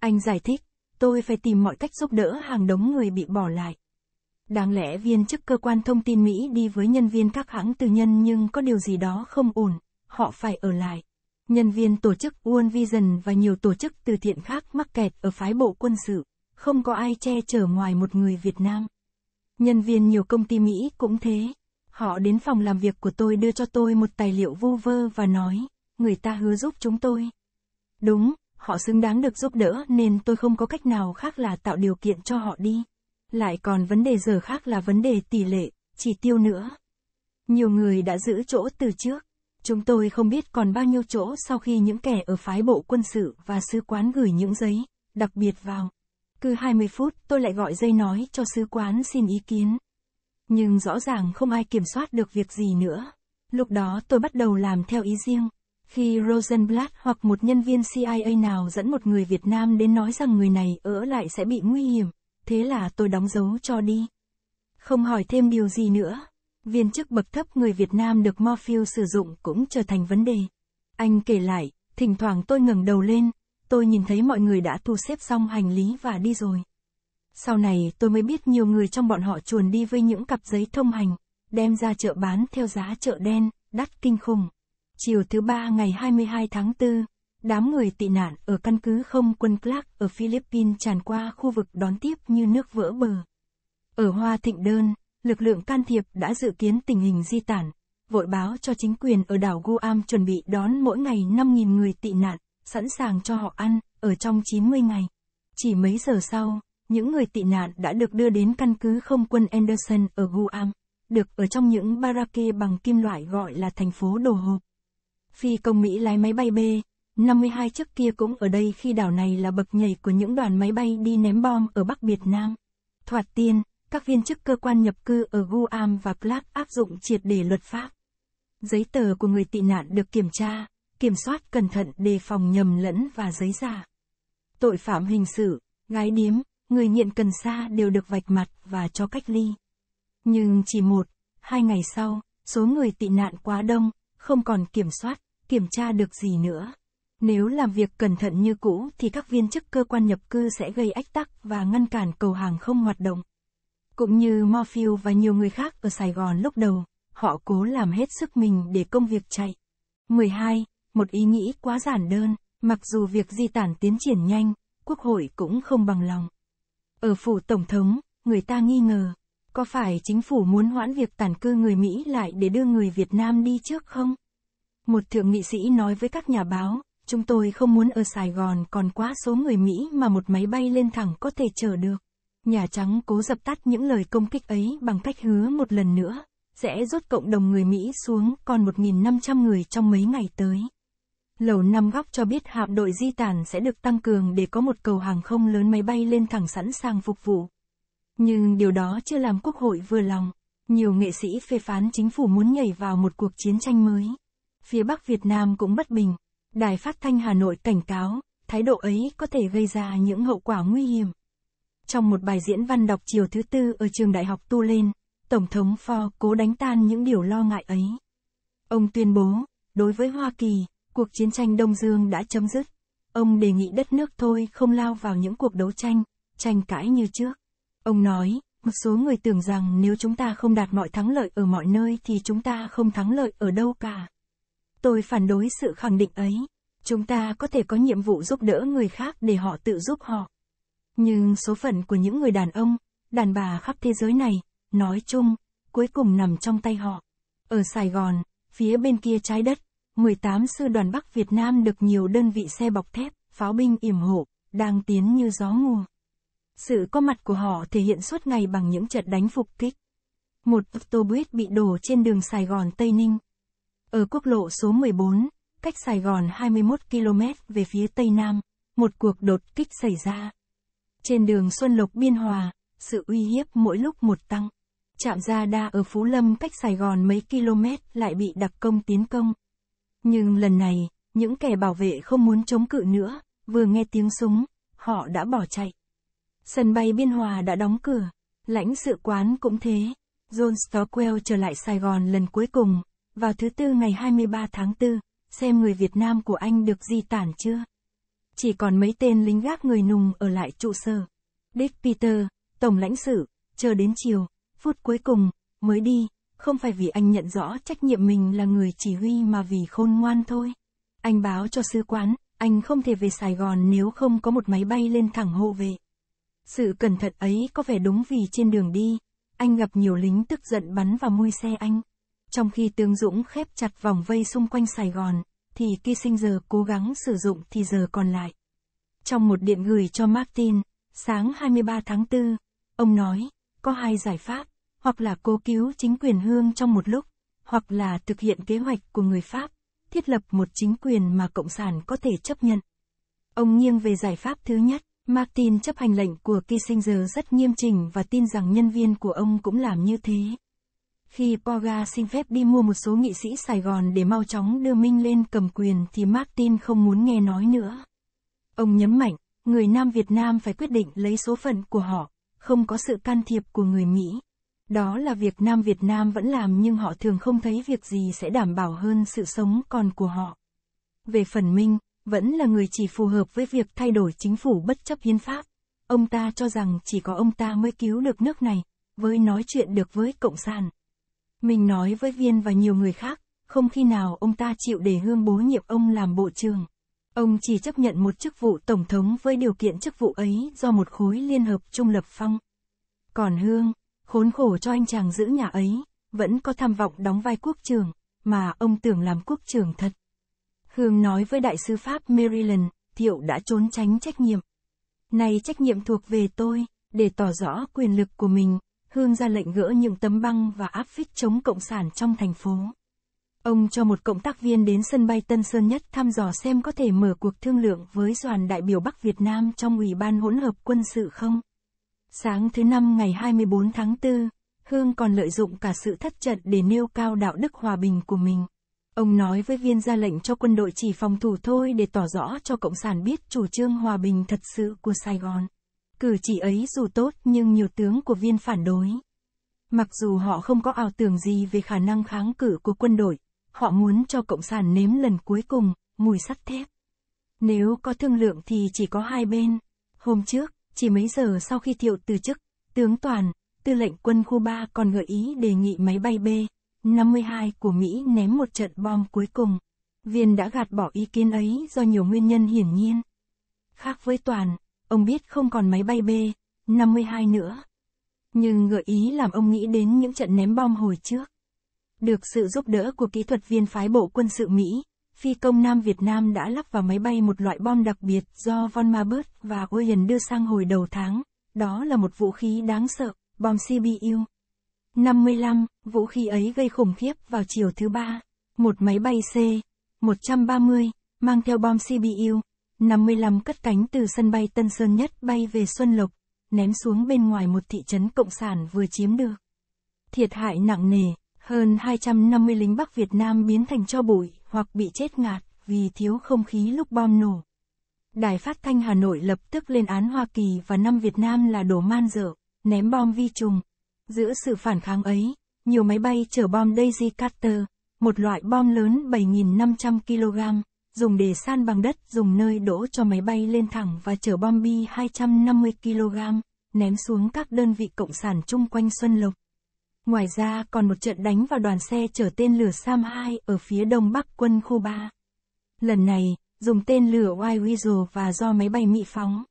Anh giải thích, tôi phải tìm mọi cách giúp đỡ hàng đống người bị bỏ lại. Đáng lẽ viên chức cơ quan thông tin Mỹ đi với nhân viên các hãng tư nhân nhưng có điều gì đó không ổn, họ phải ở lại nhân viên tổ chức One Vision và nhiều tổ chức từ thiện khác mắc kẹt ở phái bộ quân sự, không có ai che chở ngoài một người Việt Nam. Nhân viên nhiều công ty Mỹ cũng thế. Họ đến phòng làm việc của tôi đưa cho tôi một tài liệu vu vơ và nói, người ta hứa giúp chúng tôi. Đúng, họ xứng đáng được giúp đỡ nên tôi không có cách nào khác là tạo điều kiện cho họ đi. Lại còn vấn đề giờ khác là vấn đề tỷ lệ, chỉ tiêu nữa. Nhiều người đã giữ chỗ từ trước Chúng tôi không biết còn bao nhiêu chỗ sau khi những kẻ ở phái bộ quân sự và sứ quán gửi những giấy, đặc biệt vào. Cứ 20 phút tôi lại gọi dây nói cho sứ quán xin ý kiến. Nhưng rõ ràng không ai kiểm soát được việc gì nữa. Lúc đó tôi bắt đầu làm theo ý riêng. Khi Rosenblatt hoặc một nhân viên CIA nào dẫn một người Việt Nam đến nói rằng người này ở lại sẽ bị nguy hiểm, thế là tôi đóng dấu cho đi. Không hỏi thêm điều gì nữa viên chức bậc thấp người Việt Nam được Morphew sử dụng cũng trở thành vấn đề. Anh kể lại, thỉnh thoảng tôi ngẩng đầu lên, tôi nhìn thấy mọi người đã thu xếp xong hành lý và đi rồi. Sau này tôi mới biết nhiều người trong bọn họ chuồn đi với những cặp giấy thông hành, đem ra chợ bán theo giá chợ đen, đắt kinh khủng. Chiều thứ ba ngày 22 tháng 4, đám người tị nạn ở căn cứ không quân Clark ở Philippines tràn qua khu vực đón tiếp như nước vỡ bờ. Ở Hoa Thịnh Đơn, lực lượng can thiệp đã dự kiến tình hình di tản, vội báo cho chính quyền ở đảo Guam chuẩn bị đón mỗi ngày 5.000 người tị nạn, sẵn sàng cho họ ăn, ở trong 90 ngày. Chỉ mấy giờ sau, những người tị nạn đã được đưa đến căn cứ không quân Anderson ở Guam, được ở trong những barake bằng kim loại gọi là thành phố đồ hộp. Phi công Mỹ lái máy bay B, 52 chiếc kia cũng ở đây khi đảo này là bậc nhảy của những đoàn máy bay đi ném bom ở Bắc Việt Nam. Thoạt tiên, các viên chức cơ quan nhập cư ở Guam và Clark áp dụng triệt để luật pháp. Giấy tờ của người tị nạn được kiểm tra, kiểm soát cẩn thận đề phòng nhầm lẫn và giấy giả. Tội phạm hình sự, gái điếm, người nghiện cần sa đều được vạch mặt và cho cách ly. Nhưng chỉ một, hai ngày sau, số người tị nạn quá đông, không còn kiểm soát, kiểm tra được gì nữa. Nếu làm việc cẩn thận như cũ thì các viên chức cơ quan nhập cư sẽ gây ách tắc và ngăn cản cầu hàng không hoạt động. Cũng như Morphew và nhiều người khác ở Sài Gòn lúc đầu, họ cố làm hết sức mình để công việc chạy. 12. Một ý nghĩ quá giản đơn, mặc dù việc di tản tiến triển nhanh, Quốc hội cũng không bằng lòng. Ở phủ Tổng thống, người ta nghi ngờ, có phải chính phủ muốn hoãn việc tản cư người Mỹ lại để đưa người Việt Nam đi trước không? Một thượng nghị sĩ nói với các nhà báo, chúng tôi không muốn ở Sài Gòn còn quá số người Mỹ mà một máy bay lên thẳng có thể chở được. Nhà Trắng cố dập tắt những lời công kích ấy bằng cách hứa một lần nữa, sẽ rút cộng đồng người Mỹ xuống còn 1.500 người trong mấy ngày tới. Lầu năm góc cho biết hạm đội di tản sẽ được tăng cường để có một cầu hàng không lớn máy bay lên thẳng sẵn sàng phục vụ. Nhưng điều đó chưa làm Quốc hội vừa lòng. Nhiều nghệ sĩ phê phán chính phủ muốn nhảy vào một cuộc chiến tranh mới. Phía Bắc Việt Nam cũng bất bình. Đài phát thanh Hà Nội cảnh cáo, thái độ ấy có thể gây ra những hậu quả nguy hiểm. Trong một bài diễn văn đọc chiều thứ tư ở trường đại học Tulane, Tổng thống Ford cố đánh tan những điều lo ngại ấy. Ông tuyên bố, đối với Hoa Kỳ, cuộc chiến tranh Đông Dương đã chấm dứt. Ông đề nghị đất nước thôi không lao vào những cuộc đấu tranh, tranh cãi như trước. Ông nói, một số người tưởng rằng nếu chúng ta không đạt mọi thắng lợi ở mọi nơi thì chúng ta không thắng lợi ở đâu cả. Tôi phản đối sự khẳng định ấy. Chúng ta có thể có nhiệm vụ giúp đỡ người khác để họ tự giúp họ. Nhưng số phận của những người đàn ông, đàn bà khắp thế giới này, nói chung, cuối cùng nằm trong tay họ. Ở Sài Gòn, phía bên kia trái đất, 18 sư đoàn Bắc Việt Nam được nhiều đơn vị xe bọc thép, pháo binh yểm hộ, đang tiến như gió mùa. Sự có mặt của họ thể hiện suốt ngày bằng những trận đánh phục kích. Một tô buýt bị đổ trên đường Sài Gòn Tây Ninh. Ở quốc lộ số 14, cách Sài Gòn 21 km về phía Tây Nam, một cuộc đột kích xảy ra. Trên đường Xuân Lộc Biên Hòa, sự uy hiếp mỗi lúc một tăng. Trạm Gia Đa ở Phú Lâm cách Sài Gòn mấy km lại bị đặc công tiến công. Nhưng lần này, những kẻ bảo vệ không muốn chống cự nữa, vừa nghe tiếng súng, họ đã bỏ chạy. Sân bay Biên Hòa đã đóng cửa, lãnh sự quán cũng thế. John Stockwell trở lại Sài Gòn lần cuối cùng, vào thứ Tư ngày 23 tháng 4, xem người Việt Nam của anh được di tản chưa? chỉ còn mấy tên lính gác người nùng ở lại trụ sở. Dick Peter, tổng lãnh sự, chờ đến chiều, phút cuối cùng, mới đi, không phải vì anh nhận rõ trách nhiệm mình là người chỉ huy mà vì khôn ngoan thôi. Anh báo cho sứ quán, anh không thể về Sài Gòn nếu không có một máy bay lên thẳng hộ vệ. Sự cẩn thận ấy có vẻ đúng vì trên đường đi, anh gặp nhiều lính tức giận bắn vào mui xe anh. Trong khi tướng Dũng khép chặt vòng vây xung quanh Sài Gòn, thì khi sinh giờ cố gắng sử dụng thì giờ còn lại. Trong một điện gửi cho Martin, sáng 23 tháng 4, ông nói, có hai giải pháp, hoặc là cố cứu chính quyền hương trong một lúc, hoặc là thực hiện kế hoạch của người Pháp, thiết lập một chính quyền mà Cộng sản có thể chấp nhận. Ông nghiêng về giải pháp thứ nhất, Martin chấp hành lệnh của Kissinger rất nghiêm chỉnh và tin rằng nhân viên của ông cũng làm như thế. Khi Poga xin phép đi mua một số nghị sĩ Sài Gòn để mau chóng đưa Minh lên cầm quyền thì Martin không muốn nghe nói nữa. Ông nhấn mạnh, người Nam Việt Nam phải quyết định lấy số phận của họ, không có sự can thiệp của người Mỹ. Đó là việc Nam Việt Nam vẫn làm nhưng họ thường không thấy việc gì sẽ đảm bảo hơn sự sống còn của họ. Về phần Minh, vẫn là người chỉ phù hợp với việc thay đổi chính phủ bất chấp hiến pháp. Ông ta cho rằng chỉ có ông ta mới cứu được nước này, với nói chuyện được với Cộng sản. Mình nói với Viên và nhiều người khác, không khi nào ông ta chịu để Hương bố nhiệm ông làm bộ trưởng. Ông chỉ chấp nhận một chức vụ tổng thống với điều kiện chức vụ ấy do một khối liên hợp trung lập phong. Còn Hương, khốn khổ cho anh chàng giữ nhà ấy, vẫn có tham vọng đóng vai quốc trưởng, mà ông tưởng làm quốc trưởng thật. Hương nói với đại sứ Pháp Maryland, Thiệu đã trốn tránh trách nhiệm. Này trách nhiệm thuộc về tôi, để tỏ rõ quyền lực của mình, Hương ra lệnh gỡ những tấm băng và áp phích chống cộng sản trong thành phố. Ông cho một cộng tác viên đến sân bay Tân Sơn Nhất thăm dò xem có thể mở cuộc thương lượng với đoàn đại biểu Bắc Việt Nam trong Ủy ban hỗn hợp quân sự không. Sáng thứ năm ngày 24 tháng 4, Hương còn lợi dụng cả sự thất trận để nêu cao đạo đức hòa bình của mình. Ông nói với viên ra lệnh cho quân đội chỉ phòng thủ thôi để tỏ rõ cho Cộng sản biết chủ trương hòa bình thật sự của Sài Gòn. Cử chỉ ấy dù tốt nhưng nhiều tướng của viên phản đối. Mặc dù họ không có ảo tưởng gì về khả năng kháng cự của quân đội, họ muốn cho Cộng sản nếm lần cuối cùng, mùi sắt thép. Nếu có thương lượng thì chỉ có hai bên. Hôm trước, chỉ mấy giờ sau khi thiệu từ chức, tướng Toàn, tư lệnh quân khu 3 còn gợi ý đề nghị máy bay B-52 của Mỹ ném một trận bom cuối cùng. Viên đã gạt bỏ ý kiến ấy do nhiều nguyên nhân hiển nhiên. Khác với Toàn, ông biết không còn máy bay B-52 nữa. Nhưng gợi ý làm ông nghĩ đến những trận ném bom hồi trước. Được sự giúp đỡ của kỹ thuật viên phái bộ quân sự Mỹ, phi công Nam Việt Nam đã lắp vào máy bay một loại bom đặc biệt do Von Mabert và Oyen đưa sang hồi đầu tháng. Đó là một vũ khí đáng sợ, bom CBU. 55, vũ khí ấy gây khủng khiếp vào chiều thứ ba. Một máy bay C-130, mang theo bom CBU, 55 cất cánh từ sân bay Tân Sơn Nhất bay về Xuân Lộc, ném xuống bên ngoài một thị trấn cộng sản vừa chiếm được. Thiệt hại nặng nề, hơn 250 lính Bắc Việt Nam biến thành cho bụi hoặc bị chết ngạt vì thiếu không khí lúc bom nổ. Đài phát thanh Hà Nội lập tức lên án Hoa Kỳ và năm Việt Nam là đổ man dở, ném bom vi trùng. Giữa sự phản kháng ấy, nhiều máy bay chở bom Daisy Cutter, một loại bom lớn 7.500 kg, dùng để san bằng đất, dùng nơi đỗ cho máy bay lên thẳng và chở bom bi 250 kg, ném xuống các đơn vị cộng sản chung quanh Xuân Lộc. Ngoài ra còn một trận đánh vào đoàn xe chở tên lửa Sam 2 ở phía đông bắc quân khu 3. Lần này, dùng tên lửa White Weasel và do máy bay Mỹ phóng.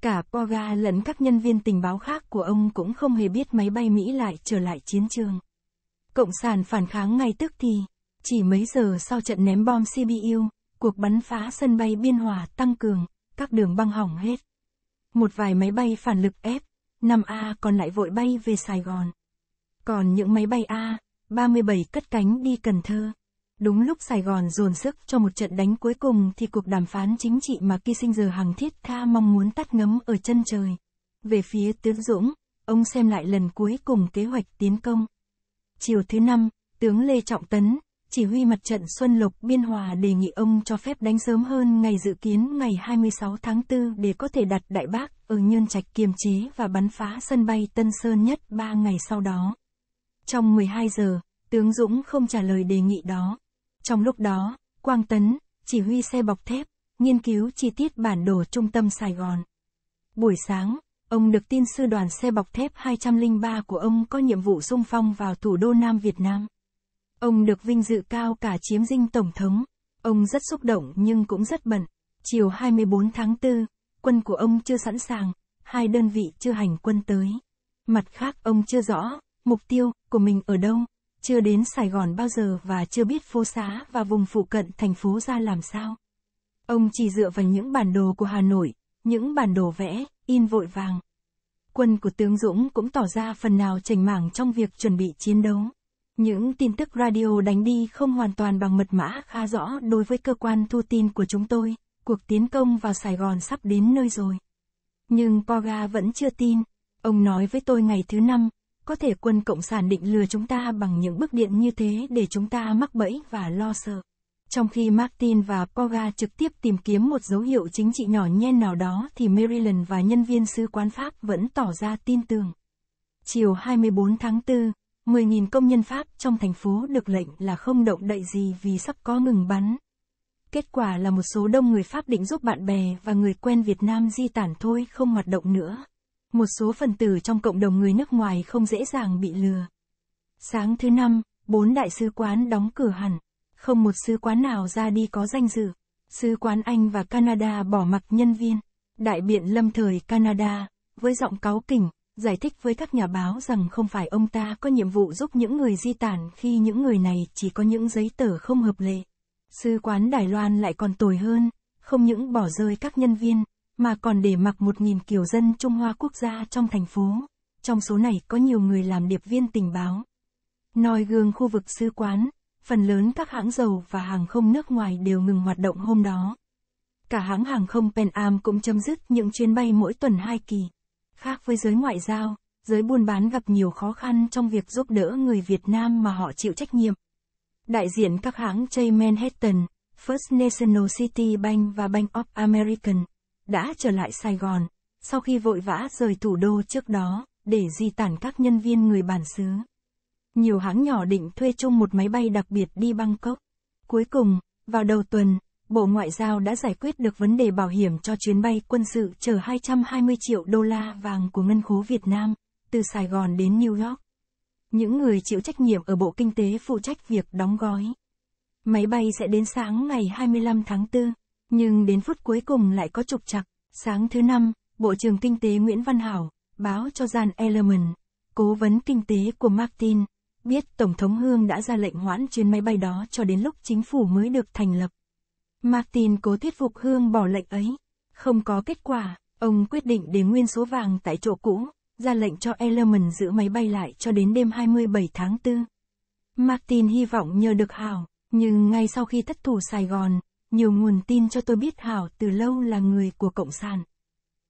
Cả Poga lẫn các nhân viên tình báo khác của ông cũng không hề biết máy bay Mỹ lại trở lại chiến trường. Cộng sản phản kháng ngay tức thì. Chỉ mấy giờ sau trận ném bom CBU, cuộc bắn phá sân bay Biên Hòa tăng cường, các đường băng hỏng hết. Một vài máy bay phản lực F-5A còn lại vội bay về Sài Gòn. Còn những máy bay A-37 cất cánh đi Cần Thơ. Đúng lúc Sài Gòn dồn sức cho một trận đánh cuối cùng thì cuộc đàm phán chính trị mà Kissinger hằng thiết tha mong muốn tắt ngấm ở chân trời. Về phía tướng Dũng, ông xem lại lần cuối cùng kế hoạch tiến công. Chiều thứ năm, tướng Lê Trọng Tấn, chỉ huy mặt trận Xuân Lộc Biên Hòa đề nghị ông cho phép đánh sớm hơn ngày dự kiến ngày 26 tháng 4 để có thể đặt Đại Bác ở Nhơn Trạch kiềm chế và bắn phá sân bay Tân Sơn nhất 3 ngày sau đó. Trong 12 giờ, tướng Dũng không trả lời đề nghị đó. Trong lúc đó, Quang Tấn, chỉ huy xe bọc thép, nghiên cứu chi tiết bản đồ trung tâm Sài Gòn. Buổi sáng, ông được tin sư đoàn xe bọc thép 203 của ông có nhiệm vụ xung phong vào thủ đô Nam Việt Nam. Ông được vinh dự cao cả chiếm dinh Tổng thống. Ông rất xúc động nhưng cũng rất bận. Chiều 24 tháng 4, quân của ông chưa sẵn sàng, hai đơn vị chưa hành quân tới. Mặt khác ông chưa rõ, mục tiêu của mình ở đâu, chưa đến Sài Gòn bao giờ và chưa biết phố xá và vùng phụ cận thành phố ra làm sao. Ông chỉ dựa vào những bản đồ của Hà Nội, những bản đồ vẽ, in vội vàng. Quân của tướng Dũng cũng tỏ ra phần nào chảnh mảng trong việc chuẩn bị chiến đấu. Những tin tức radio đánh đi không hoàn toàn bằng mật mã khá rõ đối với cơ quan thu tin của chúng tôi, cuộc tiến công vào Sài Gòn sắp đến nơi rồi. Nhưng Poga vẫn chưa tin, ông nói với tôi ngày thứ năm, có thể quân Cộng sản định lừa chúng ta bằng những bức điện như thế để chúng ta mắc bẫy và lo sợ. Trong khi Martin và Poga trực tiếp tìm kiếm một dấu hiệu chính trị nhỏ nhen nào đó thì Maryland và nhân viên sứ quán Pháp vẫn tỏ ra tin tưởng. Chiều 24 tháng 4 10.000 công nhân Pháp trong thành phố được lệnh là không động đậy gì vì sắp có ngừng bắn. Kết quả là một số đông người Pháp định giúp bạn bè và người quen Việt Nam di tản thôi không hoạt động nữa. Một số phần tử trong cộng đồng người nước ngoài không dễ dàng bị lừa. Sáng thứ năm, bốn đại sứ quán đóng cửa hẳn. Không một sứ quán nào ra đi có danh dự. Sứ quán Anh và Canada bỏ mặc nhân viên. Đại biện lâm thời Canada, với giọng cáo kỉnh, giải thích với các nhà báo rằng không phải ông ta có nhiệm vụ giúp những người di tản khi những người này chỉ có những giấy tờ không hợp lệ. Sư quán Đài Loan lại còn tồi hơn, không những bỏ rơi các nhân viên, mà còn để mặc một nghìn kiều dân Trung Hoa quốc gia trong thành phố. Trong số này có nhiều người làm điệp viên tình báo. Noi gương khu vực sư quán, phần lớn các hãng dầu và hàng không nước ngoài đều ngừng hoạt động hôm đó. Cả hãng hàng không Pan Am cũng chấm dứt những chuyến bay mỗi tuần hai kỳ. Khác với giới ngoại giao, giới buôn bán gặp nhiều khó khăn trong việc giúp đỡ người Việt Nam mà họ chịu trách nhiệm. Đại diện các hãng J. Manhattan, First National City Bank và Bank of America đã trở lại Sài Gòn sau khi vội vã rời thủ đô trước đó để di tản các nhân viên người bản xứ. Nhiều hãng nhỏ định thuê chung một máy bay đặc biệt đi Bangkok. Cuối cùng, vào đầu tuần, Bộ Ngoại giao đã giải quyết được vấn đề bảo hiểm cho chuyến bay quân sự chở 220 triệu đô la vàng của Ngân khố Việt Nam, từ Sài Gòn đến New York. Những người chịu trách nhiệm ở Bộ Kinh tế phụ trách việc đóng gói. Máy bay sẽ đến sáng ngày 25 tháng 4, nhưng đến phút cuối cùng lại có trục trặc. Sáng thứ năm, Bộ trưởng Kinh tế Nguyễn Văn Hảo, báo cho Gian Element, cố vấn kinh tế của Martin, biết Tổng thống Hương đã ra lệnh hoãn chuyến máy bay đó cho đến lúc chính phủ mới được thành lập. Martin cố thuyết phục Hương bỏ lệnh ấy. Không có kết quả, ông quyết định để nguyên số vàng tại chỗ cũ, ra lệnh cho Element giữ máy bay lại cho đến đêm 27 tháng 4. Martin hy vọng nhờ được Hảo, nhưng ngay sau khi thất thủ Sài Gòn, nhiều nguồn tin cho tôi biết Hảo từ lâu là người của Cộng sản.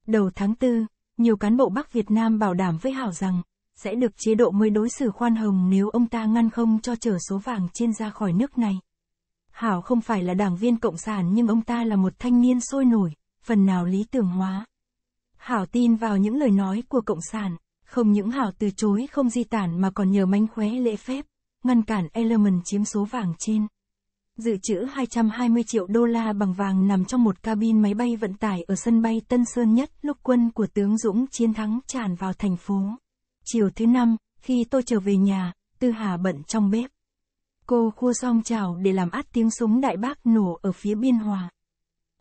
Đầu tháng 4, nhiều cán bộ Bắc Việt Nam bảo đảm với Hảo rằng, sẽ được chế độ mới đối xử khoan hồng nếu ông ta ngăn không cho chở số vàng trên ra khỏi nước này. Hảo không phải là đảng viên cộng sản nhưng ông ta là một thanh niên sôi nổi, phần nào lý tưởng hóa. Hảo tin vào những lời nói của cộng sản, không những Hảo từ chối không di tản mà còn nhờ mánh khóe lễ phép, ngăn cản Element chiếm số vàng trên. Dự trữ 220 triệu đô la bằng vàng nằm trong một cabin máy bay vận tải ở sân bay Tân Sơn Nhất lúc quân của tướng Dũng chiến thắng tràn vào thành phố. Chiều thứ năm, khi tôi trở về nhà, Tư Hà bận trong bếp. Cô khua song chào để làm át tiếng súng đại bác nổ ở phía biên hòa.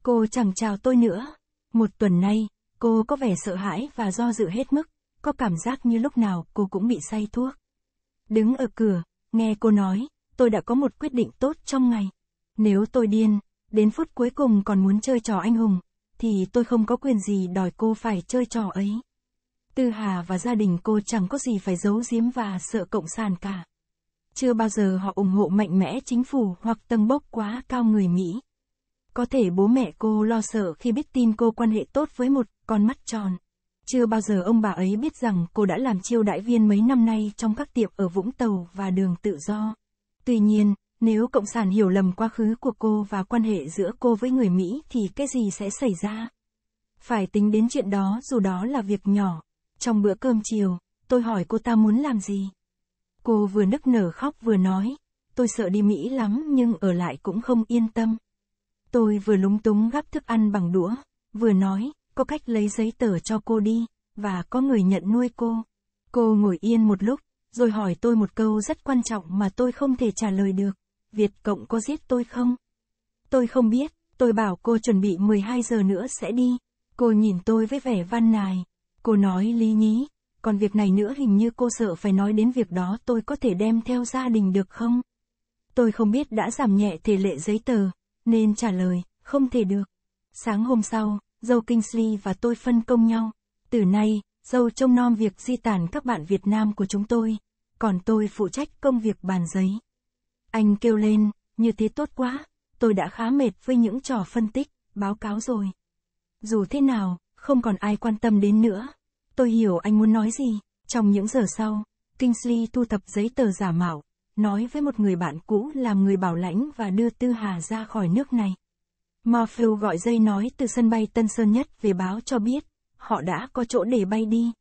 Cô chẳng chào tôi nữa. Một tuần nay, cô có vẻ sợ hãi và do dự hết mức, có cảm giác như lúc nào cô cũng bị say thuốc. Đứng ở cửa, nghe cô nói, tôi đã có một quyết định tốt trong ngày. Nếu tôi điên, đến phút cuối cùng còn muốn chơi trò anh hùng, thì tôi không có quyền gì đòi cô phải chơi trò ấy. Tư Hà và gia đình cô chẳng có gì phải giấu giếm và sợ cộng sản cả. Chưa bao giờ họ ủng hộ mạnh mẽ chính phủ hoặc tầng bốc quá cao người Mỹ. Có thể bố mẹ cô lo sợ khi biết tin cô quan hệ tốt với một con mắt tròn. Chưa bao giờ ông bà ấy biết rằng cô đã làm chiêu đại viên mấy năm nay trong các tiệm ở Vũng Tàu và đường tự do. Tuy nhiên, nếu Cộng sản hiểu lầm quá khứ của cô và quan hệ giữa cô với người Mỹ thì cái gì sẽ xảy ra? Phải tính đến chuyện đó dù đó là việc nhỏ. Trong bữa cơm chiều, tôi hỏi cô ta muốn làm gì. Cô vừa nức nở khóc vừa nói, tôi sợ đi Mỹ lắm nhưng ở lại cũng không yên tâm. Tôi vừa lúng túng gắp thức ăn bằng đũa, vừa nói, có cách lấy giấy tờ cho cô đi, và có người nhận nuôi cô. Cô ngồi yên một lúc, rồi hỏi tôi một câu rất quan trọng mà tôi không thể trả lời được. Việt Cộng có giết tôi không? Tôi không biết, tôi bảo cô chuẩn bị 12 giờ nữa sẽ đi. Cô nhìn tôi với vẻ văn nài. Cô nói lý nhí, còn việc này nữa hình như cô sợ phải nói đến việc đó tôi có thể đem theo gia đình được không? Tôi không biết đã giảm nhẹ tỷ lệ giấy tờ, nên trả lời, không thể được. Sáng hôm sau, dâu Kingsley và tôi phân công nhau. Từ nay, dâu trông nom việc di tản các bạn Việt Nam của chúng tôi, còn tôi phụ trách công việc bàn giấy. Anh kêu lên, như thế tốt quá, tôi đã khá mệt với những trò phân tích, báo cáo rồi. Dù thế nào, không còn ai quan tâm đến nữa. Tôi hiểu anh muốn nói gì. Trong những giờ sau, Kingsley thu thập giấy tờ giả mạo, nói với một người bạn cũ làm người bảo lãnh và đưa Tư Hà ra khỏi nước này. Marfew gọi dây nói từ sân bay Tân Sơn Nhất về báo cho biết, họ đã có chỗ để bay đi.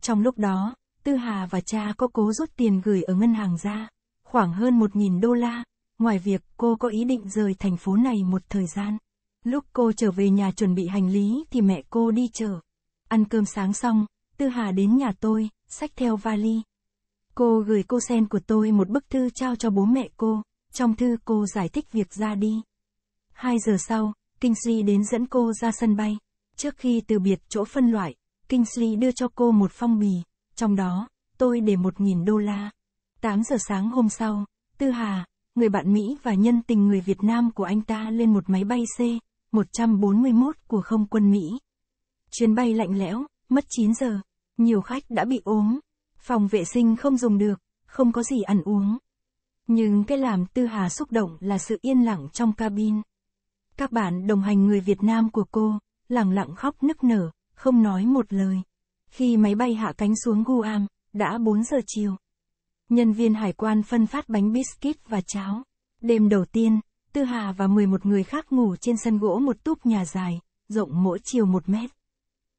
Trong lúc đó, Tư Hà và cha có cố rút tiền gửi ở ngân hàng ra, khoảng hơn 1.000 đô la. Ngoài việc cô có ý định rời thành phố này một thời gian. Lúc cô trở về nhà chuẩn bị hành lý thì mẹ cô đi chờ. Ăn cơm sáng xong, Tư Hà đến nhà tôi, xách theo vali. Cô gửi cô sen của tôi một bức thư trao cho bố mẹ cô, trong thư cô giải thích việc ra đi. Hai giờ sau, Kinh Kingsley đến dẫn cô ra sân bay. Trước khi từ biệt chỗ phân loại, Kinh Kingsley đưa cho cô một phong bì, trong đó, tôi để một nghìn đô la. Tám giờ sáng hôm sau, Tư Hà, người bạn Mỹ và nhân tình người Việt Nam của anh ta lên một máy bay C-141 của không quân Mỹ chuyến bay lạnh lẽo, mất 9 giờ, nhiều khách đã bị ốm, phòng vệ sinh không dùng được, không có gì ăn uống. Nhưng cái làm Tư Hà xúc động là sự yên lặng trong cabin. Các bạn đồng hành người Việt Nam của cô, lặng lặng khóc nức nở, không nói một lời. Khi máy bay hạ cánh xuống Guam, đã 4 giờ chiều. Nhân viên hải quan phân phát bánh biscuit và cháo. Đêm đầu tiên, Tư Hà và 11 người khác ngủ trên sân gỗ một túp nhà dài, rộng mỗi chiều một mét.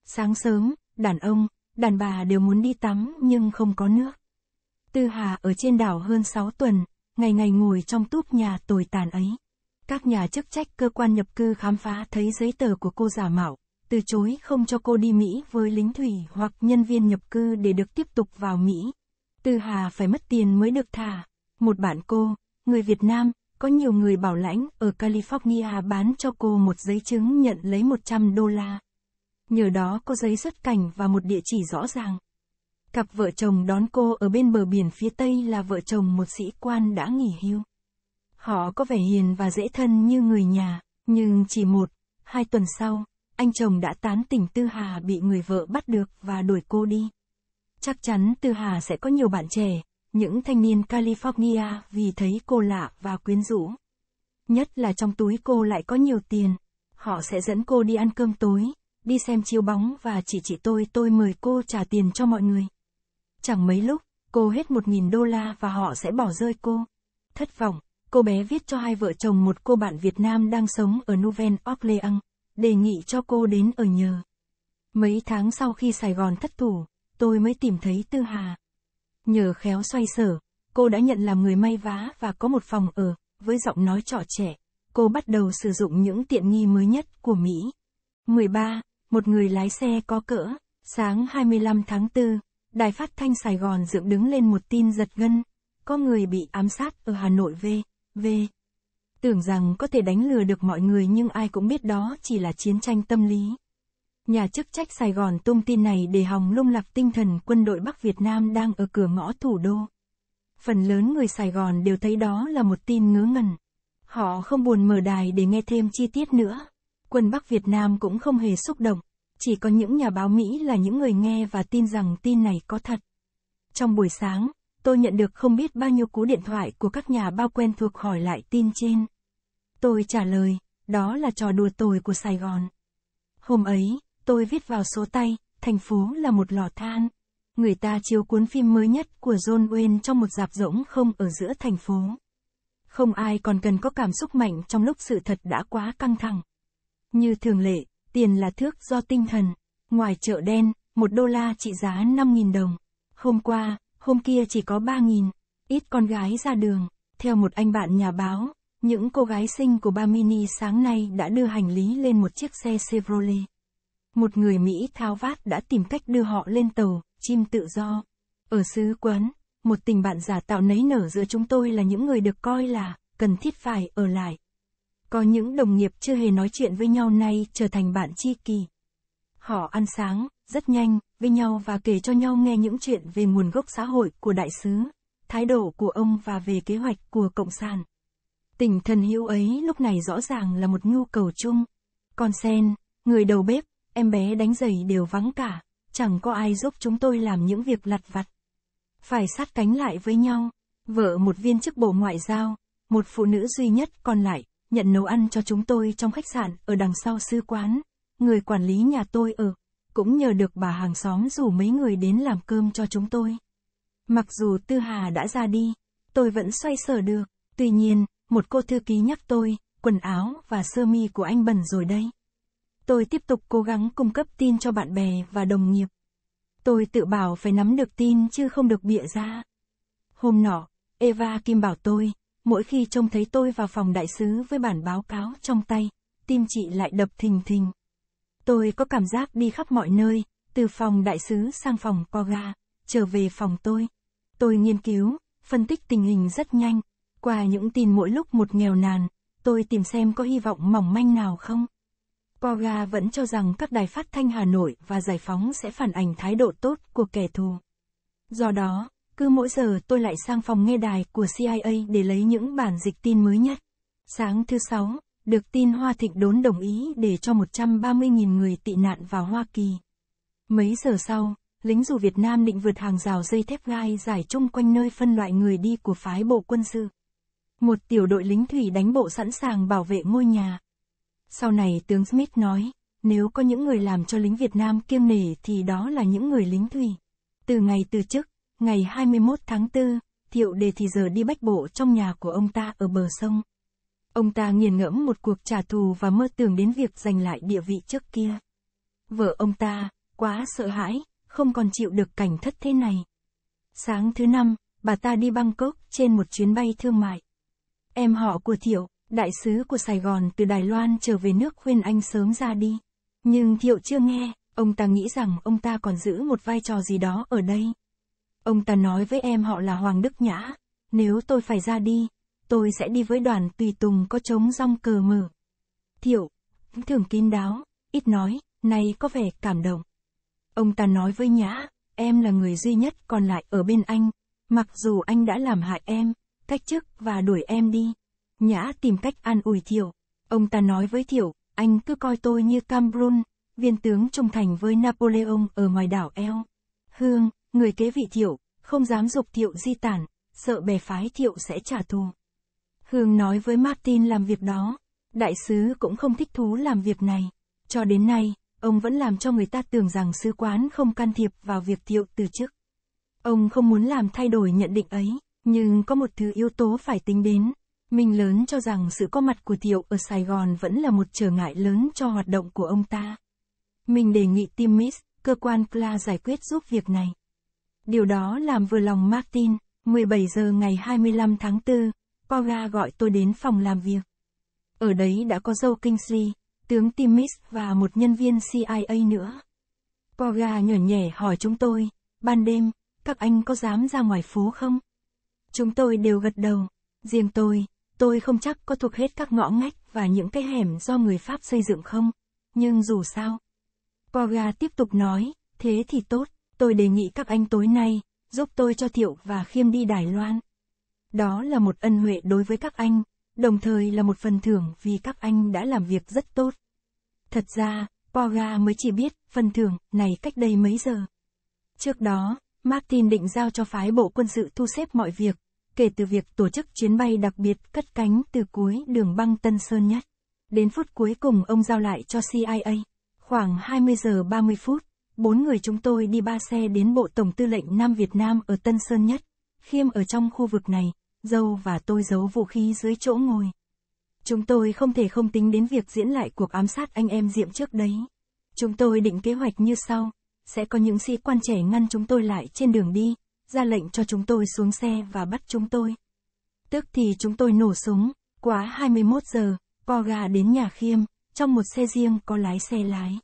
Sáng sớm, đàn ông, đàn bà đều muốn đi tắm nhưng không có nước. Tư Hà ở trên đảo hơn 6 tuần, ngày ngày ngồi trong túp nhà tồi tàn ấy. Các nhà chức trách cơ quan nhập cư khám phá thấy giấy tờ của cô giả mạo, từ chối không cho cô đi Mỹ với lính thủy hoặc nhân viên nhập cư để được tiếp tục vào Mỹ. Tư Hà phải mất tiền mới được thả. Một bạn cô, người Việt Nam, có nhiều người bảo lãnh ở California bán cho cô một giấy chứng nhận lấy 100 đô la nhờ đó có giấy xuất cảnh và một địa chỉ rõ ràng. Cặp vợ chồng đón cô ở bên bờ biển phía Tây là vợ chồng một sĩ quan đã nghỉ hưu. Họ có vẻ hiền và dễ thân như người nhà, nhưng chỉ một, hai tuần sau, anh chồng đã tán tỉnh Tư Hà bị người vợ bắt được và đuổi cô đi. Chắc chắn Tư Hà sẽ có nhiều bạn trẻ, những thanh niên California vì thấy cô lạ và quyến rũ. Nhất là trong túi cô lại có nhiều tiền, họ sẽ dẫn cô đi ăn cơm tối, đi xem chiếu bóng và chỉ chị tôi tôi mời cô trả tiền cho mọi người. Chẳng mấy lúc, cô hết 1.000 đô la và họ sẽ bỏ rơi cô. Thất vọng, cô bé viết cho hai vợ chồng một cô bạn Việt Nam đang sống ở Nouvel Orleans, đề nghị cho cô đến ở nhờ. Mấy tháng sau khi Sài Gòn thất thủ, tôi mới tìm thấy Tư Hà. Nhờ khéo xoay sở, cô đã nhận làm người may vá và có một phòng ở, với giọng nói trọ trẻ. Cô bắt đầu sử dụng những tiện nghi mới nhất của Mỹ. 13 một người lái xe có cỡ, sáng 25 tháng 4, Đài Phát Thanh Sài Gòn dựng đứng lên một tin giật gân, có người bị ám sát ở Hà Nội V, V. Tưởng rằng có thể đánh lừa được mọi người nhưng ai cũng biết đó chỉ là chiến tranh tâm lý. Nhà chức trách Sài Gòn tung tin này để hòng lung lạc tinh thần quân đội Bắc Việt Nam đang ở cửa ngõ thủ đô. Phần lớn người Sài Gòn đều thấy đó là một tin ngớ ngẩn. Họ không buồn mở đài để nghe thêm chi tiết nữa quân Bắc Việt Nam cũng không hề xúc động, chỉ có những nhà báo Mỹ là những người nghe và tin rằng tin này có thật. Trong buổi sáng, tôi nhận được không biết bao nhiêu cú điện thoại của các nhà bao quen thuộc hỏi lại tin trên. Tôi trả lời, đó là trò đùa tồi của Sài Gòn. Hôm ấy, tôi viết vào số tay, thành phố là một lò than. Người ta chiếu cuốn phim mới nhất của John Wayne trong một dạp rỗng không ở giữa thành phố. Không ai còn cần có cảm xúc mạnh trong lúc sự thật đã quá căng thẳng. Như thường lệ, tiền là thước do tinh thần. Ngoài chợ đen, một đô la trị giá 5.000 đồng. Hôm qua, hôm kia chỉ có 3.000. Ít con gái ra đường. Theo một anh bạn nhà báo, những cô gái sinh của ba mini sáng nay đã đưa hành lý lên một chiếc xe Chevrolet. Một người Mỹ thao vát đã tìm cách đưa họ lên tàu, chim tự do. Ở xứ quán, một tình bạn giả tạo nấy nở giữa chúng tôi là những người được coi là cần thiết phải ở lại. Có những đồng nghiệp chưa hề nói chuyện với nhau nay trở thành bạn tri kỳ. Họ ăn sáng, rất nhanh, với nhau và kể cho nhau nghe những chuyện về nguồn gốc xã hội của đại sứ, thái độ của ông và về kế hoạch của Cộng sản. Tình thần hữu ấy lúc này rõ ràng là một nhu cầu chung. Còn Sen, người đầu bếp, em bé đánh giày đều vắng cả, chẳng có ai giúp chúng tôi làm những việc lặt vặt. Phải sát cánh lại với nhau, vợ một viên chức bộ ngoại giao, một phụ nữ duy nhất còn lại, nhận nấu ăn cho chúng tôi trong khách sạn ở đằng sau sư quán. Người quản lý nhà tôi ở, cũng nhờ được bà hàng xóm rủ mấy người đến làm cơm cho chúng tôi. Mặc dù Tư Hà đã ra đi, tôi vẫn xoay sở được. Tuy nhiên, một cô thư ký nhắc tôi, quần áo và sơ mi của anh bẩn rồi đây. Tôi tiếp tục cố gắng cung cấp tin cho bạn bè và đồng nghiệp. Tôi tự bảo phải nắm được tin chứ không được bịa ra. Hôm nọ, Eva Kim bảo tôi, Mỗi khi trông thấy tôi vào phòng đại sứ với bản báo cáo trong tay, tim chị lại đập thình thình. Tôi có cảm giác đi khắp mọi nơi, từ phòng đại sứ sang phòng Koga, trở về phòng tôi. Tôi nghiên cứu, phân tích tình hình rất nhanh. Qua những tin mỗi lúc một nghèo nàn, tôi tìm xem có hy vọng mỏng manh nào không. Koga vẫn cho rằng các đài phát thanh Hà Nội và Giải Phóng sẽ phản ảnh thái độ tốt của kẻ thù. Do đó, cứ mỗi giờ tôi lại sang phòng nghe đài của CIA để lấy những bản dịch tin mới nhất. Sáng thứ Sáu, được tin Hoa Thịnh đốn đồng ý để cho 130.000 người tị nạn vào Hoa Kỳ. Mấy giờ sau, lính dù Việt Nam định vượt hàng rào dây thép gai giải chung quanh nơi phân loại người đi của phái bộ quân sự. Một tiểu đội lính thủy đánh bộ sẵn sàng bảo vệ ngôi nhà. Sau này tướng Smith nói, nếu có những người làm cho lính Việt Nam kiêng nể thì đó là những người lính thủy. Từ ngày từ chức, ngày 21 tháng 4, Thiệu Đề thì giờ đi bách bộ trong nhà của ông ta ở bờ sông. Ông ta nghiền ngẫm một cuộc trả thù và mơ tưởng đến việc giành lại địa vị trước kia. Vợ ông ta, quá sợ hãi, không còn chịu được cảnh thất thế này. Sáng thứ năm, bà ta đi Bangkok trên một chuyến bay thương mại. Em họ của Thiệu, đại sứ của Sài Gòn từ Đài Loan trở về nước khuyên anh sớm ra đi. Nhưng Thiệu chưa nghe, ông ta nghĩ rằng ông ta còn giữ một vai trò gì đó ở đây. Ông ta nói với em họ là Hoàng Đức Nhã, nếu tôi phải ra đi, tôi sẽ đi với đoàn tùy tùng có trống rong cờ mở. Thiệu, thường kín đáo, ít nói, nay có vẻ cảm động. Ông ta nói với Nhã, em là người duy nhất còn lại ở bên anh, mặc dù anh đã làm hại em, cách chức và đuổi em đi. Nhã tìm cách an ủi Thiệu, ông ta nói với Thiệu, anh cứ coi tôi như cambrun viên tướng trung thành với Napoleon ở ngoài đảo eo Hương, Người kế vị thiệu, không dám dục thiệu di tản, sợ bè phái thiệu sẽ trả thù. Hương nói với Martin làm việc đó, đại sứ cũng không thích thú làm việc này. Cho đến nay, ông vẫn làm cho người ta tưởng rằng sứ quán không can thiệp vào việc thiệu từ chức. Ông không muốn làm thay đổi nhận định ấy, nhưng có một thứ yếu tố phải tính đến. Mình lớn cho rằng sự có mặt của Thiệu ở Sài Gòn vẫn là một trở ngại lớn cho hoạt động của ông ta. Mình đề nghị Tim Miss, cơ quan CLA giải quyết giúp việc này. Điều đó làm vừa lòng Martin. 17 giờ ngày 25 tháng 4, Poga gọi tôi đến phòng làm việc. Ở đấy đã có Joe Kingsley, tướng Timmis và một nhân viên CIA nữa. Poga nhỏ nhẹ hỏi chúng tôi, ban đêm, các anh có dám ra ngoài phố không? Chúng tôi đều gật đầu. Riêng tôi, tôi không chắc có thuộc hết các ngõ ngách và những cái hẻm do người Pháp xây dựng không. Nhưng dù sao. Poga tiếp tục nói, thế thì tốt tôi đề nghị các anh tối nay, giúp tôi cho Thiệu và Khiêm đi Đài Loan. Đó là một ân huệ đối với các anh, đồng thời là một phần thưởng vì các anh đã làm việc rất tốt. Thật ra, Poga mới chỉ biết phần thưởng này cách đây mấy giờ. Trước đó, Martin định giao cho phái bộ quân sự thu xếp mọi việc, kể từ việc tổ chức chuyến bay đặc biệt cất cánh từ cuối đường băng Tân Sơn Nhất. Đến phút cuối cùng ông giao lại cho CIA, khoảng 20 giờ 30 phút, bốn người chúng tôi đi ba xe đến Bộ Tổng Tư lệnh Nam Việt Nam ở Tân Sơn Nhất. Khiêm ở trong khu vực này, dâu và tôi giấu vũ khí dưới chỗ ngồi. Chúng tôi không thể không tính đến việc diễn lại cuộc ám sát anh em Diệm trước đấy. Chúng tôi định kế hoạch như sau, sẽ có những sĩ quan trẻ ngăn chúng tôi lại trên đường đi, ra lệnh cho chúng tôi xuống xe và bắt chúng tôi. Tức thì chúng tôi nổ súng, quá 21 giờ, co gà đến nhà khiêm, trong một xe riêng có lái xe lái.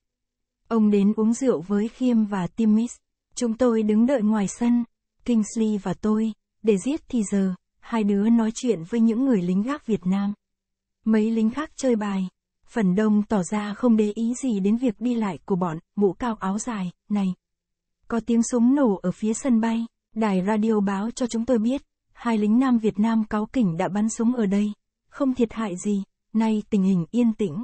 Ông đến uống rượu với Khiêm và Timmis. Chúng tôi đứng đợi ngoài sân, Kingsley và tôi, để giết thì giờ, hai đứa nói chuyện với những người lính gác Việt Nam. Mấy lính khác chơi bài, phần đông tỏ ra không để ý gì đến việc đi lại của bọn, mũ cao áo dài, này. Có tiếng súng nổ ở phía sân bay, đài radio báo cho chúng tôi biết, hai lính Nam Việt Nam cáo kỉnh đã bắn súng ở đây, không thiệt hại gì, nay tình hình yên tĩnh.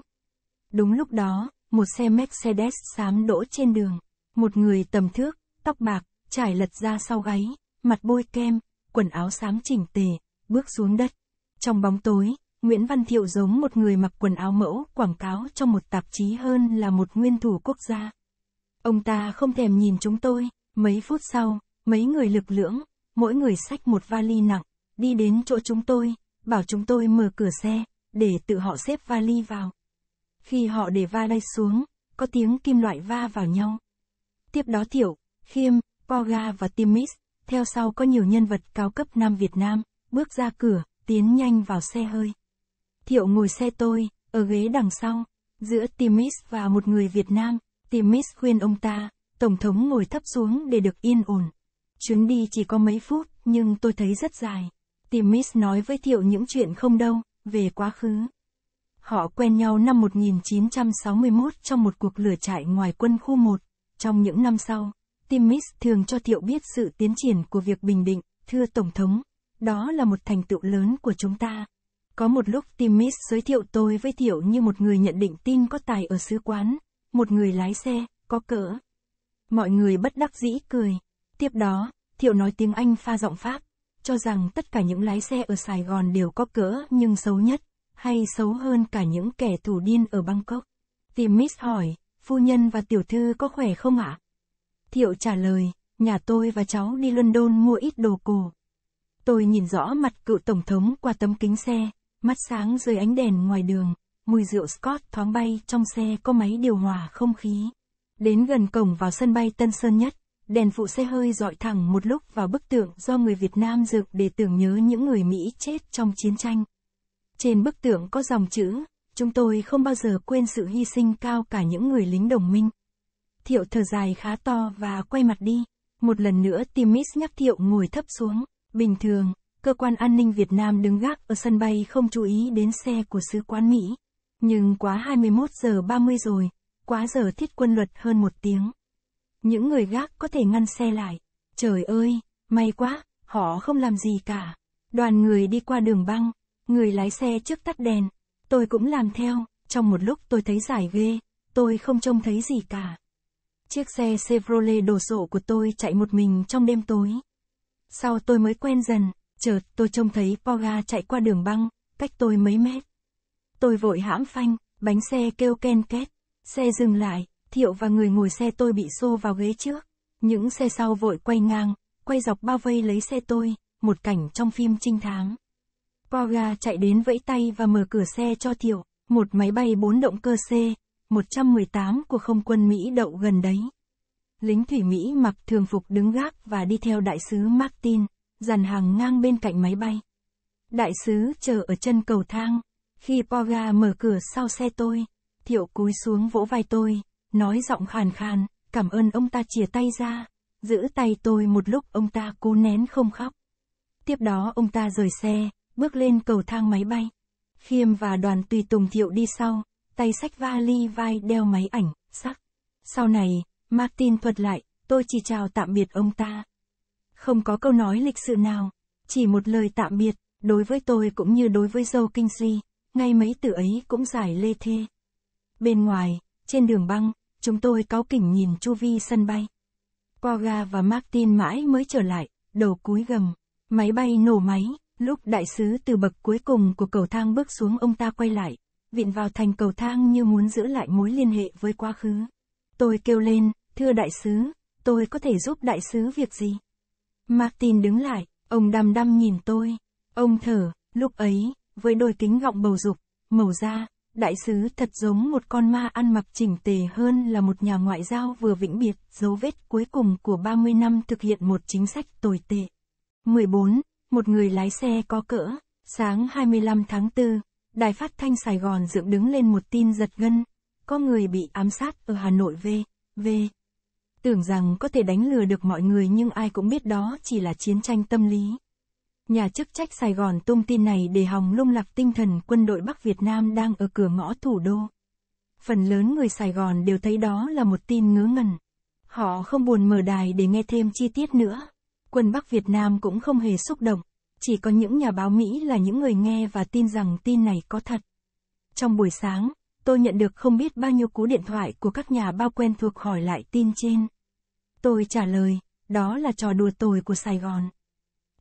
Đúng lúc đó, một xe Mercedes xám đỗ trên đường, một người tầm thước, tóc bạc, trải lật ra sau gáy, mặt bôi kem, quần áo xám chỉnh tề, bước xuống đất. Trong bóng tối, Nguyễn Văn Thiệu giống một người mặc quần áo mẫu quảng cáo cho một tạp chí hơn là một nguyên thủ quốc gia. Ông ta không thèm nhìn chúng tôi, mấy phút sau, mấy người lực lưỡng, mỗi người xách một vali nặng, đi đến chỗ chúng tôi, bảo chúng tôi mở cửa xe, để tự họ xếp vali vào. Khi họ để va đay xuống, có tiếng kim loại va vào nhau. Tiếp đó Tiểu, Khiêm, Poga và Timis, theo sau có nhiều nhân vật cao cấp Nam Việt Nam, bước ra cửa, tiến nhanh vào xe hơi. Thiệu ngồi xe tôi, ở ghế đằng sau, giữa Timis và một người Việt Nam, Timis khuyên ông ta, Tổng thống ngồi thấp xuống để được yên ổn. Chuyến đi chỉ có mấy phút, nhưng tôi thấy rất dài. Timis nói với Thiệu những chuyện không đâu, về quá khứ. Họ quen nhau năm 1961 trong một cuộc lửa trại ngoài quân khu 1. Trong những năm sau, Tim Miss thường cho Thiệu biết sự tiến triển của việc bình định, thưa Tổng thống, đó là một thành tựu lớn của chúng ta. Có một lúc Tim Miss giới thiệu tôi với Thiệu như một người nhận định tin có tài ở sứ quán, một người lái xe, có cỡ. Mọi người bất đắc dĩ cười. Tiếp đó, Thiệu nói tiếng Anh pha giọng Pháp, cho rằng tất cả những lái xe ở Sài Gòn đều có cỡ nhưng xấu nhất hay xấu hơn cả những kẻ tù điên ở Bangkok. Tìm Miss hỏi, phu nhân và tiểu thư có khỏe không ạ? Thiệu trả lời, nhà tôi và cháu đi London mua ít đồ cổ. Tôi nhìn rõ mặt cựu tổng thống qua tấm kính xe, mắt sáng dưới ánh đèn ngoài đường, mùi rượu Scott thoáng bay trong xe có máy điều hòa không khí. Đến gần cổng vào sân bay Tân Sơn Nhất, đèn phụ xe hơi dọi thẳng một lúc vào bức tượng do người Việt Nam dựng để tưởng nhớ những người Mỹ chết trong chiến tranh. Trên bức tượng có dòng chữ, chúng tôi không bao giờ quên sự hy sinh cao cả những người lính đồng minh. Thiệu thở dài khá to và quay mặt đi. Một lần nữa Timis nhắc Thiệu ngồi thấp xuống. Bình thường, cơ quan an ninh Việt Nam đứng gác ở sân bay không chú ý đến xe của sứ quán Mỹ. Nhưng quá 21 giờ 30 rồi, quá giờ thiết quân luật hơn một tiếng. Những người gác có thể ngăn xe lại. Trời ơi, may quá, họ không làm gì cả. Đoàn người đi qua đường băng, Người lái xe trước tắt đèn. Tôi cũng làm theo, trong một lúc tôi thấy giải ghê, tôi không trông thấy gì cả. Chiếc xe Chevrolet đồ sộ của tôi chạy một mình trong đêm tối. Sau tôi mới quen dần, chợt tôi trông thấy Poga chạy qua đường băng, cách tôi mấy mét. Tôi vội hãm phanh, bánh xe kêu ken két, xe dừng lại, Thiệu và người ngồi xe tôi bị xô vào ghế trước. Những xe sau vội quay ngang, quay dọc bao vây lấy xe tôi, một cảnh trong phim trinh thám. Paula chạy đến vẫy tay và mở cửa xe cho Tiểu, một máy bay bốn động cơ C-118 của không quân Mỹ đậu gần đấy. Lính thủy Mỹ mặc thường phục đứng gác và đi theo đại sứ Martin, dàn hàng ngang bên cạnh máy bay. Đại sứ chờ ở chân cầu thang. Khi Poga mở cửa sau xe tôi, Thiệu cúi xuống vỗ vai tôi, nói giọng khàn khàn, cảm ơn ông ta chìa tay ra, giữ tay tôi một lúc ông ta cố nén không khóc. Tiếp đó ông ta rời xe, bước lên cầu thang máy bay. Khiêm và đoàn tùy tùng thiệu đi sau, tay sách vali vai đeo máy ảnh, sắc. Sau này, Martin thuật lại, tôi chỉ chào tạm biệt ông ta. Không có câu nói lịch sự nào, chỉ một lời tạm biệt, đối với tôi cũng như đối với dâu kinh Kingsley, ngay mấy từ ấy cũng giải lê thê. Bên ngoài, trên đường băng, chúng tôi cáu kỉnh nhìn chu vi sân bay. qua ga và Martin mãi mới trở lại, đầu cúi gầm, máy bay nổ máy. Lúc đại sứ từ bậc cuối cùng của cầu thang bước xuống ông ta quay lại, viện vào thành cầu thang như muốn giữ lại mối liên hệ với quá khứ. Tôi kêu lên, thưa đại sứ, tôi có thể giúp đại sứ việc gì? Martin đứng lại, ông đăm đăm nhìn tôi. Ông thở, lúc ấy, với đôi kính gọng bầu dục, màu da, đại sứ thật giống một con ma ăn mặc chỉnh tề hơn là một nhà ngoại giao vừa vĩnh biệt dấu vết cuối cùng của 30 năm thực hiện một chính sách tồi tệ. 14 một người lái xe có cỡ, sáng 25 tháng 4, Đài Phát Thanh Sài Gòn dựng đứng lên một tin giật gân, có người bị ám sát ở Hà Nội V, V. Tưởng rằng có thể đánh lừa được mọi người nhưng ai cũng biết đó chỉ là chiến tranh tâm lý. Nhà chức trách Sài Gòn tung tin này để hòng lung lạc tinh thần quân đội Bắc Việt Nam đang ở cửa ngõ thủ đô. Phần lớn người Sài Gòn đều thấy đó là một tin ngớ ngẩn. Họ không buồn mở đài để nghe thêm chi tiết nữa quân Bắc Việt Nam cũng không hề xúc động, chỉ có những nhà báo Mỹ là những người nghe và tin rằng tin này có thật. Trong buổi sáng, tôi nhận được không biết bao nhiêu cú điện thoại của các nhà bao quen thuộc hỏi lại tin trên. Tôi trả lời, đó là trò đùa tồi của Sài Gòn.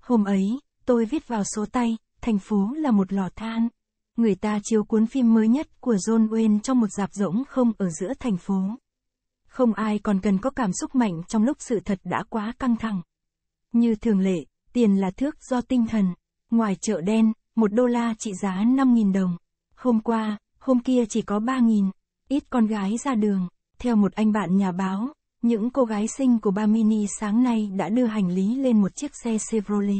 Hôm ấy, tôi viết vào số tay, thành phố là một lò than. Người ta chiếu cuốn phim mới nhất của John Wayne trong một dạp rỗng không ở giữa thành phố. Không ai còn cần có cảm xúc mạnh trong lúc sự thật đã quá căng thẳng. Như thường lệ, tiền là thước do tinh thần. Ngoài chợ đen, một đô la trị giá 5.000 đồng. Hôm qua, hôm kia chỉ có 3.000. Ít con gái ra đường. Theo một anh bạn nhà báo, những cô gái sinh của ba mini sáng nay đã đưa hành lý lên một chiếc xe Chevrolet.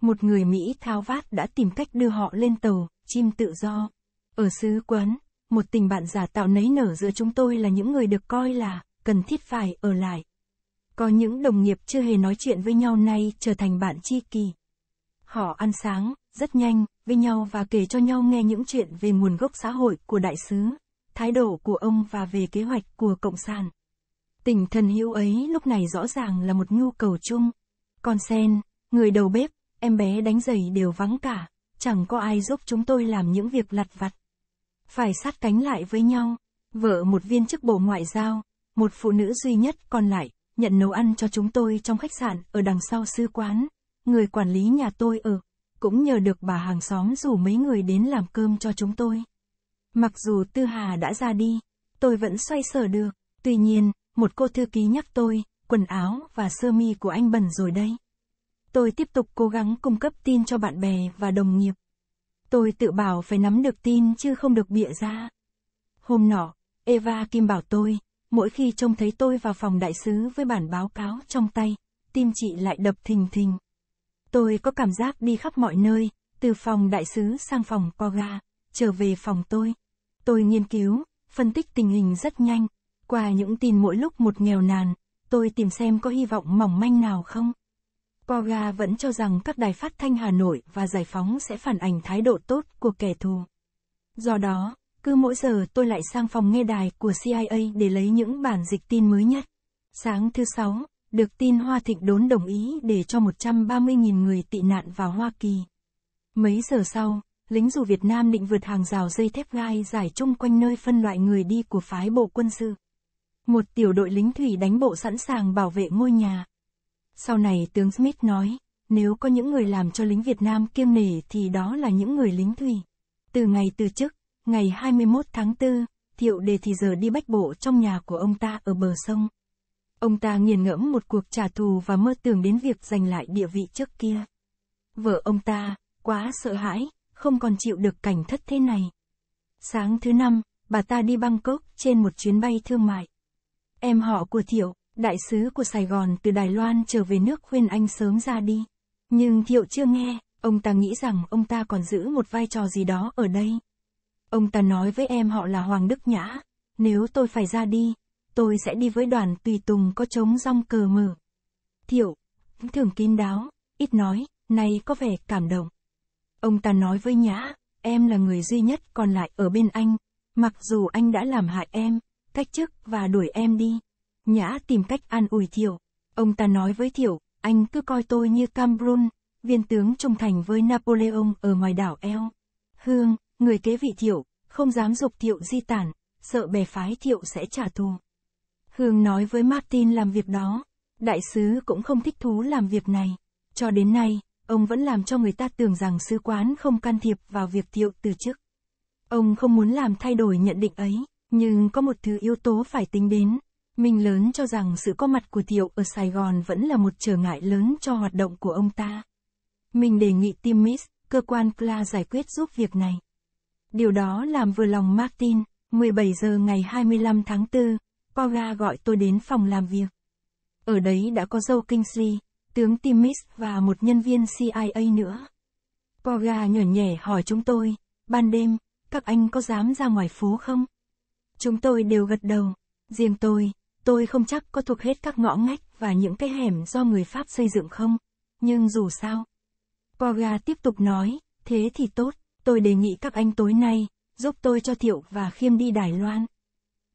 Một người Mỹ thao vát đã tìm cách đưa họ lên tàu, chim tự do. Ở xứ Quấn một tình bạn giả tạo nấy nở giữa chúng tôi là những người được coi là cần thiết phải ở lại. Có những đồng nghiệp chưa hề nói chuyện với nhau nay trở thành bạn tri kỳ. Họ ăn sáng, rất nhanh, với nhau và kể cho nhau nghe những chuyện về nguồn gốc xã hội của đại sứ, thái độ của ông và về kế hoạch của Cộng sản. Tình thân hữu ấy lúc này rõ ràng là một nhu cầu chung. Còn Sen, người đầu bếp, em bé đánh giày đều vắng cả, chẳng có ai giúp chúng tôi làm những việc lặt vặt. Phải sát cánh lại với nhau, vợ một viên chức bộ ngoại giao, một phụ nữ duy nhất còn lại nhận nấu ăn cho chúng tôi trong khách sạn ở đằng sau sư quán. Người quản lý nhà tôi ở, cũng nhờ được bà hàng xóm rủ mấy người đến làm cơm cho chúng tôi. Mặc dù Tư Hà đã ra đi, tôi vẫn xoay sở được. Tuy nhiên, một cô thư ký nhắc tôi, quần áo và sơ mi của anh bẩn rồi đây. Tôi tiếp tục cố gắng cung cấp tin cho bạn bè và đồng nghiệp. Tôi tự bảo phải nắm được tin chứ không được bịa ra. Hôm nọ, Eva Kim bảo tôi, Mỗi khi trông thấy tôi vào phòng đại sứ với bản báo cáo trong tay, tim chị lại đập thình thình. Tôi có cảm giác đi khắp mọi nơi, từ phòng đại sứ sang phòng Koga, trở về phòng tôi. Tôi nghiên cứu, phân tích tình hình rất nhanh. Qua những tin mỗi lúc một nghèo nàn, tôi tìm xem có hy vọng mỏng manh nào không. Koga vẫn cho rằng các đài phát thanh Hà Nội và Giải Phóng sẽ phản ảnh thái độ tốt của kẻ thù. Do đó, cứ mỗi giờ tôi lại sang phòng nghe đài của CIA để lấy những bản dịch tin mới nhất. Sáng thứ Sáu, được tin Hoa Thịnh Đốn đồng ý để cho 130.000 người tị nạn vào Hoa Kỳ. Mấy giờ sau, lính dù Việt Nam định vượt hàng rào dây thép gai giải chung quanh nơi phân loại người đi của phái bộ quân sự. Một tiểu đội lính thủy đánh bộ sẵn sàng bảo vệ ngôi nhà. Sau này tướng Smith nói, nếu có những người làm cho lính Việt Nam kiêng nể thì đó là những người lính thủy. Từ ngày từ chức, Ngày 21 tháng 4, Thiệu Đề thì giờ đi bách bộ trong nhà của ông ta ở bờ sông. Ông ta nghiền ngẫm một cuộc trả thù và mơ tưởng đến việc giành lại địa vị trước kia. Vợ ông ta, quá sợ hãi, không còn chịu được cảnh thất thế này. Sáng thứ năm, bà ta đi Bangkok trên một chuyến bay thương mại. Em họ của Thiệu, đại sứ của Sài Gòn từ Đài Loan trở về nước khuyên anh sớm ra đi. Nhưng Thiệu chưa nghe, ông ta nghĩ rằng ông ta còn giữ một vai trò gì đó ở đây. Ông ta nói với em họ là Hoàng Đức Nhã, nếu tôi phải ra đi, tôi sẽ đi với đoàn tùy tùng có trống rong cờ mở. Thiệu, thường kín đáo, ít nói, nay có vẻ cảm động. Ông ta nói với Nhã, em là người duy nhất còn lại ở bên anh, mặc dù anh đã làm hại em, cách chức và đuổi em đi. Nhã tìm cách an ủi Thiệu, ông ta nói với Thiệu, anh cứ coi tôi như Cambrun, viên tướng trung thành với Napoleon ở ngoài đảo Eo. Hương, Người kế vị thiệu, không dám dục thiệu di tản, sợ bè phái thiệu sẽ trả thù. Hương nói với Martin làm việc đó, đại sứ cũng không thích thú làm việc này. Cho đến nay, ông vẫn làm cho người ta tưởng rằng sứ quán không can thiệp vào việc thiệu từ chức. Ông không muốn làm thay đổi nhận định ấy, nhưng có một thứ yếu tố phải tính đến. Mình lớn cho rằng sự có mặt của Thiệu ở Sài Gòn vẫn là một trở ngại lớn cho hoạt động của ông ta. Mình đề nghị Tim Miss, cơ quan CLA giải quyết giúp việc này. Điều đó làm vừa lòng Martin. 17 giờ ngày 25 tháng 4, Paula gọi tôi đến phòng làm việc. Ở đấy đã có dâu Kingsley, tướng Timis và một nhân viên CIA nữa. Paula nhỏ nhẹ hỏi chúng tôi, ban đêm, các anh có dám ra ngoài phố không? Chúng tôi đều gật đầu. Riêng tôi, tôi không chắc có thuộc hết các ngõ ngách và những cái hẻm do người Pháp xây dựng không. Nhưng dù sao. Poga tiếp tục nói, thế thì tốt tôi đề nghị các anh tối nay, giúp tôi cho Thiệu và Khiêm đi Đài Loan.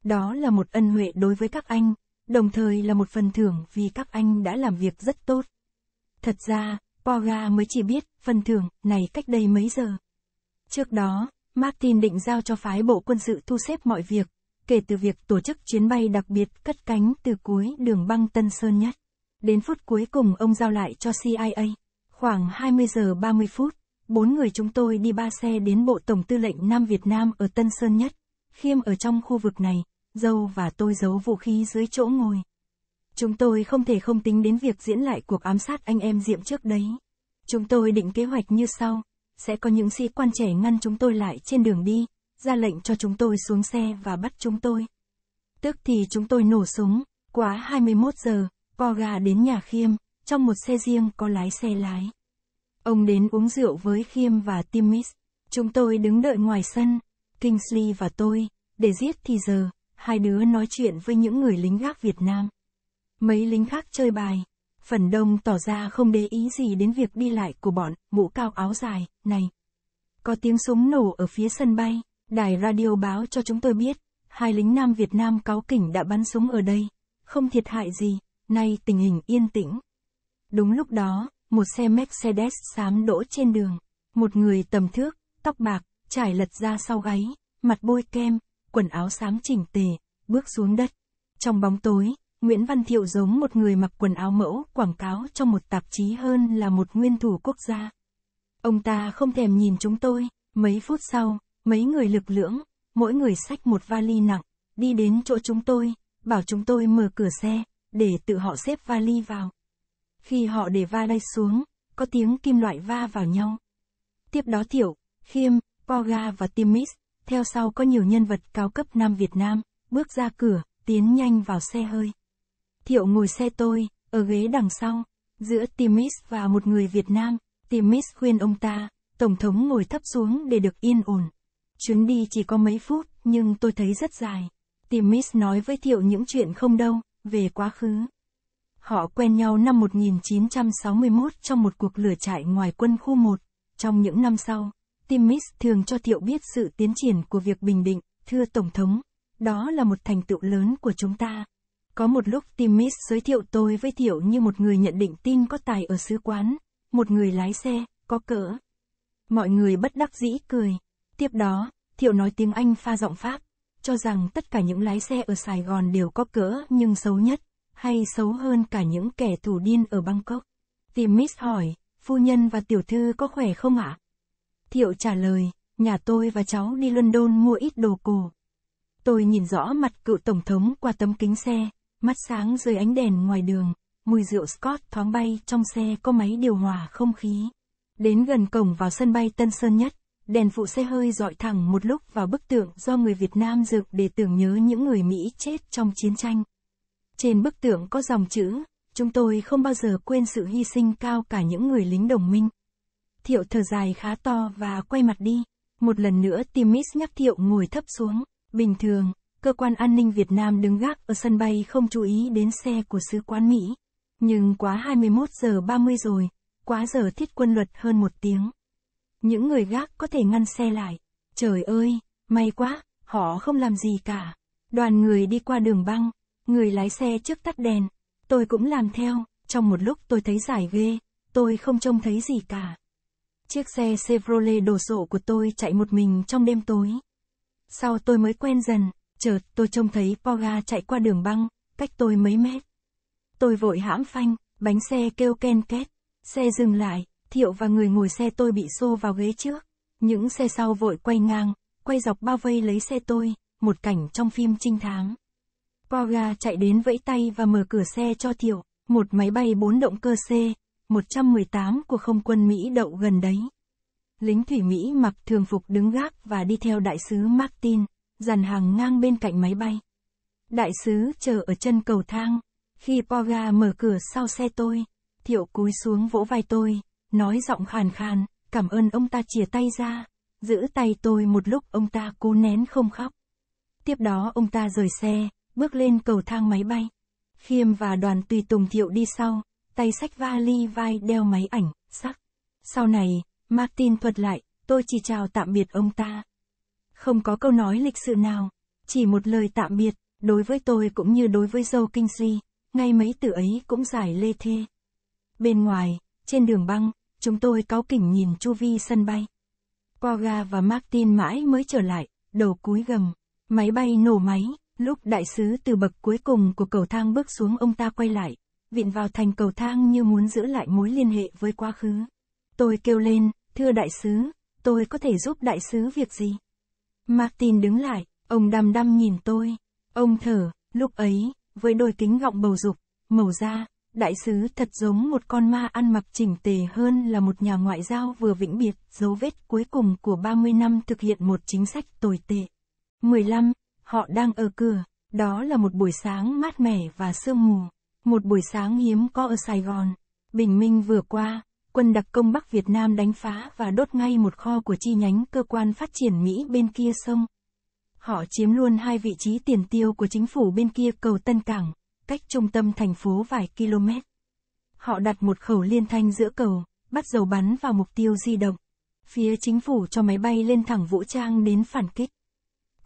Đó là một ân huệ đối với các anh, đồng thời là một phần thưởng vì các anh đã làm việc rất tốt. Thật ra, Poga mới chỉ biết phần thưởng này cách đây mấy giờ. Trước đó, Martin định giao cho phái bộ quân sự thu xếp mọi việc, kể từ việc tổ chức chuyến bay đặc biệt cất cánh từ cuối đường băng Tân Sơn Nhất. Đến phút cuối cùng ông giao lại cho CIA, khoảng 20 giờ 30 phút, bốn người chúng tôi đi ba xe đến Bộ Tổng Tư lệnh Nam Việt Nam ở Tân Sơn Nhất. Khiêm ở trong khu vực này, dâu và tôi giấu vũ khí dưới chỗ ngồi. Chúng tôi không thể không tính đến việc diễn lại cuộc ám sát anh em Diệm trước đấy. Chúng tôi định kế hoạch như sau, sẽ có những sĩ quan trẻ ngăn chúng tôi lại trên đường đi, ra lệnh cho chúng tôi xuống xe và bắt chúng tôi. Tức thì chúng tôi nổ súng, quá 21 giờ, co gà đến nhà khiêm, trong một xe riêng có lái xe lái. Ông đến uống rượu với Khiêm và Timmis. Chúng tôi đứng đợi ngoài sân, Kingsley và tôi, để giết thì giờ, hai đứa nói chuyện với những người lính gác Việt Nam. Mấy lính khác chơi bài, phần đông tỏ ra không để ý gì đến việc đi lại của bọn, mũ cao áo dài, này. Có tiếng súng nổ ở phía sân bay, đài radio báo cho chúng tôi biết, hai lính Nam Việt Nam cáo kỉnh đã bắn súng ở đây, không thiệt hại gì, nay tình hình yên tĩnh. Đúng lúc đó, một xe Mercedes xám đỗ trên đường, một người tầm thước, tóc bạc, trải lật ra sau gáy, mặt bôi kem, quần áo xám chỉnh tề, bước xuống đất. Trong bóng tối, Nguyễn Văn Thiệu giống một người mặc quần áo mẫu quảng cáo cho một tạp chí hơn là một nguyên thủ quốc gia. Ông ta không thèm nhìn chúng tôi, mấy phút sau, mấy người lực lưỡng, mỗi người xách một vali nặng, đi đến chỗ chúng tôi, bảo chúng tôi mở cửa xe, để tự họ xếp vali vào. Khi họ để va đay xuống, có tiếng kim loại va vào nhau. Tiếp đó Thiểu, Khiêm, Poga và Timis, theo sau có nhiều nhân vật cao cấp Nam Việt Nam, bước ra cửa, tiến nhanh vào xe hơi. Thiệu ngồi xe tôi, ở ghế đằng sau, giữa Timis và một người Việt Nam, Timis khuyên ông ta, Tổng thống ngồi thấp xuống để được yên ổn. Chuyến đi chỉ có mấy phút, nhưng tôi thấy rất dài. Timis nói với Thiệu những chuyện không đâu, về quá khứ. Họ quen nhau năm 1961 trong một cuộc lửa trại ngoài quân khu 1. Trong những năm sau, Tim Miss thường cho Thiệu biết sự tiến triển của việc bình định, thưa Tổng thống, đó là một thành tựu lớn của chúng ta. Có một lúc Tim Miss giới thiệu tôi với Thiệu như một người nhận định tin có tài ở sứ quán, một người lái xe, có cỡ. Mọi người bất đắc dĩ cười. Tiếp đó, Thiệu nói tiếng Anh pha giọng Pháp, cho rằng tất cả những lái xe ở Sài Gòn đều có cỡ nhưng xấu nhất hay xấu hơn cả những kẻ thủ điên ở Bangkok. Tìm Miss hỏi, phu nhân và tiểu thư có khỏe không ạ? Thiệu trả lời, nhà tôi và cháu đi London mua ít đồ cổ. Tôi nhìn rõ mặt cựu tổng thống qua tấm kính xe, mắt sáng dưới ánh đèn ngoài đường, mùi rượu Scott thoáng bay trong xe có máy điều hòa không khí. Đến gần cổng vào sân bay Tân Sơn Nhất, đèn phụ xe hơi dọi thẳng một lúc vào bức tượng do người Việt Nam dựng để tưởng nhớ những người Mỹ chết trong chiến tranh. Trên bức tượng có dòng chữ, chúng tôi không bao giờ quên sự hy sinh cao cả những người lính đồng minh. Thiệu thở dài khá to và quay mặt đi. Một lần nữa Timis nhắc Thiệu ngồi thấp xuống. Bình thường, cơ quan an ninh Việt Nam đứng gác ở sân bay không chú ý đến xe của sứ quán Mỹ. Nhưng quá 21 giờ 30 rồi, quá giờ thiết quân luật hơn một tiếng. Những người gác có thể ngăn xe lại. Trời ơi, may quá, họ không làm gì cả. Đoàn người đi qua đường băng, Người lái xe trước tắt đèn. Tôi cũng làm theo, trong một lúc tôi thấy giải ghê, tôi không trông thấy gì cả. Chiếc xe Chevrolet đồ sộ của tôi chạy một mình trong đêm tối. Sau tôi mới quen dần, chợt tôi trông thấy Poga chạy qua đường băng, cách tôi mấy mét. Tôi vội hãm phanh, bánh xe kêu ken két, xe dừng lại, Thiệu và người ngồi xe tôi bị xô vào ghế trước. Những xe sau vội quay ngang, quay dọc bao vây lấy xe tôi, một cảnh trong phim trinh thám. Poga chạy đến vẫy tay và mở cửa xe cho Tiểu, một máy bay bốn động cơ C-118 của không quân Mỹ đậu gần đấy. Lính thủy Mỹ mặc thường phục đứng gác và đi theo đại sứ Martin, dàn hàng ngang bên cạnh máy bay. Đại sứ chờ ở chân cầu thang. Khi Poga mở cửa sau xe tôi, Thiệu cúi xuống vỗ vai tôi, nói giọng khàn khàn, cảm ơn ông ta chìa tay ra, giữ tay tôi một lúc ông ta cố nén không khóc. Tiếp đó ông ta rời xe, bước lên cầu thang máy bay. Khiêm và đoàn tùy tùng thiệu đi sau, tay sách vali vai đeo máy ảnh, sắc. Sau này, Martin thuật lại, tôi chỉ chào tạm biệt ông ta. Không có câu nói lịch sự nào, chỉ một lời tạm biệt, đối với tôi cũng như đối với dâu kinh Kingsley, ngay mấy từ ấy cũng giải lê thê. Bên ngoài, trên đường băng, chúng tôi cáo kỉnh nhìn chu vi sân bay. Poga và Martin mãi mới trở lại, đầu cúi gầm, máy bay nổ máy. Lúc đại sứ từ bậc cuối cùng của cầu thang bước xuống ông ta quay lại, viện vào thành cầu thang như muốn giữ lại mối liên hệ với quá khứ. Tôi kêu lên, thưa đại sứ, tôi có thể giúp đại sứ việc gì? Martin đứng lại, ông đăm đăm nhìn tôi. Ông thở, lúc ấy, với đôi kính gọng bầu dục, màu da, đại sứ thật giống một con ma ăn mặc chỉnh tề hơn là một nhà ngoại giao vừa vĩnh biệt dấu vết cuối cùng của 30 năm thực hiện một chính sách tồi tệ. 15. Họ đang ở cửa, đó là một buổi sáng mát mẻ và sương mù. Một buổi sáng hiếm có ở Sài Gòn. Bình minh vừa qua, quân đặc công Bắc Việt Nam đánh phá và đốt ngay một kho của chi nhánh cơ quan phát triển Mỹ bên kia sông. Họ chiếm luôn hai vị trí tiền tiêu của chính phủ bên kia cầu Tân Cảng, cách trung tâm thành phố vài km. Họ đặt một khẩu liên thanh giữa cầu, bắt dầu bắn vào mục tiêu di động. Phía chính phủ cho máy bay lên thẳng vũ trang đến phản kích.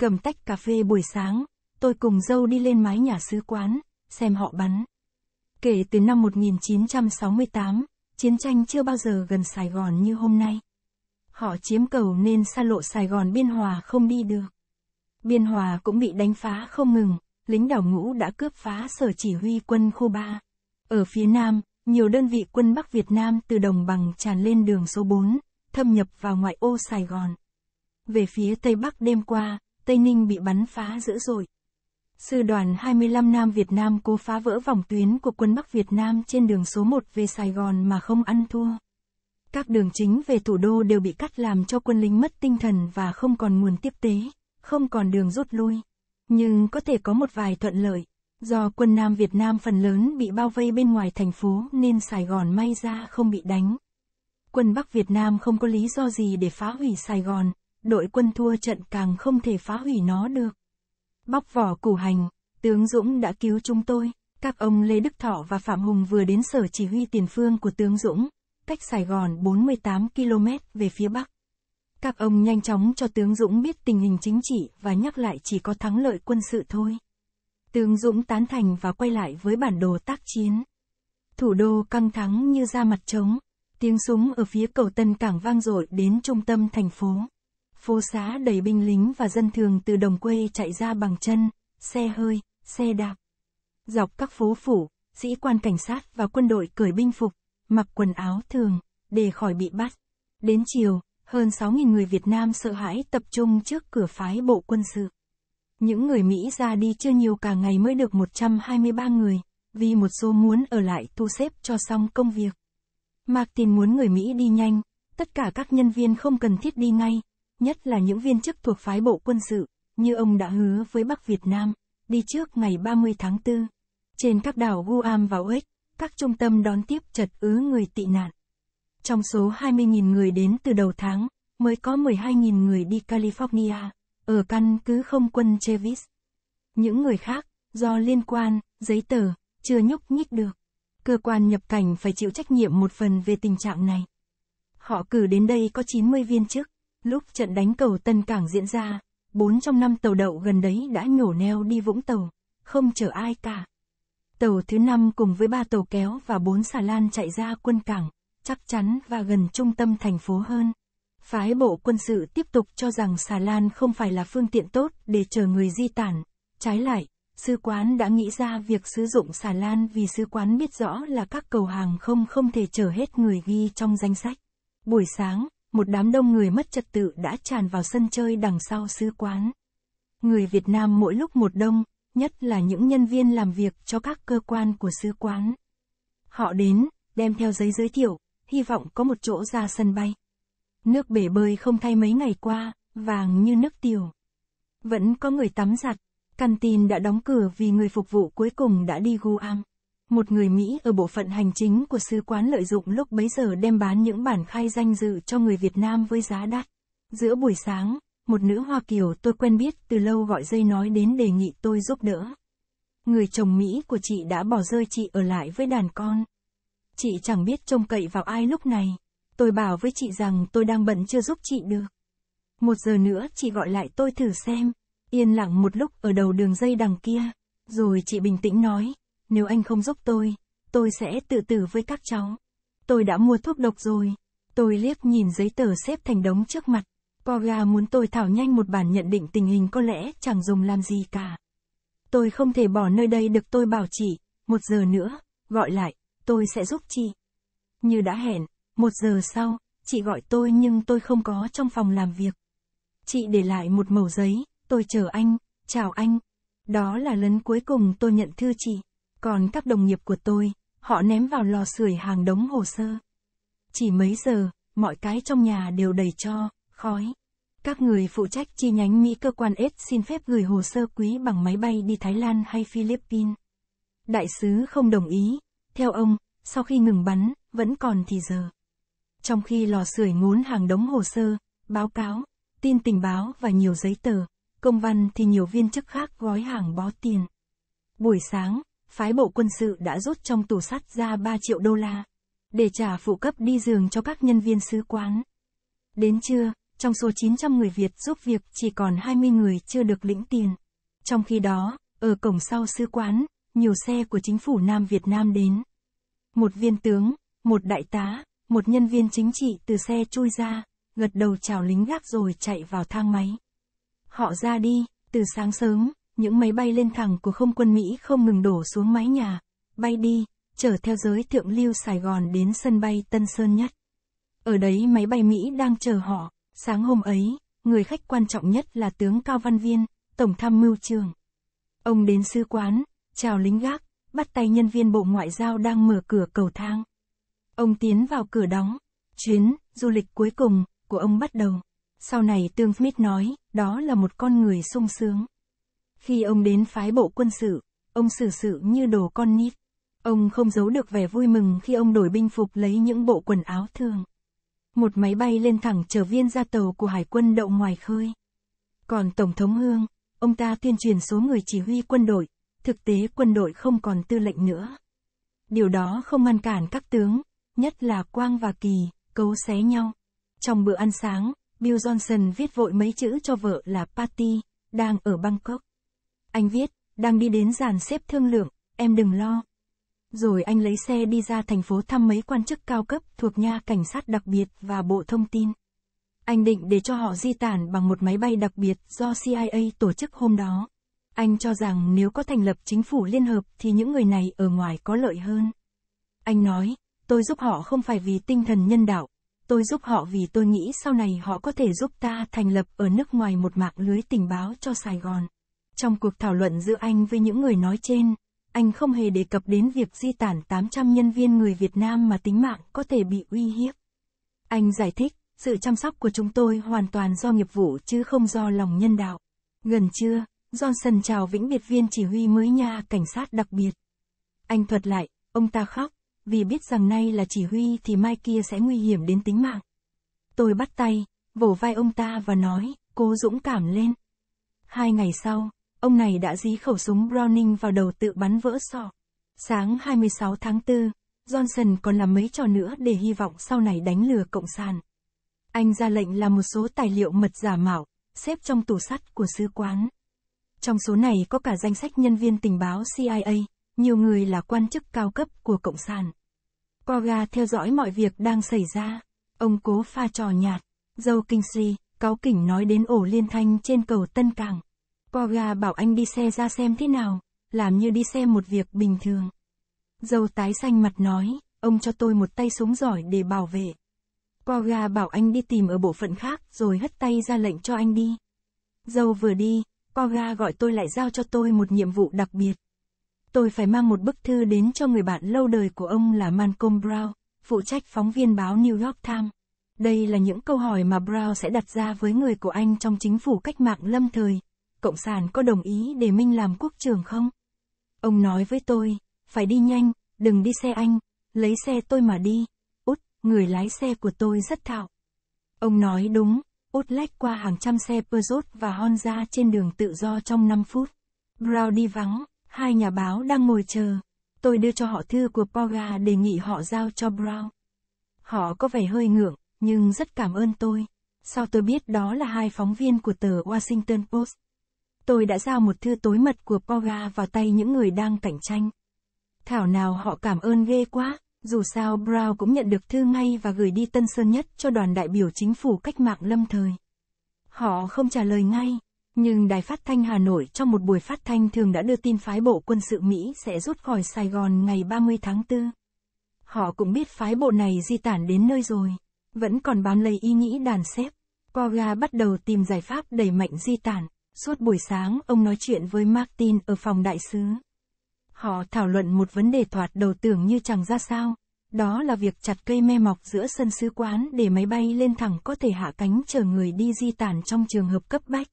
Cầm tách cà phê buổi sáng, tôi cùng dâu đi lên mái nhà sứ quán, xem họ bắn. Kể từ năm 1968, chiến tranh chưa bao giờ gần Sài Gòn như hôm nay. Họ chiếm cầu nên xa lộ Sài Gòn Biên Hòa không đi được. Biên Hòa cũng bị đánh phá không ngừng, lính đảo ngũ đã cướp phá sở chỉ huy quân khu 3. Ở phía Nam, nhiều đơn vị quân Bắc Việt Nam từ đồng bằng tràn lên đường số 4, thâm nhập vào ngoại ô Sài Gòn. Về phía Tây Bắc đêm qua, Tây Ninh bị bắn phá dữ dội. Sư đoàn 25 Nam Việt Nam cố phá vỡ vòng tuyến của quân Bắc Việt Nam trên đường số 1 về Sài Gòn mà không ăn thua. Các đường chính về thủ đô đều bị cắt làm cho quân lính mất tinh thần và không còn nguồn tiếp tế, không còn đường rút lui. Nhưng có thể có một vài thuận lợi. Do quân Nam Việt Nam phần lớn bị bao vây bên ngoài thành phố nên Sài Gòn may ra không bị đánh. Quân Bắc Việt Nam không có lý do gì để phá hủy Sài Gòn, đội quân thua trận càng không thể phá hủy nó được. Bóc vỏ củ hành, tướng Dũng đã cứu chúng tôi. Các ông Lê Đức Thọ và Phạm Hùng vừa đến sở chỉ huy tiền phương của tướng Dũng, cách Sài Gòn 48 km về phía Bắc. Các ông nhanh chóng cho tướng Dũng biết tình hình chính trị và nhắc lại chỉ có thắng lợi quân sự thôi. Tướng Dũng tán thành và quay lại với bản đồ tác chiến. Thủ đô căng thắng như ra mặt trống, tiếng súng ở phía cầu Tân Cảng vang dội đến trung tâm thành phố phố xá đầy binh lính và dân thường từ đồng quê chạy ra bằng chân, xe hơi, xe đạp. Dọc các phố phủ, sĩ quan cảnh sát và quân đội cởi binh phục, mặc quần áo thường, để khỏi bị bắt. Đến chiều, hơn 6.000 người Việt Nam sợ hãi tập trung trước cửa phái bộ quân sự. Những người Mỹ ra đi chưa nhiều cả ngày mới được 123 người, vì một số muốn ở lại thu xếp cho xong công việc. Mạc Tiền muốn người Mỹ đi nhanh, tất cả các nhân viên không cần thiết đi ngay, nhất là những viên chức thuộc phái bộ quân sự, như ông đã hứa với Bắc Việt Nam, đi trước ngày 30 tháng 4. Trên các đảo Guam và Uech, các trung tâm đón tiếp chật ứ người tị nạn. Trong số 20.000 người đến từ đầu tháng, mới có 12.000 người đi California, ở căn cứ không quân Chevis. Những người khác, do liên quan, giấy tờ, chưa nhúc nhích được. Cơ quan nhập cảnh phải chịu trách nhiệm một phần về tình trạng này. Họ cử đến đây có 90 viên chức, Lúc trận đánh cầu Tân Cảng diễn ra, bốn trong năm tàu đậu gần đấy đã nhổ neo đi Vũng Tàu, không chở ai cả. Tàu thứ năm cùng với ba tàu kéo và bốn xà lan chạy ra quân cảng, chắc chắn và gần trung tâm thành phố hơn. Phái bộ quân sự tiếp tục cho rằng xà lan không phải là phương tiện tốt để chờ người di tản. Trái lại, sứ quán đã nghĩ ra việc sử dụng xà lan vì sứ quán biết rõ là các cầu hàng không không thể chở hết người ghi trong danh sách. Buổi sáng, một đám đông người mất trật tự đã tràn vào sân chơi đằng sau sứ quán. Người Việt Nam mỗi lúc một đông, nhất là những nhân viên làm việc cho các cơ quan của sứ quán. Họ đến, đem theo giấy giới thiệu, hy vọng có một chỗ ra sân bay. Nước bể bơi không thay mấy ngày qua, vàng như nước tiểu. Vẫn có người tắm giặt, căn tin đã đóng cửa vì người phục vụ cuối cùng đã đi guam một người Mỹ ở bộ phận hành chính của sứ quán lợi dụng lúc bấy giờ đem bán những bản khai danh dự cho người Việt Nam với giá đắt. Giữa buổi sáng, một nữ Hoa Kiều tôi quen biết từ lâu gọi dây nói đến đề nghị tôi giúp đỡ. Người chồng Mỹ của chị đã bỏ rơi chị ở lại với đàn con. Chị chẳng biết trông cậy vào ai lúc này. Tôi bảo với chị rằng tôi đang bận chưa giúp chị được. Một giờ nữa chị gọi lại tôi thử xem. Yên lặng một lúc ở đầu đường dây đằng kia. Rồi chị bình tĩnh nói, nếu anh không giúp tôi, tôi sẽ tự tử với các cháu. Tôi đã mua thuốc độc rồi. Tôi liếc nhìn giấy tờ xếp thành đống trước mặt. Koga muốn tôi thảo nhanh một bản nhận định tình hình có lẽ chẳng dùng làm gì cả. Tôi không thể bỏ nơi đây được tôi bảo chị, một giờ nữa, gọi lại, tôi sẽ giúp chị. Như đã hẹn, một giờ sau, chị gọi tôi nhưng tôi không có trong phòng làm việc. Chị để lại một mẩu giấy, tôi chờ anh, chào anh. Đó là lần cuối cùng tôi nhận thư chị. Còn các đồng nghiệp của tôi, họ ném vào lò sưởi hàng đống hồ sơ. Chỉ mấy giờ, mọi cái trong nhà đều đầy cho, khói. Các người phụ trách chi nhánh Mỹ cơ quan S xin phép gửi hồ sơ quý bằng máy bay đi Thái Lan hay Philippines. Đại sứ không đồng ý. Theo ông, sau khi ngừng bắn, vẫn còn thì giờ. Trong khi lò sưởi ngốn hàng đống hồ sơ, báo cáo, tin tình báo và nhiều giấy tờ, công văn thì nhiều viên chức khác gói hàng bó tiền. Buổi sáng, phái bộ quân sự đã rút trong tủ sắt ra 3 triệu đô la, để trả phụ cấp đi giường cho các nhân viên sứ quán. Đến trưa, trong số 900 người Việt giúp việc chỉ còn 20 người chưa được lĩnh tiền. Trong khi đó, ở cổng sau sứ quán, nhiều xe của chính phủ Nam Việt Nam đến. Một viên tướng, một đại tá, một nhân viên chính trị từ xe chui ra, gật đầu chào lính gác rồi chạy vào thang máy. Họ ra đi, từ sáng sớm, những máy bay lên thẳng của không quân Mỹ không ngừng đổ xuống mái nhà, bay đi, chở theo giới thượng lưu Sài Gòn đến sân bay Tân Sơn Nhất. Ở đấy máy bay Mỹ đang chờ họ, sáng hôm ấy, người khách quan trọng nhất là tướng Cao Văn Viên, Tổng tham mưu trường. Ông đến sứ quán, chào lính gác, bắt tay nhân viên bộ ngoại giao đang mở cửa cầu thang. Ông tiến vào cửa đóng, chuyến, du lịch cuối cùng, của ông bắt đầu. Sau này Tương Smith nói, đó là một con người sung sướng. Khi ông đến phái bộ quân sự, ông xử sự như đồ con nít. Ông không giấu được vẻ vui mừng khi ông đổi binh phục lấy những bộ quần áo thường. Một máy bay lên thẳng chở viên ra tàu của hải quân đậu ngoài khơi. Còn Tổng thống Hương, ông ta tuyên truyền số người chỉ huy quân đội, thực tế quân đội không còn tư lệnh nữa. Điều đó không ngăn cản các tướng, nhất là Quang và Kỳ, cấu xé nhau. Trong bữa ăn sáng, Bill Johnson viết vội mấy chữ cho vợ là Patty, đang ở Bangkok. Anh viết, đang đi đến dàn xếp thương lượng, em đừng lo. Rồi anh lấy xe đi ra thành phố thăm mấy quan chức cao cấp thuộc nha cảnh sát đặc biệt và bộ thông tin. Anh định để cho họ di tản bằng một máy bay đặc biệt do CIA tổ chức hôm đó. Anh cho rằng nếu có thành lập chính phủ liên hợp thì những người này ở ngoài có lợi hơn. Anh nói, tôi giúp họ không phải vì tinh thần nhân đạo, tôi giúp họ vì tôi nghĩ sau này họ có thể giúp ta thành lập ở nước ngoài một mạng lưới tình báo cho Sài Gòn. Trong cuộc thảo luận giữa anh với những người nói trên, anh không hề đề cập đến việc di tản 800 nhân viên người Việt Nam mà tính mạng có thể bị uy hiếp. Anh giải thích, sự chăm sóc của chúng tôi hoàn toàn do nghiệp vụ chứ không do lòng nhân đạo. Gần trưa, Johnson chào vĩnh biệt viên chỉ huy mới nha cảnh sát đặc biệt. Anh thuật lại, ông ta khóc, vì biết rằng nay là chỉ huy thì mai kia sẽ nguy hiểm đến tính mạng. Tôi bắt tay, vỗ vai ông ta và nói, cố dũng cảm lên. Hai ngày sau, ông này đã dí khẩu súng Browning vào đầu tự bắn vỡ sọ. Sáng 26 tháng 4, Johnson còn làm mấy trò nữa để hy vọng sau này đánh lừa Cộng sản. Anh ra lệnh là một số tài liệu mật giả mạo, xếp trong tủ sắt của sứ quán. Trong số này có cả danh sách nhân viên tình báo CIA, nhiều người là quan chức cao cấp của Cộng sản. Corga theo dõi mọi việc đang xảy ra. Ông cố pha trò nhạt, dâu si cáo kỉnh nói đến ổ liên thanh trên cầu Tân Cảng. Poga bảo anh đi xe ra xem thế nào, làm như đi xe một việc bình thường. Dâu tái xanh mặt nói, ông cho tôi một tay súng giỏi để bảo vệ. Poga bảo anh đi tìm ở bộ phận khác rồi hất tay ra lệnh cho anh đi. Dâu vừa đi, Poga gọi tôi lại giao cho tôi một nhiệm vụ đặc biệt. Tôi phải mang một bức thư đến cho người bạn lâu đời của ông là Malcolm Brown, phụ trách phóng viên báo New York Times. Đây là những câu hỏi mà Brown sẽ đặt ra với người của anh trong chính phủ cách mạng lâm thời, Cộng sản có đồng ý để Minh làm quốc trưởng không? Ông nói với tôi, phải đi nhanh, đừng đi xe anh, lấy xe tôi mà đi. Út, người lái xe của tôi rất thạo. Ông nói đúng, Út lách qua hàng trăm xe Peugeot và Honda trên đường tự do trong 5 phút. Brown đi vắng, hai nhà báo đang ngồi chờ. Tôi đưa cho họ thư của Poga đề nghị họ giao cho Brown. Họ có vẻ hơi ngượng, nhưng rất cảm ơn tôi. sau tôi biết đó là hai phóng viên của tờ Washington Post? tôi đã giao một thư tối mật của Poga vào tay những người đang cạnh tranh. Thảo nào họ cảm ơn ghê quá, dù sao Brown cũng nhận được thư ngay và gửi đi Tân Sơn Nhất cho đoàn đại biểu chính phủ cách mạng lâm thời. Họ không trả lời ngay, nhưng Đài Phát Thanh Hà Nội trong một buổi phát thanh thường đã đưa tin phái bộ quân sự Mỹ sẽ rút khỏi Sài Gòn ngày 30 tháng 4. Họ cũng biết phái bộ này di tản đến nơi rồi, vẫn còn bám lấy ý nghĩ đàn xếp. Poga bắt đầu tìm giải pháp đẩy mạnh di tản. Suốt buổi sáng, ông nói chuyện với Martin ở phòng đại sứ. Họ thảo luận một vấn đề thoạt đầu tưởng như chẳng ra sao, đó là việc chặt cây me mọc giữa sân sứ quán để máy bay lên thẳng có thể hạ cánh chở người đi di tản trong trường hợp cấp bách.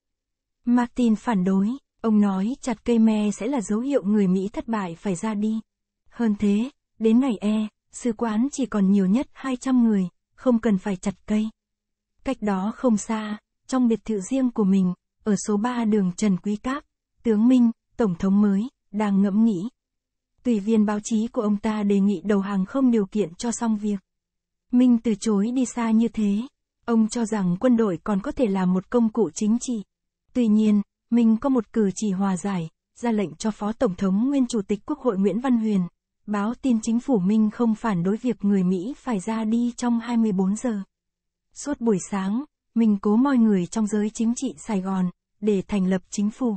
Martin phản đối, ông nói chặt cây me sẽ là dấu hiệu người Mỹ thất bại phải ra đi. Hơn thế, đến ngày E, sứ quán chỉ còn nhiều nhất 200 người, không cần phải chặt cây. Cách đó không xa, trong biệt thự riêng của mình, ở số 3 đường Trần Quý Cáp, tướng Minh, Tổng thống mới, đang ngẫm nghĩ. Tùy viên báo chí của ông ta đề nghị đầu hàng không điều kiện cho xong việc. Minh từ chối đi xa như thế. Ông cho rằng quân đội còn có thể là một công cụ chính trị. Tuy nhiên, Minh có một cử chỉ hòa giải, ra lệnh cho Phó Tổng thống Nguyên Chủ tịch Quốc hội Nguyễn Văn Huyền. Báo tin chính phủ Minh không phản đối việc người Mỹ phải ra đi trong 24 giờ. Suốt buổi sáng, Minh cố moi người trong giới chính trị Sài Gòn, để thành lập chính phủ.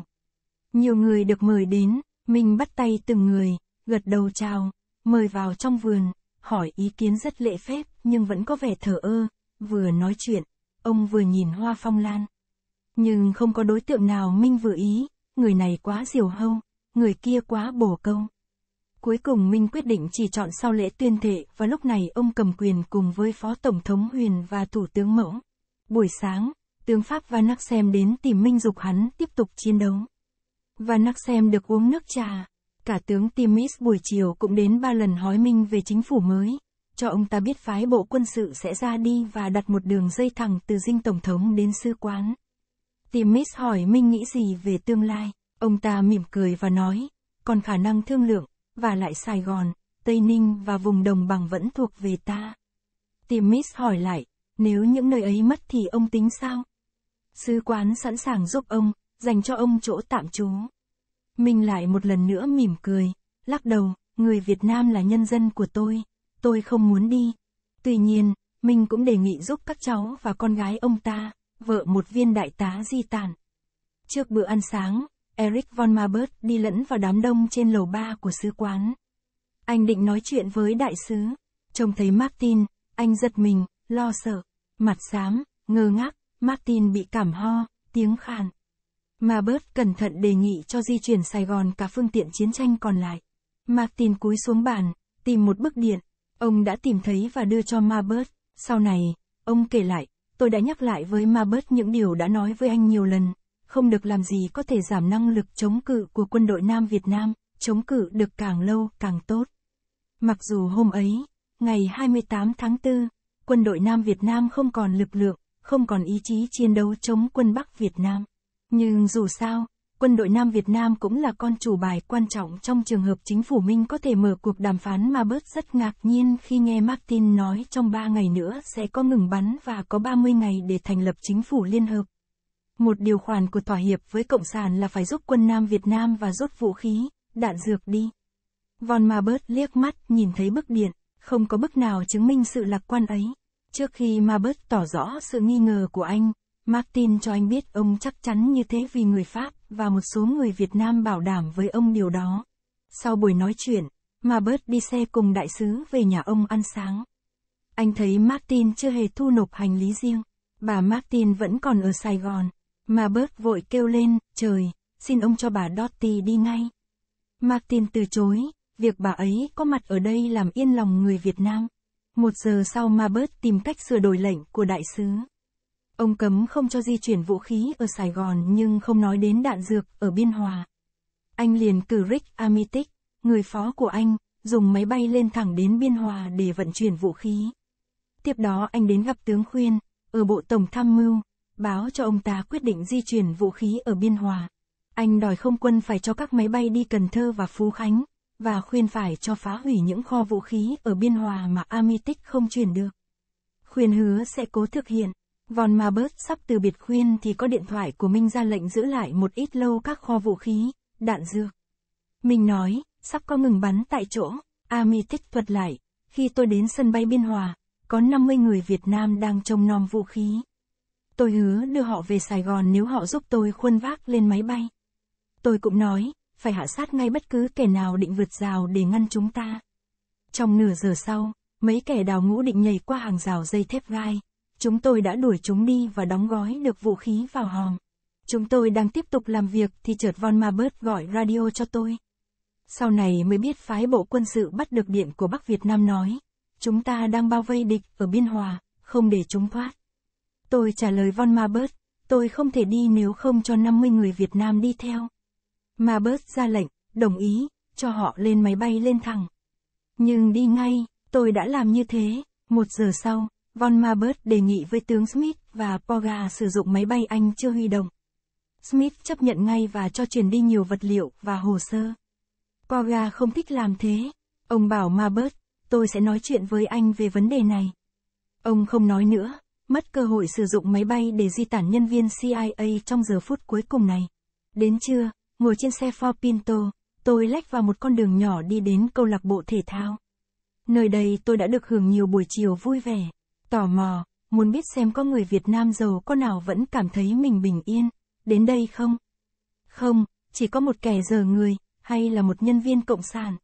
Nhiều người được mời đến, mình bắt tay từng người, gật đầu chào, mời vào trong vườn, hỏi ý kiến rất lễ phép nhưng vẫn có vẻ thờ ơ, vừa nói chuyện, ông vừa nhìn hoa phong lan. Nhưng không có đối tượng nào Minh vừa ý, người này quá diều hâu, người kia quá bổ câu. Cuối cùng Minh quyết định chỉ chọn sau lễ tuyên thệ và lúc này ông cầm quyền cùng với Phó Tổng thống Huyền và Thủ tướng Mẫu. Buổi sáng, tướng Pháp và Naxem đến tìm Minh Dục hắn tiếp tục chiến đấu. Và Naxem được uống nước trà. Cả tướng Timis buổi chiều cũng đến ba lần hói Minh về chính phủ mới, cho ông ta biết phái bộ quân sự sẽ ra đi và đặt một đường dây thẳng từ dinh tổng thống đến sư quán. Timis hỏi Minh nghĩ gì về tương lai, ông ta mỉm cười và nói, còn khả năng thương lượng, và lại Sài Gòn, Tây Ninh và vùng đồng bằng vẫn thuộc về ta. Timis hỏi lại, nếu những nơi ấy mất thì ông tính sao? sứ quán sẵn sàng giúp ông, dành cho ông chỗ tạm trú. Mình lại một lần nữa mỉm cười, lắc đầu, người Việt Nam là nhân dân của tôi, tôi không muốn đi. Tuy nhiên, mình cũng đề nghị giúp các cháu và con gái ông ta, vợ một viên đại tá di tản. Trước bữa ăn sáng, Eric von Mabert đi lẫn vào đám đông trên lầu ba của sứ quán. Anh định nói chuyện với đại sứ. Trông thấy Martin, anh giật mình, lo sợ, mặt xám, ngơ ngác, Martin bị cảm ho, tiếng khàn. Mà bớt cẩn thận đề nghị cho di chuyển Sài Gòn cả phương tiện chiến tranh còn lại. Martin cúi xuống bàn, tìm một bức điện. Ông đã tìm thấy và đưa cho Marbert. Sau này, ông kể lại, tôi đã nhắc lại với Marbert những điều đã nói với anh nhiều lần. Không được làm gì có thể giảm năng lực chống cự của quân đội Nam Việt Nam, chống cự được càng lâu càng tốt. Mặc dù hôm ấy, ngày 28 tháng 4, quân đội Nam Việt Nam không còn lực lượng, không còn ý chí chiến đấu chống quân Bắc Việt Nam. Nhưng dù sao, quân đội Nam Việt Nam cũng là con chủ bài quan trọng trong trường hợp chính phủ Minh có thể mở cuộc đàm phán mà bớt rất ngạc nhiên khi nghe Martin nói trong 3 ngày nữa sẽ có ngừng bắn và có 30 ngày để thành lập chính phủ liên hợp. Một điều khoản của thỏa hiệp với Cộng sản là phải giúp quân Nam Việt Nam và rút vũ khí, đạn dược đi. Von Mabert liếc mắt nhìn thấy bức điện, không có bức nào chứng minh sự lạc quan ấy. Trước khi Marbert tỏ rõ sự nghi ngờ của anh, Martin cho anh biết ông chắc chắn như thế vì người Pháp và một số người Việt Nam bảo đảm với ông điều đó. Sau buổi nói chuyện, Marbert đi xe cùng đại sứ về nhà ông ăn sáng. Anh thấy Martin chưa hề thu nộp hành lý riêng. Bà Martin vẫn còn ở Sài Gòn. Marbert vội kêu lên, trời, xin ông cho bà Dottie đi ngay. Martin từ chối, việc bà ấy có mặt ở đây làm yên lòng người Việt Nam. Một giờ sau ma bớt tìm cách sửa đổi lệnh của đại sứ. Ông cấm không cho di chuyển vũ khí ở Sài Gòn nhưng không nói đến đạn dược ở Biên Hòa. Anh liền cử Rick Amitic, người phó của anh, dùng máy bay lên thẳng đến Biên Hòa để vận chuyển vũ khí. Tiếp đó anh đến gặp tướng Khuyên, ở Bộ Tổng Tham mưu, báo cho ông ta quyết định di chuyển vũ khí ở Biên Hòa. Anh đòi không quân phải cho các máy bay đi Cần Thơ và Phú Khánh, và khuyên phải cho phá hủy những kho vũ khí ở biên hòa mà Amitic không chuyển được. Khuyên hứa sẽ cố thực hiện. Von Mabert sắp từ biệt khuyên thì có điện thoại của Minh ra lệnh giữ lại một ít lâu các kho vũ khí, đạn dược. Minh nói, sắp có ngừng bắn tại chỗ, Amitic thuật lại, khi tôi đến sân bay Biên Hòa, có 50 người Việt Nam đang trông nom vũ khí. Tôi hứa đưa họ về Sài Gòn nếu họ giúp tôi khuân vác lên máy bay. Tôi cũng nói, phải hạ sát ngay bất cứ kẻ nào định vượt rào để ngăn chúng ta. Trong nửa giờ sau, mấy kẻ đào ngũ định nhảy qua hàng rào dây thép gai. Chúng tôi đã đuổi chúng đi và đóng gói được vũ khí vào hòm. Chúng tôi đang tiếp tục làm việc thì chợt Von Mabert gọi radio cho tôi. Sau này mới biết phái bộ quân sự bắt được điện của Bắc Việt Nam nói. Chúng ta đang bao vây địch ở Biên Hòa, không để chúng thoát. Tôi trả lời Von Mabert, tôi không thể đi nếu không cho 50 người Việt Nam đi theo. Marbert ra lệnh, đồng ý, cho họ lên máy bay lên thẳng. Nhưng đi ngay, tôi đã làm như thế. Một giờ sau, Von Marbert đề nghị với tướng Smith và Poga sử dụng máy bay Anh chưa huy động. Smith chấp nhận ngay và cho chuyển đi nhiều vật liệu và hồ sơ. Poga không thích làm thế. Ông bảo Marbert, tôi sẽ nói chuyện với anh về vấn đề này. Ông không nói nữa, mất cơ hội sử dụng máy bay để di tản nhân viên CIA trong giờ phút cuối cùng này. Đến trưa, Ngồi trên xe Ford Pinto, tôi lách vào một con đường nhỏ đi đến câu lạc bộ thể thao. Nơi đây tôi đã được hưởng nhiều buổi chiều vui vẻ, tò mò, muốn biết xem có người Việt Nam giàu có nào vẫn cảm thấy mình bình yên, đến đây không? Không, chỉ có một kẻ giờ người, hay là một nhân viên cộng sản.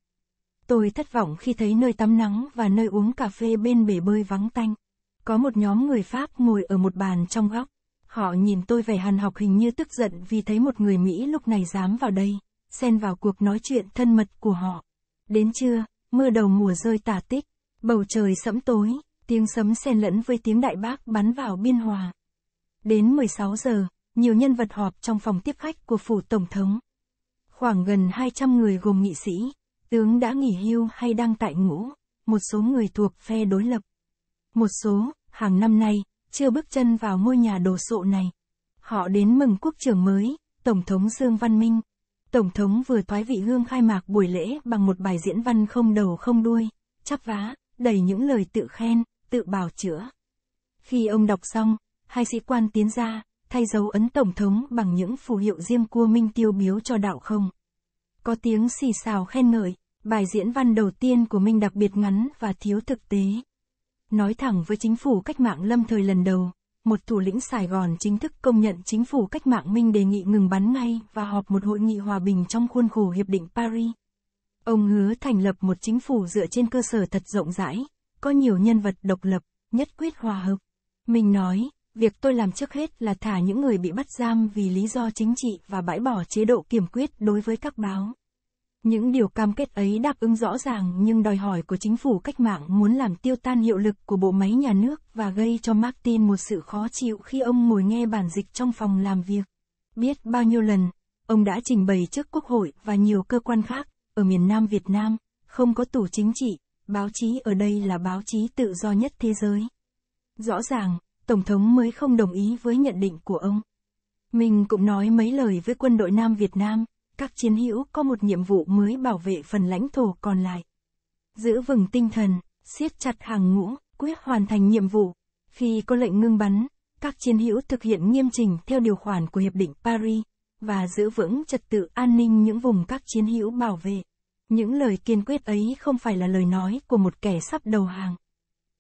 Tôi thất vọng khi thấy nơi tắm nắng và nơi uống cà phê bên bể bơi vắng tanh. Có một nhóm người Pháp ngồi ở một bàn trong góc. Họ nhìn tôi về hàn học hình như tức giận vì thấy một người Mỹ lúc này dám vào đây, xen vào cuộc nói chuyện thân mật của họ. Đến trưa, mưa đầu mùa rơi tả tích, bầu trời sẫm tối, tiếng sấm xen lẫn với tiếng đại bác bắn vào biên hòa. Đến 16 giờ, nhiều nhân vật họp trong phòng tiếp khách của phủ tổng thống. Khoảng gần 200 người gồm nghị sĩ, tướng đã nghỉ hưu hay đang tại ngũ, một số người thuộc phe đối lập. Một số, hàng năm nay, chưa bước chân vào ngôi nhà đồ sộ này. Họ đến mừng quốc trưởng mới, Tổng thống Dương Văn Minh. Tổng thống vừa thoái vị hương khai mạc buổi lễ bằng một bài diễn văn không đầu không đuôi, chắp vá, đầy những lời tự khen, tự bào chữa. Khi ông đọc xong, hai sĩ quan tiến ra, thay dấu ấn Tổng thống bằng những phù hiệu diêm cua minh tiêu biếu cho đạo không. Có tiếng xì xào khen ngợi, bài diễn văn đầu tiên của Minh đặc biệt ngắn và thiếu thực tế. Nói thẳng với chính phủ cách mạng lâm thời lần đầu, một thủ lĩnh Sài Gòn chính thức công nhận chính phủ cách mạng Minh đề nghị ngừng bắn ngay và họp một hội nghị hòa bình trong khuôn khổ Hiệp định Paris. Ông hứa thành lập một chính phủ dựa trên cơ sở thật rộng rãi, có nhiều nhân vật độc lập, nhất quyết hòa hợp. Mình nói, việc tôi làm trước hết là thả những người bị bắt giam vì lý do chính trị và bãi bỏ chế độ kiểm quyết đối với các báo. Những điều cam kết ấy đáp ứng rõ ràng nhưng đòi hỏi của chính phủ cách mạng muốn làm tiêu tan hiệu lực của bộ máy nhà nước và gây cho Martin một sự khó chịu khi ông ngồi nghe bản dịch trong phòng làm việc. Biết bao nhiêu lần, ông đã trình bày trước Quốc hội và nhiều cơ quan khác, ở miền Nam Việt Nam, không có tủ chính trị, báo chí ở đây là báo chí tự do nhất thế giới. Rõ ràng, Tổng thống mới không đồng ý với nhận định của ông. Mình cũng nói mấy lời với quân đội Nam Việt Nam, các chiến hữu có một nhiệm vụ mới bảo vệ phần lãnh thổ còn lại. Giữ vững tinh thần, siết chặt hàng ngũ, quyết hoàn thành nhiệm vụ. Khi có lệnh ngưng bắn, các chiến hữu thực hiện nghiêm trình theo điều khoản của Hiệp định Paris và giữ vững trật tự an ninh những vùng các chiến hữu bảo vệ. Những lời kiên quyết ấy không phải là lời nói của một kẻ sắp đầu hàng.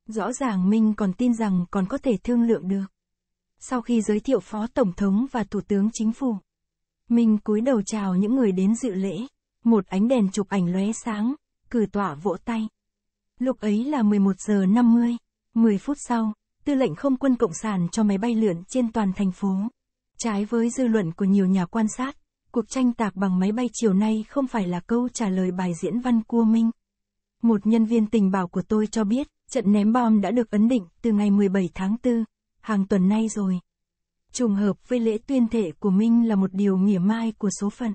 Rõ ràng Minh còn tin rằng còn có thể thương lượng được. Sau khi giới thiệu Phó Tổng thống và Thủ tướng Chính phủ, mình cúi đầu chào những người đến dự lễ. Một ánh đèn chụp ảnh lóe sáng, cử tỏa vỗ tay. Lúc ấy là 11 giờ 50, 10 phút sau, tư lệnh không quân Cộng sản cho máy bay lượn trên toàn thành phố. Trái với dư luận của nhiều nhà quan sát, cuộc tranh tạc bằng máy bay chiều nay không phải là câu trả lời bài diễn văn cua Minh. Một nhân viên tình báo của tôi cho biết, trận ném bom đã được ấn định từ ngày 17 tháng 4, hàng tuần nay rồi. Trùng hợp với lễ tuyên thệ của Minh là một điều mỉa mai của số phận.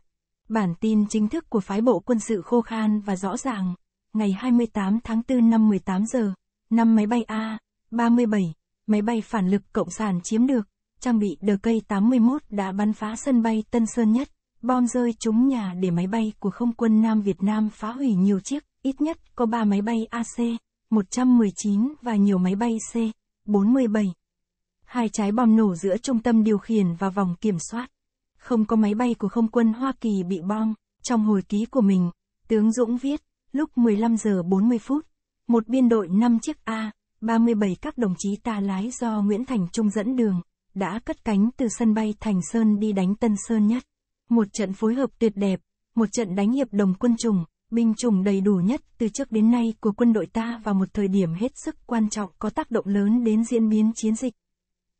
Bản tin chính thức của phái bộ quân sự khô khan và rõ ràng. Ngày 28 tháng 4 năm 18 giờ, năm máy bay A-37, máy bay phản lực Cộng sản chiếm được, trang bị cây 81 đã bắn phá sân bay Tân Sơn Nhất, bom rơi trúng nhà để máy bay của không quân Nam Việt Nam phá hủy nhiều chiếc, ít nhất có 3 máy bay AC-119 và nhiều máy bay C-47. Hai trái bom nổ giữa trung tâm điều khiển và vòng kiểm soát. Không có máy bay của không quân Hoa Kỳ bị bom. Trong hồi ký của mình, tướng Dũng viết, lúc 15 giờ 40 phút, một biên đội 5 chiếc A-37 các đồng chí ta lái do Nguyễn Thành Trung dẫn đường, đã cất cánh từ sân bay Thành Sơn đi đánh Tân Sơn nhất. Một trận phối hợp tuyệt đẹp, một trận đánh hiệp đồng quân chủng, binh chủng đầy đủ nhất từ trước đến nay của quân đội ta vào một thời điểm hết sức quan trọng có tác động lớn đến diễn biến chiến dịch.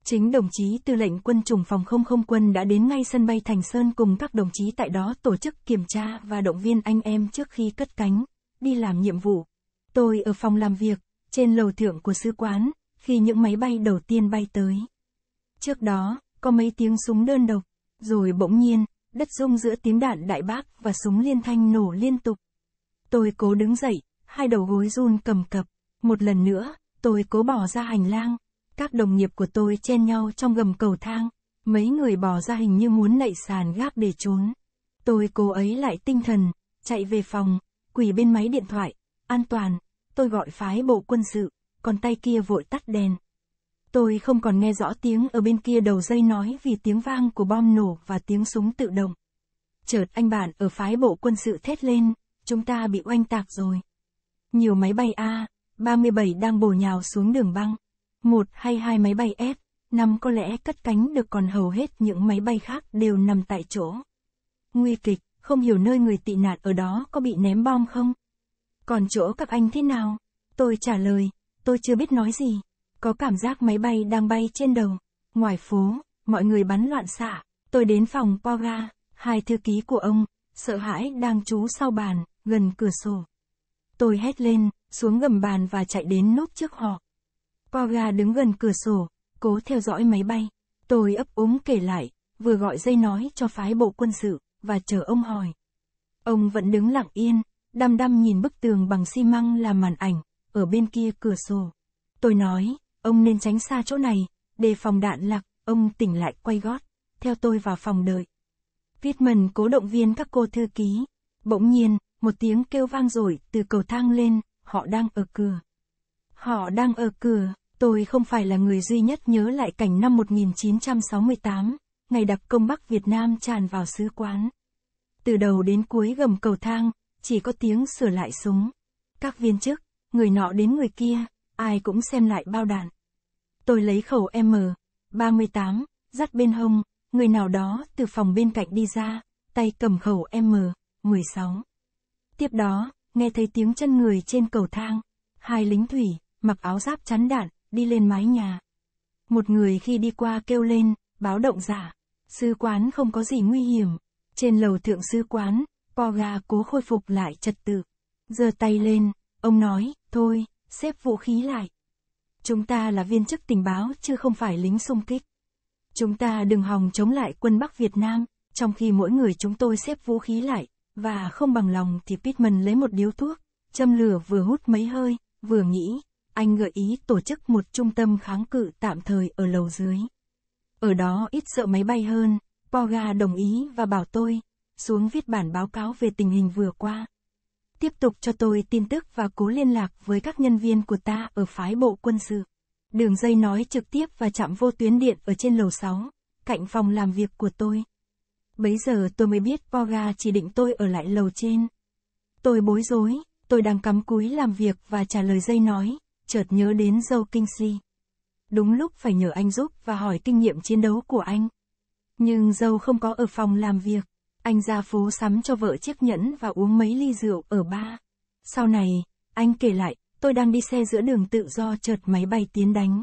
Chính đồng chí tư lệnh quân chủng phòng không không quân đã đến ngay sân bay Thành Sơn cùng các đồng chí tại đó tổ chức kiểm tra và động viên anh em trước khi cất cánh, đi làm nhiệm vụ. Tôi ở phòng làm việc, trên lầu thượng của sứ quán, khi những máy bay đầu tiên bay tới. Trước đó, có mấy tiếng súng đơn độc, rồi bỗng nhiên, đất rung giữa tiếng đạn đại bác và súng liên thanh nổ liên tục. Tôi cố đứng dậy, hai đầu gối run cầm cập. Một lần nữa, tôi cố bỏ ra hành lang, các đồng nghiệp của tôi chen nhau trong gầm cầu thang, mấy người bỏ ra hình như muốn lạy sàn gác để trốn. Tôi cố ấy lại tinh thần, chạy về phòng, quỳ bên máy điện thoại, an toàn, tôi gọi phái bộ quân sự, còn tay kia vội tắt đèn. Tôi không còn nghe rõ tiếng ở bên kia đầu dây nói vì tiếng vang của bom nổ và tiếng súng tự động. Chợt anh bạn ở phái bộ quân sự thét lên, chúng ta bị oanh tạc rồi. Nhiều máy bay A-37 đang bổ nhào xuống đường băng một hay hai máy bay F-5 có lẽ cất cánh được còn hầu hết những máy bay khác đều nằm tại chỗ. Nguy kịch, không hiểu nơi người tị nạn ở đó có bị ném bom không? Còn chỗ các anh thế nào? Tôi trả lời, tôi chưa biết nói gì. Có cảm giác máy bay đang bay trên đầu. Ngoài phố, mọi người bắn loạn xạ. Tôi đến phòng Paura, hai thư ký của ông, sợ hãi đang trú sau bàn, gần cửa sổ. Tôi hét lên, xuống gầm bàn và chạy đến núp trước họ. Paula đứng gần cửa sổ, cố theo dõi máy bay. Tôi ấp úng kể lại, vừa gọi dây nói cho phái bộ quân sự, và chờ ông hỏi. Ông vẫn đứng lặng yên, đăm đăm nhìn bức tường bằng xi măng là màn ảnh, ở bên kia cửa sổ. Tôi nói, ông nên tránh xa chỗ này, đề phòng đạn lạc, ông tỉnh lại quay gót, theo tôi vào phòng đợi. Pittman cố động viên các cô thư ký. Bỗng nhiên, một tiếng kêu vang rồi từ cầu thang lên, họ đang ở cửa. Họ đang ở cửa. Tôi không phải là người duy nhất nhớ lại cảnh năm 1968, ngày đặc công Bắc Việt Nam tràn vào sứ quán. Từ đầu đến cuối gầm cầu thang, chỉ có tiếng sửa lại súng. Các viên chức, người nọ đến người kia, ai cũng xem lại bao đạn. Tôi lấy khẩu M38, dắt bên hông, người nào đó từ phòng bên cạnh đi ra, tay cầm khẩu M16. Tiếp đó, nghe thấy tiếng chân người trên cầu thang, hai lính thủy, mặc áo giáp chắn đạn, đi lên mái nhà. Một người khi đi qua kêu lên, báo động giả, dạ. sư quán không có gì nguy hiểm. Trên lầu thượng sư quán, Poga cố khôi phục lại trật tự. giơ tay lên, ông nói, thôi, xếp vũ khí lại. Chúng ta là viên chức tình báo chứ không phải lính xung kích. Chúng ta đừng hòng chống lại quân Bắc Việt Nam, trong khi mỗi người chúng tôi xếp vũ khí lại, và không bằng lòng thì Pittman lấy một điếu thuốc, châm lửa vừa hút mấy hơi, vừa nghĩ, anh gợi ý tổ chức một trung tâm kháng cự tạm thời ở lầu dưới. Ở đó ít sợ máy bay hơn, Poga đồng ý và bảo tôi, xuống viết bản báo cáo về tình hình vừa qua. Tiếp tục cho tôi tin tức và cố liên lạc với các nhân viên của ta ở phái bộ quân sự. Đường dây nói trực tiếp và chạm vô tuyến điện ở trên lầu 6, cạnh phòng làm việc của tôi. Bấy giờ tôi mới biết Poga chỉ định tôi ở lại lầu trên. Tôi bối rối, tôi đang cắm cúi làm việc và trả lời dây nói, chợt nhớ đến dâu kinh si Đúng lúc phải nhờ anh giúp và hỏi kinh nghiệm chiến đấu của anh. Nhưng dâu không có ở phòng làm việc. Anh ra phố sắm cho vợ chiếc nhẫn và uống mấy ly rượu ở ba. Sau này, anh kể lại, tôi đang đi xe giữa đường tự do chợt máy bay tiến đánh.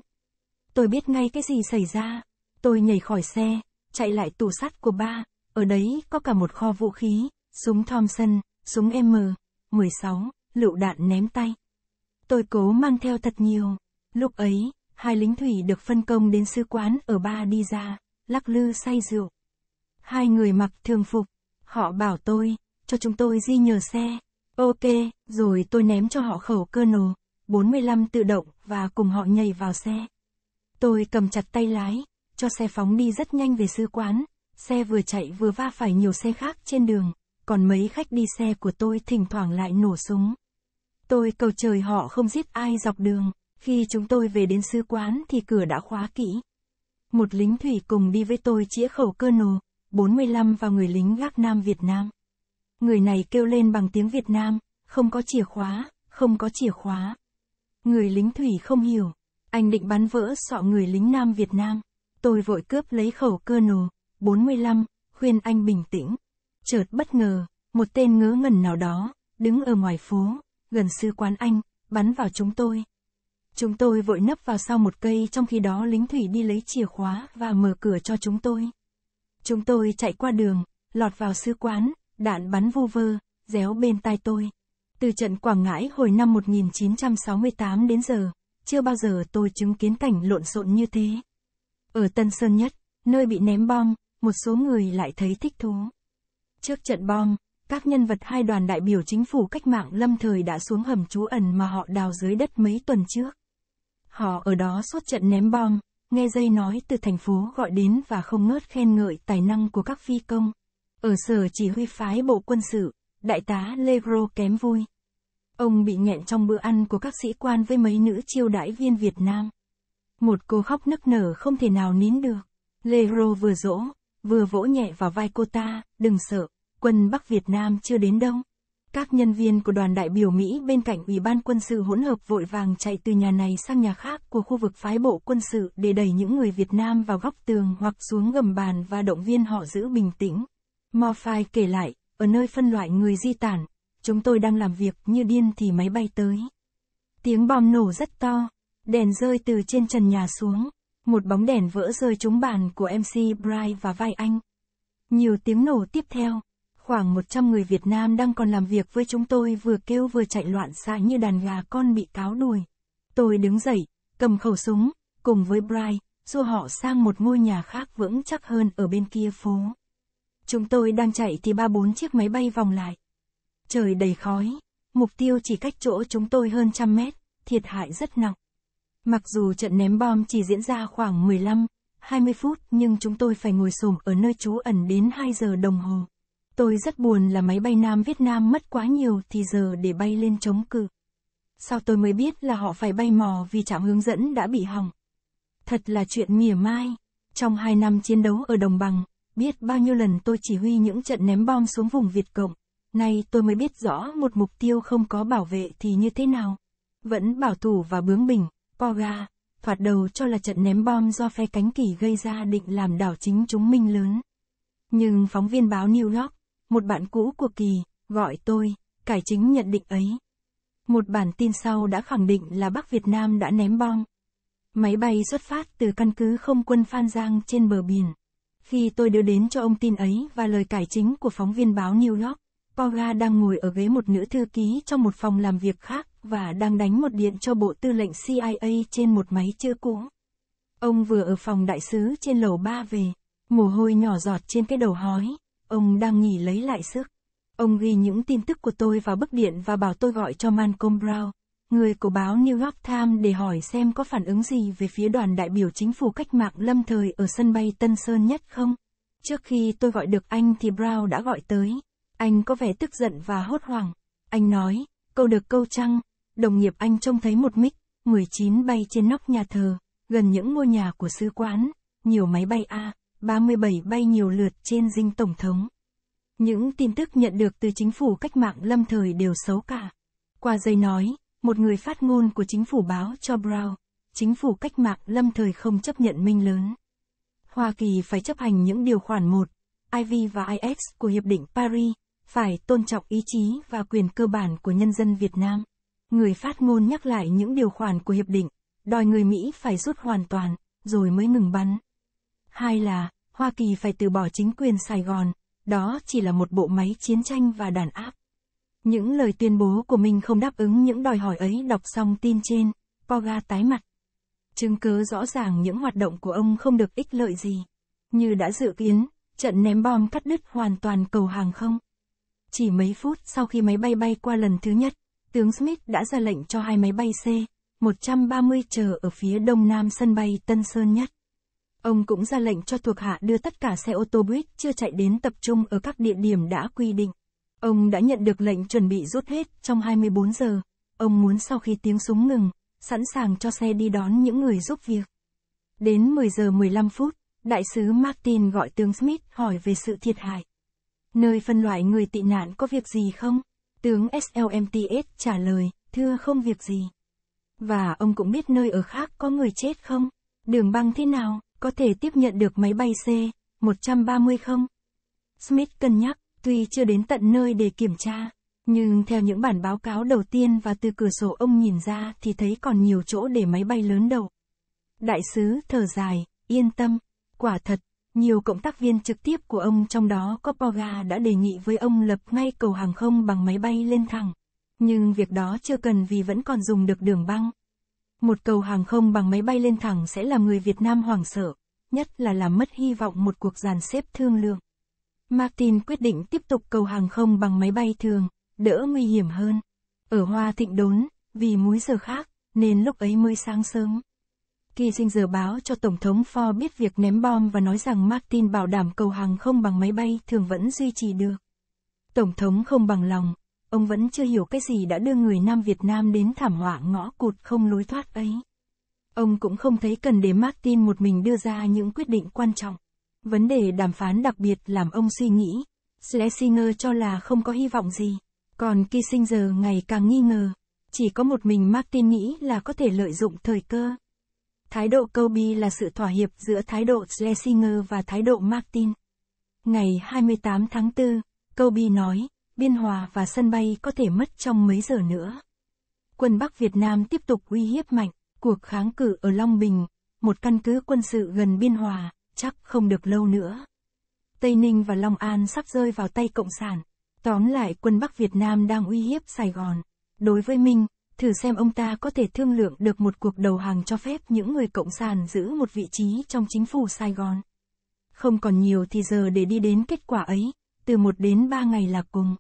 Tôi biết ngay cái gì xảy ra. Tôi nhảy khỏi xe, chạy lại tủ sắt của ba. Ở đấy có cả một kho vũ khí, súng Thompson, súng M16, lựu đạn ném tay, Tôi cố mang theo thật nhiều. Lúc ấy, hai lính thủy được phân công đến sứ quán ở ba đi ra, lắc lư say rượu. Hai người mặc thường phục, họ bảo tôi, cho chúng tôi di nhờ xe. Ok, rồi tôi ném cho họ khẩu cơ nổ, 45 tự động và cùng họ nhảy vào xe. Tôi cầm chặt tay lái, cho xe phóng đi rất nhanh về sứ quán, xe vừa chạy vừa va phải nhiều xe khác trên đường, còn mấy khách đi xe của tôi thỉnh thoảng lại nổ súng. Tôi cầu trời họ không giết ai dọc đường. Khi chúng tôi về đến sứ quán thì cửa đã khóa kỹ. Một lính thủy cùng đi với tôi chĩa khẩu cơ nồ, 45 vào người lính gác Nam Việt Nam. Người này kêu lên bằng tiếng Việt Nam, không có chìa khóa, không có chìa khóa. Người lính thủy không hiểu, anh định bắn vỡ sọ người lính Nam Việt Nam. Tôi vội cướp lấy khẩu cơ nồ, 45, khuyên anh bình tĩnh. Chợt bất ngờ, một tên ngớ ngẩn nào đó, đứng ở ngoài phố, gần sư quán Anh, bắn vào chúng tôi. Chúng tôi vội nấp vào sau một cây trong khi đó lính thủy đi lấy chìa khóa và mở cửa cho chúng tôi. Chúng tôi chạy qua đường, lọt vào sư quán, đạn bắn vu vơ, réo bên tai tôi. Từ trận Quảng Ngãi hồi năm 1968 đến giờ, chưa bao giờ tôi chứng kiến cảnh lộn xộn như thế. Ở Tân Sơn Nhất, nơi bị ném bom, một số người lại thấy thích thú. Trước trận bom, các nhân vật hai đoàn đại biểu chính phủ cách mạng lâm thời đã xuống hầm trú ẩn mà họ đào dưới đất mấy tuần trước. Họ ở đó suốt trận ném bom, nghe dây nói từ thành phố gọi đến và không ngớt khen ngợi tài năng của các phi công. Ở sở chỉ huy phái bộ quân sự, đại tá Legro kém vui. Ông bị nghẹn trong bữa ăn của các sĩ quan với mấy nữ chiêu đãi viên Việt Nam. Một cô khóc nức nở không thể nào nín được. Legro vừa dỗ, vừa vỗ nhẹ vào vai cô ta, đừng sợ, quân Bắc Việt Nam chưa đến đâu. Các nhân viên của đoàn đại biểu Mỹ bên cạnh Ủy ban quân sự hỗn hợp vội vàng chạy từ nhà này sang nhà khác của khu vực phái bộ quân sự để đẩy những người Việt Nam vào góc tường hoặc xuống gầm bàn và động viên họ giữ bình tĩnh. Morphy kể lại, ở nơi phân loại người di tản, chúng tôi đang làm việc như điên thì máy bay tới. Tiếng bom nổ rất to, đèn rơi từ trên trần nhà xuống, một bóng đèn vỡ rơi trúng bàn của MC Bright và vai anh. Nhiều tiếng nổ tiếp theo, khoảng 100 người Việt Nam đang còn làm việc với chúng tôi vừa kêu vừa chạy loạn xạ như đàn gà con bị cáo đuổi. Tôi đứng dậy, cầm khẩu súng, cùng với Brian, xua họ sang một ngôi nhà khác vững chắc hơn ở bên kia phố. Chúng tôi đang chạy thì ba bốn chiếc máy bay vòng lại. Trời đầy khói, mục tiêu chỉ cách chỗ chúng tôi hơn trăm mét, thiệt hại rất nặng. Mặc dù trận ném bom chỉ diễn ra khoảng 15, 20 phút nhưng chúng tôi phải ngồi xổm ở nơi trú ẩn đến 2 giờ đồng hồ. Tôi rất buồn là máy bay Nam Việt Nam mất quá nhiều thì giờ để bay lên chống cự. Sao tôi mới biết là họ phải bay mò vì trạm hướng dẫn đã bị hỏng. Thật là chuyện mỉa mai. Trong hai năm chiến đấu ở Đồng Bằng, biết bao nhiêu lần tôi chỉ huy những trận ném bom xuống vùng Việt Cộng. Nay tôi mới biết rõ một mục tiêu không có bảo vệ thì như thế nào. Vẫn bảo thủ và bướng bỉnh, co ga, thoạt đầu cho là trận ném bom do phe cánh kỳ gây ra định làm đảo chính chúng minh lớn. Nhưng phóng viên báo New York một bạn cũ của Kỳ, gọi tôi, cải chính nhận định ấy. Một bản tin sau đã khẳng định là Bắc Việt Nam đã ném bom. Máy bay xuất phát từ căn cứ không quân Phan Giang trên bờ biển. Khi tôi đưa đến cho ông tin ấy và lời cải chính của phóng viên báo New York, Paula đang ngồi ở ghế một nữ thư ký trong một phòng làm việc khác và đang đánh một điện cho bộ tư lệnh CIA trên một máy chưa cũ. Ông vừa ở phòng đại sứ trên lầu ba về, mồ hôi nhỏ giọt trên cái đầu hói. Ông đang nghỉ lấy lại sức. Ông ghi những tin tức của tôi vào bức điện và bảo tôi gọi cho Malcolm Brown, người của báo New York Times để hỏi xem có phản ứng gì về phía đoàn đại biểu chính phủ cách mạng lâm thời ở sân bay Tân Sơn Nhất không. Trước khi tôi gọi được anh thì Brown đã gọi tới. Anh có vẻ tức giận và hốt hoảng. Anh nói, câu được câu trăng, đồng nghiệp anh trông thấy một mic 19 bay trên nóc nhà thờ, gần những ngôi nhà của sứ quán, nhiều máy bay A. 37 bay nhiều lượt trên dinh tổng thống. Những tin tức nhận được từ chính phủ cách mạng lâm thời đều xấu cả. Qua giấy nói, một người phát ngôn của chính phủ báo cho Brown, chính phủ cách mạng lâm thời không chấp nhận minh lớn. Hoa Kỳ phải chấp hành những điều khoản 1, IV và IX của Hiệp định Paris, phải tôn trọng ý chí và quyền cơ bản của nhân dân Việt Nam. Người phát ngôn nhắc lại những điều khoản của hiệp định, đòi người Mỹ phải rút hoàn toàn, rồi mới ngừng bắn. Hai là, Hoa Kỳ phải từ bỏ chính quyền Sài Gòn, đó chỉ là một bộ máy chiến tranh và đàn áp. Những lời tuyên bố của mình không đáp ứng những đòi hỏi ấy đọc xong tin trên, Poga tái mặt. Chứng cứ rõ ràng những hoạt động của ông không được ích lợi gì. Như đã dự kiến, trận ném bom cắt đứt hoàn toàn cầu hàng không. Chỉ mấy phút sau khi máy bay bay qua lần thứ nhất, tướng Smith đã ra lệnh cho hai máy bay C-130 chờ ở phía đông nam sân bay Tân Sơn Nhất. Ông cũng ra lệnh cho thuộc hạ đưa tất cả xe ô tô buýt chưa chạy đến tập trung ở các địa điểm đã quy định. Ông đã nhận được lệnh chuẩn bị rút hết trong 24 giờ. Ông muốn sau khi tiếng súng ngừng, sẵn sàng cho xe đi đón những người giúp việc. Đến 10 giờ 15 phút, đại sứ Martin gọi tướng Smith hỏi về sự thiệt hại. Nơi phân loại người tị nạn có việc gì không? Tướng SLMTS trả lời, thưa không việc gì. Và ông cũng biết nơi ở khác có người chết không? Đường băng thế nào? có thể tiếp nhận được máy bay C-130 không? Smith cân nhắc, tuy chưa đến tận nơi để kiểm tra, nhưng theo những bản báo cáo đầu tiên và từ cửa sổ ông nhìn ra thì thấy còn nhiều chỗ để máy bay lớn đầu. Đại sứ thở dài, yên tâm, quả thật, nhiều cộng tác viên trực tiếp của ông trong đó có Poga đã đề nghị với ông lập ngay cầu hàng không bằng máy bay lên thẳng. Nhưng việc đó chưa cần vì vẫn còn dùng được đường băng. Một cầu hàng không bằng máy bay lên thẳng sẽ làm người Việt Nam hoảng sợ, nhất là làm mất hy vọng một cuộc dàn xếp thương lượng. Martin quyết định tiếp tục cầu hàng không bằng máy bay thường, đỡ nguy hiểm hơn. Ở Hoa Thịnh đốn, vì múi giờ khác, nên lúc ấy mới sáng sớm. Kỳ sinh giờ báo cho Tổng thống Ford biết việc ném bom và nói rằng Martin bảo đảm cầu hàng không bằng máy bay thường vẫn duy trì được. Tổng thống không bằng lòng, ông vẫn chưa hiểu cái gì đã đưa người Nam Việt Nam đến thảm họa ngõ cụt không lối thoát ấy. Ông cũng không thấy cần để Martin một mình đưa ra những quyết định quan trọng. Vấn đề đàm phán đặc biệt làm ông suy nghĩ. Schlesinger cho là không có hy vọng gì. Còn Kissinger ngày càng nghi ngờ. Chỉ có một mình Martin nghĩ là có thể lợi dụng thời cơ. Thái độ Kobe là sự thỏa hiệp giữa thái độ Schlesinger và thái độ Martin. Ngày 28 tháng 4, Kobe nói, Biên Hòa và sân bay có thể mất trong mấy giờ nữa. Quân Bắc Việt Nam tiếp tục uy hiếp mạnh, cuộc kháng cự ở Long Bình, một căn cứ quân sự gần Biên Hòa, chắc không được lâu nữa. Tây Ninh và Long An sắp rơi vào tay Cộng sản. Tóm lại quân Bắc Việt Nam đang uy hiếp Sài Gòn. Đối với Minh, thử xem ông ta có thể thương lượng được một cuộc đầu hàng cho phép những người Cộng sản giữ một vị trí trong chính phủ Sài Gòn. Không còn nhiều thì giờ để đi đến kết quả ấy, từ một đến ba ngày là cùng.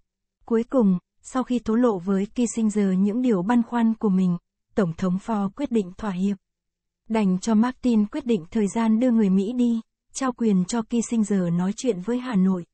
Cuối cùng, sau khi tố lộ với Kissinger những điều băn khoăn của mình, Tổng thống Ford quyết định thỏa hiệp. Đành cho Martin quyết định thời gian đưa người Mỹ đi, trao quyền cho Kissinger nói chuyện với Hà Nội.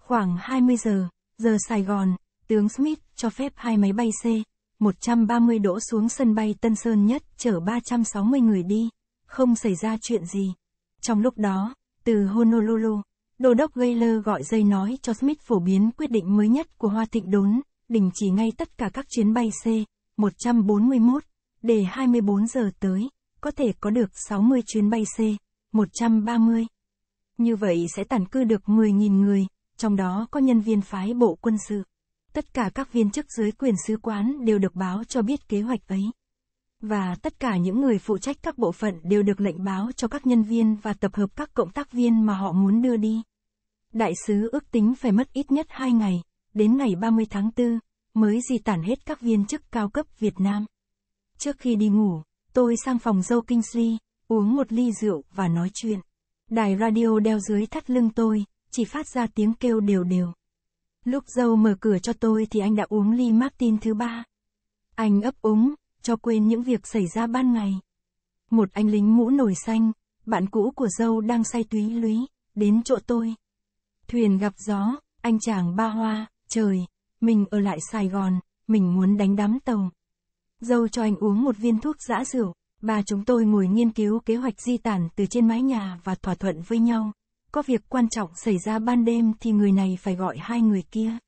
Khoảng 20 giờ, giờ Sài Gòn, tướng Smith cho phép hai máy bay C-130 đỗ xuống sân bay Tân Sơn Nhất chở 360 người đi, không xảy ra chuyện gì. Trong lúc đó, từ Honolulu, Đô đốc Gaylor gọi dây nói cho Smith phổ biến quyết định mới nhất của Hoa Thịnh đốn, đình chỉ ngay tất cả các chuyến bay C-141, để 24 giờ tới, có thể có được 60 chuyến bay C-130. Như vậy sẽ tản cư được 10.000 người, trong đó có nhân viên phái bộ quân sự. Tất cả các viên chức dưới quyền sứ quán đều được báo cho biết kế hoạch ấy. Và tất cả những người phụ trách các bộ phận đều được lệnh báo cho các nhân viên và tập hợp các cộng tác viên mà họ muốn đưa đi đại sứ ước tính phải mất ít nhất 2 ngày, đến ngày 30 tháng 4, mới di tản hết các viên chức cao cấp Việt Nam. Trước khi đi ngủ, tôi sang phòng dâu Kingsley, uống một ly rượu và nói chuyện. Đài radio đeo dưới thắt lưng tôi, chỉ phát ra tiếng kêu đều đều. Lúc dâu mở cửa cho tôi thì anh đã uống ly Martin thứ ba. Anh ấp úng, cho quên những việc xảy ra ban ngày. Một anh lính mũ nổi xanh, bạn cũ của dâu đang say túy lúy, đến chỗ tôi, thuyền gặp gió, anh chàng ba hoa, trời, mình ở lại Sài Gòn, mình muốn đánh đám tàu. Dâu cho anh uống một viên thuốc giã rượu, bà chúng tôi ngồi nghiên cứu kế hoạch di tản từ trên mái nhà và thỏa thuận với nhau. Có việc quan trọng xảy ra ban đêm thì người này phải gọi hai người kia.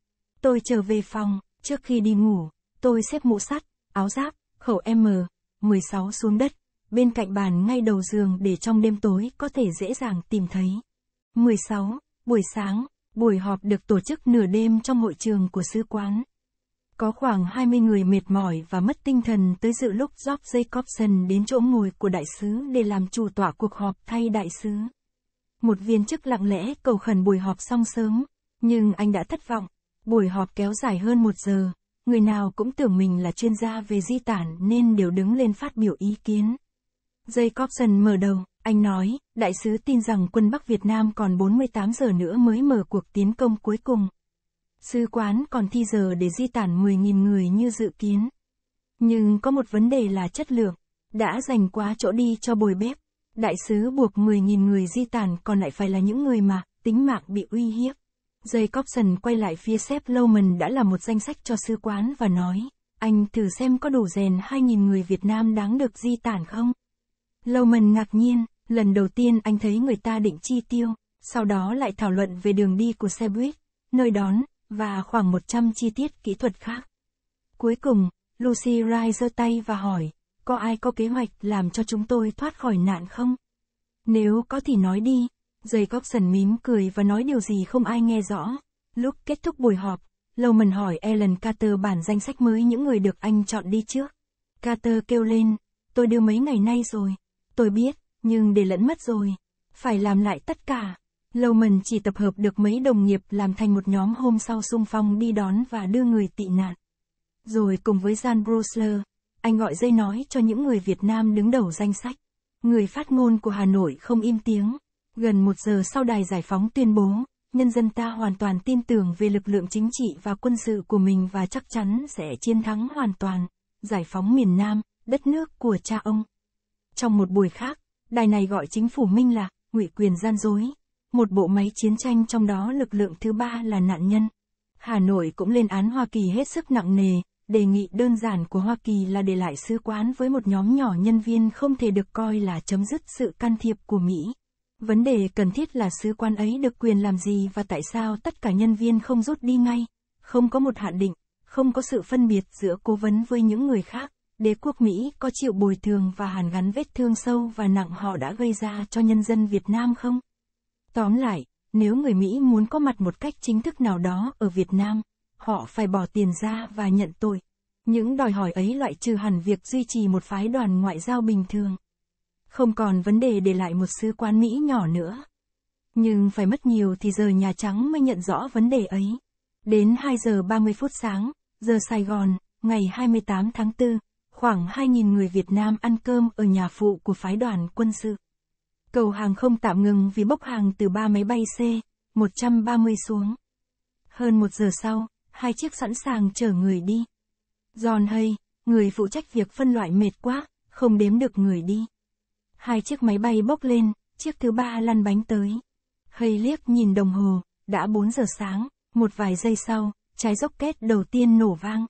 Tôi trở về phòng, trước khi đi ngủ, tôi xếp mũ sắt, áo giáp, khẩu M16 xuống đất, bên cạnh bàn ngay đầu giường để trong đêm tối có thể dễ dàng tìm thấy. 16. Buổi sáng, buổi họp được tổ chức nửa đêm trong hội trường của sứ quán. Có khoảng 20 người mệt mỏi và mất tinh thần tới dự lúc Job Jacobson đến chỗ ngồi của đại sứ để làm chủ tọa cuộc họp thay đại sứ. Một viên chức lặng lẽ cầu khẩn buổi họp xong sớm, nhưng anh đã thất vọng. Buổi họp kéo dài hơn một giờ, người nào cũng tưởng mình là chuyên gia về di tản nên đều đứng lên phát biểu ý kiến. Jacobson mở đầu, anh nói, đại sứ tin rằng quân Bắc Việt Nam còn 48 giờ nữa mới mở cuộc tiến công cuối cùng. sư quán còn thi giờ để di tản 10.000 người như dự kiến. Nhưng có một vấn đề là chất lượng, đã dành quá chỗ đi cho bồi bếp. Đại sứ buộc 10.000 người di tản còn lại phải là những người mà, tính mạng bị uy hiếp. Jacobson quay lại phía Sep Lowman đã là một danh sách cho sư quán và nói, anh thử xem có đủ rèn 2.000 người Việt Nam đáng được di tản không? Lowman ngạc nhiên, lần đầu tiên anh thấy người ta định chi tiêu, sau đó lại thảo luận về đường đi của xe buýt, nơi đón, và khoảng 100 chi tiết kỹ thuật khác. Cuối cùng, Lucy Rai giơ tay và hỏi, có ai có kế hoạch làm cho chúng tôi thoát khỏi nạn không? Nếu có thì nói đi, Jacobson mím cười và nói điều gì không ai nghe rõ. Lúc kết thúc buổi họp, Lowman hỏi Ellen Carter bản danh sách mới những người được anh chọn đi trước. Carter kêu lên, tôi đưa mấy ngày nay rồi. Tôi biết, nhưng để lẫn mất rồi. Phải làm lại tất cả. Lowman chỉ tập hợp được mấy đồng nghiệp làm thành một nhóm hôm sau xung phong đi đón và đưa người tị nạn. Rồi cùng với Jan Brosler, anh gọi dây nói cho những người Việt Nam đứng đầu danh sách. Người phát ngôn của Hà Nội không im tiếng. Gần một giờ sau đài giải phóng tuyên bố, nhân dân ta hoàn toàn tin tưởng về lực lượng chính trị và quân sự của mình và chắc chắn sẽ chiến thắng hoàn toàn, giải phóng miền Nam, đất nước của cha ông. Trong một buổi khác, đài này gọi chính phủ Minh là ngụy quyền gian dối, một bộ máy chiến tranh trong đó lực lượng thứ ba là nạn nhân. Hà Nội cũng lên án Hoa Kỳ hết sức nặng nề, đề nghị đơn giản của Hoa Kỳ là để lại sứ quán với một nhóm nhỏ nhân viên không thể được coi là chấm dứt sự can thiệp của Mỹ. Vấn đề cần thiết là sứ quan ấy được quyền làm gì và tại sao tất cả nhân viên không rút đi ngay, không có một hạn định, không có sự phân biệt giữa cố vấn với những người khác. Đế quốc Mỹ có chịu bồi thường và hàn gắn vết thương sâu và nặng họ đã gây ra cho nhân dân Việt Nam không? Tóm lại, nếu người Mỹ muốn có mặt một cách chính thức nào đó ở Việt Nam, họ phải bỏ tiền ra và nhận tội. Những đòi hỏi ấy loại trừ hẳn việc duy trì một phái đoàn ngoại giao bình thường. Không còn vấn đề để lại một sứ quán Mỹ nhỏ nữa. Nhưng phải mất nhiều thì giờ Nhà Trắng mới nhận rõ vấn đề ấy. Đến 2 giờ 30 phút sáng, giờ Sài Gòn, ngày 28 tháng 4, Khoảng 2.000 người Việt Nam ăn cơm ở nhà phụ của phái đoàn quân sự. Cầu hàng không tạm ngừng vì bốc hàng từ ba máy bay C-130 xuống. Hơn một giờ sau, hai chiếc sẵn sàng chở người đi. John Hay, người phụ trách việc phân loại mệt quá, không đếm được người đi. Hai chiếc máy bay bốc lên, chiếc thứ ba lăn bánh tới. Hay liếc nhìn đồng hồ, đã 4 giờ sáng, một vài giây sau, trái rocket đầu tiên nổ vang.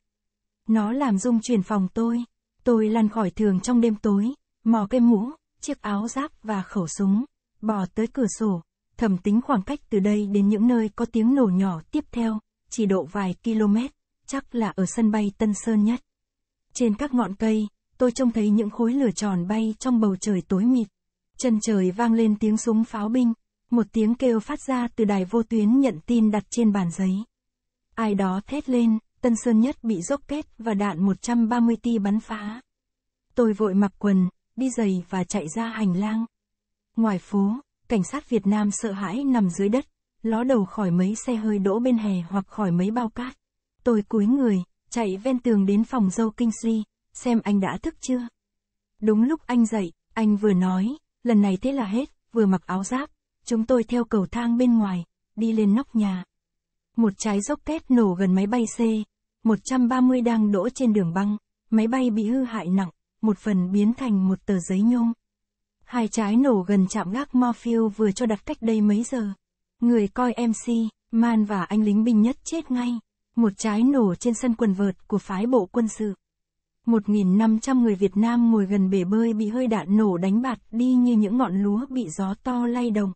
Nó làm rung chuyển phòng tôi. Tôi lăn khỏi thường trong đêm tối, mò cái mũ, chiếc áo giáp và khẩu súng, bò tới cửa sổ, thẩm tính khoảng cách từ đây đến những nơi có tiếng nổ nhỏ tiếp theo, chỉ độ vài km, chắc là ở sân bay Tân Sơn nhất. Trên các ngọn cây, tôi trông thấy những khối lửa tròn bay trong bầu trời tối mịt. Chân trời vang lên tiếng súng pháo binh, một tiếng kêu phát ra từ đài vô tuyến nhận tin đặt trên bàn giấy. Ai đó thét lên, Tân Sơn Nhất bị rocket và đạn 130 ti bắn phá. Tôi vội mặc quần, đi giày và chạy ra hành lang. Ngoài phố, cảnh sát Việt Nam sợ hãi nằm dưới đất, ló đầu khỏi mấy xe hơi đỗ bên hè hoặc khỏi mấy bao cát. Tôi cúi người, chạy ven tường đến phòng dâu kinh Kingsley, xem anh đã thức chưa. Đúng lúc anh dậy, anh vừa nói, lần này thế là hết, vừa mặc áo giáp, chúng tôi theo cầu thang bên ngoài, đi lên nóc nhà. Một trái rocket nổ gần máy bay C, 130 đang đỗ trên đường băng, máy bay bị hư hại nặng, một phần biến thành một tờ giấy nhôm. Hai trái nổ gần chạm gác Morpheus vừa cho đặt cách đây mấy giờ. Người coi MC, Man và anh lính binh nhất chết ngay. Một trái nổ trên sân quần vợt của phái bộ quân sự. 1.500 người Việt Nam ngồi gần bể bơi bị hơi đạn nổ đánh bạt đi như những ngọn lúa bị gió to lay động.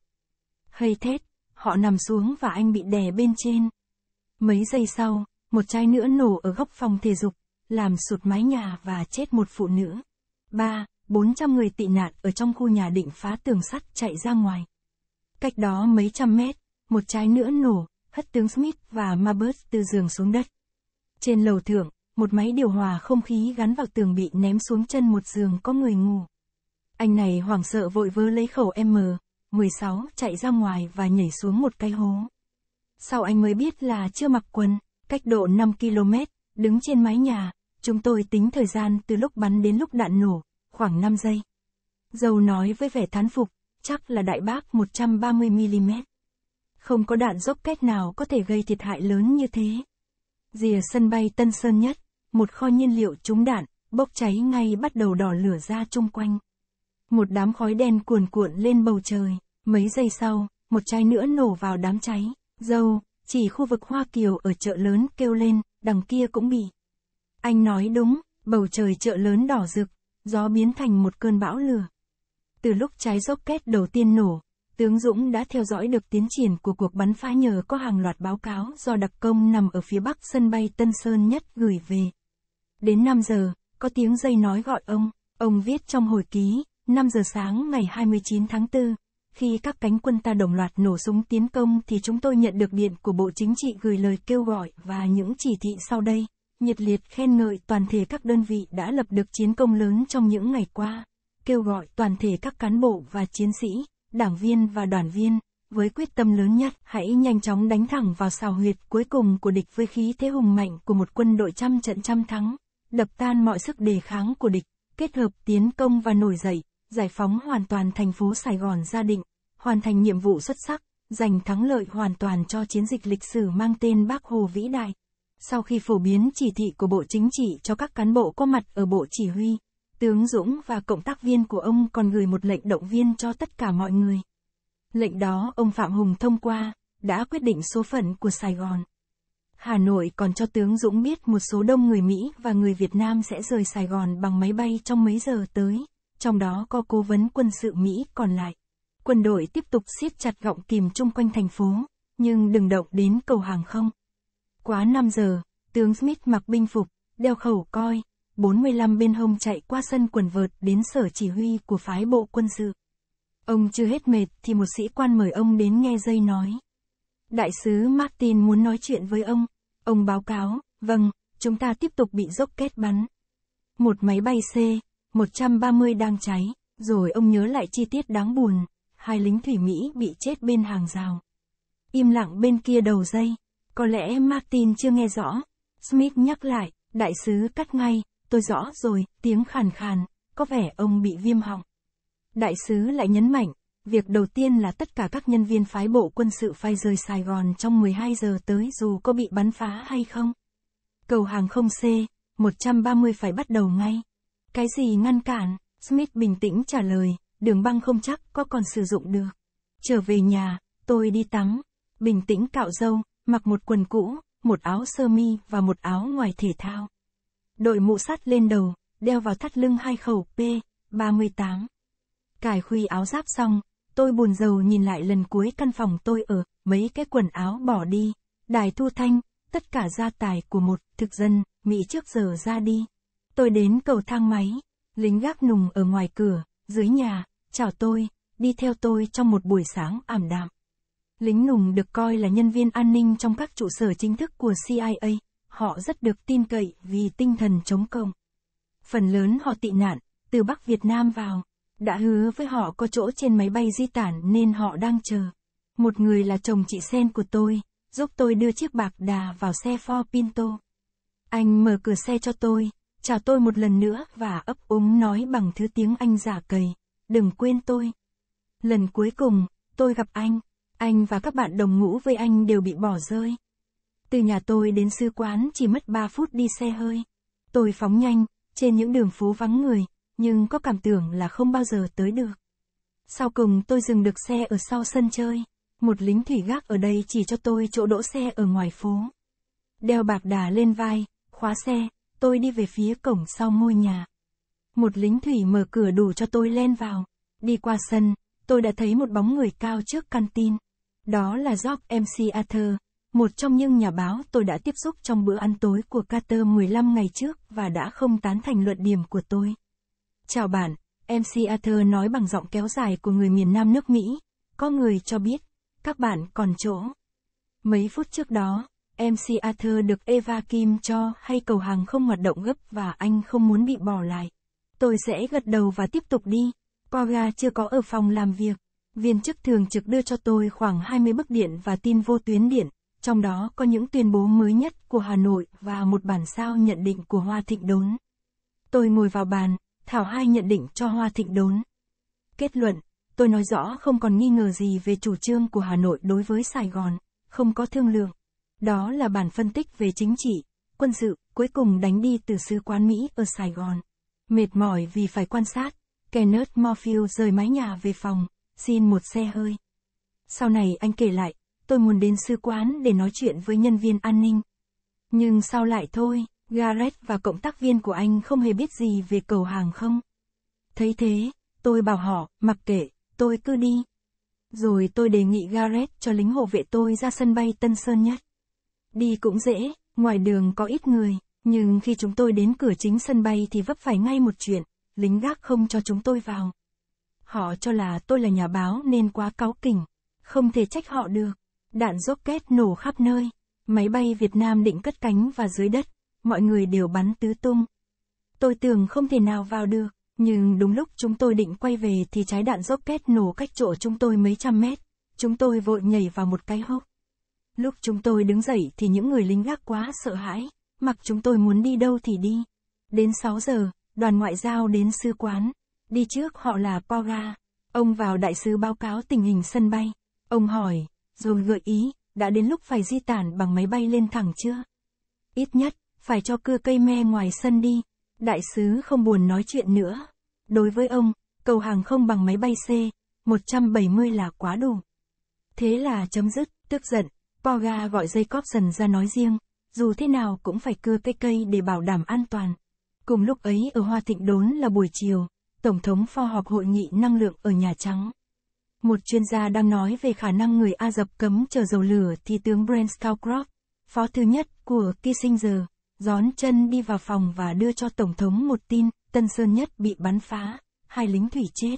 Hơi thét, họ nằm xuống và anh bị đè bên trên. Mấy giây sau, một chai nữa nổ ở góc phòng thể dục, làm sụt mái nhà và chết một phụ nữ. 3. 400 người tị nạn ở trong khu nhà định phá tường sắt chạy ra ngoài. Cách đó mấy trăm mét, một chai nữa nổ, hất tướng Smith và Marbert từ giường xuống đất. Trên lầu thượng, một máy điều hòa không khí gắn vào tường bị ném xuống chân một giường có người ngủ. Anh này hoảng sợ vội vơ lấy khẩu M16 chạy ra ngoài và nhảy xuống một cái hố. Sau anh mới biết là chưa mặc quần cách độ 5 km, đứng trên mái nhà, chúng tôi tính thời gian từ lúc bắn đến lúc đạn nổ, khoảng 5 giây. Dâu nói với vẻ thán phục, chắc là đại bác 130mm. Không có đạn dốc rocket nào có thể gây thiệt hại lớn như thế. Rìa sân bay Tân Sơn nhất, một kho nhiên liệu trúng đạn, bốc cháy ngay bắt đầu đỏ lửa ra chung quanh. Một đám khói đen cuồn cuộn lên bầu trời, mấy giây sau, một chai nữa nổ vào đám cháy, dâu, chỉ khu vực Hoa Kiều ở chợ lớn kêu lên, đằng kia cũng bị. Anh nói đúng, bầu trời chợ lớn đỏ rực, gió biến thành một cơn bão lửa. Từ lúc trái kết đầu tiên nổ, tướng Dũng đã theo dõi được tiến triển của cuộc bắn phá nhờ có hàng loạt báo cáo do đặc công nằm ở phía bắc sân bay Tân Sơn Nhất gửi về. Đến 5 giờ, có tiếng dây nói gọi ông, ông viết trong hồi ký, 5 giờ sáng ngày 29 tháng 4. Khi các cánh quân ta đồng loạt nổ súng tiến công thì chúng tôi nhận được điện của Bộ Chính trị gửi lời kêu gọi và những chỉ thị sau đây, nhiệt liệt khen ngợi toàn thể các đơn vị đã lập được chiến công lớn trong những ngày qua, kêu gọi toàn thể các cán bộ và chiến sĩ, đảng viên và đoàn viên, với quyết tâm lớn nhất hãy nhanh chóng đánh thẳng vào xào huyệt cuối cùng của địch với khí thế hùng mạnh của một quân đội trăm trận trăm thắng, đập tan mọi sức đề kháng của địch, kết hợp tiến công và nổi dậy, giải phóng hoàn toàn thành phố Sài Gòn gia định, hoàn thành nhiệm vụ xuất sắc, giành thắng lợi hoàn toàn cho chiến dịch lịch sử mang tên Bác Hồ Vĩ Đại. Sau khi phổ biến chỉ thị của Bộ Chính trị cho các cán bộ có mặt ở Bộ Chỉ huy, tướng Dũng và cộng tác viên của ông còn gửi một lệnh động viên cho tất cả mọi người. Lệnh đó ông Phạm Hùng thông qua, đã quyết định số phận của Sài Gòn. Hà Nội còn cho tướng Dũng biết một số đông người Mỹ và người Việt Nam sẽ rời Sài Gòn bằng máy bay trong mấy giờ tới trong đó có cố vấn quân sự Mỹ còn lại. Quân đội tiếp tục siết chặt gọng kìm chung quanh thành phố, nhưng đừng động đến cầu hàng không. Quá 5 giờ, tướng Smith mặc binh phục, đeo khẩu coi, 45 bên hông chạy qua sân quần vợt đến sở chỉ huy của phái bộ quân sự. Ông chưa hết mệt thì một sĩ quan mời ông đến nghe dây nói. Đại sứ Martin muốn nói chuyện với ông. Ông báo cáo, vâng, chúng ta tiếp tục bị rocket bắn. Một máy bay C, 130 đang cháy, rồi ông nhớ lại chi tiết đáng buồn, hai lính thủy Mỹ bị chết bên hàng rào. Im lặng bên kia đầu dây, có lẽ Martin chưa nghe rõ. Smith nhắc lại, đại sứ cắt ngay, tôi rõ rồi, tiếng khàn khàn, có vẻ ông bị viêm họng. Đại sứ lại nhấn mạnh, việc đầu tiên là tất cả các nhân viên phái bộ quân sự phải rời Sài Gòn trong 12 giờ tới dù có bị bắn phá hay không. Cầu hàng không C, 130 phải bắt đầu ngay. Cái gì ngăn cản? Smith bình tĩnh trả lời, đường băng không chắc có còn sử dụng được. Trở về nhà, tôi đi tắm, bình tĩnh cạo râu, mặc một quần cũ, một áo sơ mi và một áo ngoài thể thao. Đội mũ sắt lên đầu, đeo vào thắt lưng hai khẩu P38. Cải khuy áo giáp xong, tôi buồn rầu nhìn lại lần cuối căn phòng tôi ở, mấy cái quần áo bỏ đi, đài thu thanh, tất cả gia tài của một thực dân, Mỹ trước giờ ra đi. Tôi đến cầu thang máy, lính gác nùng ở ngoài cửa, dưới nhà, chào tôi, đi theo tôi trong một buổi sáng ảm đạm. Lính nùng được coi là nhân viên an ninh trong các trụ sở chính thức của CIA, họ rất được tin cậy vì tinh thần chống công. Phần lớn họ tị nạn, từ Bắc Việt Nam vào, đã hứa với họ có chỗ trên máy bay di tản nên họ đang chờ. Một người là chồng chị Sen của tôi, giúp tôi đưa chiếc bạc đà vào xe Ford Pinto. Anh mở cửa xe cho tôi, Chào tôi một lần nữa và ấp úng nói bằng thứ tiếng Anh giả cầy. Đừng quên tôi. Lần cuối cùng, tôi gặp anh. Anh và các bạn đồng ngũ với anh đều bị bỏ rơi. Từ nhà tôi đến sư quán chỉ mất 3 phút đi xe hơi. Tôi phóng nhanh, trên những đường phố vắng người, nhưng có cảm tưởng là không bao giờ tới được. Sau cùng tôi dừng được xe ở sau sân chơi. Một lính thủy gác ở đây chỉ cho tôi chỗ đỗ xe ở ngoài phố. Đeo bạc đà lên vai, khóa xe, tôi đi về phía cổng sau ngôi nhà. Một lính thủy mở cửa đủ cho tôi len vào. Đi qua sân, tôi đã thấy một bóng người cao trước căn tin. Đó là Job MC Arthur, một trong những nhà báo tôi đã tiếp xúc trong bữa ăn tối của Carter 15 ngày trước và đã không tán thành luận điểm của tôi. Chào bạn, MC Arthur nói bằng giọng kéo dài của người miền Nam nước Mỹ. Có người cho biết, các bạn còn chỗ. Mấy phút trước đó, MC Arthur được Eva Kim cho hay cầu hàng không hoạt động gấp và anh không muốn bị bỏ lại. Tôi sẽ gật đầu và tiếp tục đi. Poga chưa có ở phòng làm việc. Viên chức thường trực đưa cho tôi khoảng 20 bức điện và tin vô tuyến điện, trong đó có những tuyên bố mới nhất của Hà Nội và một bản sao nhận định của Hoa Thịnh Đốn. Tôi ngồi vào bàn, thảo hai nhận định cho Hoa Thịnh Đốn. Kết luận, tôi nói rõ không còn nghi ngờ gì về chủ trương của Hà Nội đối với Sài Gòn, không có thương lượng. Đó là bản phân tích về chính trị, quân sự, cuối cùng đánh đi từ sứ quán Mỹ ở Sài Gòn. Mệt mỏi vì phải quan sát, Kenneth Morphew rời mái nhà về phòng, xin một xe hơi. Sau này anh kể lại, tôi muốn đến sứ quán để nói chuyện với nhân viên an ninh. Nhưng sao lại thôi, gareth và cộng tác viên của anh không hề biết gì về cầu hàng không. Thấy thế, tôi bảo họ, mặc kệ, tôi cứ đi. Rồi tôi đề nghị gareth cho lính hộ vệ tôi ra sân bay Tân Sơn Nhất. Đi cũng dễ, ngoài đường có ít người, nhưng khi chúng tôi đến cửa chính sân bay thì vấp phải ngay một chuyện, lính gác không cho chúng tôi vào. Họ cho là tôi là nhà báo nên quá cáu kỉnh, không thể trách họ được. Đạn rocket nổ khắp nơi, máy bay Việt Nam định cất cánh và dưới đất, mọi người đều bắn tứ tung. Tôi tưởng không thể nào vào được, nhưng đúng lúc chúng tôi định quay về thì trái đạn rocket nổ cách chỗ chúng tôi mấy trăm mét, chúng tôi vội nhảy vào một cái hốc. Lúc chúng tôi đứng dậy thì những người lính gác quá sợ hãi, mặc chúng tôi muốn đi đâu thì đi. Đến 6 giờ, đoàn ngoại giao đến sứ quán. Đi trước họ là Paura. Ông vào đại sứ báo cáo tình hình sân bay. Ông hỏi, rồi gợi ý, đã đến lúc phải di tản bằng máy bay lên thẳng chưa? Ít nhất, phải cho cưa cây me ngoài sân đi. Đại sứ không buồn nói chuyện nữa. Đối với ông, cầu hàng không bằng máy bay C, 170 là quá đủ. Thế là chấm dứt, tức giận, Poga gọi Jacobson ra nói riêng, dù thế nào cũng phải cưa cây cây để bảo đảm an toàn. Cùng lúc ấy ở Hoa Thịnh Đốn là buổi chiều, Tổng thống pho họp hội nghị năng lượng ở Nhà Trắng. Một chuyên gia đang nói về khả năng người Ả Rập cấm chờ dầu lửa thì tướng Brent Scowcroft, phó thứ nhất của Kissinger, gión chân đi vào phòng và đưa cho Tổng thống một tin, Tân Sơn Nhất bị bắn phá, hai lính thủy chết.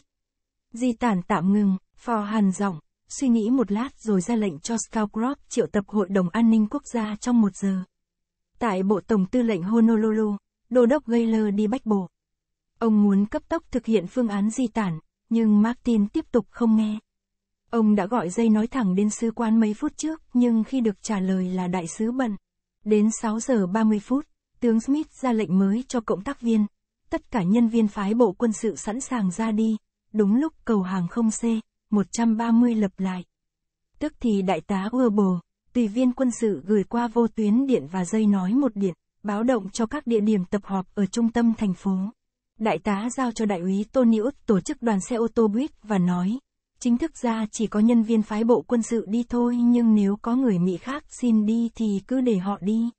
Di tản tạm ngừng, phò hàn giọng, suy nghĩ một lát rồi ra lệnh cho Scowcroft triệu tập Hội đồng An ninh Quốc gia trong một giờ. Tại Bộ Tổng tư lệnh Honolulu, Đô đốc Gaylor đi bách bộ. Ông muốn cấp tốc thực hiện phương án di tản, nhưng Martin tiếp tục không nghe. Ông đã gọi dây nói thẳng đến sứ quán mấy phút trước, nhưng khi được trả lời là đại sứ bận. Đến 6 giờ 30 phút, tướng Smith ra lệnh mới cho cộng tác viên. Tất cả nhân viên phái bộ quân sự sẵn sàng ra đi, đúng lúc cầu hàng không C. 130 lập lại. Tức thì đại tá Urbel, tùy viên quân sự gửi qua vô tuyến điện và dây nói một điện, báo động cho các địa điểm tập họp ở trung tâm thành phố. Đại tá giao cho đại úy tô Tonius tổ chức đoàn xe ô tô buýt và nói, chính thức ra chỉ có nhân viên phái bộ quân sự đi thôi nhưng nếu có người Mỹ khác xin đi thì cứ để họ đi.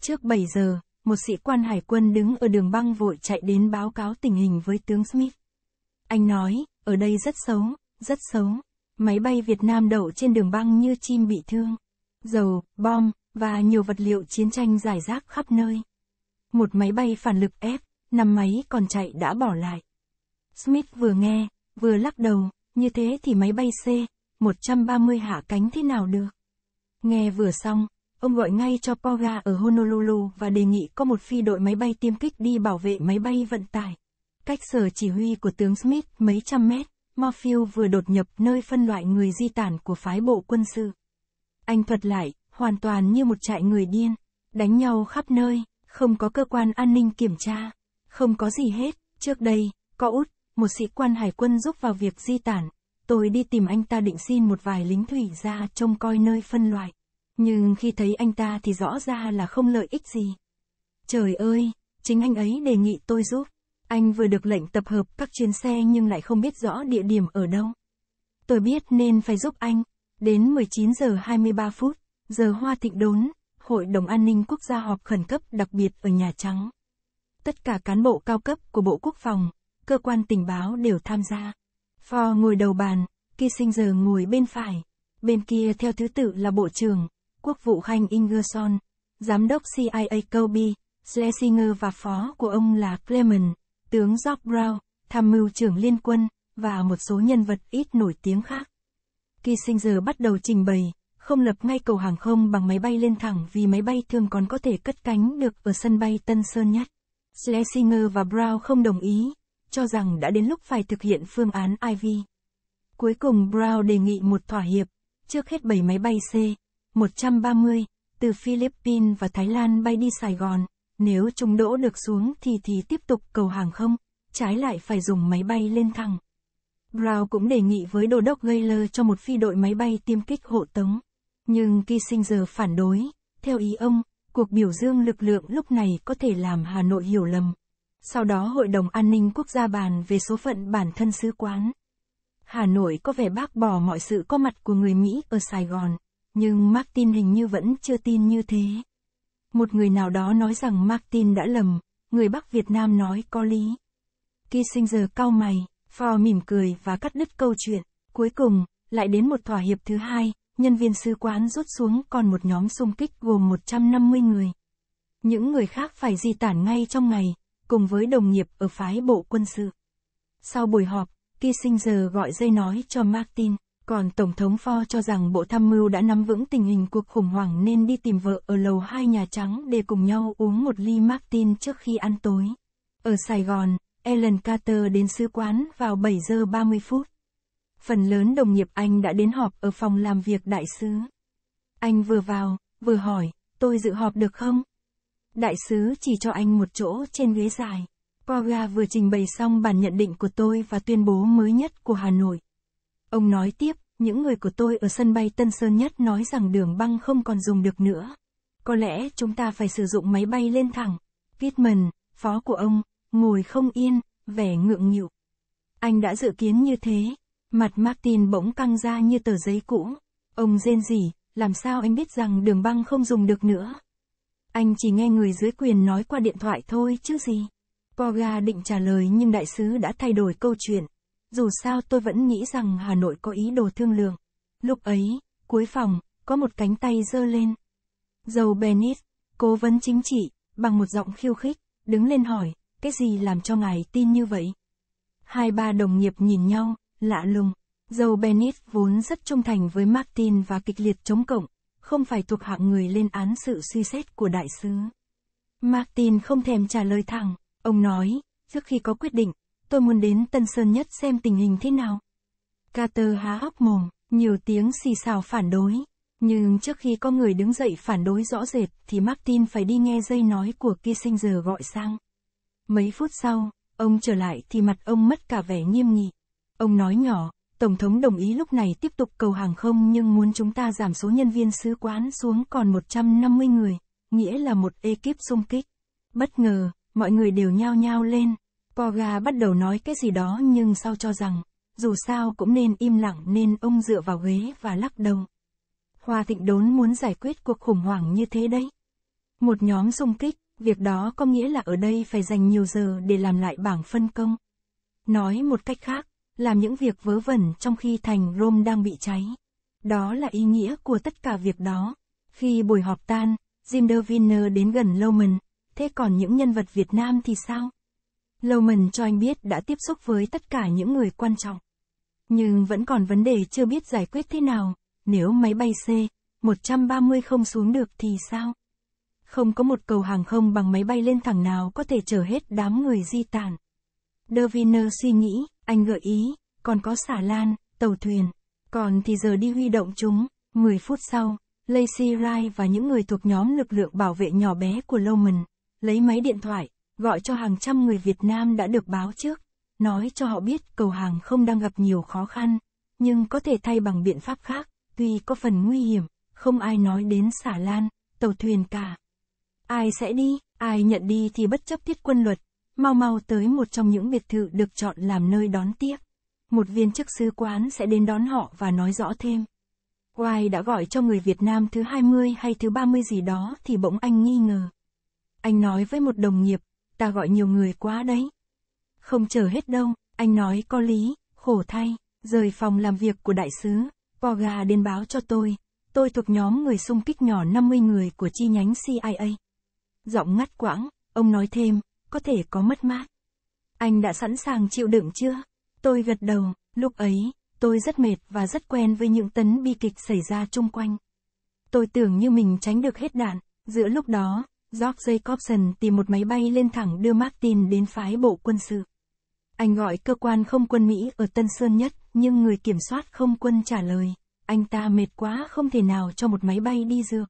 Trước 7 giờ, một sĩ quan hải quân đứng ở đường băng vội chạy đến báo cáo tình hình với tướng Smith. Anh nói, ở đây rất xấu, rất xấu. Máy bay Việt Nam đậu trên đường băng như chim bị thương. Dầu, bom, và nhiều vật liệu chiến tranh rải rác khắp nơi. Một máy bay phản lực F, năm máy còn chạy đã bỏ lại. Smith vừa nghe, vừa lắc đầu, như thế thì máy bay C, 130 hạ cánh thế nào được. Nghe vừa xong, ông gọi ngay cho Poga ở Honolulu và đề nghị có một phi đội máy bay tiêm kích đi bảo vệ máy bay vận tải. Cách sở chỉ huy của tướng Smith mấy trăm mét. Morphew vừa đột nhập nơi phân loại người di tản của phái bộ quân sự. Anh thuật lại, hoàn toàn như một trại người điên, đánh nhau khắp nơi, không có cơ quan an ninh kiểm tra, không có gì hết. Trước đây, có út, một sĩ quan hải quân giúp vào việc di tản, tôi đi tìm anh ta định xin một vài lính thủy ra trông coi nơi phân loại. Nhưng khi thấy anh ta thì rõ ra là không lợi ích gì. Trời ơi, chính anh ấy đề nghị tôi giúp. Anh vừa được lệnh tập hợp các chuyến xe nhưng lại không biết rõ địa điểm ở đâu. Tôi biết nên phải giúp anh. Đến 19 giờ 23 phút, giờ hoa thịnh đốn, Hội đồng An ninh Quốc gia họp khẩn cấp đặc biệt ở Nhà Trắng. Tất cả cán bộ cao cấp của Bộ Quốc phòng, cơ quan tình báo đều tham gia. Ford ngồi đầu bàn, Kissinger ngồi bên phải. Bên kia theo thứ tự là Bộ trưởng, Quốc vụ Khanh Ingerson, Giám đốc CIA Kobe, Schlesinger và Phó của ông là Clement tướng George Brown, tham mưu trưởng liên quân, và một số nhân vật ít nổi tiếng khác. Kissinger bắt đầu trình bày, không lập ngay cầu hàng không bằng máy bay lên thẳng vì máy bay thường còn có thể cất cánh được ở sân bay Tân Sơn Nhất. Schlesinger và Brown không đồng ý, cho rằng đã đến lúc phải thực hiện phương án IV. Cuối cùng Brown đề nghị một thỏa hiệp, trước hết 7 máy bay C-130, từ Philippines và Thái Lan bay đi Sài Gòn, nếu chúng đỗ được xuống thì thì tiếp tục cầu hàng không, trái lại phải dùng máy bay lên thẳng. Brown cũng đề nghị với đô đốc Gaylor cho một phi đội máy bay tiêm kích hộ tống. Nhưng Kissinger phản đối, theo ý ông, cuộc biểu dương lực lượng lúc này có thể làm Hà Nội hiểu lầm. Sau đó Hội đồng An ninh Quốc gia bàn về số phận bản thân sứ quán. Hà Nội có vẻ bác bỏ mọi sự có mặt của người Mỹ ở Sài Gòn, nhưng Martin hình như vẫn chưa tin như thế. Một người nào đó nói rằng Martin đã lầm, người Bắc Việt Nam nói có lý. Kissinger cau mày, Ford mỉm cười và cắt đứt câu chuyện. Cuối cùng, lại đến một thỏa hiệp thứ hai, nhân viên sứ quán rút xuống còn một nhóm xung kích gồm 150 người. Những người khác phải di tản ngay trong ngày, cùng với đồng nghiệp ở phái bộ quân sự. Sau buổi họp, Kissinger gọi dây nói cho Martin. Còn Tổng thống Ford cho rằng Bộ Tham mưu đã nắm vững tình hình cuộc khủng hoảng nên đi tìm vợ ở lầu hai Nhà Trắng để cùng nhau uống một ly Martin trước khi ăn tối. Ở Sài Gòn, Ellen Carter đến sứ quán vào 7 giờ 30 phút. Phần lớn đồng nghiệp anh đã đến họp ở phòng làm việc đại sứ. Anh vừa vào, vừa hỏi, tôi dự họp được không? Đại sứ chỉ cho anh một chỗ trên ghế dài. Poga vừa trình bày xong bản nhận định của tôi và tuyên bố mới nhất của Hà Nội. Ông nói tiếp, những người của tôi ở sân bay Tân Sơn Nhất nói rằng đường băng không còn dùng được nữa. Có lẽ chúng ta phải sử dụng máy bay lên thẳng. Pittman, phó của ông, ngồi không yên, vẻ ngượng nghịu. Anh đã dự kiến như thế. Mặt Martin bỗng căng ra như tờ giấy cũ. Ông rên rỉ, làm sao anh biết rằng đường băng không dùng được nữa? Anh chỉ nghe người dưới quyền nói qua điện thoại thôi chứ gì. Poga định trả lời nhưng đại sứ đã thay đổi câu chuyện dù sao tôi vẫn nghĩ rằng Hà Nội có ý đồ thương lượng. Lúc ấy, cuối phòng, có một cánh tay giơ lên. Dầu benit cố vấn chính trị, bằng một giọng khiêu khích, đứng lên hỏi, cái gì làm cho ngài tin như vậy? Hai ba đồng nghiệp nhìn nhau, lạ lùng. Dầu benit vốn rất trung thành với Martin và kịch liệt chống cộng, không phải thuộc hạng người lên án sự suy xét của đại sứ. Martin không thèm trả lời thẳng, ông nói, trước khi có quyết định, tôi muốn đến Tân Sơn Nhất xem tình hình thế nào. Carter há hốc mồm, nhiều tiếng xì xào phản đối. Nhưng trước khi có người đứng dậy phản đối rõ rệt thì Martin phải đi nghe dây nói của Kissinger gọi sang. Mấy phút sau, ông trở lại thì mặt ông mất cả vẻ nghiêm nghị. Ông nói nhỏ, Tổng thống đồng ý lúc này tiếp tục cầu hàng không nhưng muốn chúng ta giảm số nhân viên sứ quán xuống còn 150 người, nghĩa là một ekip xung kích. Bất ngờ, mọi người đều nhao nhao lên, Koga bắt đầu nói cái gì đó nhưng sau cho rằng, dù sao cũng nên im lặng nên ông dựa vào ghế và lắc đầu. Hoa Thịnh Đốn muốn giải quyết cuộc khủng hoảng như thế đấy. Một nhóm xung kích, việc đó có nghĩa là ở đây phải dành nhiều giờ để làm lại bảng phân công. Nói một cách khác, làm những việc vớ vẩn trong khi thành Rome đang bị cháy. Đó là ý nghĩa của tất cả việc đó. Khi buổi họp tan, Jim Deviner đến gần Lowman, thế còn những nhân vật Việt Nam thì sao? Lowman cho anh biết đã tiếp xúc với tất cả những người quan trọng. Nhưng vẫn còn vấn đề chưa biết giải quyết thế nào, nếu máy bay C-130 không xuống được thì sao? Không có một cầu hàng không bằng máy bay lên thẳng nào có thể chở hết đám người di tản. Derviner suy nghĩ, anh gợi ý, còn có xà lan, tàu thuyền, còn thì giờ đi huy động chúng, 10 phút sau, Lacey Wright và những người thuộc nhóm lực lượng bảo vệ nhỏ bé của Lowman, lấy máy điện thoại, gọi cho hàng trăm người Việt Nam đã được báo trước, nói cho họ biết cầu hàng không đang gặp nhiều khó khăn, nhưng có thể thay bằng biện pháp khác, tuy có phần nguy hiểm, không ai nói đến xả lan, tàu thuyền cả. Ai sẽ đi, ai nhận đi thì bất chấp tiết quân luật, mau mau tới một trong những biệt thự được chọn làm nơi đón tiếp. Một viên chức sứ quán sẽ đến đón họ và nói rõ thêm. Oai đã gọi cho người Việt Nam thứ 20 hay thứ 30 gì đó thì bỗng anh nghi ngờ. Anh nói với một đồng nghiệp, ta gọi nhiều người quá đấy. Không chờ hết đâu, anh nói có lý, khổ thay, rời phòng làm việc của đại sứ, Poga đến báo cho tôi, tôi thuộc nhóm người xung kích nhỏ 50 người của chi nhánh CIA. Giọng ngắt quãng, ông nói thêm, có thể có mất mát. Anh đã sẵn sàng chịu đựng chưa? Tôi gật đầu, lúc ấy, tôi rất mệt và rất quen với những tấn bi kịch xảy ra chung quanh. Tôi tưởng như mình tránh được hết đạn, giữa lúc đó, George Jacobson tìm một máy bay lên thẳng đưa Martin đến phái bộ quân sự. Anh gọi cơ quan không quân Mỹ ở Tân Sơn Nhất, nhưng người kiểm soát không quân trả lời. Anh ta mệt quá không thể nào cho một máy bay đi dược.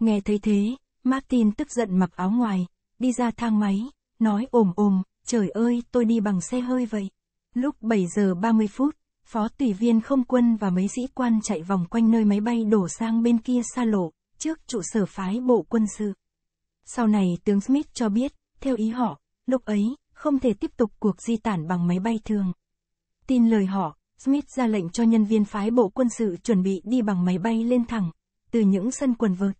Nghe thấy thế, Martin tức giận mặc áo ngoài, đi ra thang máy, nói ồm ồm, trời ơi tôi đi bằng xe hơi vậy. Lúc 7 giờ 30 phút, phó tùy viên không quân và mấy sĩ quan chạy vòng quanh nơi máy bay đổ sang bên kia xa lộ, trước trụ sở phái bộ quân sự. Sau này tướng Smith cho biết, theo ý họ, lúc ấy, không thể tiếp tục cuộc di tản bằng máy bay thường. Tin lời họ, Smith ra lệnh cho nhân viên phái bộ quân sự chuẩn bị đi bằng máy bay lên thẳng, từ những sân quần vợt.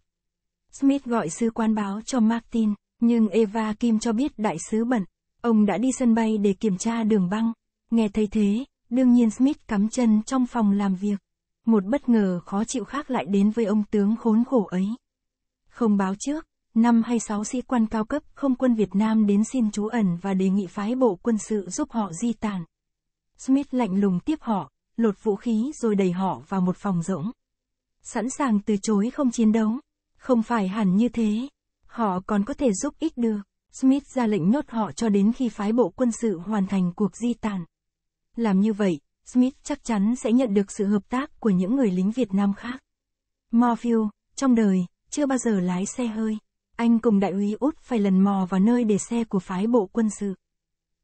Smith gọi sứ quan báo cho Martin, nhưng Eva Kim cho biết đại sứ bận. Ông đã đi sân bay để kiểm tra đường băng. Nghe thấy thế, đương nhiên Smith cắm chân trong phòng làm việc. Một bất ngờ khó chịu khác lại đến với ông tướng khốn khổ ấy. Không báo trước, năm hay sáu sĩ quan cao cấp không quân Việt Nam đến xin trú ẩn và đề nghị phái bộ quân sự giúp họ di tản. Smith lạnh lùng tiếp họ, lột vũ khí rồi đẩy họ vào một phòng rỗng. Sẵn sàng từ chối không chiến đấu. Không phải hẳn như thế. Họ còn có thể giúp ích được. Smith ra lệnh nhốt họ cho đến khi phái bộ quân sự hoàn thành cuộc di tản. Làm như vậy, Smith chắc chắn sẽ nhận được sự hợp tác của những người lính Việt Nam khác. Morphew, trong đời, chưa bao giờ lái xe hơi. Anh cùng đại úy Út phải lần mò vào nơi để xe của phái bộ quân sự.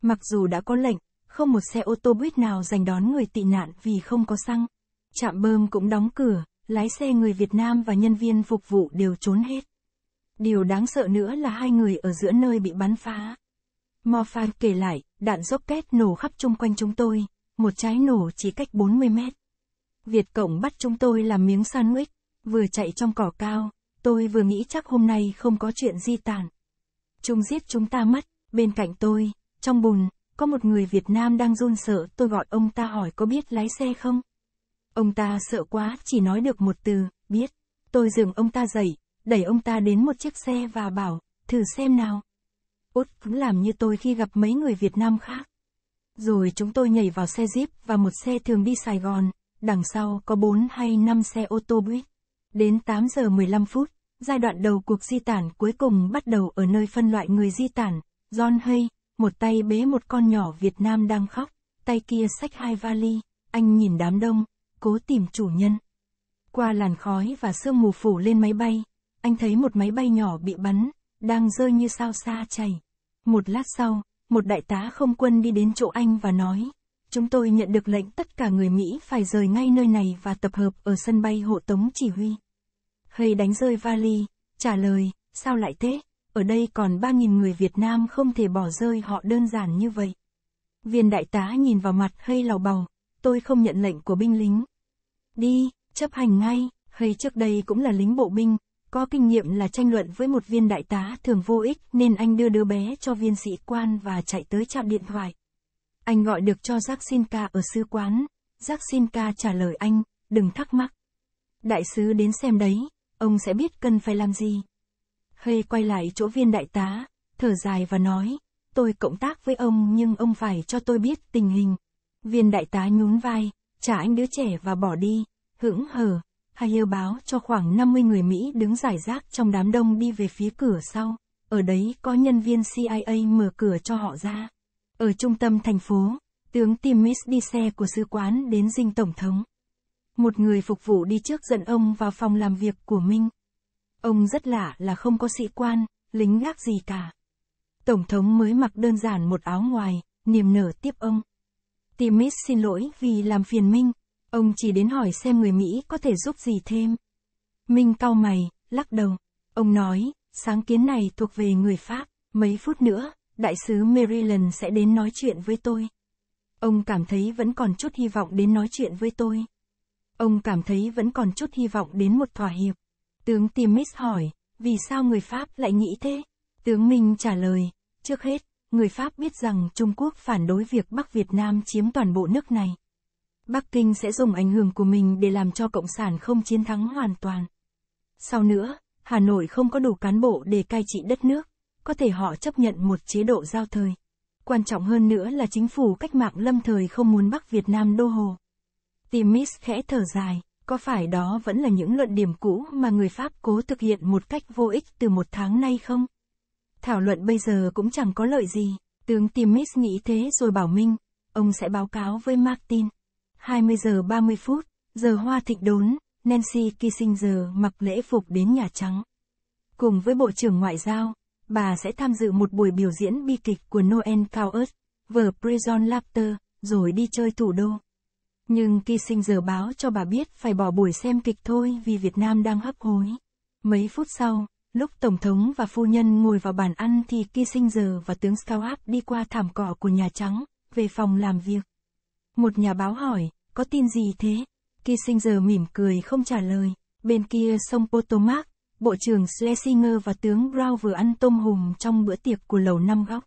Mặc dù đã có lệnh, không một xe ô tô buýt nào dành đón người tị nạn vì không có xăng. Trạm bơm cũng đóng cửa, lái xe người Việt Nam và nhân viên phục vụ đều trốn hết. Điều đáng sợ nữa là hai người ở giữa nơi bị bắn phá. Morfan kể lại, đạn rocket nổ khắp chung quanh chúng tôi, một trái nổ chỉ cách 40 mét. Việt Cộng bắt chúng tôi làm miếng sandwich, vừa chạy trong cỏ cao, Tôi vừa nghĩ chắc hôm nay không có chuyện di tản. Chúng giết chúng ta mất, bên cạnh tôi, trong bùn, có một người Việt Nam đang run sợ tôi gọi ông ta hỏi có biết lái xe không? Ông ta sợ quá, chỉ nói được một từ, biết. Tôi dừng ông ta dậy, đẩy ông ta đến một chiếc xe và bảo, thử xem nào. Út cũng làm như tôi khi gặp mấy người Việt Nam khác. Rồi chúng tôi nhảy vào xe Jeep và một xe thường đi Sài Gòn, đằng sau có 4 hay 5 xe ô tô buýt. Đến 8 giờ 15 phút, Giai đoạn đầu cuộc di tản cuối cùng bắt đầu ở nơi phân loại người di tản, John Hay, một tay bế một con nhỏ Việt Nam đang khóc, tay kia xách hai vali, anh nhìn đám đông, cố tìm chủ nhân. Qua làn khói và sương mù phủ lên máy bay, anh thấy một máy bay nhỏ bị bắn, đang rơi như sao xa chảy. Một lát sau, một đại tá không quân đi đến chỗ anh và nói, chúng tôi nhận được lệnh tất cả người Mỹ phải rời ngay nơi này và tập hợp ở sân bay hộ tống chỉ huy. Hay đánh rơi vali, trả lời, sao lại thế? Ở đây còn 3.000 người Việt Nam không thể bỏ rơi họ đơn giản như vậy. Viên đại tá nhìn vào mặt Hay lào bào, tôi không nhận lệnh của binh lính. Đi, chấp hành ngay, Hay trước đây cũng là lính bộ binh, có kinh nghiệm là tranh luận với một viên đại tá thường vô ích nên anh đưa đứa bé cho viên sĩ quan và chạy tới trạm điện thoại. Anh gọi được cho Jacksinka ở sứ quán, Jacksinka trả lời anh, đừng thắc mắc. Đại sứ đến xem đấy, ông sẽ biết cần phải làm gì. Hơi quay lại chỗ viên đại tá, thở dài và nói, tôi cộng tác với ông nhưng ông phải cho tôi biết tình hình. Viên đại tá nhún vai, trả anh đứa trẻ và bỏ đi, hững hờ, hay yêu báo cho khoảng 50 người Mỹ đứng giải rác trong đám đông đi về phía cửa sau. Ở đấy có nhân viên CIA mở cửa cho họ ra. Ở trung tâm thành phố, tướng Tim Miss đi xe của sứ quán đến dinh tổng thống. Một người phục vụ đi trước dẫn ông vào phòng làm việc của Minh. Ông rất lạ là không có sĩ quan, lính gác gì cả. Tổng thống mới mặc đơn giản một áo ngoài, niềm nở tiếp ông. Timis xin lỗi vì làm phiền Minh, ông chỉ đến hỏi xem người Mỹ có thể giúp gì thêm. Minh cau mày, lắc đầu. Ông nói, sáng kiến này thuộc về người Pháp, mấy phút nữa, đại sứ Maryland sẽ đến nói chuyện với tôi. Ông cảm thấy vẫn còn chút hy vọng đến nói chuyện với tôi. Ông cảm thấy vẫn còn chút hy vọng đến một thỏa hiệp. Tướng Timis hỏi, vì sao người Pháp lại nghĩ thế? Tướng Minh trả lời, trước hết, người Pháp biết rằng Trung Quốc phản đối việc Bắc Việt Nam chiếm toàn bộ nước này. Bắc Kinh sẽ dùng ảnh hưởng của mình để làm cho Cộng sản không chiến thắng hoàn toàn. Sau nữa, Hà Nội không có đủ cán bộ để cai trị đất nước, có thể họ chấp nhận một chế độ giao thời. Quan trọng hơn nữa là chính phủ cách mạng lâm thời không muốn Bắc Việt Nam đô hồ. Timis khẽ thở dài, có phải đó vẫn là những luận điểm cũ mà người Pháp cố thực hiện một cách vô ích từ một tháng nay không? Thảo luận bây giờ cũng chẳng có lợi gì, tướng Timis nghĩ thế rồi bảo Minh, ông sẽ báo cáo với Martin. 20 giờ 30 phút, giờ hoa thịnh đốn, Nancy Kissinger mặc lễ phục đến Nhà Trắng. Cùng với Bộ trưởng Ngoại giao, bà sẽ tham dự một buổi biểu diễn bi kịch của Noel Coward, vở Prison Laughter, rồi đi chơi thủ đô. Nhưng Ki giờ báo cho bà biết phải bỏ buổi xem kịch thôi vì Việt Nam đang hấp hối. Mấy phút sau, lúc Tổng thống và phu nhân ngồi vào bàn ăn thì Ki giờ và tướng Skowab đi qua thảm cỏ của Nhà Trắng, về phòng làm việc. Một nhà báo hỏi, có tin gì thế? Ki giờ mỉm cười không trả lời. Bên kia sông Potomac, Bộ trưởng Schlesinger và tướng Brown vừa ăn tôm hùm trong bữa tiệc của lầu năm góc.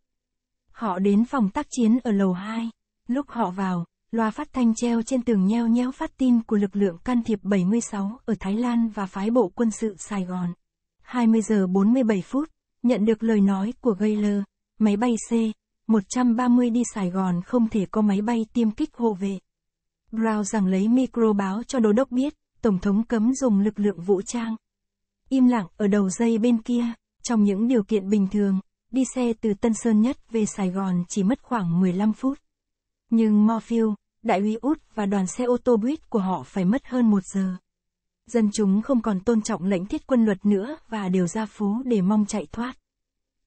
Họ đến phòng tác chiến ở lầu 2. Lúc họ vào, loa phát thanh treo trên tường nheo nhéo phát tin của lực lượng can thiệp 76 ở Thái Lan và phái bộ quân sự Sài Gòn. 20 giờ 47 phút, nhận được lời nói của Gaylor, máy bay C-130 đi Sài Gòn không thể có máy bay tiêm kích hộ vệ. Brown rằng lấy micro báo cho đô đốc biết, Tổng thống cấm dùng lực lượng vũ trang. Im lặng ở đầu dây bên kia, trong những điều kiện bình thường, đi xe từ Tân Sơn Nhất về Sài Gòn chỉ mất khoảng 15 phút. Nhưng Morphew, đại úy út và đoàn xe ô tô buýt của họ phải mất hơn một giờ. Dân chúng không còn tôn trọng lệnh thiết quân luật nữa và đều ra phố để mong chạy thoát.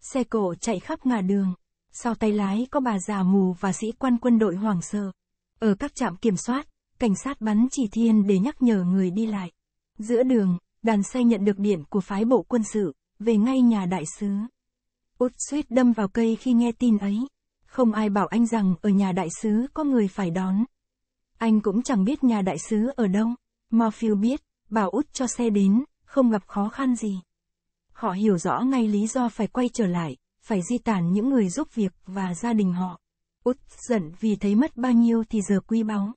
Xe cộ chạy khắp ngả đường. Sau tay lái có bà già mù và sĩ quan quân đội hoảng sợ. Ở các trạm kiểm soát, cảnh sát bắn chỉ thiên để nhắc nhở người đi lại. Giữa đường, đoàn xe nhận được điện của phái bộ quân sự, về ngay nhà đại sứ. Út suýt đâm vào cây khi nghe tin ấy. Không ai bảo anh rằng ở nhà đại sứ có người phải đón. Anh cũng chẳng biết nhà đại sứ ở đâu. Morphew biết, bảo út cho xe đến, không gặp khó khăn gì. Họ hiểu rõ ngay lý do phải quay trở lại, phải di tản những người giúp việc và gia đình họ. Út giận vì thấy mất bao nhiêu thì giờ quy báu.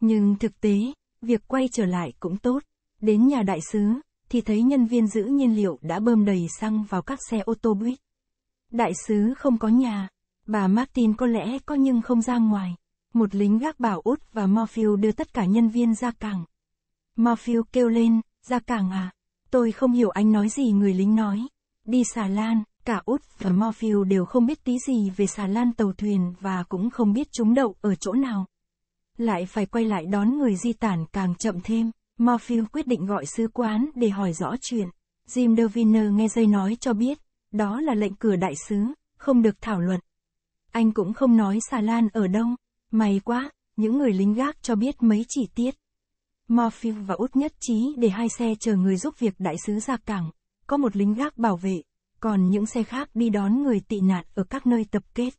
Nhưng thực tế, việc quay trở lại cũng tốt. Đến nhà đại sứ, thì thấy nhân viên giữ nhiên liệu đã bơm đầy xăng vào các xe ô tô buýt. Đại sứ không có nhà, Bà Martin có lẽ có nhưng không ra ngoài. Một lính gác bảo út và Morphew đưa tất cả nhân viên ra cảng. Morphew kêu lên, ra cảng à? Tôi không hiểu anh nói gì người lính nói. Đi xà lan, cả út và Morphew đều không biết tí gì về xà lan tàu thuyền và cũng không biết chúng đậu ở chỗ nào. Lại phải quay lại đón người di tản càng chậm thêm, Morphew quyết định gọi sứ quán để hỏi rõ chuyện. Jim Deviner nghe dây nói cho biết, đó là lệnh cửa đại sứ, không được thảo luận. Anh cũng không nói xà lan ở đâu. May quá, những người lính gác cho biết mấy chi tiết. Morphew và Út nhất trí để hai xe chờ người giúp việc đại sứ ra cảng. Có một lính gác bảo vệ, còn những xe khác đi đón người tị nạn ở các nơi tập kết.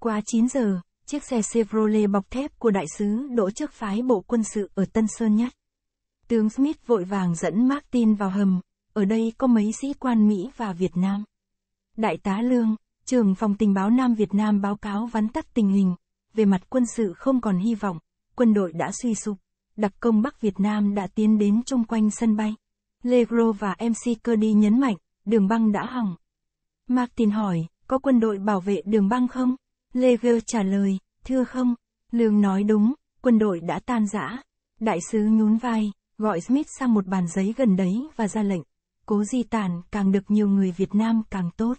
Qua 9 giờ, chiếc xe Chevrolet bọc thép của đại sứ đỗ trước phái bộ quân sự ở Tân Sơn Nhất. Tướng Smith vội vàng dẫn Martin vào hầm, ở đây có mấy sĩ quan Mỹ và Việt Nam. Đại tá Lương, Trường phòng tình báo Nam Việt Nam báo cáo vắn tắt tình hình, về mặt quân sự không còn hy vọng, quân đội đã suy sụp, đặc công Bắc Việt Nam đã tiến đến chung quanh sân bay. Legro và MC Cody nhấn mạnh, đường băng đã hỏng. Martin hỏi, có quân đội bảo vệ đường băng không? Legro trả lời, thưa không. Lương nói đúng, quân đội đã tan rã. Đại sứ nhún vai, gọi Smith sang một bàn giấy gần đấy và ra lệnh. Cố di tản càng được nhiều người Việt Nam càng tốt.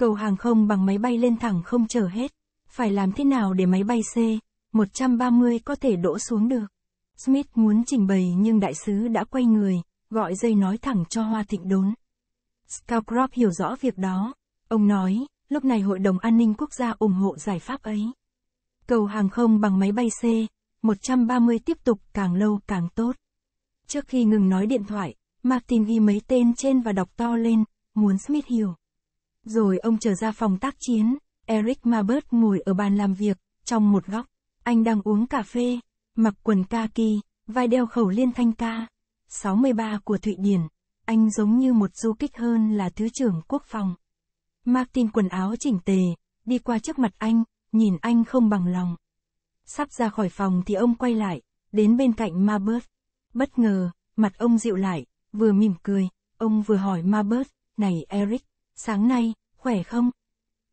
Cầu hàng không bằng máy bay lên thẳng không chở hết. Phải làm thế nào để máy bay C-130 có thể đổ xuống được? Smith muốn trình bày nhưng đại sứ đã quay người, gọi dây nói thẳng cho Hoa Thịnh đốn. scowcroft hiểu rõ việc đó. Ông nói, lúc này Hội đồng An ninh Quốc gia ủng hộ giải pháp ấy. Cầu hàng không bằng máy bay C-130 tiếp tục càng lâu càng tốt. Trước khi ngừng nói điện thoại, Martin ghi mấy tên trên và đọc to lên, muốn Smith hiểu. Rồi ông trở ra phòng tác chiến, Eric Mabert ngồi ở bàn làm việc, trong một góc. Anh đang uống cà phê, mặc quần kaki, vai đeo khẩu liên thanh ca. 63 của Thụy Điển, anh giống như một du kích hơn là Thứ trưởng Quốc phòng. Martin quần áo chỉnh tề, đi qua trước mặt anh, nhìn anh không bằng lòng. Sắp ra khỏi phòng thì ông quay lại, đến bên cạnh Mabert. Bất ngờ, mặt ông dịu lại, vừa mỉm cười, ông vừa hỏi Mabert, này Eric, sáng nay, khỏe không?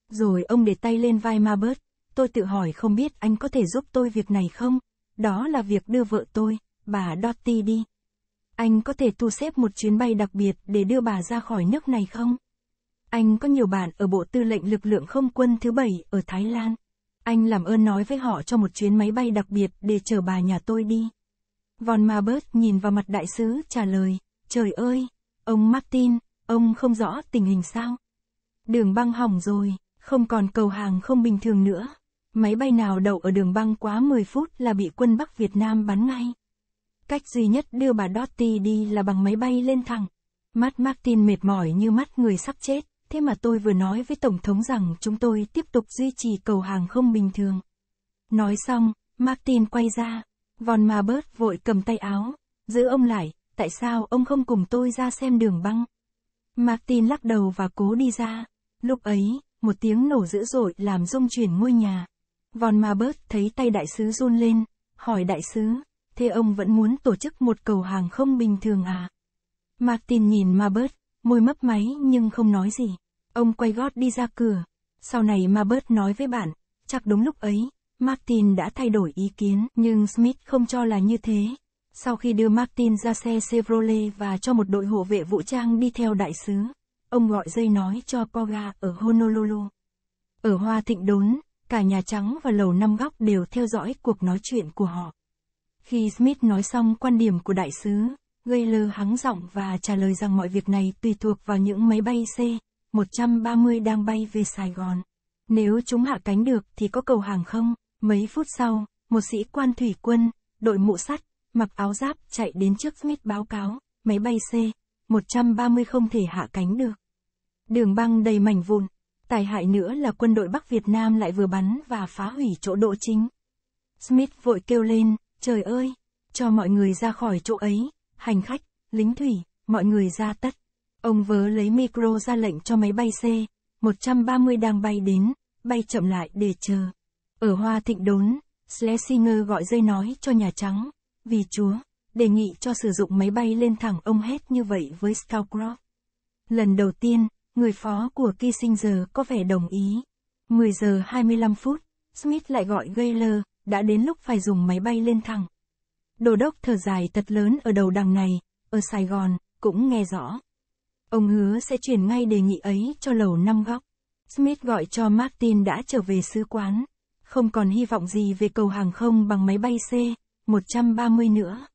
Rồi ông để tay lên vai ma bớt, tôi tự hỏi không biết anh có thể giúp tôi việc này không? Đó là việc đưa vợ tôi, bà Dottie đi. Anh có thể thu xếp một chuyến bay đặc biệt để đưa bà ra khỏi nước này không? Anh có nhiều bạn ở Bộ Tư lệnh Lực lượng Không quân thứ bảy ở Thái Lan. Anh làm ơn nói với họ cho một chuyến máy bay đặc biệt để chở bà nhà tôi đi. Von Mabert nhìn vào mặt đại sứ trả lời, trời ơi, ông Martin, ông không rõ tình hình sao? Đường băng hỏng rồi, không còn cầu hàng không bình thường nữa. Máy bay nào đậu ở đường băng quá 10 phút là bị quân Bắc Việt Nam bắn ngay. Cách duy nhất đưa bà Dottie đi là bằng máy bay lên thẳng. Mắt Martin mệt mỏi như mắt người sắp chết, thế mà tôi vừa nói với Tổng thống rằng chúng tôi tiếp tục duy trì cầu hàng không bình thường. Nói xong, Martin quay ra, Von Mabert vội cầm tay áo, giữ ông lại, tại sao ông không cùng tôi ra xem đường băng? Martin lắc đầu và cố đi ra. Lúc ấy, một tiếng nổ dữ dội làm rung chuyển ngôi nhà. Von Ma thấy tay đại sứ run lên, hỏi đại sứ, thế ông vẫn muốn tổ chức một cầu hàng không bình thường à? Martin nhìn Ma môi mấp máy nhưng không nói gì. Ông quay gót đi ra cửa. Sau này Ma nói với bạn, chắc đúng lúc ấy, Martin đã thay đổi ý kiến nhưng Smith không cho là như thế. Sau khi đưa Martin ra xe Chevrolet và cho một đội hộ vệ vũ trang đi theo đại sứ, ông gọi dây nói cho Poga ở Honolulu. Ở Hoa Thịnh đốn, cả Nhà Trắng và Lầu Năm Góc đều theo dõi cuộc nói chuyện của họ. Khi Smith nói xong quan điểm của đại sứ, lơ hắng giọng và trả lời rằng mọi việc này tùy thuộc vào những máy bay C-130 đang bay về Sài Gòn. Nếu chúng hạ cánh được thì có cầu hàng không? Mấy phút sau, một sĩ quan thủy quân, đội mũ sắt, mặc áo giáp chạy đến trước Smith báo cáo, máy bay C 130 không thể hạ cánh được. Đường băng đầy mảnh vụn, tài hại nữa là quân đội Bắc Việt Nam lại vừa bắn và phá hủy chỗ đỗ chính. Smith vội kêu lên, trời ơi, cho mọi người ra khỏi chỗ ấy, hành khách, lính thủy, mọi người ra tất. Ông vớ lấy micro ra lệnh cho máy bay C-130 đang bay đến, bay chậm lại để chờ. Ở Hoa Thịnh Đốn, Schlesinger gọi dây nói cho Nhà Trắng, vì chúa, đề nghị cho sử dụng máy bay lên thẳng ông hết như vậy với Scowcroft. Lần đầu tiên, người phó của Kissinger có vẻ đồng ý. 10 giờ 25 phút, Smith lại gọi Gaylor, đã đến lúc phải dùng máy bay lên thẳng. Đồ đốc thở dài thật lớn ở đầu đằng này, ở Sài Gòn, cũng nghe rõ. Ông hứa sẽ chuyển ngay đề nghị ấy cho lầu năm góc. Smith gọi cho Martin đã trở về sứ quán. Không còn hy vọng gì về cầu hàng không bằng máy bay C-130 nữa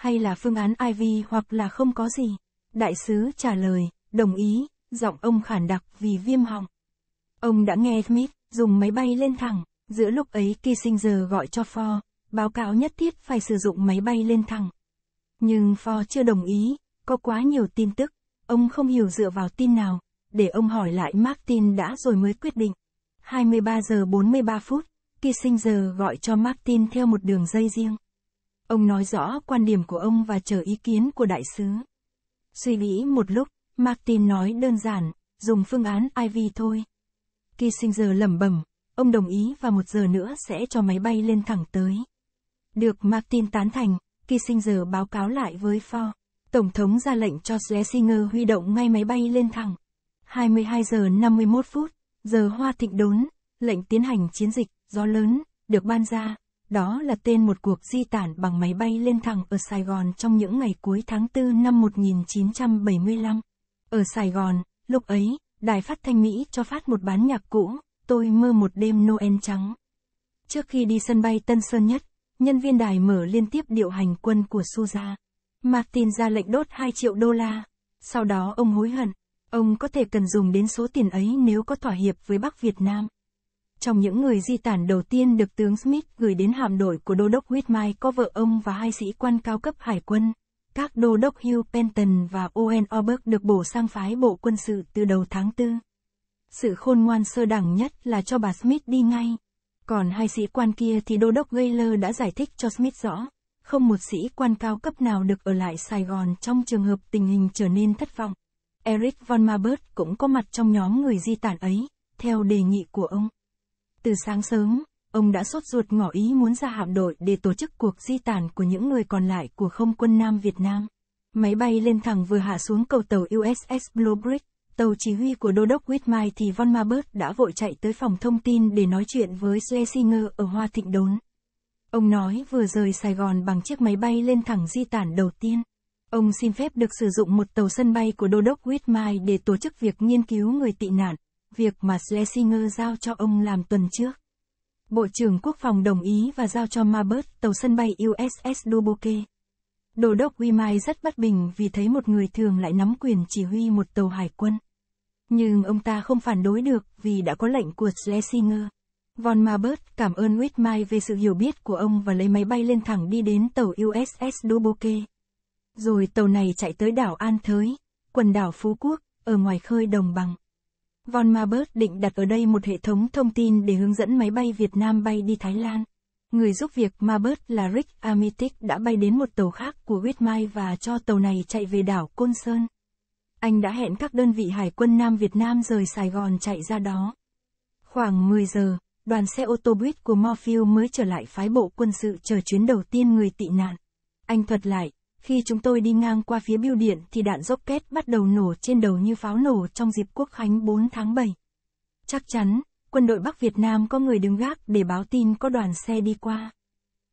hay là phương án IV hoặc là không có gì. Đại sứ trả lời, đồng ý, giọng ông khản đặc vì viêm họng. Ông đã nghe Smith dùng máy bay lên thẳng, giữa lúc ấy Kissinger gọi cho Ford, báo cáo nhất thiết phải sử dụng máy bay lên thẳng. Nhưng Ford chưa đồng ý, có quá nhiều tin tức, ông không hiểu dựa vào tin nào, để ông hỏi lại Martin đã rồi mới quyết định. 23 giờ 43 phút, Kissinger gọi cho Martin theo một đường dây riêng. Ông nói rõ quan điểm của ông và chờ ý kiến của đại sứ. Suy nghĩ một lúc, Martin nói đơn giản, dùng phương án IV thôi. Kissinger lẩm bẩm, ông đồng ý và một giờ nữa sẽ cho máy bay lên thẳng tới. Được Martin tán thành, Kissinger báo cáo lại với Ford. Tổng thống ra lệnh cho Schlesinger huy động ngay máy bay lên thẳng. 22 giờ 51 phút, giờ hoa thịnh đốn, lệnh tiến hành chiến dịch, gió lớn, được ban ra. Đó là tên một cuộc di tản bằng máy bay lên thẳng ở Sài Gòn trong những ngày cuối tháng 4 năm 1975. Ở Sài Gòn, lúc ấy, Đài Phát Thanh Mỹ cho phát một bán nhạc cũ, Tôi mơ một đêm Noel trắng. Trước khi đi sân bay Tân Sơn Nhất, nhân viên đài mở liên tiếp điệu hành quân của Suza. Martin ra lệnh đốt 2 triệu đô la. Sau đó ông hối hận, ông có thể cần dùng đến số tiền ấy nếu có thỏa hiệp với Bắc Việt Nam. Trong những người di tản đầu tiên được tướng Smith gửi đến hạm đội của đô đốc Whitmire có vợ ông và hai sĩ quan cao cấp hải quân. Các đô đốc Hugh Penton và Owen Orberg được bổ sang phái bộ quân sự từ đầu tháng 4. Sự khôn ngoan sơ đẳng nhất là cho bà Smith đi ngay. Còn hai sĩ quan kia thì đô đốc Gaylor đã giải thích cho Smith rõ. Không một sĩ quan cao cấp nào được ở lại Sài Gòn trong trường hợp tình hình trở nên thất vọng. Eric von Mabert cũng có mặt trong nhóm người di tản ấy, theo đề nghị của ông. Từ sáng sớm, ông đã sốt ruột ngỏ ý muốn ra hạm đội để tổ chức cuộc di tản của những người còn lại của không quân Nam Việt Nam. Máy bay lên thẳng vừa hạ xuống cầu tàu USS Globridge, tàu chỉ huy của đô đốc Whitmire thì Von Mabert đã vội chạy tới phòng thông tin để nói chuyện với Schlesinger ở Hoa Thịnh Đốn. Ông nói vừa rời Sài Gòn bằng chiếc máy bay lên thẳng di tản đầu tiên. Ông xin phép được sử dụng một tàu sân bay của đô đốc Whitmire để tổ chức việc nghiên cứu người tị nạn, việc mà Schlesinger giao cho ông làm tuần trước. Bộ trưởng Quốc phòng đồng ý và giao cho Marbert tàu sân bay USS Duboke. Đô đốc Wimai rất bất bình vì thấy một người thường lại nắm quyền chỉ huy một tàu hải quân. Nhưng ông ta không phản đối được vì đã có lệnh của Schlesinger. Von Marbert cảm ơn Whitmai về sự hiểu biết của ông và lấy máy bay lên thẳng đi đến tàu USS Duboke. Rồi tàu này chạy tới đảo An Thới, quần đảo Phú Quốc, ở ngoài khơi đồng bằng. Von Mabert định đặt ở đây một hệ thống thông tin để hướng dẫn máy bay Việt Nam bay đi Thái Lan. Người giúp việc Mabert là Rick Amitic đã bay đến một tàu khác của Whitmai và cho tàu này chạy về đảo Côn Sơn. Anh đã hẹn các đơn vị hải quân Nam Việt Nam rời Sài Gòn chạy ra đó. Khoảng 10 giờ, đoàn xe ô tô buýt của Morphew mới trở lại phái bộ quân sự chờ chuyến đầu tiên người tị nạn. Anh thuật lại, khi chúng tôi đi ngang qua phía biêu điện thì đạn rocket bắt đầu nổ trên đầu như pháo nổ trong dịp quốc khánh 4 tháng 7. Chắc chắn, quân đội Bắc Việt Nam có người đứng gác để báo tin có đoàn xe đi qua.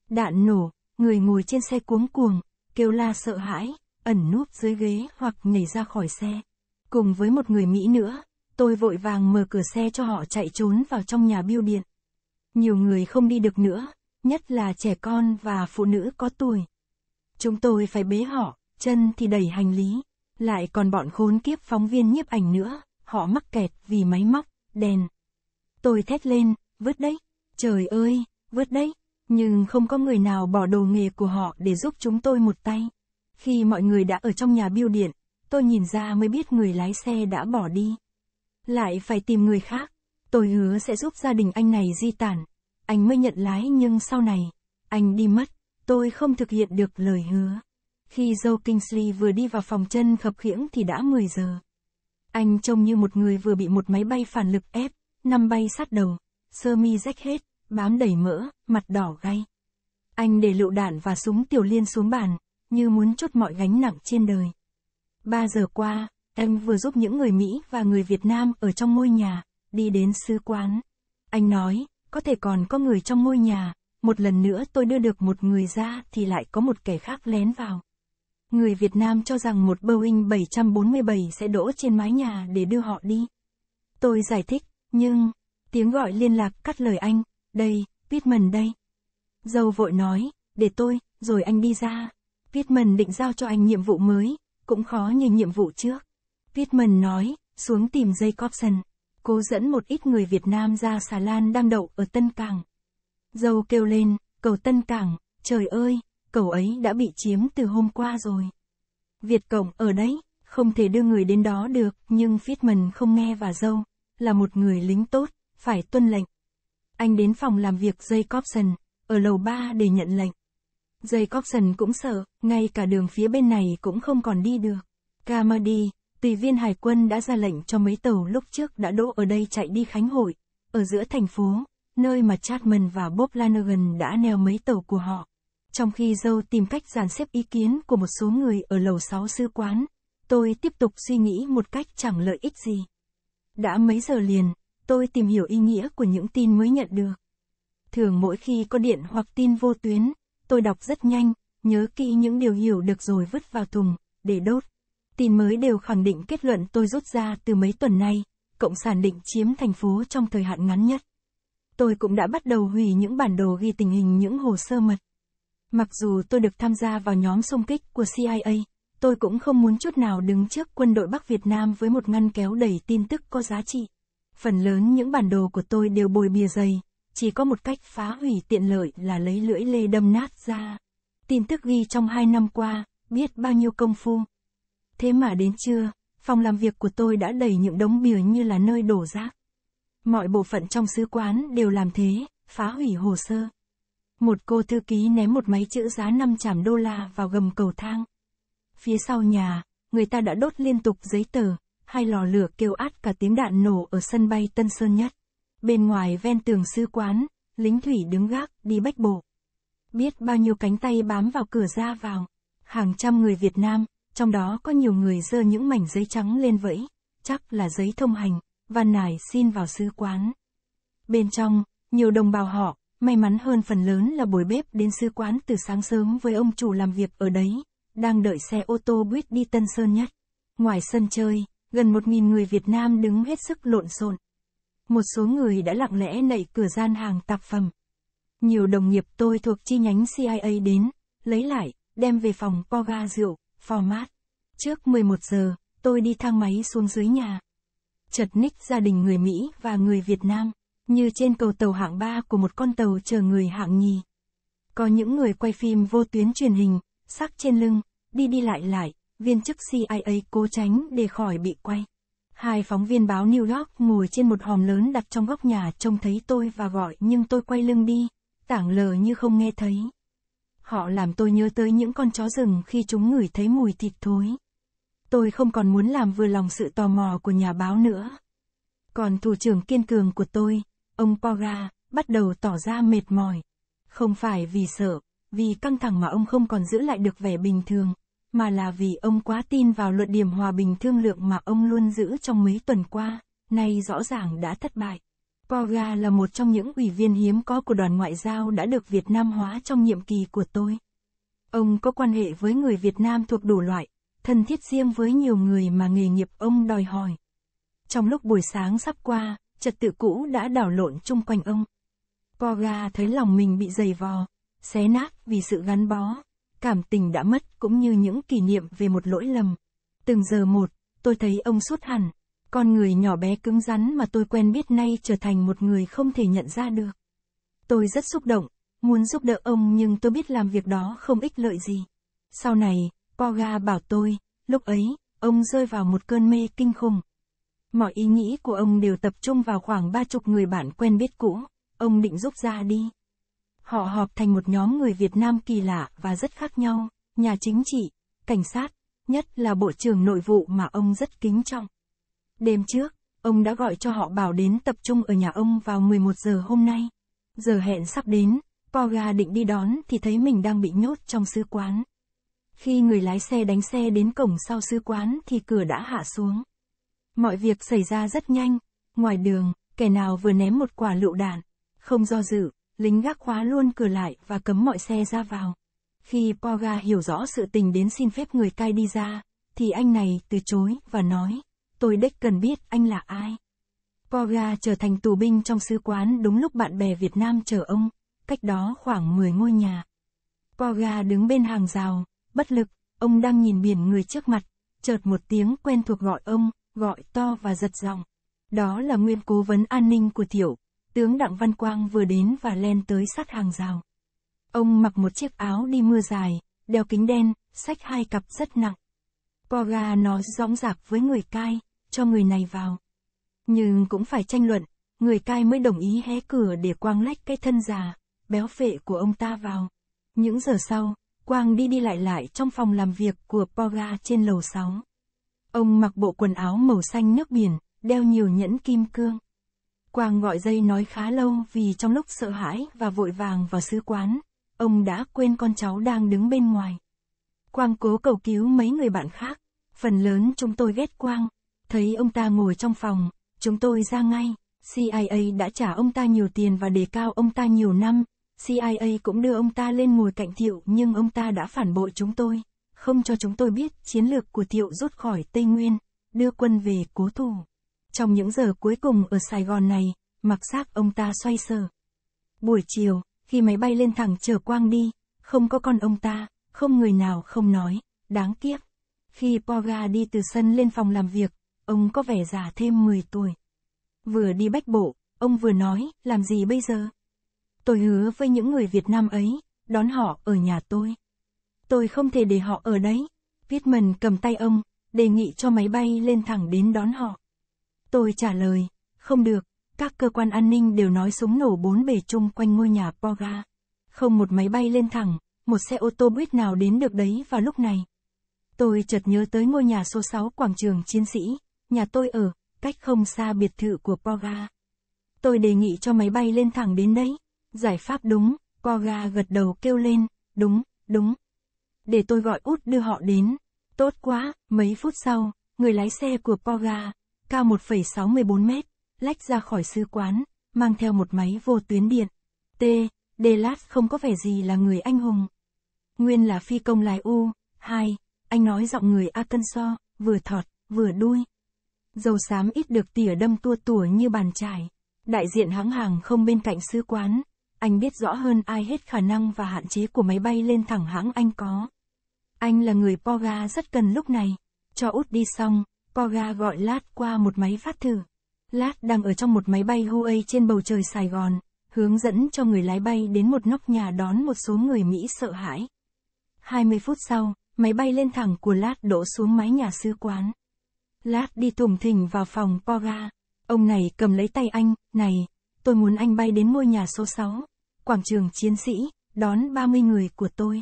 Đạn nổ, người ngồi trên xe cuống cuồng, kêu la sợ hãi, ẩn núp dưới ghế hoặc nhảy ra khỏi xe. Cùng với một người Mỹ nữa, tôi vội vàng mở cửa xe cho họ chạy trốn vào trong nhà biêu điện. Nhiều người không đi được nữa, nhất là trẻ con và phụ nữ có tuổi. Chúng tôi phải bế họ, chân thì đẩy hành lý. Lại còn bọn khốn kiếp phóng viên nhiếp ảnh nữa, họ mắc kẹt vì máy móc, đèn. Tôi thét lên, vứt đấy, trời ơi, vứt đấy. Nhưng không có người nào bỏ đồ nghề của họ để giúp chúng tôi một tay. Khi mọi người đã ở trong nhà biêu điện, tôi nhìn ra mới biết người lái xe đã bỏ đi. Lại phải tìm người khác. Tôi hứa sẽ giúp gia đình anh này di tản. Anh mới nhận lái nhưng sau này, anh đi mất. Tôi không thực hiện được lời hứa. Khi Joe Kingsley vừa đi vào phòng chân khập khiễng thì đã 10 giờ. Anh trông như một người vừa bị một máy bay phản lực ép, năm bay sát đầu, sơ mi rách hết, bám đầy mỡ, mặt đỏ gay. Anh để lựu đạn và súng tiểu liên xuống bàn, như muốn chốt mọi gánh nặng trên đời. Ba giờ qua, em vừa giúp những người Mỹ và người Việt Nam ở trong ngôi nhà, đi đến sứ quán. Anh nói, có thể còn có người trong ngôi nhà, một lần nữa tôi đưa được một người ra thì lại có một kẻ khác lén vào. Người Việt Nam cho rằng một Boeing 747 sẽ đỗ trên mái nhà để đưa họ đi. Tôi giải thích, nhưng, tiếng gọi liên lạc cắt lời anh, đây, Pittman đây. Dâu vội nói, để tôi, rồi anh đi ra. Pittman định giao cho anh nhiệm vụ mới, cũng khó như nhiệm vụ trước. Pittman nói, xuống tìm Jacobson. Cố dẫn một ít người Việt Nam ra xà lan đang đậu ở Tân Cảng. Dâu kêu lên, cầu Tân Cảng, trời ơi, cầu ấy đã bị chiếm từ hôm qua rồi. Việt Cộng ở đấy, không thể đưa người đến đó được, nhưng Fitman không nghe và dâu, là một người lính tốt, phải tuân lệnh. Anh đến phòng làm việc Jacobson, ở lầu 3 để nhận lệnh. Jacobson cũng sợ, ngay cả đường phía bên này cũng không còn đi được. Kamadi tùy viên hải quân đã ra lệnh cho mấy tàu lúc trước đã đỗ ở đây chạy đi Khánh Hội, ở giữa thành phố, nơi mà Chapman và Bob Lanigan đã neo mấy tàu của họ. Trong khi dâu tìm cách dàn xếp ý kiến của một số người ở lầu 6 sư quán, tôi tiếp tục suy nghĩ một cách chẳng lợi ích gì. Đã mấy giờ liền, tôi tìm hiểu ý nghĩa của những tin mới nhận được. Thường mỗi khi có điện hoặc tin vô tuyến, tôi đọc rất nhanh, nhớ kỹ những điều hiểu được rồi vứt vào thùng, để đốt. Tin mới đều khẳng định kết luận tôi rút ra từ mấy tuần nay, Cộng sản định chiếm thành phố trong thời hạn ngắn nhất tôi cũng đã bắt đầu hủy những bản đồ ghi tình hình những hồ sơ mật. Mặc dù tôi được tham gia vào nhóm xung kích của CIA, tôi cũng không muốn chút nào đứng trước quân đội Bắc Việt Nam với một ngăn kéo đầy tin tức có giá trị. Phần lớn những bản đồ của tôi đều bồi bìa dày, chỉ có một cách phá hủy tiện lợi là lấy lưỡi lê đâm nát ra. Tin tức ghi trong hai năm qua, biết bao nhiêu công phu. Thế mà đến trưa, phòng làm việc của tôi đã đầy những đống bìa như là nơi đổ rác. Mọi bộ phận trong sứ quán đều làm thế, phá hủy hồ sơ. Một cô thư ký ném một máy chữ giá 5 trảm đô la vào gầm cầu thang. Phía sau nhà, người ta đã đốt liên tục giấy tờ, hai lò lửa kêu át cả tiếng đạn nổ ở sân bay Tân Sơn Nhất. Bên ngoài ven tường sứ quán, lính thủy đứng gác, đi bách bộ. Biết bao nhiêu cánh tay bám vào cửa ra vào. Hàng trăm người Việt Nam, trong đó có nhiều người dơ những mảnh giấy trắng lên vẫy, chắc là giấy thông hành van nài xin vào sứ quán. Bên trong, nhiều đồng bào họ, may mắn hơn phần lớn là buổi bếp đến sứ quán từ sáng sớm với ông chủ làm việc ở đấy, đang đợi xe ô tô buýt đi Tân Sơn nhất. Ngoài sân chơi, gần một nghìn người Việt Nam đứng hết sức lộn xộn. Một số người đã lặng lẽ nảy cửa gian hàng tạp phẩm. Nhiều đồng nghiệp tôi thuộc chi nhánh CIA đến, lấy lại, đem về phòng co ga rượu, format. Trước 11 giờ, tôi đi thang máy xuống dưới nhà chật ních gia đình người Mỹ và người Việt Nam, như trên cầu tàu hạng 3 của một con tàu chờ người hạng nhì. Có những người quay phim vô tuyến truyền hình, sắc trên lưng, đi đi lại lại, viên chức CIA cố tránh để khỏi bị quay. Hai phóng viên báo New York ngồi trên một hòm lớn đặt trong góc nhà trông thấy tôi và gọi nhưng tôi quay lưng đi, tảng lờ như không nghe thấy. Họ làm tôi nhớ tới những con chó rừng khi chúng ngửi thấy mùi thịt thối tôi không còn muốn làm vừa lòng sự tò mò của nhà báo nữa. Còn thủ trưởng kiên cường của tôi, ông Poga, bắt đầu tỏ ra mệt mỏi. Không phải vì sợ, vì căng thẳng mà ông không còn giữ lại được vẻ bình thường, mà là vì ông quá tin vào luận điểm hòa bình thương lượng mà ông luôn giữ trong mấy tuần qua, nay rõ ràng đã thất bại. Poga là một trong những ủy viên hiếm có của đoàn ngoại giao đã được Việt Nam hóa trong nhiệm kỳ của tôi. Ông có quan hệ với người Việt Nam thuộc đủ loại, thân thiết riêng với nhiều người mà nghề nghiệp ông đòi hỏi. Trong lúc buổi sáng sắp qua, trật tự cũ đã đảo lộn chung quanh ông. Poga thấy lòng mình bị dày vò, xé nát vì sự gắn bó, cảm tình đã mất cũng như những kỷ niệm về một lỗi lầm. Từng giờ một, tôi thấy ông suốt hẳn, con người nhỏ bé cứng rắn mà tôi quen biết nay trở thành một người không thể nhận ra được. Tôi rất xúc động, muốn giúp đỡ ông nhưng tôi biết làm việc đó không ích lợi gì. Sau này, Poga bảo tôi, lúc ấy, ông rơi vào một cơn mê kinh khủng. Mọi ý nghĩ của ông đều tập trung vào khoảng ba chục người bạn quen biết cũ, ông định rút ra đi. Họ họp thành một nhóm người Việt Nam kỳ lạ và rất khác nhau, nhà chính trị, cảnh sát, nhất là Bộ trưởng Nội vụ mà ông rất kính trọng. Đêm trước, ông đã gọi cho họ bảo đến tập trung ở nhà ông vào 11 giờ hôm nay. Giờ hẹn sắp đến, Poga định đi đón thì thấy mình đang bị nhốt trong sứ quán. Khi người lái xe đánh xe đến cổng sau sứ quán thì cửa đã hạ xuống. Mọi việc xảy ra rất nhanh, ngoài đường, kẻ nào vừa ném một quả lựu đạn, không do dự, lính gác khóa luôn cửa lại và cấm mọi xe ra vào. Khi Poga hiểu rõ sự tình đến xin phép người cai đi ra, thì anh này từ chối và nói, tôi đếch cần biết anh là ai. Poga trở thành tù binh trong sứ quán đúng lúc bạn bè Việt Nam chờ ông, cách đó khoảng 10 ngôi nhà. Poga đứng bên hàng rào, bất lực, ông đang nhìn biển người trước mặt, chợt một tiếng quen thuộc gọi ông, gọi to và giật giọng. Đó là nguyên cố vấn an ninh của tiểu, tướng Đặng Văn Quang vừa đến và len tới sát hàng rào. Ông mặc một chiếc áo đi mưa dài, đeo kính đen, sách hai cặp rất nặng. Poga nói dõng dạc với người cai, cho người này vào. Nhưng cũng phải tranh luận, người cai mới đồng ý hé cửa để quang lách cái thân già, béo phệ của ông ta vào. Những giờ sau, Quang đi đi lại lại trong phòng làm việc của Poga trên lầu 6. Ông mặc bộ quần áo màu xanh nước biển, đeo nhiều nhẫn kim cương. Quang gọi dây nói khá lâu vì trong lúc sợ hãi và vội vàng vào sứ quán, ông đã quên con cháu đang đứng bên ngoài. Quang cố cầu cứu mấy người bạn khác, phần lớn chúng tôi ghét Quang, thấy ông ta ngồi trong phòng, chúng tôi ra ngay, CIA đã trả ông ta nhiều tiền và đề cao ông ta nhiều năm, CIA cũng đưa ông ta lên ngồi cạnh Thiệu nhưng ông ta đã phản bội chúng tôi, không cho chúng tôi biết chiến lược của Thiệu rút khỏi Tây Nguyên, đưa quân về cố thủ. Trong những giờ cuối cùng ở Sài Gòn này, mặc xác ông ta xoay sở. Buổi chiều, khi máy bay lên thẳng chở Quang đi, không có con ông ta, không người nào không nói, đáng tiếc. Khi Poga đi từ sân lên phòng làm việc, ông có vẻ già thêm 10 tuổi. Vừa đi bách bộ, ông vừa nói, làm gì bây giờ? Tôi hứa với những người Việt Nam ấy, đón họ ở nhà tôi. Tôi không thể để họ ở đấy. Pittman cầm tay ông, đề nghị cho máy bay lên thẳng đến đón họ. Tôi trả lời, không được, các cơ quan an ninh đều nói súng nổ bốn bề chung quanh ngôi nhà Poga. Không một máy bay lên thẳng, một xe ô tô buýt nào đến được đấy vào lúc này. Tôi chợt nhớ tới ngôi nhà số 6 quảng trường chiến sĩ, nhà tôi ở, cách không xa biệt thự của Poga. Tôi đề nghị cho máy bay lên thẳng đến đấy. Giải pháp đúng, Koga gật đầu kêu lên, đúng, đúng. Để tôi gọi út đưa họ đến. Tốt quá, mấy phút sau, người lái xe của Koga, cao 164 mét, lách ra khỏi sứ quán, mang theo một máy vô tuyến điện. T. Delat không có vẻ gì là người anh hùng. Nguyên là phi công lái U, 2, anh nói giọng người Arkansas, vừa thọt, vừa đuôi. Dầu xám ít được tỉa đâm tua tủa như bàn trải. Đại diện hãng hàng không bên cạnh sứ quán, anh biết rõ hơn ai hết khả năng và hạn chế của máy bay lên thẳng hãng anh có. Anh là người Poga rất cần lúc này. Cho út đi xong, Poga gọi Lát qua một máy phát thử. Lát đang ở trong một máy bay Huawei trên bầu trời Sài Gòn, hướng dẫn cho người lái bay đến một nóc nhà đón một số người Mỹ sợ hãi. 20 phút sau, máy bay lên thẳng của Lát đổ xuống mái nhà sứ quán. Lát đi thủng thình vào phòng Poga. Ông này cầm lấy tay anh, này, tôi muốn anh bay đến ngôi nhà số 6, quảng trường chiến sĩ, đón 30 người của tôi.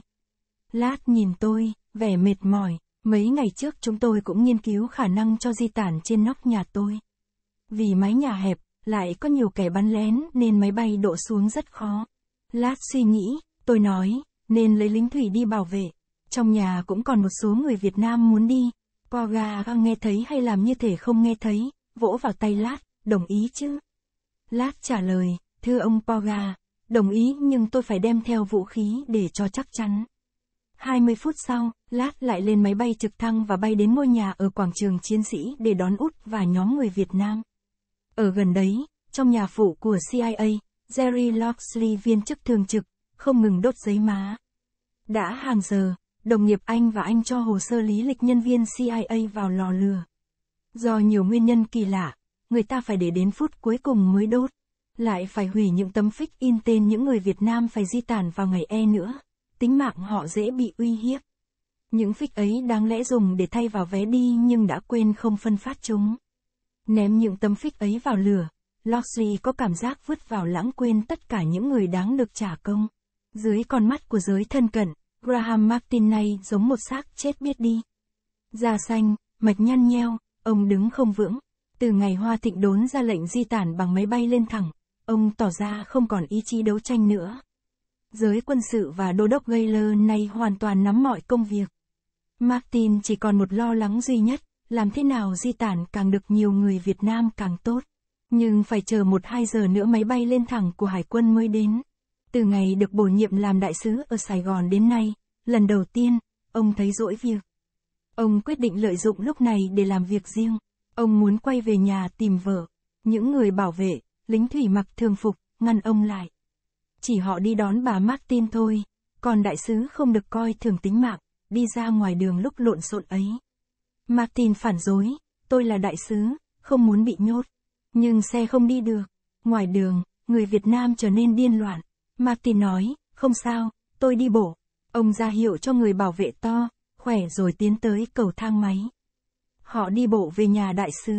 Lát nhìn tôi, vẻ mệt mỏi, mấy ngày trước chúng tôi cũng nghiên cứu khả năng cho di tản trên nóc nhà tôi. Vì mái nhà hẹp, lại có nhiều kẻ bắn lén nên máy bay đổ xuống rất khó. Lát suy nghĩ, tôi nói, nên lấy lính thủy đi bảo vệ. Trong nhà cũng còn một số người Việt Nam muốn đi. qua Poga nghe thấy hay làm như thể không nghe thấy, vỗ vào tay lát, đồng ý chứ. Lát trả lời, thưa ông Poga, đồng ý nhưng tôi phải đem theo vũ khí để cho chắc chắn. 20 phút sau, Lát lại lên máy bay trực thăng và bay đến ngôi nhà ở quảng trường chiến sĩ để đón Út và nhóm người Việt Nam. Ở gần đấy, trong nhà phụ của CIA, Jerry Loxley viên chức thường trực, không ngừng đốt giấy má. Đã hàng giờ, đồng nghiệp anh và anh cho hồ sơ lý lịch nhân viên CIA vào lò lửa. Do nhiều nguyên nhân kỳ lạ, người ta phải để đến phút cuối cùng mới đốt. Lại phải hủy những tấm phích in tên những người Việt Nam phải di tản vào ngày e nữa. Tính mạng họ dễ bị uy hiếp. Những phích ấy đáng lẽ dùng để thay vào vé đi nhưng đã quên không phân phát chúng. Ném những tấm phích ấy vào lửa, Loxley có cảm giác vứt vào lãng quên tất cả những người đáng được trả công. Dưới con mắt của giới thân cận, Graham Martin này giống một xác chết biết đi. Da xanh, mạch nhăn nheo, ông đứng không vững, từ ngày Hoa Thịnh đốn ra lệnh di tản bằng máy bay lên thẳng, ông tỏ ra không còn ý chí đấu tranh nữa. Giới quân sự và đô đốc Gaylor nay hoàn toàn nắm mọi công việc. Martin chỉ còn một lo lắng duy nhất, làm thế nào di tản càng được nhiều người Việt Nam càng tốt. Nhưng phải chờ một hai giờ nữa máy bay lên thẳng của hải quân mới đến. Từ ngày được bổ nhiệm làm đại sứ ở Sài Gòn đến nay, lần đầu tiên, ông thấy dỗi việc. Ông quyết định lợi dụng lúc này để làm việc riêng. Ông muốn quay về nhà tìm vợ. Những người bảo vệ, lính thủy mặc thường phục, ngăn ông lại. Chỉ họ đi đón bà Martin thôi, còn đại sứ không được coi thường tính mạng, đi ra ngoài đường lúc lộn xộn ấy. Martin phản dối, tôi là đại sứ, không muốn bị nhốt. Nhưng xe không đi được. Ngoài đường, người Việt Nam trở nên điên loạn. Martin nói, không sao, tôi đi bộ. Ông ra hiệu cho người bảo vệ to, khỏe rồi tiến tới cầu thang máy. Họ đi bộ về nhà đại sứ.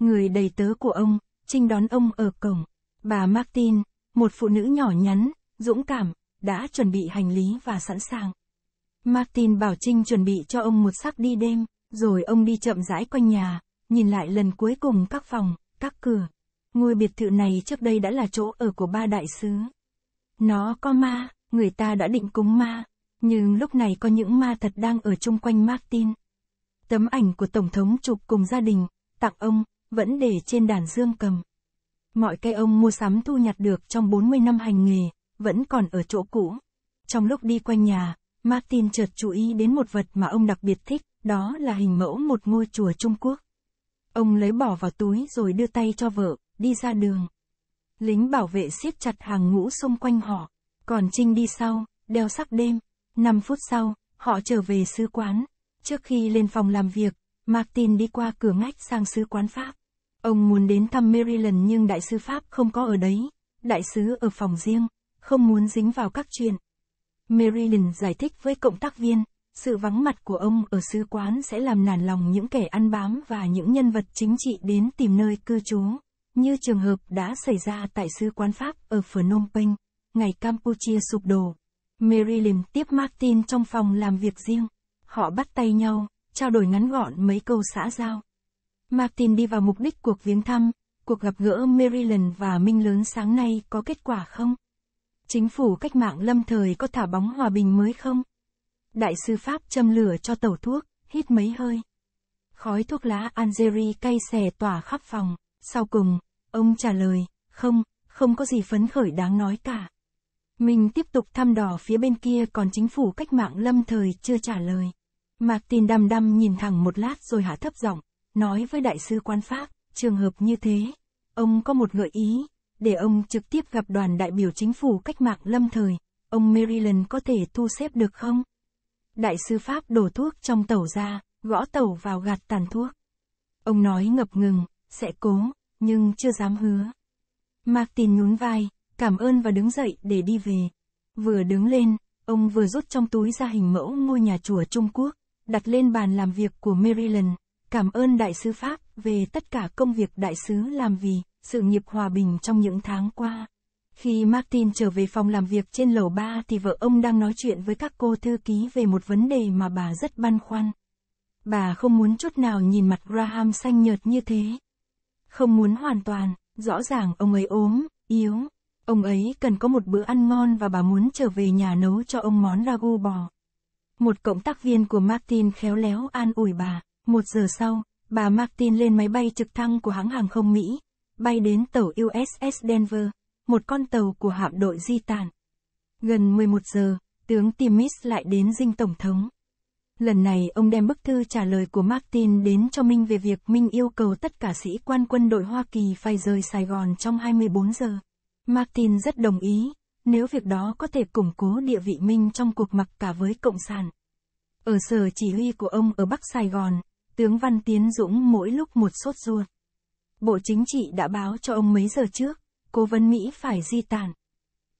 Người đầy tớ của ông, trinh đón ông ở cổng. Bà Martin, một phụ nữ nhỏ nhắn, dũng cảm, đã chuẩn bị hành lý và sẵn sàng. Martin bảo Trinh chuẩn bị cho ông một sắc đi đêm, rồi ông đi chậm rãi quanh nhà, nhìn lại lần cuối cùng các phòng, các cửa. Ngôi biệt thự này trước đây đã là chỗ ở của ba đại sứ. Nó có ma, người ta đã định cúng ma, nhưng lúc này có những ma thật đang ở chung quanh Martin tấm ảnh của Tổng thống chụp cùng gia đình, tặng ông, vẫn để trên đàn dương cầm. Mọi cây ông mua sắm thu nhặt được trong 40 năm hành nghề, vẫn còn ở chỗ cũ. Trong lúc đi quanh nhà, Martin chợt chú ý đến một vật mà ông đặc biệt thích, đó là hình mẫu một ngôi chùa Trung Quốc. Ông lấy bỏ vào túi rồi đưa tay cho vợ, đi ra đường. Lính bảo vệ siết chặt hàng ngũ xung quanh họ, còn Trinh đi sau, đeo sắc đêm. năm phút sau, họ trở về sứ quán. Trước khi lên phòng làm việc, Martin đi qua cửa ngách sang sứ quán Pháp. Ông muốn đến thăm Maryland nhưng đại sứ Pháp không có ở đấy, đại sứ ở phòng riêng, không muốn dính vào các chuyện. Maryland giải thích với cộng tác viên, sự vắng mặt của ông ở sứ quán sẽ làm nản lòng những kẻ ăn bám và những nhân vật chính trị đến tìm nơi cư trú, như trường hợp đã xảy ra tại sứ quán Pháp ở Phnom Penh, ngày Campuchia sụp đổ. Maryland tiếp Martin trong phòng làm việc riêng. Họ bắt tay nhau, trao đổi ngắn gọn mấy câu xã giao. Martin đi vào mục đích cuộc viếng thăm, cuộc gặp gỡ Maryland và Minh lớn sáng nay có kết quả không? Chính phủ cách mạng lâm thời có thả bóng hòa bình mới không? Đại sư Pháp châm lửa cho tẩu thuốc, hít mấy hơi. Khói thuốc lá Algeria cay xè tỏa khắp phòng, sau cùng, ông trả lời, không, không có gì phấn khởi đáng nói cả. Mình tiếp tục thăm dò phía bên kia còn chính phủ cách mạng lâm thời chưa trả lời mạc tin đăm đăm nhìn thẳng một lát rồi hạ thấp giọng, nói với đại sư quan Pháp, trường hợp như thế, ông có một gợi ý, để ông trực tiếp gặp đoàn đại biểu chính phủ cách mạng lâm thời, ông Maryland có thể thu xếp được không? Đại sư Pháp đổ thuốc trong tẩu ra, gõ tẩu vào gạt tàn thuốc. Ông nói ngập ngừng, sẽ cố, nhưng chưa dám hứa. mạc tin nhún vai, cảm ơn và đứng dậy để đi về. Vừa đứng lên, ông vừa rút trong túi ra hình mẫu ngôi nhà chùa Trung Quốc, đặt lên bàn làm việc của Maryland, cảm ơn đại sứ Pháp về tất cả công việc đại sứ làm vì sự nghiệp hòa bình trong những tháng qua. Khi Martin trở về phòng làm việc trên lầu 3 thì vợ ông đang nói chuyện với các cô thư ký về một vấn đề mà bà rất băn khoăn. Bà không muốn chút nào nhìn mặt Graham xanh nhợt như thế. Không muốn hoàn toàn, rõ ràng ông ấy ốm, yếu. Ông ấy cần có một bữa ăn ngon và bà muốn trở về nhà nấu cho ông món ragu bò. Một cộng tác viên của Martin khéo léo an ủi bà. Một giờ sau, bà Martin lên máy bay trực thăng của hãng hàng không Mỹ, bay đến tàu USS Denver, một con tàu của hạm đội di tản. Gần 11 giờ, tướng Timis lại đến dinh Tổng thống. Lần này ông đem bức thư trả lời của Martin đến cho Minh về việc Minh yêu cầu tất cả sĩ quan quân đội Hoa Kỳ phải rời Sài Gòn trong 24 giờ. Martin rất đồng ý, nếu việc đó có thể củng cố địa vị Minh trong cuộc mặc cả với Cộng sản. Ở sở chỉ huy của ông ở Bắc Sài Gòn, tướng Văn Tiến Dũng mỗi lúc một sốt ruột. Bộ Chính trị đã báo cho ông mấy giờ trước, cố vấn Mỹ phải di tản.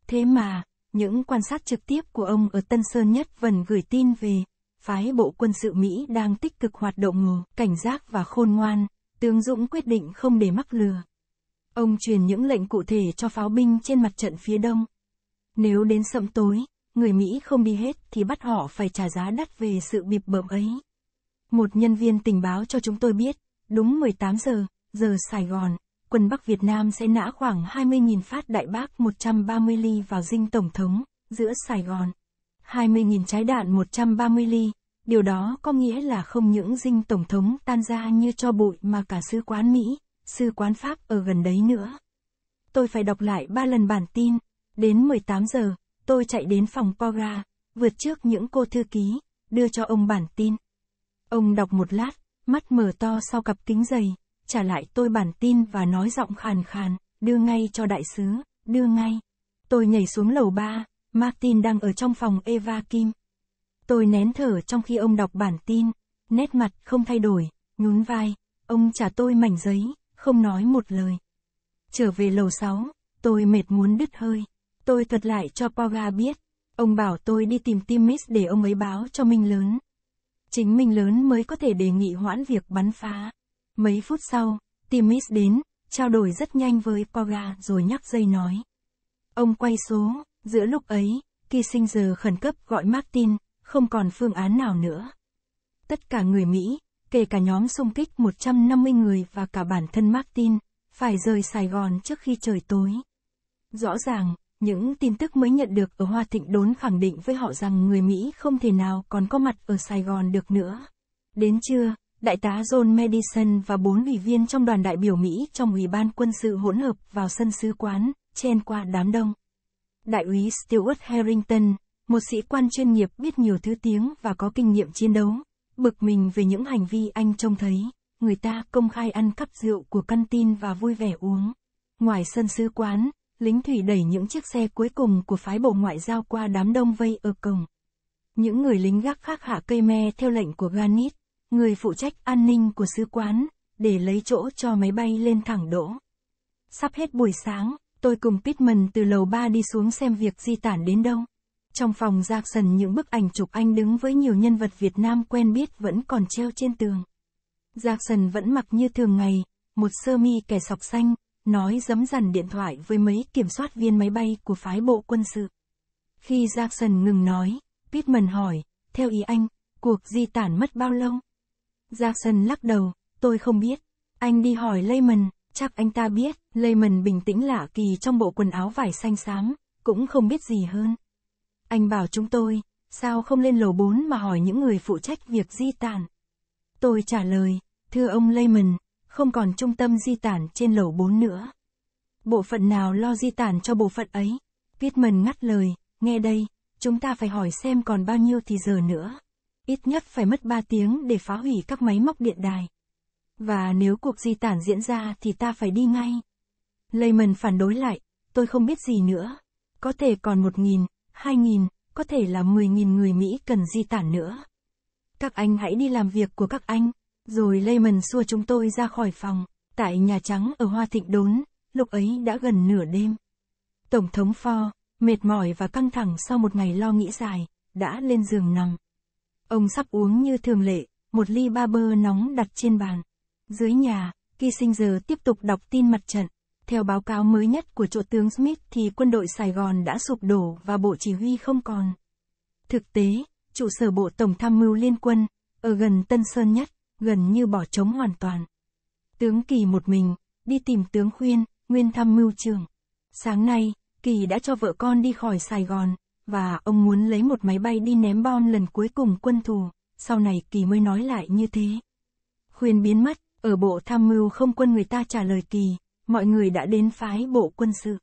Thế mà, những quan sát trực tiếp của ông ở Tân Sơn Nhất Vần gửi tin về, phái bộ quân sự Mỹ đang tích cực hoạt động, cảnh giác và khôn ngoan, tướng Dũng quyết định không để mắc lừa. Ông truyền những lệnh cụ thể cho pháo binh trên mặt trận phía đông, nếu đến sậm tối, người Mỹ không đi hết thì bắt họ phải trả giá đắt về sự bịp bợm ấy. Một nhân viên tình báo cho chúng tôi biết, đúng 18 giờ, giờ Sài Gòn, quân Bắc Việt Nam sẽ nã khoảng 20.000 phát đại bác 130 ly vào dinh Tổng thống, giữa Sài Gòn. 20.000 trái đạn 130 ly, điều đó có nghĩa là không những dinh Tổng thống tan ra như cho bụi mà cả sứ quán Mỹ, sứ quán Pháp ở gần đấy nữa. Tôi phải đọc lại ba lần bản tin, Đến 18 giờ, tôi chạy đến phòng Poga, vượt trước những cô thư ký, đưa cho ông bản tin. Ông đọc một lát, mắt mở to sau cặp kính dày, trả lại tôi bản tin và nói giọng khàn khàn, đưa ngay cho đại sứ, đưa ngay. Tôi nhảy xuống lầu ba, Martin đang ở trong phòng Eva Kim. Tôi nén thở trong khi ông đọc bản tin, nét mặt không thay đổi, nhún vai, ông trả tôi mảnh giấy, không nói một lời. Trở về lầu 6, tôi mệt muốn đứt hơi. Tôi thuật lại cho Poga biết. Ông bảo tôi đi tìm Timis để ông ấy báo cho Minh Lớn. Chính Minh Lớn mới có thể đề nghị hoãn việc bắn phá. Mấy phút sau, Timis đến, trao đổi rất nhanh với Poga rồi nhắc dây nói. Ông quay số, giữa lúc ấy, Kissinger khẩn cấp gọi Martin, không còn phương án nào nữa. Tất cả người Mỹ, kể cả nhóm xung kích 150 người và cả bản thân Martin, phải rời Sài Gòn trước khi trời tối. Rõ ràng, những tin tức mới nhận được ở Hoa Thịnh đốn khẳng định với họ rằng người Mỹ không thể nào còn có mặt ở Sài Gòn được nữa. Đến trưa, Đại tá John Madison và bốn ủy viên trong đoàn đại biểu Mỹ trong Ủy ban quân sự hỗn hợp vào sân sứ quán, chen qua đám đông. Đại úy Stewart Harrington, một sĩ quan chuyên nghiệp biết nhiều thứ tiếng và có kinh nghiệm chiến đấu, bực mình về những hành vi anh trông thấy, người ta công khai ăn cắp rượu của căn tin và vui vẻ uống. Ngoài sân sứ quán, lính thủy đẩy những chiếc xe cuối cùng của phái bộ ngoại giao qua đám đông vây ở cổng. Những người lính gác khác hạ cây me theo lệnh của Ganit, người phụ trách an ninh của sứ quán, để lấy chỗ cho máy bay lên thẳng đỗ. Sắp hết buổi sáng, tôi cùng Pittman từ lầu 3 đi xuống xem việc di tản đến đâu. Trong phòng Jackson những bức ảnh chụp anh đứng với nhiều nhân vật Việt Nam quen biết vẫn còn treo trên tường. Jackson vẫn mặc như thường ngày, một sơ mi kẻ sọc xanh, nói dấm dằn điện thoại với mấy kiểm soát viên máy bay của phái bộ quân sự. Khi Jackson ngừng nói, Pittman hỏi, theo ý anh, cuộc di tản mất bao lâu? Jackson lắc đầu, tôi không biết. Anh đi hỏi Layman, chắc anh ta biết, Layman bình tĩnh lạ kỳ trong bộ quần áo vải xanh xám, cũng không biết gì hơn. Anh bảo chúng tôi, sao không lên lầu 4 mà hỏi những người phụ trách việc di tản? Tôi trả lời, thưa ông Layman không còn trung tâm di tản trên lầu 4 nữa. Bộ phận nào lo di tản cho bộ phận ấy? Pittman ngắt lời, nghe đây, chúng ta phải hỏi xem còn bao nhiêu thì giờ nữa. Ít nhất phải mất 3 tiếng để phá hủy các máy móc điện đài. Và nếu cuộc di tản diễn ra thì ta phải đi ngay. Lehman phản đối lại, tôi không biết gì nữa. Có thể còn 1.000, 2.000, có thể là 10.000 người Mỹ cần di tản nữa. Các anh hãy đi làm việc của các anh. Rồi Lehman xua chúng tôi ra khỏi phòng, tại Nhà Trắng ở Hoa Thịnh Đốn, lúc ấy đã gần nửa đêm. Tổng thống pho mệt mỏi và căng thẳng sau một ngày lo nghĩ dài, đã lên giường nằm. Ông sắp uống như thường lệ, một ly ba bơ nóng đặt trên bàn. Dưới nhà, Kissinger tiếp tục đọc tin mặt trận. Theo báo cáo mới nhất của chỗ tướng Smith thì quân đội Sài Gòn đã sụp đổ và bộ chỉ huy không còn. Thực tế, trụ sở bộ Tổng tham mưu Liên quân, ở gần Tân Sơn Nhất, gần như bỏ trống hoàn toàn. Tướng Kỳ một mình, đi tìm tướng Khuyên, nguyên thăm mưu trường. Sáng nay, Kỳ đã cho vợ con đi khỏi Sài Gòn, và ông muốn lấy một máy bay đi ném bom lần cuối cùng quân thù, sau này Kỳ mới nói lại như thế. Khuyên biến mất, ở bộ tham mưu không quân người ta trả lời Kỳ, mọi người đã đến phái bộ quân sự.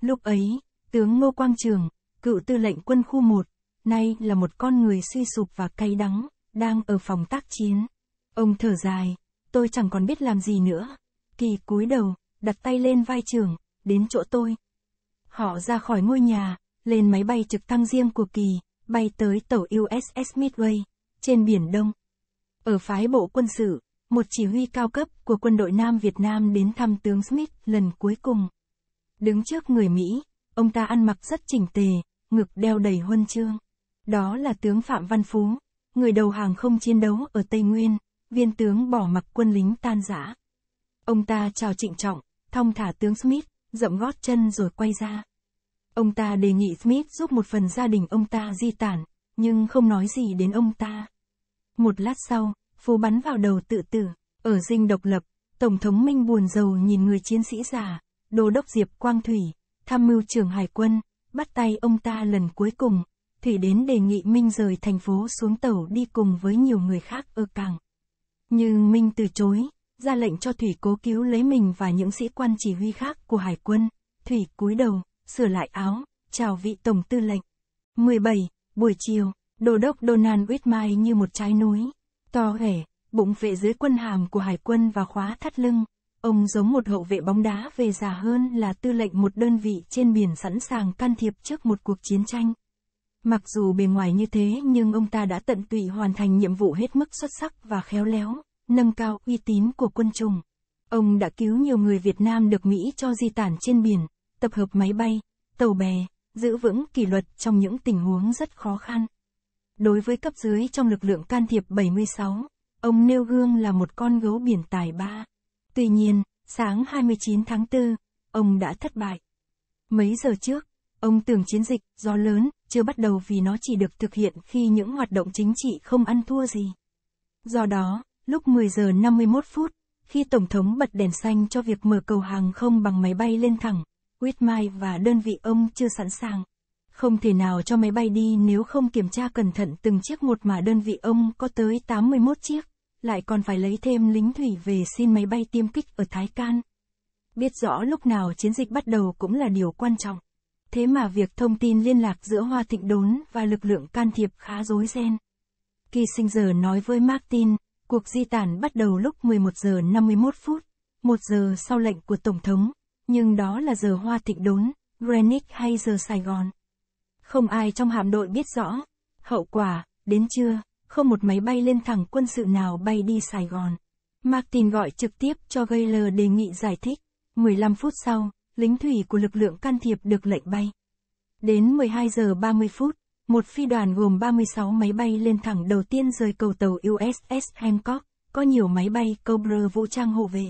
Lúc ấy, tướng Ngô Quang Trường, cựu tư lệnh quân khu 1, nay là một con người suy sụp và cay đắng, đang ở phòng tác chiến. Ông thở dài, tôi chẳng còn biết làm gì nữa. Kỳ cúi đầu, đặt tay lên vai trưởng, đến chỗ tôi. Họ ra khỏi ngôi nhà, lên máy bay trực thăng riêng của Kỳ, bay tới tàu USS Midway, trên Biển Đông. Ở phái bộ quân sự, một chỉ huy cao cấp của quân đội Nam Việt Nam đến thăm tướng Smith lần cuối cùng. Đứng trước người Mỹ, ông ta ăn mặc rất chỉnh tề, ngực đeo đầy huân chương. Đó là tướng Phạm Văn Phú, người đầu hàng không chiến đấu ở Tây Nguyên viên tướng bỏ mặc quân lính tan rã. Ông ta chào trịnh trọng, thong thả tướng Smith, dậm gót chân rồi quay ra. Ông ta đề nghị Smith giúp một phần gia đình ông ta di tản, nhưng không nói gì đến ông ta. Một lát sau, phú bắn vào đầu tự tử, ở dinh độc lập, Tổng thống Minh buồn rầu nhìn người chiến sĩ già, đô đốc Diệp Quang Thủy, tham mưu trưởng hải quân, bắt tay ông ta lần cuối cùng, Thủy đến đề nghị Minh rời thành phố xuống tàu đi cùng với nhiều người khác ở cảng. Nhưng Minh từ chối, ra lệnh cho Thủy cố cứu lấy mình và những sĩ quan chỉ huy khác của hải quân. Thủy cúi đầu, sửa lại áo, chào vị tổng tư lệnh. 17. Buổi chiều, đồ đốc Donald Whitmire như một trái núi, to ghẻ, bụng vệ dưới quân hàm của hải quân và khóa thắt lưng. Ông giống một hậu vệ bóng đá về già hơn là tư lệnh một đơn vị trên biển sẵn sàng can thiệp trước một cuộc chiến tranh. Mặc dù bề ngoài như thế nhưng ông ta đã tận tụy hoàn thành nhiệm vụ hết mức xuất sắc và khéo léo, nâng cao uy tín của quân chủng. Ông đã cứu nhiều người Việt Nam được Mỹ cho di tản trên biển, tập hợp máy bay, tàu bè, giữ vững kỷ luật trong những tình huống rất khó khăn. Đối với cấp dưới trong lực lượng can thiệp 76, ông nêu gương là một con gấu biển tài ba. Tuy nhiên, sáng 29 tháng 4, ông đã thất bại. Mấy giờ trước, ông tưởng chiến dịch, gió lớn, chưa bắt đầu vì nó chỉ được thực hiện khi những hoạt động chính trị không ăn thua gì. Do đó, lúc 10 giờ 51 phút, khi Tổng thống bật đèn xanh cho việc mở cầu hàng không bằng máy bay lên thẳng, Whitmire và đơn vị ông chưa sẵn sàng. Không thể nào cho máy bay đi nếu không kiểm tra cẩn thận từng chiếc một mà đơn vị ông có tới 81 chiếc, lại còn phải lấy thêm lính thủy về xin máy bay tiêm kích ở Thái Can. Biết rõ lúc nào chiến dịch bắt đầu cũng là điều quan trọng. Thế mà việc thông tin liên lạc giữa Hoa Thịnh Đốn và lực lượng can thiệp khá rối ren. sinh giờ nói với Martin, cuộc di tản bắt đầu lúc 11 giờ 51 phút, một giờ sau lệnh của Tổng thống, nhưng đó là giờ Hoa Thịnh Đốn, Greenwich hay giờ Sài Gòn. Không ai trong hạm đội biết rõ. Hậu quả, đến trưa, không một máy bay lên thẳng quân sự nào bay đi Sài Gòn. Martin gọi trực tiếp cho Gaylor đề nghị giải thích. 15 phút sau, lính thủy của lực lượng can thiệp được lệnh bay. Đến 12 giờ 30 phút, một phi đoàn gồm 36 máy bay lên thẳng đầu tiên rời cầu tàu USS Hancock, có nhiều máy bay Cobra vũ trang hộ vệ.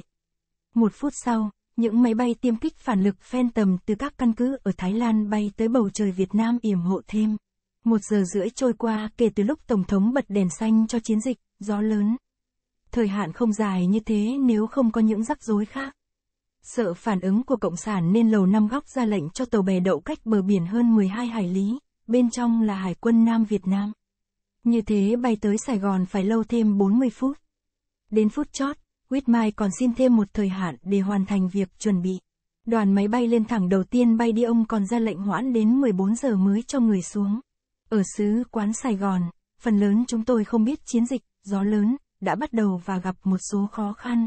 Một phút sau, những máy bay tiêm kích phản lực Phantom từ các căn cứ ở Thái Lan bay tới bầu trời Việt Nam yểm hộ thêm. Một giờ rưỡi trôi qua kể từ lúc Tổng thống bật đèn xanh cho chiến dịch, gió lớn. Thời hạn không dài như thế nếu không có những rắc rối khác. Sợ phản ứng của Cộng sản nên Lầu Năm Góc ra lệnh cho tàu bè đậu cách bờ biển hơn 12 hải lý, bên trong là Hải quân Nam Việt Nam. Như thế bay tới Sài Gòn phải lâu thêm 40 phút. Đến phút chót, Quyết Mai còn xin thêm một thời hạn để hoàn thành việc chuẩn bị. Đoàn máy bay lên thẳng đầu tiên bay đi ông còn ra lệnh hoãn đến 14 giờ mới cho người xuống. Ở xứ quán Sài Gòn, phần lớn chúng tôi không biết chiến dịch, gió lớn, đã bắt đầu và gặp một số khó khăn,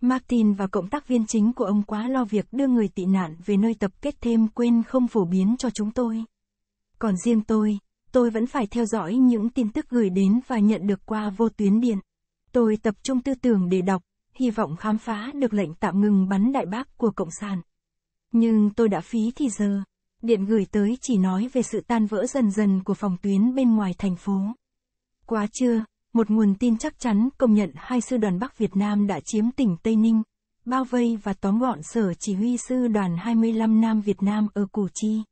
Martin và cộng tác viên chính của ông quá lo việc đưa người tị nạn về nơi tập kết thêm quên không phổ biến cho chúng tôi. Còn riêng tôi, tôi vẫn phải theo dõi những tin tức gửi đến và nhận được qua vô tuyến điện. Tôi tập trung tư tưởng để đọc, hy vọng khám phá được lệnh tạm ngừng bắn đại bác của Cộng sản. Nhưng tôi đã phí thì giờ. Điện gửi tới chỉ nói về sự tan vỡ dần dần của phòng tuyến bên ngoài thành phố. Quá chưa, một nguồn tin chắc chắn công nhận hai sư đoàn Bắc Việt Nam đã chiếm tỉnh Tây Ninh, bao vây và tóm gọn sở chỉ huy sư đoàn 25 Nam Việt Nam ở Củ Chi.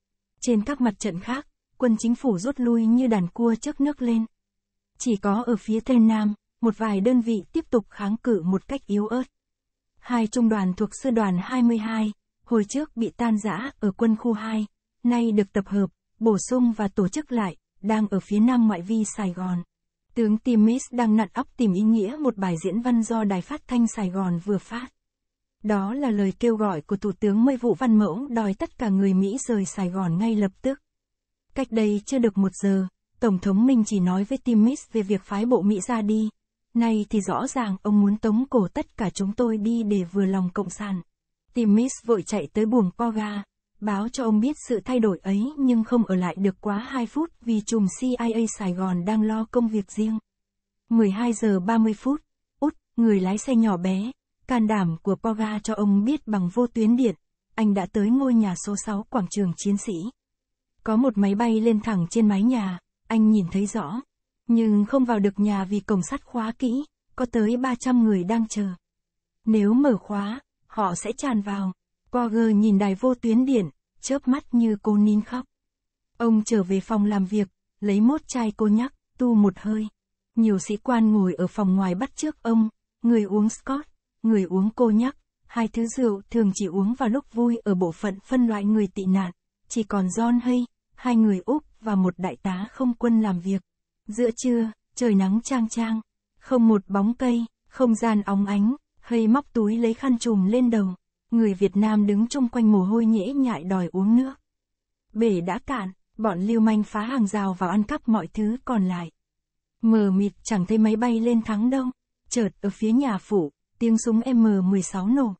Trên các mặt trận khác, quân chính phủ rút lui như đàn cua trước nước lên. Chỉ có ở phía Tây Nam, một vài đơn vị tiếp tục kháng cự một cách yếu ớt. Hai trung đoàn thuộc sư đoàn 22, hồi trước bị tan rã ở quân khu 2, nay được tập hợp, bổ sung và tổ chức lại, đang ở phía nam ngoại vi Sài Gòn. Tướng Timis đang nặn óc tìm ý nghĩa một bài diễn văn do Đài Phát Thanh Sài Gòn vừa phát. Đó là lời kêu gọi của Thủ tướng Mây Vũ Văn Mẫu đòi tất cả người Mỹ rời Sài Gòn ngay lập tức. Cách đây chưa được một giờ, Tổng thống Minh chỉ nói với Timis về việc phái bộ Mỹ ra đi. Nay thì rõ ràng ông muốn tống cổ tất cả chúng tôi đi để vừa lòng Cộng sản. Timis vội chạy tới buồng co báo cho ông biết sự thay đổi ấy nhưng không ở lại được quá 2 phút vì chùm CIA Sài Gòn đang lo công việc riêng. 12 giờ 30 phút, Út, người lái xe nhỏ bé, can đảm của Poga cho ông biết bằng vô tuyến điện, anh đã tới ngôi nhà số 6 quảng trường chiến sĩ. Có một máy bay lên thẳng trên mái nhà, anh nhìn thấy rõ, nhưng không vào được nhà vì cổng sắt khóa kỹ, có tới 300 người đang chờ. Nếu mở khóa, họ sẽ tràn vào. Boger nhìn đài vô tuyến điện, chớp mắt như cô nín khóc. Ông trở về phòng làm việc, lấy mốt chai cô nhắc, tu một hơi. Nhiều sĩ quan ngồi ở phòng ngoài bắt trước ông, người uống Scott, người uống cô nhắc. Hai thứ rượu thường chỉ uống vào lúc vui ở bộ phận phân loại người tị nạn, chỉ còn John Hay, hai người Úc và một đại tá không quân làm việc. Giữa trưa, trời nắng trang trang, không một bóng cây, không gian óng ánh, Hay móc túi lấy khăn trùm lên đầu người Việt Nam đứng chung quanh mồ hôi nhễ nhại đòi uống nước. Bể đã cạn, bọn lưu manh phá hàng rào vào ăn cắp mọi thứ còn lại. Mờ mịt chẳng thấy máy bay lên thắng đông, chợt ở phía nhà phủ, tiếng súng M16 nổ.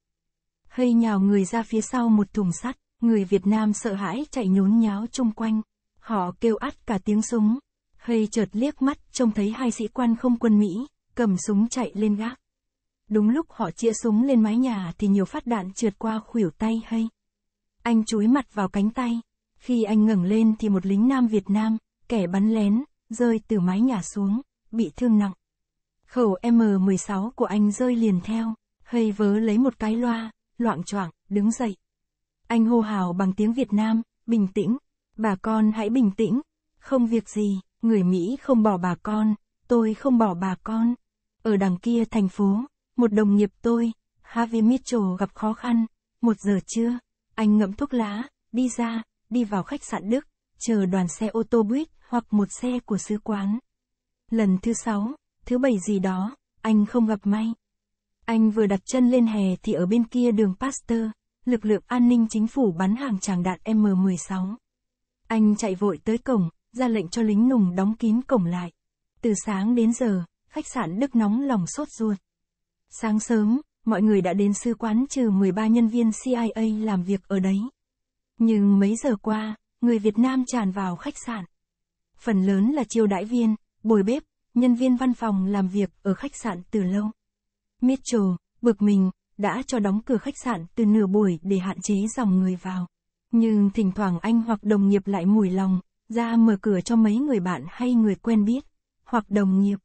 Hơi nhào người ra phía sau một thùng sắt, người Việt Nam sợ hãi chạy nhốn nháo chung quanh. Họ kêu ắt cả tiếng súng. Hơi chợt liếc mắt trông thấy hai sĩ quan không quân Mỹ, cầm súng chạy lên gác. Đúng lúc họ chĩa súng lên mái nhà thì nhiều phát đạn trượt qua khuỷu tay hay. Anh chúi mặt vào cánh tay. Khi anh ngẩng lên thì một lính Nam Việt Nam, kẻ bắn lén, rơi từ mái nhà xuống, bị thương nặng. Khẩu M16 của anh rơi liền theo, hơi vớ lấy một cái loa, loạn choạng đứng dậy. Anh hô hào bằng tiếng Việt Nam, bình tĩnh, bà con hãy bình tĩnh, không việc gì, người Mỹ không bỏ bà con, tôi không bỏ bà con. Ở đằng kia thành phố, một đồng nghiệp tôi, Harvey Mitchell gặp khó khăn, một giờ trưa, anh ngậm thuốc lá, đi ra, đi vào khách sạn Đức, chờ đoàn xe ô tô buýt hoặc một xe của sứ quán. Lần thứ sáu, thứ bảy gì đó, anh không gặp may. Anh vừa đặt chân lên hè thì ở bên kia đường Pasteur, lực lượng an ninh chính phủ bắn hàng tràng đạn M16. Anh chạy vội tới cổng, ra lệnh cho lính nùng đóng kín cổng lại. Từ sáng đến giờ, khách sạn Đức nóng lòng sốt ruột. Sáng sớm, mọi người đã đến sư quán trừ 13 nhân viên CIA làm việc ở đấy. Nhưng mấy giờ qua, người Việt Nam tràn vào khách sạn. Phần lớn là chiêu đãi viên, bồi bếp, nhân viên văn phòng làm việc ở khách sạn từ lâu. Mitchell, bực mình, đã cho đóng cửa khách sạn từ nửa buổi để hạn chế dòng người vào. Nhưng thỉnh thoảng anh hoặc đồng nghiệp lại mùi lòng, ra mở cửa cho mấy người bạn hay người quen biết, hoặc đồng nghiệp.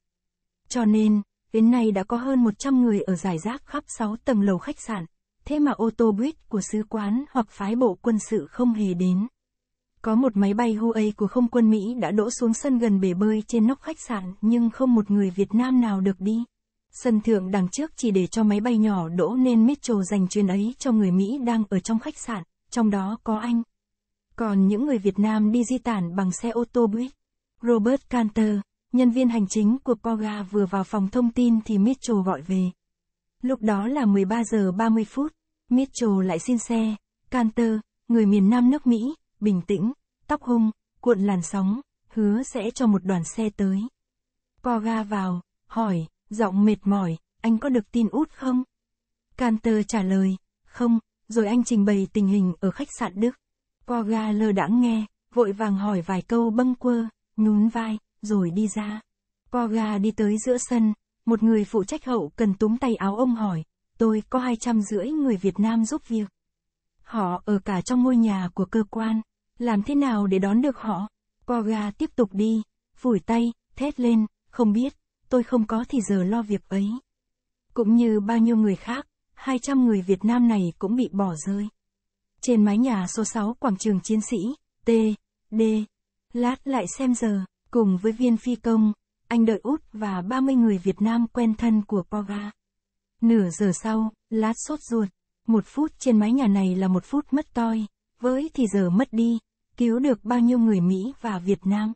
Cho nên, Đến nay đã có hơn 100 người ở giải rác khắp 6 tầng lầu khách sạn, thế mà ô tô buýt của sứ quán hoặc phái bộ quân sự không hề đến. Có một máy bay Huawei của không quân Mỹ đã đổ xuống sân gần bể bơi trên nóc khách sạn nhưng không một người Việt Nam nào được đi. Sân thượng đằng trước chỉ để cho máy bay nhỏ đỗ nên Metro dành chuyến ấy cho người Mỹ đang ở trong khách sạn, trong đó có anh. Còn những người Việt Nam đi di tản bằng xe ô tô buýt. Robert Canter nhân viên hành chính của Poga vừa vào phòng thông tin thì Mitchell gọi về. Lúc đó là 13 giờ 30 phút, Mitchell lại xin xe, Canter, người miền Nam nước Mỹ, bình tĩnh, tóc hung, cuộn làn sóng, hứa sẽ cho một đoàn xe tới. Poga vào, hỏi, giọng mệt mỏi, anh có được tin út không? Canter trả lời, không, rồi anh trình bày tình hình ở khách sạn Đức. Poga lơ đãng nghe, vội vàng hỏi vài câu bâng quơ, nhún vai rồi đi ra. Koga đi tới giữa sân, một người phụ trách hậu cần túm tay áo ông hỏi, tôi có hai trăm rưỡi người Việt Nam giúp việc. Họ ở cả trong ngôi nhà của cơ quan, làm thế nào để đón được họ? Koga tiếp tục đi, phủi tay, thét lên, không biết, tôi không có thì giờ lo việc ấy. Cũng như bao nhiêu người khác, hai trăm người Việt Nam này cũng bị bỏ rơi. Trên mái nhà số 6 quảng trường chiến sĩ, T, D, lát lại xem giờ. Cùng với viên phi công, anh đợi Út và 30 người Việt Nam quen thân của Poga. Nửa giờ sau, lát sốt ruột, một phút trên mái nhà này là một phút mất toi, với thì giờ mất đi, cứu được bao nhiêu người Mỹ và Việt Nam.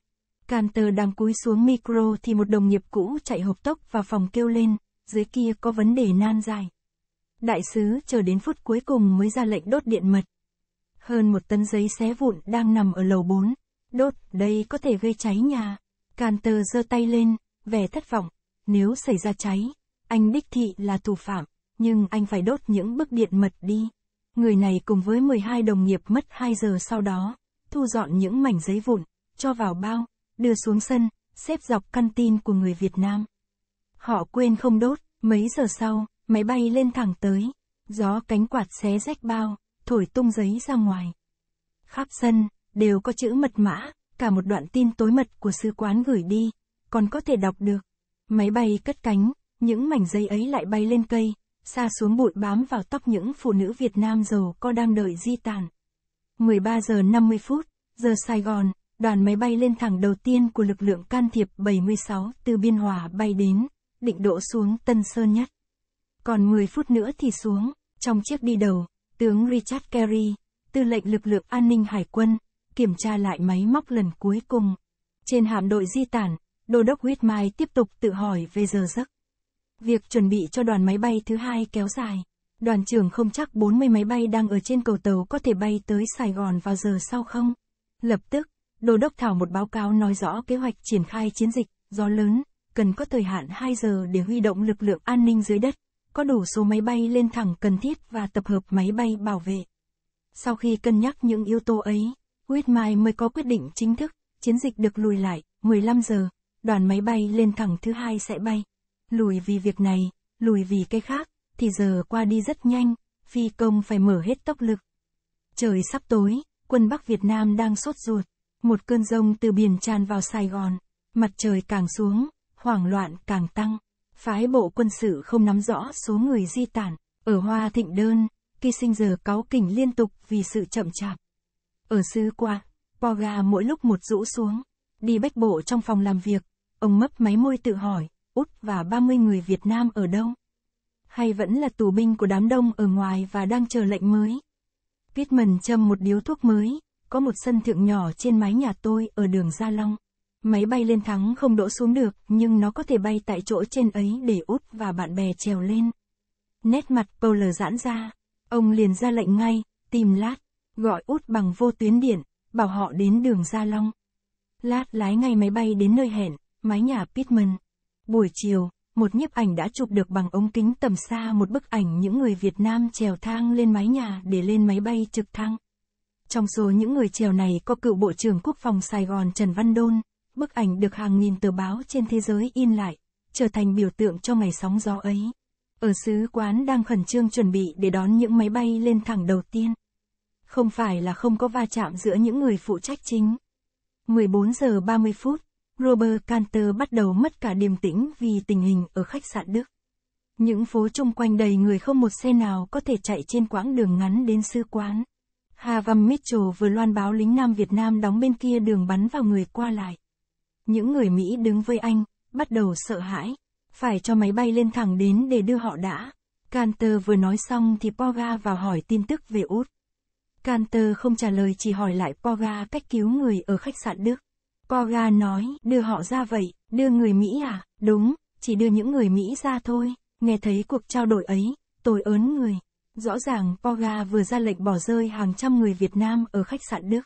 Canter đang cúi xuống micro thì một đồng nghiệp cũ chạy hộp tốc vào phòng kêu lên, dưới kia có vấn đề nan dài. Đại sứ chờ đến phút cuối cùng mới ra lệnh đốt điện mật. Hơn một tấn giấy xé vụn đang nằm ở lầu 4, đốt, đây có thể gây cháy nhà. Canter giơ tay lên, vẻ thất vọng. Nếu xảy ra cháy, anh đích thị là thủ phạm, nhưng anh phải đốt những bức điện mật đi. Người này cùng với 12 đồng nghiệp mất 2 giờ sau đó, thu dọn những mảnh giấy vụn, cho vào bao, đưa xuống sân, xếp dọc căn tin của người Việt Nam. Họ quên không đốt, mấy giờ sau, máy bay lên thẳng tới, gió cánh quạt xé rách bao, thổi tung giấy ra ngoài. Khắp sân, đều có chữ mật mã, cả một đoạn tin tối mật của sứ quán gửi đi, còn có thể đọc được. Máy bay cất cánh, những mảnh dây ấy lại bay lên cây, xa xuống bụi bám vào tóc những phụ nữ Việt Nam giàu có đang đợi di tản. 13 giờ 50 phút, giờ Sài Gòn, đoàn máy bay lên thẳng đầu tiên của lực lượng can thiệp 76 từ Biên Hòa bay đến, định đổ xuống Tân Sơn Nhất. Còn 10 phút nữa thì xuống, trong chiếc đi đầu, tướng Richard Carey, tư lệnh lực lượng an ninh hải quân, kiểm tra lại máy móc lần cuối cùng. Trên hạm đội di tản, Đô đốc Huyết Mai tiếp tục tự hỏi về giờ giấc. Việc chuẩn bị cho đoàn máy bay thứ hai kéo dài. Đoàn trưởng không chắc 40 máy bay đang ở trên cầu tàu có thể bay tới Sài Gòn vào giờ sau không? Lập tức, Đô đốc thảo một báo cáo nói rõ kế hoạch triển khai chiến dịch, gió lớn, cần có thời hạn 2 giờ để huy động lực lượng an ninh dưới đất, có đủ số máy bay lên thẳng cần thiết và tập hợp máy bay bảo vệ. Sau khi cân nhắc những yếu tố ấy, Quyết mai mới có quyết định chính thức, chiến dịch được lùi lại, 15 giờ, đoàn máy bay lên thẳng thứ hai sẽ bay. Lùi vì việc này, lùi vì cái khác, thì giờ qua đi rất nhanh, phi công phải mở hết tốc lực. Trời sắp tối, quân Bắc Việt Nam đang sốt ruột, một cơn rông từ biển tràn vào Sài Gòn, mặt trời càng xuống, hoảng loạn càng tăng. Phái bộ quân sự không nắm rõ số người di tản, ở Hoa Thịnh Đơn, khi sinh giờ cáu kỉnh liên tục vì sự chậm chạp. Ở sư qua, Poga mỗi lúc một rũ xuống, đi bách bộ trong phòng làm việc, ông mấp máy môi tự hỏi, Út và 30 người Việt Nam ở đâu? Hay vẫn là tù binh của đám đông ở ngoài và đang chờ lệnh mới? Pittman châm một điếu thuốc mới, có một sân thượng nhỏ trên mái nhà tôi ở đường Gia Long. Máy bay lên thắng không đỗ xuống được, nhưng nó có thể bay tại chỗ trên ấy để út và bạn bè trèo lên. Nét mặt Paul giãn ra, ông liền ra lệnh ngay, tìm lát gọi út bằng vô tuyến điện, bảo họ đến đường Gia Long. Lát lái ngay máy bay đến nơi hẹn, mái nhà Pittman. Buổi chiều, một nhiếp ảnh đã chụp được bằng ống kính tầm xa một bức ảnh những người Việt Nam trèo thang lên mái nhà để lên máy bay trực thăng. Trong số những người trèo này có cựu Bộ trưởng Quốc phòng Sài Gòn Trần Văn Đôn, bức ảnh được hàng nghìn tờ báo trên thế giới in lại, trở thành biểu tượng cho ngày sóng gió ấy. Ở sứ quán đang khẩn trương chuẩn bị để đón những máy bay lên thẳng đầu tiên không phải là không có va chạm giữa những người phụ trách chính. 14 giờ 30 phút, Robert Cantor bắt đầu mất cả điềm tĩnh vì tình hình ở khách sạn Đức. Những phố chung quanh đầy người không một xe nào có thể chạy trên quãng đường ngắn đến sứ quán. Havam Mitchell vừa loan báo lính Nam Việt Nam đóng bên kia đường bắn vào người qua lại. Những người Mỹ đứng với anh, bắt đầu sợ hãi. Phải cho máy bay lên thẳng đến để đưa họ đã. Cantor vừa nói xong thì Poga vào hỏi tin tức về Út. Canter không trả lời chỉ hỏi lại Poga cách cứu người ở khách sạn Đức. Poga nói, đưa họ ra vậy, đưa người Mỹ à, đúng, chỉ đưa những người Mỹ ra thôi, nghe thấy cuộc trao đổi ấy, tôi ớn người. Rõ ràng Poga vừa ra lệnh bỏ rơi hàng trăm người Việt Nam ở khách sạn Đức.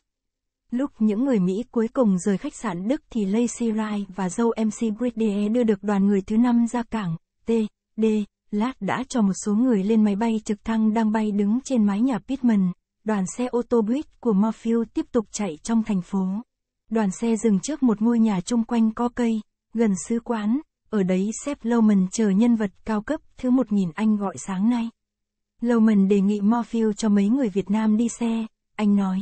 Lúc những người Mỹ cuối cùng rời khách sạn Đức thì Lacey Wright và dâu MC Brigadier đưa được đoàn người thứ năm ra cảng, T, D, lát đã cho một số người lên máy bay trực thăng đang bay đứng trên mái nhà Pittman, đoàn xe ô tô buýt của Morphew tiếp tục chạy trong thành phố. Đoàn xe dừng trước một ngôi nhà chung quanh có cây, gần sứ quán, ở đấy Seth Lowman chờ nhân vật cao cấp thứ một nghìn anh gọi sáng nay. Lowman đề nghị Morphew cho mấy người Việt Nam đi xe, anh nói.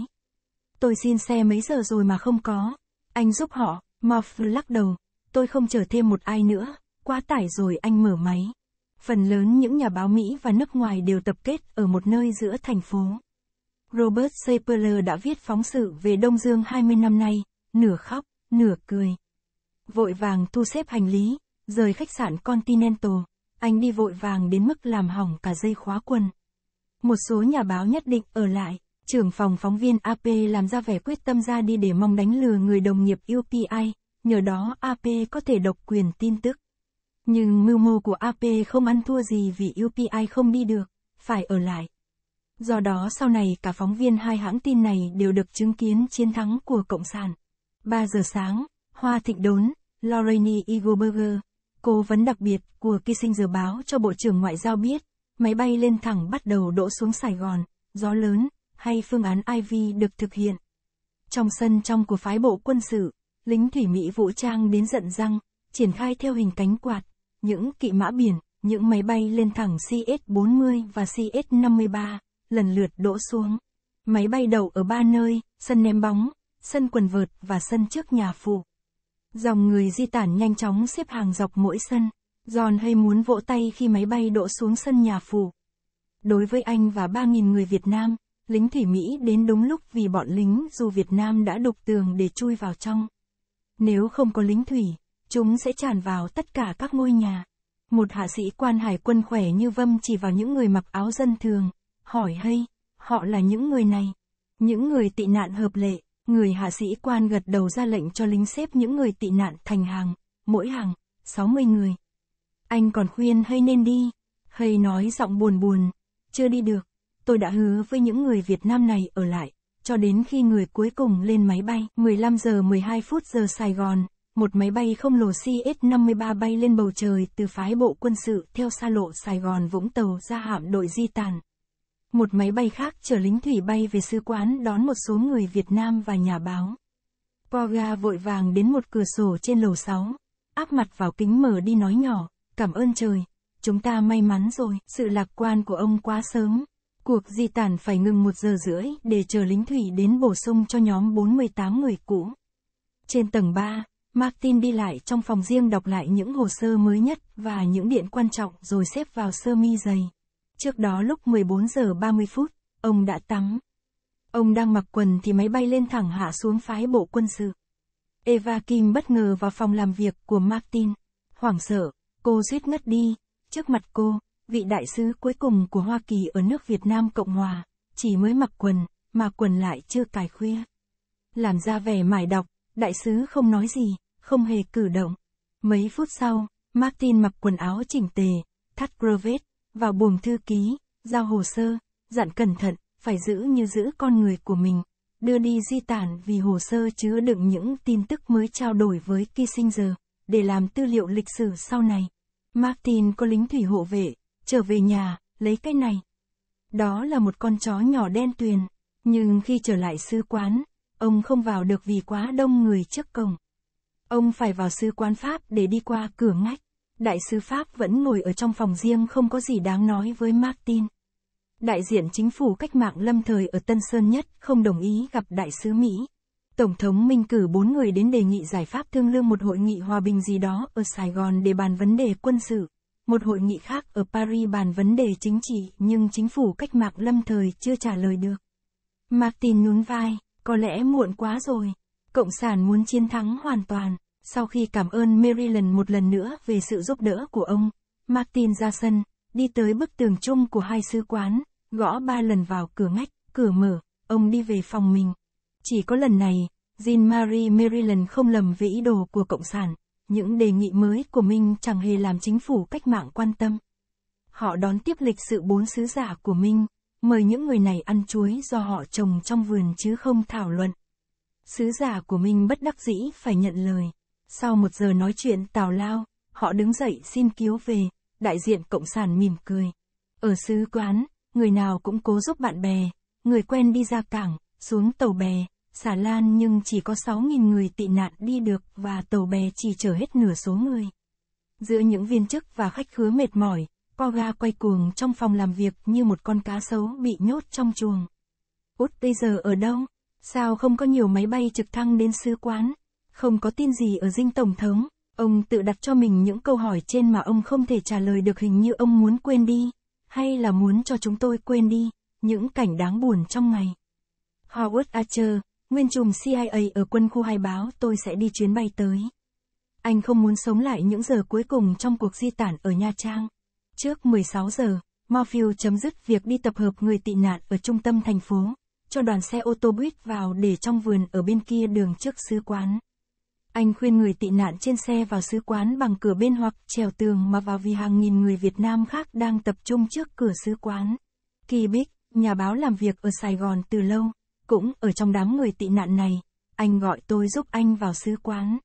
Tôi xin xe mấy giờ rồi mà không có, anh giúp họ, Morphew lắc đầu, tôi không chờ thêm một ai nữa, quá tải rồi anh mở máy. Phần lớn những nhà báo Mỹ và nước ngoài đều tập kết ở một nơi giữa thành phố. Robert Sapler đã viết phóng sự về Đông Dương 20 năm nay, nửa khóc, nửa cười. Vội vàng thu xếp hành lý, rời khách sạn Continental, anh đi vội vàng đến mức làm hỏng cả dây khóa quần. Một số nhà báo nhất định ở lại, trưởng phòng phóng viên AP làm ra vẻ quyết tâm ra đi để mong đánh lừa người đồng nghiệp UPI, nhờ đó AP có thể độc quyền tin tức. Nhưng mưu mô của AP không ăn thua gì vì UPI không đi được, phải ở lại. Do đó sau này cả phóng viên hai hãng tin này đều được chứng kiến chiến thắng của Cộng sản. 3 giờ sáng, Hoa Thịnh Đốn, Lorraine Igoberger, cố vấn đặc biệt của Kissinger báo cho Bộ trưởng Ngoại giao biết, máy bay lên thẳng bắt đầu đổ xuống Sài Gòn, gió lớn, hay phương án IV được thực hiện. Trong sân trong của phái bộ quân sự, lính thủy Mỹ vũ trang đến giận răng, triển khai theo hình cánh quạt, những kỵ mã biển, những máy bay lên thẳng CS-40 và CS-53 lần lượt đổ xuống. Máy bay đầu ở ba nơi, sân ném bóng, sân quần vợt và sân trước nhà phủ. Dòng người di tản nhanh chóng xếp hàng dọc mỗi sân. giòn hay muốn vỗ tay khi máy bay đổ xuống sân nhà phủ. Đối với anh và 3.000 người Việt Nam, lính thủy Mỹ đến đúng lúc vì bọn lính dù Việt Nam đã đục tường để chui vào trong. Nếu không có lính thủy, chúng sẽ tràn vào tất cả các ngôi nhà. Một hạ sĩ quan hải quân khỏe như vâm chỉ vào những người mặc áo dân thường, hỏi hay, họ là những người này. Những người tị nạn hợp lệ, người hạ sĩ quan gật đầu ra lệnh cho lính xếp những người tị nạn thành hàng, mỗi hàng, 60 người. Anh còn khuyên hay nên đi, hay nói giọng buồn buồn, chưa đi được, tôi đã hứa với những người Việt Nam này ở lại, cho đến khi người cuối cùng lên máy bay, 15 giờ 12 phút giờ Sài Gòn, một máy bay không lồ CS-53 bay lên bầu trời từ phái bộ quân sự theo xa lộ Sài Gòn Vũng Tàu ra hạm đội di tàn một máy bay khác chở lính thủy bay về sứ quán đón một số người Việt Nam và nhà báo. Poga vội vàng đến một cửa sổ trên lầu 6, áp mặt vào kính mở đi nói nhỏ, cảm ơn trời, chúng ta may mắn rồi, sự lạc quan của ông quá sớm. Cuộc di tản phải ngừng một giờ rưỡi để chờ lính thủy đến bổ sung cho nhóm 48 người cũ. Trên tầng 3, Martin đi lại trong phòng riêng đọc lại những hồ sơ mới nhất và những điện quan trọng rồi xếp vào sơ mi dày. Trước đó lúc 14 giờ 30 phút, ông đã tắm. Ông đang mặc quần thì máy bay lên thẳng hạ xuống phái bộ quân sự. Eva Kim bất ngờ vào phòng làm việc của Martin. Hoảng sợ, cô suýt ngất đi. Trước mặt cô, vị đại sứ cuối cùng của Hoa Kỳ ở nước Việt Nam Cộng Hòa, chỉ mới mặc quần, mà quần lại chưa cài khuya. Làm ra vẻ mải đọc, đại sứ không nói gì, không hề cử động. Mấy phút sau, Martin mặc quần áo chỉnh tề, thắt cravat, vào buồng thư ký, giao hồ sơ, dặn cẩn thận, phải giữ như giữ con người của mình, đưa đi di tản vì hồ sơ chứa đựng những tin tức mới trao đổi với Kissinger, để làm tư liệu lịch sử sau này. Martin có lính thủy hộ vệ, trở về nhà, lấy cái này. Đó là một con chó nhỏ đen tuyền, nhưng khi trở lại sứ quán, ông không vào được vì quá đông người trước cổng. Ông phải vào sứ quán Pháp để đi qua cửa ngách đại sứ Pháp vẫn ngồi ở trong phòng riêng không có gì đáng nói với Martin. Đại diện chính phủ cách mạng lâm thời ở Tân Sơn Nhất không đồng ý gặp đại sứ Mỹ. Tổng thống Minh cử bốn người đến đề nghị giải pháp thương lương một hội nghị hòa bình gì đó ở Sài Gòn để bàn vấn đề quân sự. Một hội nghị khác ở Paris bàn vấn đề chính trị nhưng chính phủ cách mạng lâm thời chưa trả lời được. Martin nhún vai, có lẽ muộn quá rồi. Cộng sản muốn chiến thắng hoàn toàn. Sau khi cảm ơn Maryland một lần nữa về sự giúp đỡ của ông, Martin ra sân, đi tới bức tường chung của hai sứ quán, gõ ba lần vào cửa ngách, cửa mở, ông đi về phòng mình. Chỉ có lần này, Jean Marie Maryland không lầm về ý đồ của Cộng sản, những đề nghị mới của Minh chẳng hề làm chính phủ cách mạng quan tâm. Họ đón tiếp lịch sự bốn sứ giả của Minh, mời những người này ăn chuối do họ trồng trong vườn chứ không thảo luận. Sứ giả của Minh bất đắc dĩ phải nhận lời. Sau một giờ nói chuyện tào lao, họ đứng dậy xin cứu về, đại diện Cộng sản mỉm cười. Ở sứ quán, người nào cũng cố giúp bạn bè, người quen đi ra cảng, xuống tàu bè, xà lan nhưng chỉ có 6.000 người tị nạn đi được và tàu bè chỉ chở hết nửa số người. Giữa những viên chức và khách khứa mệt mỏi, Koga quay cuồng trong phòng làm việc như một con cá sấu bị nhốt trong chuồng. Út bây giờ ở đâu? Sao không có nhiều máy bay trực thăng đến sứ quán? Không có tin gì ở dinh tổng thống, ông tự đặt cho mình những câu hỏi trên mà ông không thể trả lời được hình như ông muốn quên đi, hay là muốn cho chúng tôi quên đi, những cảnh đáng buồn trong ngày. Howard Archer, nguyên trùm CIA ở quân khu hai báo tôi sẽ đi chuyến bay tới. Anh không muốn sống lại những giờ cuối cùng trong cuộc di tản ở Nha Trang. Trước 16 giờ, Morphew chấm dứt việc đi tập hợp người tị nạn ở trung tâm thành phố, cho đoàn xe ô tô buýt vào để trong vườn ở bên kia đường trước sứ quán. Anh khuyên người tị nạn trên xe vào sứ quán bằng cửa bên hoặc trèo tường mà vào vì hàng nghìn người Việt Nam khác đang tập trung trước cửa sứ quán. Kỳ Bích, nhà báo làm việc ở Sài Gòn từ lâu, cũng ở trong đám người tị nạn này, anh gọi tôi giúp anh vào sứ quán.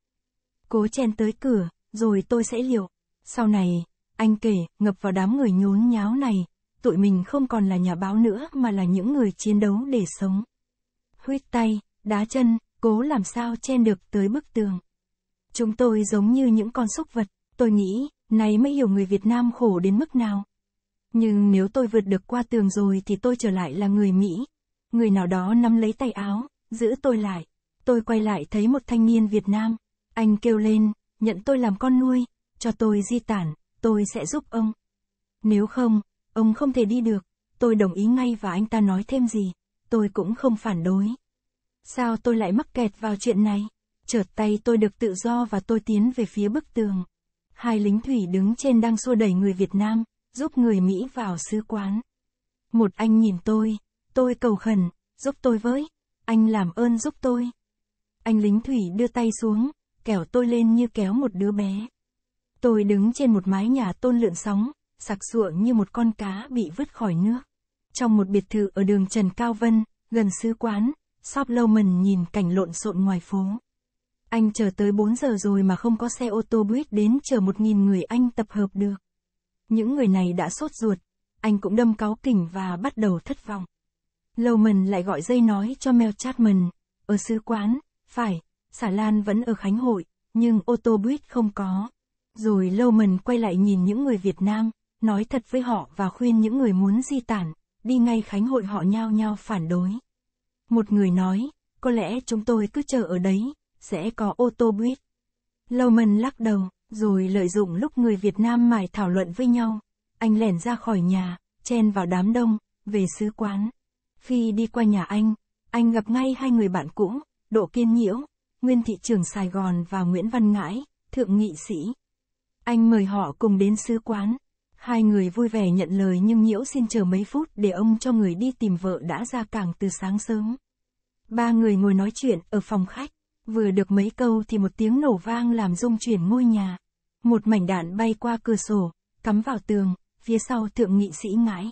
Cố chen tới cửa, rồi tôi sẽ liệu. Sau này, anh kể, ngập vào đám người nhốn nháo này, tụi mình không còn là nhà báo nữa mà là những người chiến đấu để sống. Huyết tay, đá chân, cố làm sao chen được tới bức tường. Chúng tôi giống như những con súc vật, tôi nghĩ, này mới hiểu người Việt Nam khổ đến mức nào. Nhưng nếu tôi vượt được qua tường rồi thì tôi trở lại là người Mỹ. Người nào đó nắm lấy tay áo, giữ tôi lại. Tôi quay lại thấy một thanh niên Việt Nam. Anh kêu lên, nhận tôi làm con nuôi, cho tôi di tản, tôi sẽ giúp ông. Nếu không, ông không thể đi được. Tôi đồng ý ngay và anh ta nói thêm gì. Tôi cũng không phản đối. Sao tôi lại mắc kẹt vào chuyện này? Chợt tay tôi được tự do và tôi tiến về phía bức tường. Hai lính thủy đứng trên đang xua đẩy người Việt Nam, giúp người Mỹ vào sứ quán. Một anh nhìn tôi, tôi cầu khẩn, giúp tôi với, anh làm ơn giúp tôi. Anh lính thủy đưa tay xuống, kéo tôi lên như kéo một đứa bé. Tôi đứng trên một mái nhà tôn lượn sóng, sặc sụa như một con cá bị vứt khỏi nước. Trong một biệt thự ở đường Trần Cao Vân, gần sứ quán, Sobloman nhìn cảnh lộn xộn ngoài phố. Anh chờ tới 4 giờ rồi mà không có xe ô tô buýt đến chờ 1.000 người anh tập hợp được. Những người này đã sốt ruột, anh cũng đâm cáo kỉnh và bắt đầu thất vọng. Lowman lại gọi dây nói cho Mel Chapman, ở sứ quán, phải, xà Lan vẫn ở Khánh Hội, nhưng ô tô buýt không có. Rồi Lowman quay lại nhìn những người Việt Nam, nói thật với họ và khuyên những người muốn di tản, đi ngay Khánh Hội họ nhao nhao phản đối. Một người nói, có lẽ chúng tôi cứ chờ ở đấy, sẽ có ô tô buýt. Lowman lắc đầu, rồi lợi dụng lúc người Việt Nam mải thảo luận với nhau, anh lẻn ra khỏi nhà, chen vào đám đông, về sứ quán. Khi đi qua nhà anh, anh gặp ngay hai người bạn cũ, Đỗ Kiên Nhiễu, nguyên thị trưởng Sài Gòn và Nguyễn Văn Ngãi, thượng nghị sĩ. Anh mời họ cùng đến sứ quán, Hai người vui vẻ nhận lời nhưng Nhiễu xin chờ mấy phút để ông cho người đi tìm vợ đã ra cảng từ sáng sớm. Ba người ngồi nói chuyện ở phòng khách, vừa được mấy câu thì một tiếng nổ vang làm rung chuyển ngôi nhà. Một mảnh đạn bay qua cửa sổ, cắm vào tường, phía sau thượng nghị sĩ ngãi.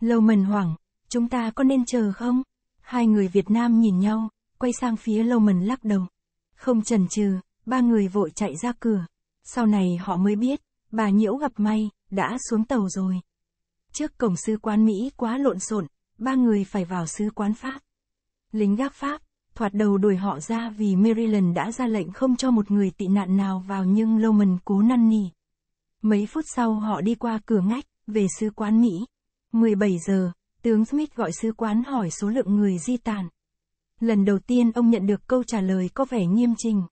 Lâu mần hoảng, chúng ta có nên chờ không? Hai người Việt Nam nhìn nhau, quay sang phía lâu mần lắc đầu. Không chần chừ, ba người vội chạy ra cửa. Sau này họ mới biết, Bà Nhiễu gặp may, đã xuống tàu rồi. Trước cổng sứ quán Mỹ quá lộn xộn, ba người phải vào sứ quán Pháp. Lính gác Pháp, thoạt đầu đuổi họ ra vì Maryland đã ra lệnh không cho một người tị nạn nào vào nhưng Lowman cố năn nỉ. Mấy phút sau họ đi qua cửa ngách, về sứ quán Mỹ. 17 giờ, tướng Smith gọi sứ quán hỏi số lượng người di tản. Lần đầu tiên ông nhận được câu trả lời có vẻ nghiêm trình.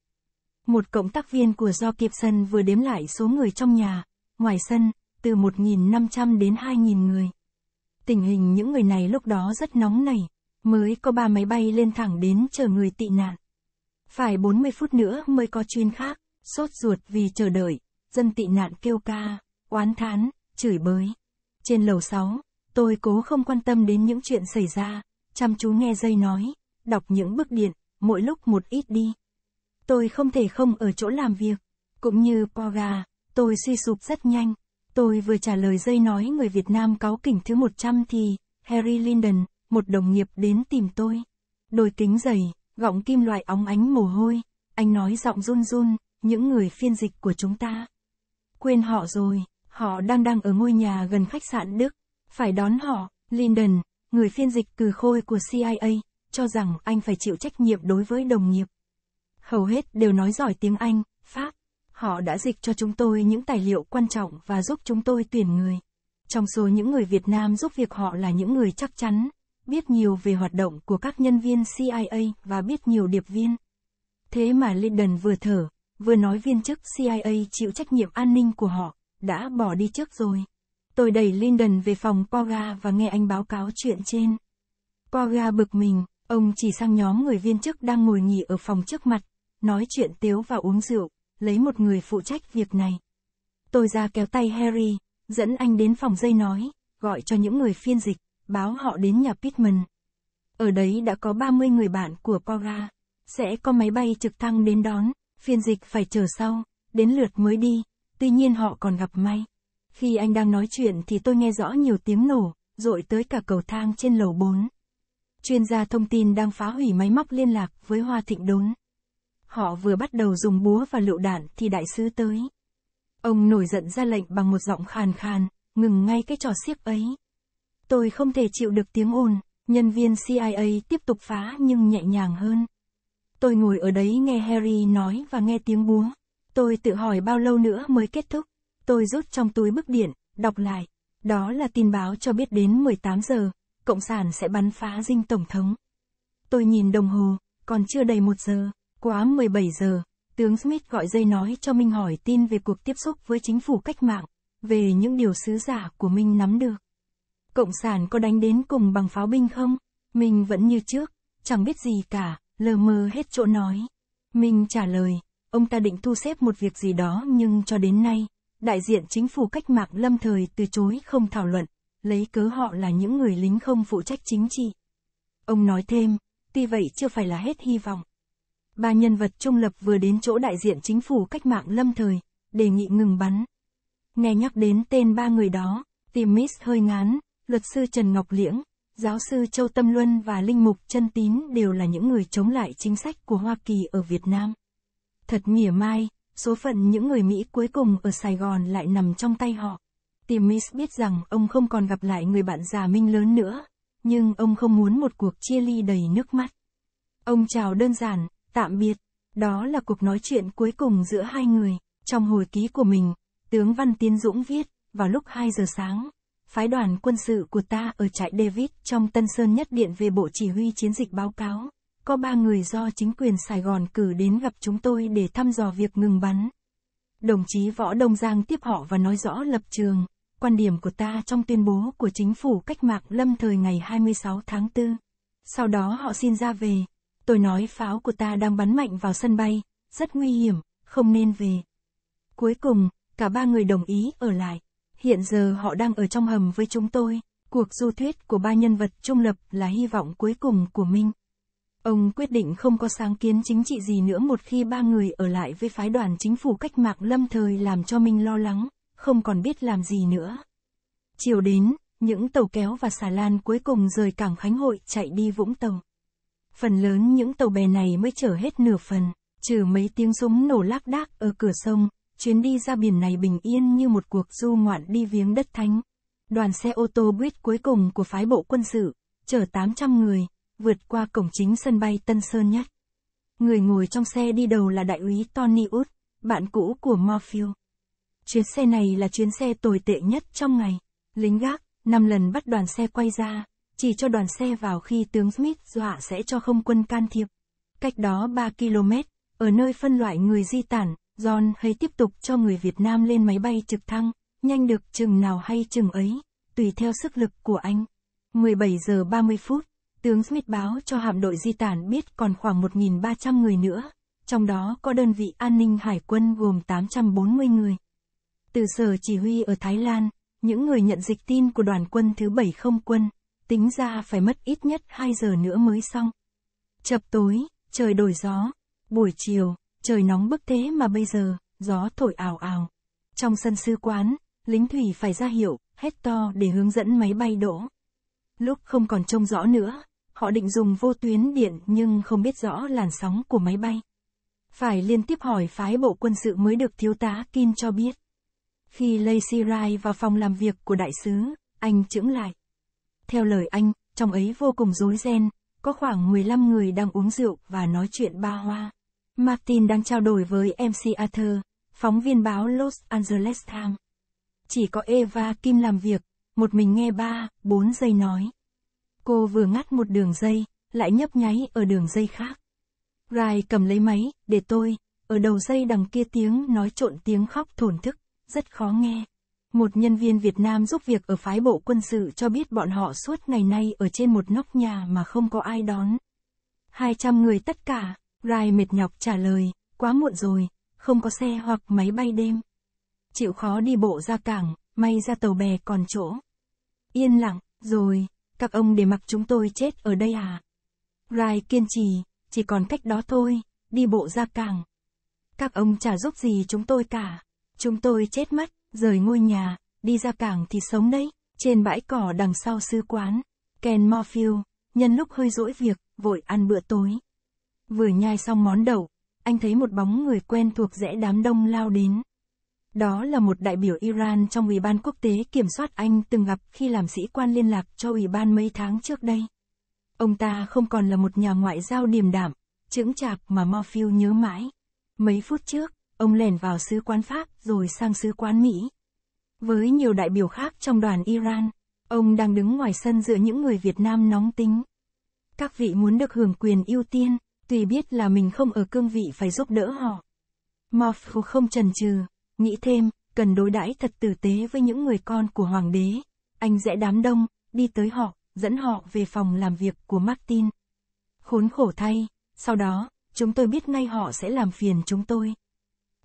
Một cộng tác viên của Do Kiệp Sân vừa đếm lại số người trong nhà, ngoài sân, từ 1.500 đến 2.000 người. Tình hình những người này lúc đó rất nóng nảy, mới có ba máy bay lên thẳng đến chờ người tị nạn. Phải 40 phút nữa mới có chuyên khác, sốt ruột vì chờ đợi, dân tị nạn kêu ca, oán thán, chửi bới. Trên lầu 6, tôi cố không quan tâm đến những chuyện xảy ra, chăm chú nghe dây nói, đọc những bức điện, mỗi lúc một ít đi tôi không thể không ở chỗ làm việc. Cũng như Poga, tôi suy sụp rất nhanh. Tôi vừa trả lời dây nói người Việt Nam cáo kỉnh thứ 100 thì, Harry Linden, một đồng nghiệp đến tìm tôi. Đôi kính dày, gọng kim loại óng ánh mồ hôi, anh nói giọng run run, những người phiên dịch của chúng ta. Quên họ rồi, họ đang đang ở ngôi nhà gần khách sạn Đức, phải đón họ, Linden, người phiên dịch cừ khôi của CIA, cho rằng anh phải chịu trách nhiệm đối với đồng nghiệp hầu hết đều nói giỏi tiếng Anh, Pháp. Họ đã dịch cho chúng tôi những tài liệu quan trọng và giúp chúng tôi tuyển người. Trong số những người Việt Nam giúp việc họ là những người chắc chắn, biết nhiều về hoạt động của các nhân viên CIA và biết nhiều điệp viên. Thế mà Linden vừa thở, vừa nói viên chức CIA chịu trách nhiệm an ninh của họ, đã bỏ đi trước rồi. Tôi đẩy Linden về phòng Poga và nghe anh báo cáo chuyện trên. Poga bực mình, ông chỉ sang nhóm người viên chức đang ngồi nghỉ ở phòng trước mặt, nói chuyện tiếu và uống rượu, lấy một người phụ trách việc này. Tôi ra kéo tay Harry, dẫn anh đến phòng dây nói, gọi cho những người phiên dịch, báo họ đến nhà Pittman. Ở đấy đã có 30 người bạn của Pora, sẽ có máy bay trực thăng đến đón, phiên dịch phải chờ sau, đến lượt mới đi, tuy nhiên họ còn gặp may. Khi anh đang nói chuyện thì tôi nghe rõ nhiều tiếng nổ, dội tới cả cầu thang trên lầu 4. Chuyên gia thông tin đang phá hủy máy móc liên lạc với Hoa Thịnh Đốn. Họ vừa bắt đầu dùng búa và lựu đạn thì đại sứ tới. Ông nổi giận ra lệnh bằng một giọng khàn khàn, ngừng ngay cái trò xiếc ấy. Tôi không thể chịu được tiếng ồn, nhân viên CIA tiếp tục phá nhưng nhẹ nhàng hơn. Tôi ngồi ở đấy nghe Harry nói và nghe tiếng búa. Tôi tự hỏi bao lâu nữa mới kết thúc. Tôi rút trong túi bức điện, đọc lại. Đó là tin báo cho biết đến 18 giờ, Cộng sản sẽ bắn phá dinh Tổng thống. Tôi nhìn đồng hồ, còn chưa đầy một giờ. Quá 17 giờ, tướng Smith gọi dây nói cho Minh hỏi tin về cuộc tiếp xúc với chính phủ cách mạng, về những điều sứ giả của Minh nắm được. Cộng sản có đánh đến cùng bằng pháo binh không? minh vẫn như trước, chẳng biết gì cả, lờ mơ hết chỗ nói. minh trả lời, ông ta định thu xếp một việc gì đó nhưng cho đến nay, đại diện chính phủ cách mạng lâm thời từ chối không thảo luận, lấy cớ họ là những người lính không phụ trách chính trị. Ông nói thêm, tuy vậy chưa phải là hết hy vọng ba nhân vật trung lập vừa đến chỗ đại diện chính phủ cách mạng lâm thời, đề nghị ngừng bắn. Nghe nhắc đến tên ba người đó, tìm Miss hơi ngán, luật sư Trần Ngọc Liễng, giáo sư Châu Tâm Luân và Linh Mục Chân Tín đều là những người chống lại chính sách của Hoa Kỳ ở Việt Nam. Thật mỉa mai, số phận những người Mỹ cuối cùng ở Sài Gòn lại nằm trong tay họ. Tim Miss biết rằng ông không còn gặp lại người bạn già minh lớn nữa, nhưng ông không muốn một cuộc chia ly đầy nước mắt. Ông chào đơn giản, Tạm biệt. Đó là cuộc nói chuyện cuối cùng giữa hai người. Trong hồi ký của mình, tướng Văn Tiến Dũng viết, vào lúc 2 giờ sáng, phái đoàn quân sự của ta ở trại David trong Tân Sơn nhất điện về Bộ Chỉ huy Chiến dịch báo cáo. Có ba người do chính quyền Sài Gòn cử đến gặp chúng tôi để thăm dò việc ngừng bắn. Đồng chí Võ Đông Giang tiếp họ và nói rõ lập trường, quan điểm của ta trong tuyên bố của chính phủ cách mạng lâm thời ngày 26 tháng 4. Sau đó họ xin ra về. Tôi nói pháo của ta đang bắn mạnh vào sân bay, rất nguy hiểm, không nên về. Cuối cùng, cả ba người đồng ý ở lại. Hiện giờ họ đang ở trong hầm với chúng tôi. Cuộc du thuyết của ba nhân vật trung lập là hy vọng cuối cùng của Minh. Ông quyết định không có sáng kiến chính trị gì nữa một khi ba người ở lại với phái đoàn chính phủ cách mạng lâm thời làm cho Minh lo lắng, không còn biết làm gì nữa. Chiều đến, những tàu kéo và xà lan cuối cùng rời cảng Khánh Hội chạy đi Vũng Tàu. Phần lớn những tàu bè này mới chở hết nửa phần, trừ mấy tiếng súng nổ lác đác ở cửa sông, chuyến đi ra biển này bình yên như một cuộc du ngoạn đi viếng đất thánh. Đoàn xe ô tô buýt cuối cùng của phái bộ quân sự, chở 800 người, vượt qua cổng chính sân bay Tân Sơn Nhất. Người ngồi trong xe đi đầu là đại úy Tony Wood, bạn cũ của Morphew. Chuyến xe này là chuyến xe tồi tệ nhất trong ngày. Lính gác, 5 lần bắt đoàn xe quay ra, chỉ cho đoàn xe vào khi tướng Smith dọa sẽ cho không quân can thiệp. Cách đó 3 km, ở nơi phân loại người di tản, John hay tiếp tục cho người Việt Nam lên máy bay trực thăng, nhanh được chừng nào hay chừng ấy, tùy theo sức lực của anh. 17 giờ 30 phút, tướng Smith báo cho hạm đội di tản biết còn khoảng 1.300 người nữa, trong đó có đơn vị an ninh hải quân gồm 840 người. Từ sở chỉ huy ở Thái Lan, những người nhận dịch tin của đoàn quân thứ 7 không quân, tính ra phải mất ít nhất 2 giờ nữa mới xong. Chập tối, trời đổi gió, buổi chiều, trời nóng bức thế mà bây giờ, gió thổi ảo ảo. Trong sân sư quán, lính thủy phải ra hiệu, hét to để hướng dẫn máy bay đổ. Lúc không còn trông rõ nữa, họ định dùng vô tuyến điện nhưng không biết rõ làn sóng của máy bay. Phải liên tiếp hỏi phái bộ quân sự mới được thiếu tá Kim cho biết. Khi Lacey Rai vào phòng làm việc của đại sứ, anh chững lại. Theo lời anh, trong ấy vô cùng rối ren, có khoảng 15 người đang uống rượu và nói chuyện ba hoa. Martin đang trao đổi với MC Arthur, phóng viên báo Los Angeles Times. Chỉ có Eva Kim làm việc, một mình nghe ba, bốn giây nói. Cô vừa ngắt một đường dây, lại nhấp nháy ở đường dây khác. Rai cầm lấy máy, để tôi, ở đầu dây đằng kia tiếng nói trộn tiếng khóc thổn thức, rất khó nghe. Một nhân viên Việt Nam giúp việc ở phái bộ quân sự cho biết bọn họ suốt ngày nay ở trên một nóc nhà mà không có ai đón. 200 người tất cả, Rai mệt nhọc trả lời, quá muộn rồi, không có xe hoặc máy bay đêm. Chịu khó đi bộ ra cảng, may ra tàu bè còn chỗ. Yên lặng, rồi, các ông để mặc chúng tôi chết ở đây à? Rai kiên trì, chỉ còn cách đó thôi, đi bộ ra cảng. Các ông chả giúp gì chúng tôi cả, chúng tôi chết mất rời ngôi nhà, đi ra cảng thì sống đấy, trên bãi cỏ đằng sau sư quán, Ken Morphew, nhân lúc hơi rỗi việc, vội ăn bữa tối. Vừa nhai xong món đậu, anh thấy một bóng người quen thuộc rẽ đám đông lao đến. Đó là một đại biểu Iran trong Ủy ban quốc tế kiểm soát anh từng gặp khi làm sĩ quan liên lạc cho Ủy ban mấy tháng trước đây. Ông ta không còn là một nhà ngoại giao điềm đạm, chững chạc mà Morphew nhớ mãi. Mấy phút trước, ông lẻn vào sứ quán Pháp rồi sang sứ quán Mỹ. Với nhiều đại biểu khác trong đoàn Iran, ông đang đứng ngoài sân giữa những người Việt Nam nóng tính. Các vị muốn được hưởng quyền ưu tiên, tuy biết là mình không ở cương vị phải giúp đỡ họ. Morph không chần chừ, nghĩ thêm, cần đối đãi thật tử tế với những người con của hoàng đế. Anh rẽ đám đông, đi tới họ, dẫn họ về phòng làm việc của Martin. Khốn khổ thay, sau đó, chúng tôi biết ngay họ sẽ làm phiền chúng tôi.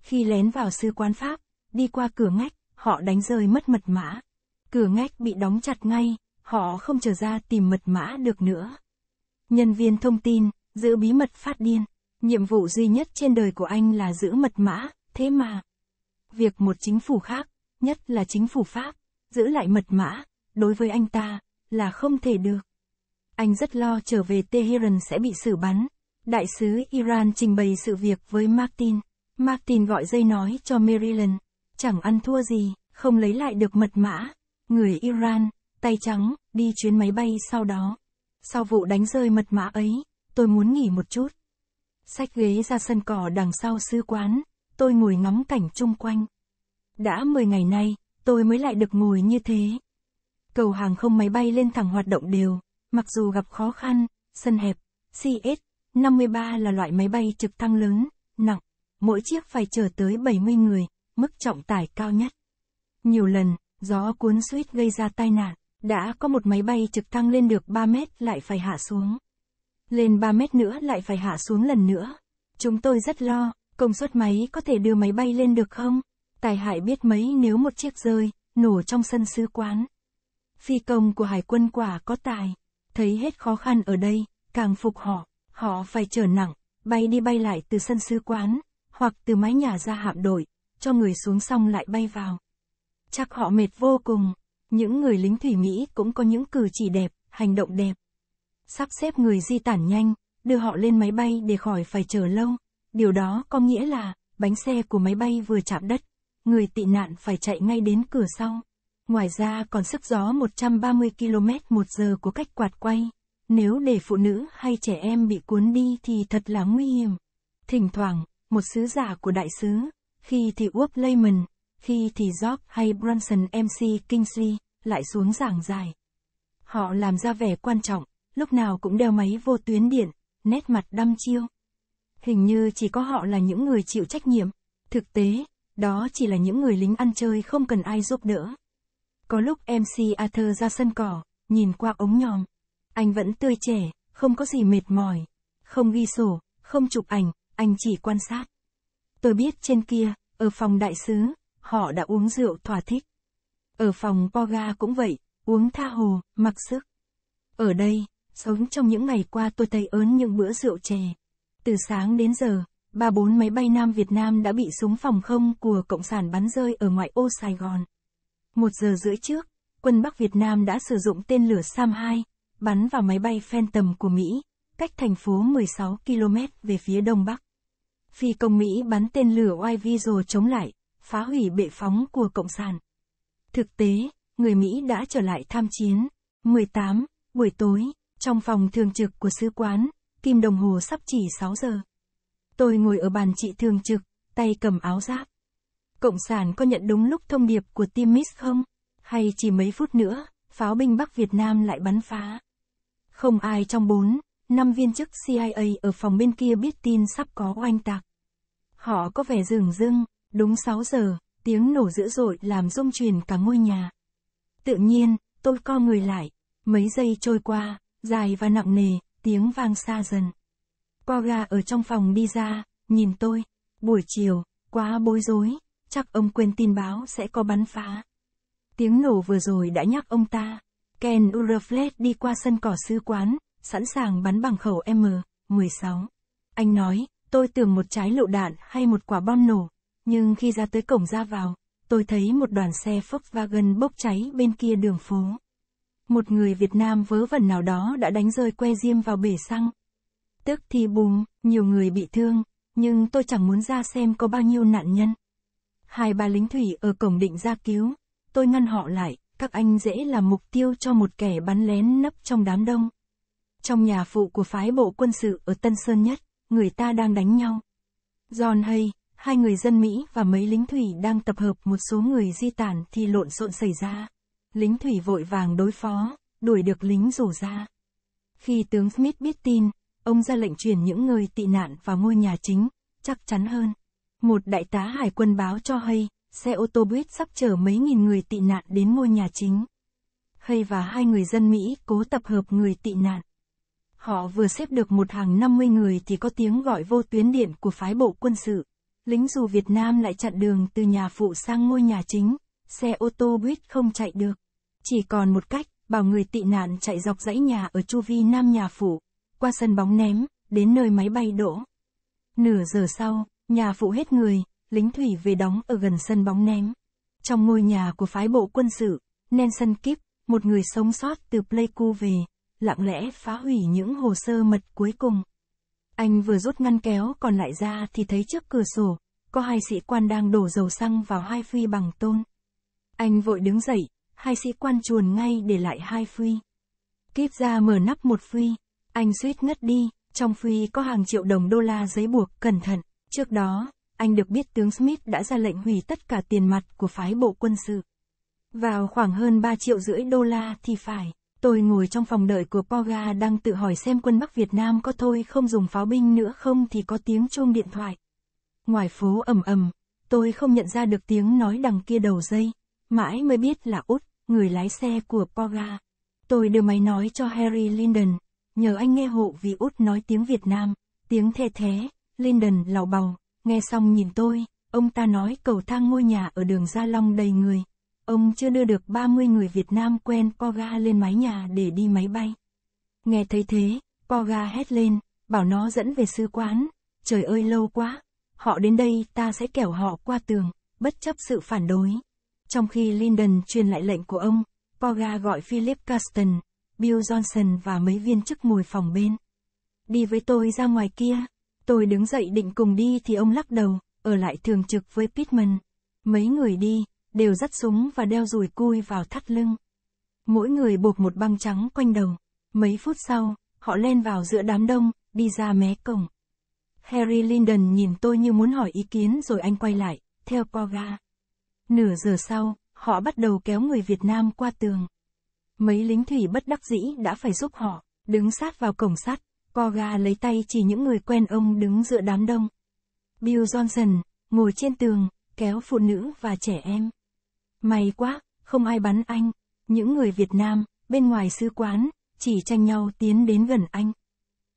Khi lén vào sư quán Pháp, đi qua cửa ngách, họ đánh rơi mất mật mã. Cửa ngách bị đóng chặt ngay, họ không trở ra tìm mật mã được nữa. Nhân viên thông tin, giữ bí mật phát điên. Nhiệm vụ duy nhất trên đời của anh là giữ mật mã, thế mà. Việc một chính phủ khác, nhất là chính phủ Pháp, giữ lại mật mã, đối với anh ta, là không thể được. Anh rất lo trở về Tehran sẽ bị xử bắn. Đại sứ Iran trình bày sự việc với Martin. Martin gọi dây nói cho Maryland. Chẳng ăn thua gì, không lấy lại được mật mã. Người Iran, tay trắng, đi chuyến máy bay sau đó. Sau vụ đánh rơi mật mã ấy, tôi muốn nghỉ một chút. Xách ghế ra sân cỏ đằng sau sư quán, tôi ngồi ngắm cảnh chung quanh. Đã 10 ngày nay, tôi mới lại được ngồi như thế. Cầu hàng không máy bay lên thẳng hoạt động đều, mặc dù gặp khó khăn, sân hẹp, CS-53 là loại máy bay trực thăng lớn, nặng, mỗi chiếc phải chở tới 70 người, mức trọng tải cao nhất. Nhiều lần, gió cuốn suýt gây ra tai nạn, đã có một máy bay trực thăng lên được 3 mét lại phải hạ xuống. Lên 3 mét nữa lại phải hạ xuống lần nữa. Chúng tôi rất lo, công suất máy có thể đưa máy bay lên được không? Tài hại biết mấy nếu một chiếc rơi, nổ trong sân sứ quán. Phi công của hải quân quả có tài, thấy hết khó khăn ở đây, càng phục họ, họ phải trở nặng, bay đi bay lại từ sân sứ quán, hoặc từ mái nhà ra hạm đội, cho người xuống xong lại bay vào. Chắc họ mệt vô cùng, những người lính thủy Mỹ cũng có những cử chỉ đẹp, hành động đẹp. Sắp xếp người di tản nhanh, đưa họ lên máy bay để khỏi phải chờ lâu. Điều đó có nghĩa là, bánh xe của máy bay vừa chạm đất, người tị nạn phải chạy ngay đến cửa sau. Ngoài ra còn sức gió 130 km một giờ của cách quạt quay. Nếu để phụ nữ hay trẻ em bị cuốn đi thì thật là nguy hiểm. Thỉnh thoảng, một sứ giả của đại sứ, khi thì Ub layman khi thì Jock hay Brunson MC Kingsley, lại xuống giảng dài. Họ làm ra vẻ quan trọng, lúc nào cũng đeo máy vô tuyến điện, nét mặt đăm chiêu. Hình như chỉ có họ là những người chịu trách nhiệm, thực tế, đó chỉ là những người lính ăn chơi không cần ai giúp đỡ. Có lúc MC Arthur ra sân cỏ, nhìn qua ống nhòm. Anh vẫn tươi trẻ, không có gì mệt mỏi, không ghi sổ, không chụp ảnh, anh chỉ quan sát. Tôi biết trên kia, ở phòng đại sứ, họ đã uống rượu thỏa thích. Ở phòng Poga cũng vậy, uống tha hồ, mặc sức. Ở đây, sống trong những ngày qua tôi thấy ớn những bữa rượu chè. Từ sáng đến giờ, ba bốn máy bay Nam Việt Nam đã bị súng phòng không của Cộng sản bắn rơi ở ngoại ô Sài Gòn. Một giờ rưỡi trước, quân Bắc Việt Nam đã sử dụng tên lửa Sam-2, bắn vào máy bay Phantom của Mỹ, cách thành phố 16 km về phía đông bắc. Phi công Mỹ bắn tên lửa oai Vizo chống lại, phá hủy bệ phóng của Cộng sản. Thực tế, người Mỹ đã trở lại tham chiến. 18, buổi tối, trong phòng thường trực của sứ quán, kim đồng hồ sắp chỉ 6 giờ. Tôi ngồi ở bàn trị thường trực, tay cầm áo giáp. Cộng sản có nhận đúng lúc thông điệp của Tim Miss không? Hay chỉ mấy phút nữa, pháo binh Bắc Việt Nam lại bắn phá? Không ai trong bốn, năm viên chức CIA ở phòng bên kia biết tin sắp có oanh tạc. Họ có vẻ rừng rưng, đúng 6 giờ, tiếng nổ dữ dội làm rung truyền cả ngôi nhà. Tự nhiên, tôi co người lại, mấy giây trôi qua, dài và nặng nề, tiếng vang xa dần. Koga ở trong phòng đi ra, nhìn tôi, buổi chiều, quá bối rối, chắc ông quên tin báo sẽ có bắn phá. Tiếng nổ vừa rồi đã nhắc ông ta. Ken Uraflet đi qua sân cỏ sứ quán, sẵn sàng bắn bằng khẩu M16. Anh nói, tôi tưởng một trái lựu đạn hay một quả bom nổ, nhưng khi ra tới cổng ra vào, tôi thấy một đoàn xe Volkswagen bốc cháy bên kia đường phố. Một người Việt Nam vớ vẩn nào đó đã đánh rơi que diêm vào bể xăng. Tức thì bùng, nhiều người bị thương, nhưng tôi chẳng muốn ra xem có bao nhiêu nạn nhân. Hai ba lính thủy ở cổng định ra cứu, tôi ngăn họ lại, các anh dễ là mục tiêu cho một kẻ bắn lén nấp trong đám đông. Trong nhà phụ của phái bộ quân sự ở Tân Sơn Nhất, người ta đang đánh nhau. John Hay, hai người dân Mỹ và mấy lính thủy đang tập hợp một số người di tản thì lộn xộn xảy ra. Lính thủy vội vàng đối phó, đuổi được lính rổ ra. Khi tướng Smith biết tin, ông ra lệnh chuyển những người tị nạn vào ngôi nhà chính, chắc chắn hơn. Một đại tá hải quân báo cho Hay, xe ô tô buýt sắp chở mấy nghìn người tị nạn đến ngôi nhà chính. Hay và hai người dân Mỹ cố tập hợp người tị nạn. Họ vừa xếp được một hàng 50 người thì có tiếng gọi vô tuyến điện của phái bộ quân sự. Lính dù Việt Nam lại chặn đường từ nhà phụ sang ngôi nhà chính, xe ô tô buýt không chạy được. Chỉ còn một cách, bảo người tị nạn chạy dọc dãy nhà ở chu vi nam nhà phụ qua sân bóng ném, đến nơi máy bay đổ. Nửa giờ sau, nhà phụ hết người, lính thủy về đóng ở gần sân bóng ném. Trong ngôi nhà của phái bộ quân sự, Nelson Kipp, một người sống sót từ Pleiku về, lặng lẽ phá hủy những hồ sơ mật cuối cùng. Anh vừa rút ngăn kéo còn lại ra thì thấy trước cửa sổ, có hai sĩ quan đang đổ dầu xăng vào hai phi bằng tôn. Anh vội đứng dậy, hai sĩ quan chuồn ngay để lại hai phi. Kíp ra mở nắp một phi, anh suýt ngất đi, trong phi có hàng triệu đồng đô la giấy buộc cẩn thận. Trước đó, anh được biết tướng Smith đã ra lệnh hủy tất cả tiền mặt của phái bộ quân sự. Vào khoảng hơn 3 triệu rưỡi đô la thì phải. Tôi ngồi trong phòng đợi của Poga đang tự hỏi xem quân Bắc Việt Nam có thôi không dùng pháo binh nữa không thì có tiếng chuông điện thoại. Ngoài phố ầm ầm, tôi không nhận ra được tiếng nói đằng kia đầu dây, mãi mới biết là Út, người lái xe của Poga. Tôi đưa máy nói cho Harry Linden, nhờ anh nghe hộ vì Út nói tiếng Việt Nam, tiếng thê thế, Linden lào bầu, nghe xong nhìn tôi, ông ta nói cầu thang ngôi nhà ở đường Gia Long đầy người, Ông chưa đưa được 30 người Việt Nam quen Poga lên mái nhà để đi máy bay. Nghe thấy thế, Poga hét lên, bảo nó dẫn về sư quán. Trời ơi lâu quá, họ đến đây ta sẽ kẻo họ qua tường, bất chấp sự phản đối. Trong khi Lyndon truyền lại lệnh của ông, Poga gọi Philip Caston, Bill Johnson và mấy viên chức ngồi phòng bên. Đi với tôi ra ngoài kia. Tôi đứng dậy định cùng đi thì ông lắc đầu, ở lại thường trực với Pittman. Mấy người đi, đều dắt súng và đeo rùi cui vào thắt lưng. Mỗi người buộc một băng trắng quanh đầu. Mấy phút sau, họ len vào giữa đám đông, đi ra mé cổng. Harry Linden nhìn tôi như muốn hỏi ý kiến rồi anh quay lại, theo Poga. Nửa giờ sau, họ bắt đầu kéo người Việt Nam qua tường. Mấy lính thủy bất đắc dĩ đã phải giúp họ, đứng sát vào cổng sắt, Poga lấy tay chỉ những người quen ông đứng giữa đám đông. Bill Johnson, ngồi trên tường, kéo phụ nữ và trẻ em. May quá, không ai bắn anh. Những người Việt Nam, bên ngoài sứ quán, chỉ tranh nhau tiến đến gần anh.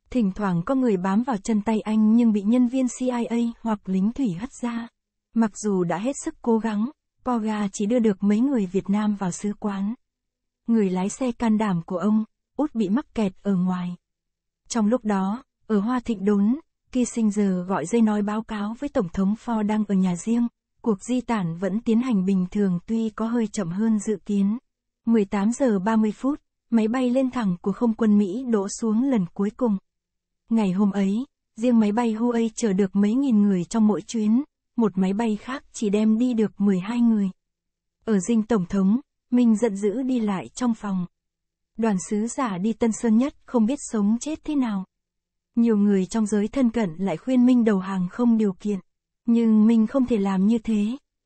Thỉnh thoảng có người bám vào chân tay anh nhưng bị nhân viên CIA hoặc lính thủy hất ra. Mặc dù đã hết sức cố gắng, Poga chỉ đưa được mấy người Việt Nam vào sứ quán. Người lái xe can đảm của ông, út bị mắc kẹt ở ngoài. Trong lúc đó, ở Hoa Thịnh Đốn, Kissinger gọi dây nói báo cáo với Tổng thống Ford đang ở nhà riêng, cuộc di tản vẫn tiến hành bình thường tuy có hơi chậm hơn dự kiến. 18 giờ 30 phút, máy bay lên thẳng của không quân Mỹ đổ xuống lần cuối cùng. Ngày hôm ấy, riêng máy bay Huawei chở được mấy nghìn người trong mỗi chuyến, một máy bay khác chỉ đem đi được 12 người. Ở dinh Tổng thống, mình giận dữ đi lại trong phòng. Đoàn sứ giả đi Tân Sơn Nhất không biết sống chết thế nào. Nhiều người trong giới thân cận lại khuyên Minh đầu hàng không điều kiện. Nhưng mình không thể làm như thế.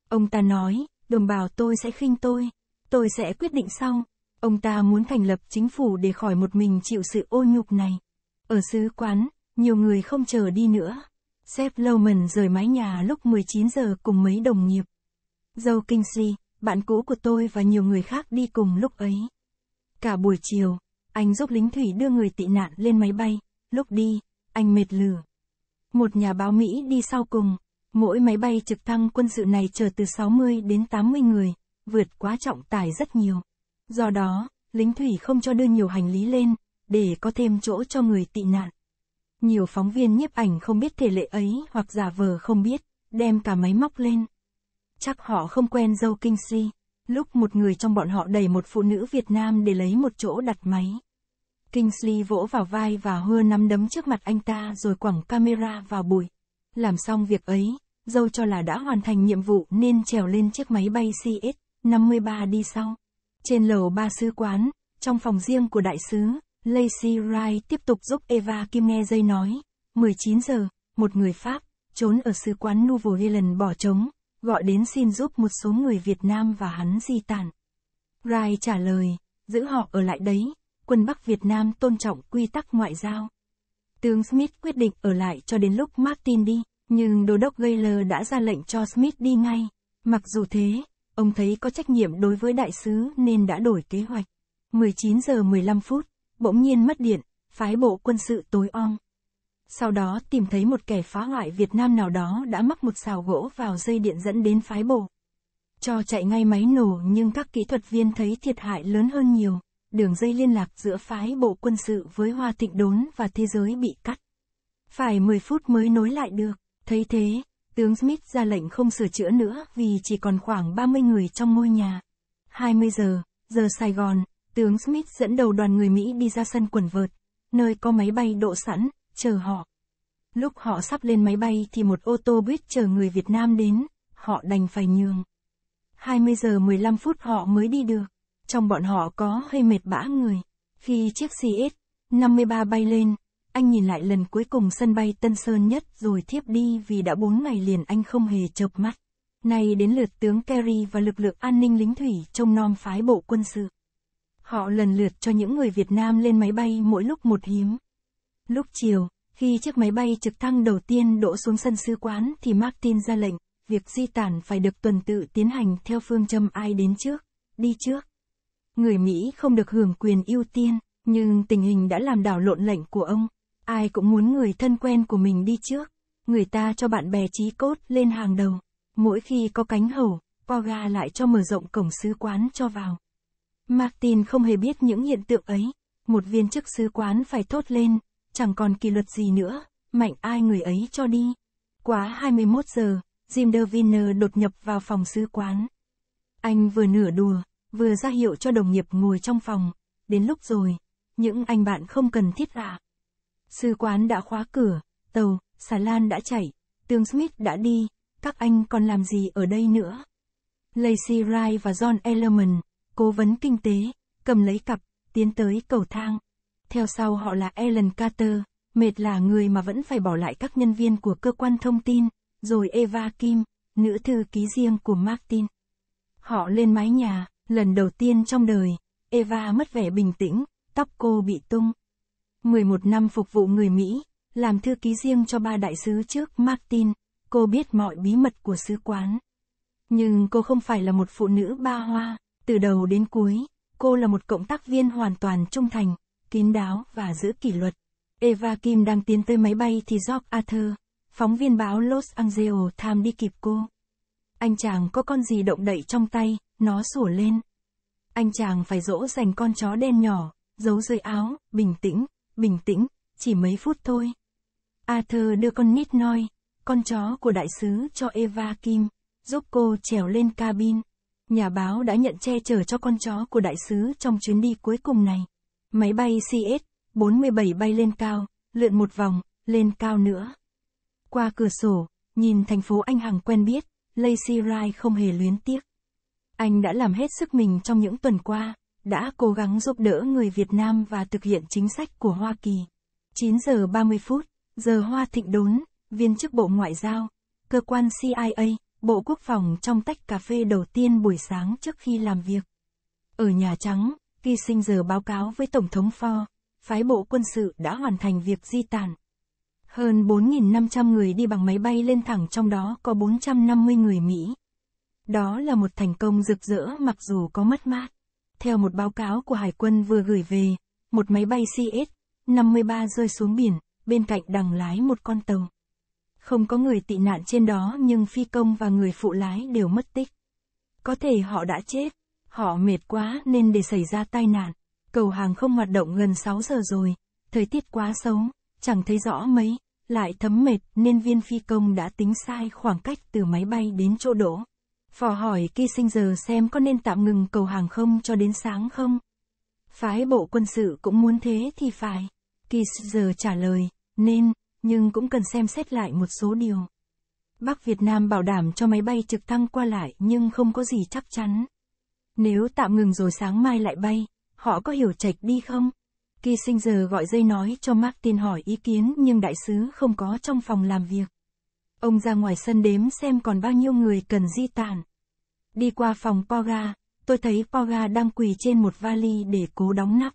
Ông ta nói, đồng bào tôi sẽ khinh tôi. Tôi sẽ quyết định sau. Ông ta muốn thành lập chính phủ để khỏi một mình chịu sự ô nhục này. Ở sứ quán, nhiều người không chờ đi nữa. Seth Lowman rời mái nhà lúc 19 giờ cùng mấy đồng nghiệp. Joe Kingsley, bạn cũ của tôi và nhiều người khác đi cùng lúc ấy. Cả buổi chiều, anh giúp lính thủy đưa người tị nạn lên máy bay. Lúc đi, anh mệt lử. Một nhà báo Mỹ đi sau cùng, Mỗi máy bay trực thăng quân sự này chở từ 60 đến 80 người, vượt quá trọng tải rất nhiều. Do đó, lính thủy không cho đưa nhiều hành lý lên, để có thêm chỗ cho người tị nạn. Nhiều phóng viên nhiếp ảnh không biết thể lệ ấy hoặc giả vờ không biết, đem cả máy móc lên. Chắc họ không quen dâu kinh si. Lúc một người trong bọn họ đẩy một phụ nữ Việt Nam để lấy một chỗ đặt máy. Kingsley vỗ vào vai và hưa nắm đấm trước mặt anh ta rồi quẳng camera vào bụi. Làm xong việc ấy, dâu cho là đã hoàn thành nhiệm vụ nên trèo lên chiếc máy bay CS-53 đi sau. Trên lầu ba sứ quán, trong phòng riêng của đại sứ, Lacey Wright tiếp tục giúp Eva Kim nghe dây nói. 19 giờ, một người Pháp, trốn ở sứ quán Nouveau Island bỏ trống, gọi đến xin giúp một số người Việt Nam và hắn di tản. Wright trả lời, giữ họ ở lại đấy, quân Bắc Việt Nam tôn trọng quy tắc ngoại giao. Tướng Smith quyết định ở lại cho đến lúc Martin đi, nhưng đô đốc Gaylor đã ra lệnh cho Smith đi ngay. Mặc dù thế, ông thấy có trách nhiệm đối với đại sứ nên đã đổi kế hoạch. 19 giờ 15 phút, bỗng nhiên mất điện, phái bộ quân sự tối om. Sau đó tìm thấy một kẻ phá hoại Việt Nam nào đó đã mắc một xào gỗ vào dây điện dẫn đến phái bộ. Cho chạy ngay máy nổ nhưng các kỹ thuật viên thấy thiệt hại lớn hơn nhiều đường dây liên lạc giữa phái bộ quân sự với Hoa Tịnh Đốn và thế giới bị cắt. Phải 10 phút mới nối lại được, thấy thế, tướng Smith ra lệnh không sửa chữa nữa vì chỉ còn khoảng 30 người trong ngôi nhà. 20 giờ, giờ Sài Gòn, tướng Smith dẫn đầu đoàn người Mỹ đi ra sân quần vợt, nơi có máy bay độ sẵn, chờ họ. Lúc họ sắp lên máy bay thì một ô tô buýt chờ người Việt Nam đến, họ đành phải nhường. 20 giờ 15 phút họ mới đi được trong bọn họ có hơi mệt bã người. Khi chiếc CX-53 bay lên, anh nhìn lại lần cuối cùng sân bay Tân Sơn nhất rồi thiếp đi vì đã bốn ngày liền anh không hề chợp mắt. Nay đến lượt tướng Kerry và lực lượng an ninh lính thủy trông nom phái bộ quân sự. Họ lần lượt cho những người Việt Nam lên máy bay mỗi lúc một hiếm. Lúc chiều, khi chiếc máy bay trực thăng đầu tiên đổ xuống sân sứ quán thì Martin ra lệnh, việc di tản phải được tuần tự tiến hành theo phương châm ai đến trước, đi trước người Mỹ không được hưởng quyền ưu tiên, nhưng tình hình đã làm đảo lộn lệnh của ông. Ai cũng muốn người thân quen của mình đi trước, người ta cho bạn bè trí cốt lên hàng đầu. Mỗi khi có cánh hầu, Poga lại cho mở rộng cổng sứ quán cho vào. Martin không hề biết những hiện tượng ấy. Một viên chức sứ quán phải thốt lên, chẳng còn kỷ luật gì nữa, mạnh ai người ấy cho đi. Quá 21 giờ, Jim Deviner đột nhập vào phòng sứ quán. Anh vừa nửa đùa, vừa ra hiệu cho đồng nghiệp ngồi trong phòng, đến lúc rồi, những anh bạn không cần thiết ạ. À. Sư quán đã khóa cửa, tàu, xà lan đã chảy, tương Smith đã đi, các anh còn làm gì ở đây nữa? Lacey Wright và John Ellerman, cố vấn kinh tế, cầm lấy cặp, tiến tới cầu thang. Theo sau họ là Ellen Carter, mệt là người mà vẫn phải bỏ lại các nhân viên của cơ quan thông tin, rồi Eva Kim, nữ thư ký riêng của Martin. Họ lên mái nhà, Lần đầu tiên trong đời, Eva mất vẻ bình tĩnh, tóc cô bị tung. 11 năm phục vụ người Mỹ, làm thư ký riêng cho ba đại sứ trước Martin, cô biết mọi bí mật của sứ quán. Nhưng cô không phải là một phụ nữ ba hoa, từ đầu đến cuối, cô là một cộng tác viên hoàn toàn trung thành, kín đáo và giữ kỷ luật. Eva Kim đang tiến tới máy bay thì Job Arthur, phóng viên báo Los Angeles Times đi kịp cô. Anh chàng có con gì động đậy trong tay, nó sủa lên. Anh chàng phải dỗ dành con chó đen nhỏ, giấu dưới áo, bình tĩnh, bình tĩnh, chỉ mấy phút thôi. Arthur đưa con nít noi, con chó của đại sứ cho Eva Kim, giúp cô trèo lên cabin. Nhà báo đã nhận che chở cho con chó của đại sứ trong chuyến đi cuối cùng này. Máy bay CS-47 bay lên cao, lượn một vòng, lên cao nữa. Qua cửa sổ, nhìn thành phố anh hằng quen biết, Lacey Rye không hề luyến tiếc. Anh đã làm hết sức mình trong những tuần qua, đã cố gắng giúp đỡ người Việt Nam và thực hiện chính sách của Hoa Kỳ. 9 giờ 30 phút, giờ Hoa Thịnh Đốn, viên chức Bộ Ngoại giao, cơ quan CIA, Bộ Quốc phòng trong tách cà phê đầu tiên buổi sáng trước khi làm việc. Ở Nhà Trắng, sinh giờ báo cáo với Tổng thống Ford, phái bộ quân sự đã hoàn thành việc di tản. Hơn 4.500 người đi bằng máy bay lên thẳng trong đó có 450 người Mỹ. Đó là một thành công rực rỡ mặc dù có mất mát. Theo một báo cáo của Hải quân vừa gửi về, một máy bay CS-53 rơi xuống biển, bên cạnh đằng lái một con tàu. Không có người tị nạn trên đó nhưng phi công và người phụ lái đều mất tích. Có thể họ đã chết, họ mệt quá nên để xảy ra tai nạn. Cầu hàng không hoạt động gần 6 giờ rồi, thời tiết quá xấu, chẳng thấy rõ mấy, lại thấm mệt nên viên phi công đã tính sai khoảng cách từ máy bay đến chỗ đỗ. Phò hỏi Kissinger xem có nên tạm ngừng cầu hàng không cho đến sáng không? Phái bộ quân sự cũng muốn thế thì phải. Kissinger trả lời, nên, nhưng cũng cần xem xét lại một số điều. Bắc Việt Nam bảo đảm cho máy bay trực thăng qua lại nhưng không có gì chắc chắn. Nếu tạm ngừng rồi sáng mai lại bay, họ có hiểu trạch đi không? Kissinger gọi dây nói cho Martin hỏi ý kiến nhưng đại sứ không có trong phòng làm việc. Ông ra ngoài sân đếm xem còn bao nhiêu người cần di tản. Đi qua phòng Poga, tôi thấy Poga đang quỳ trên một vali để cố đóng nắp.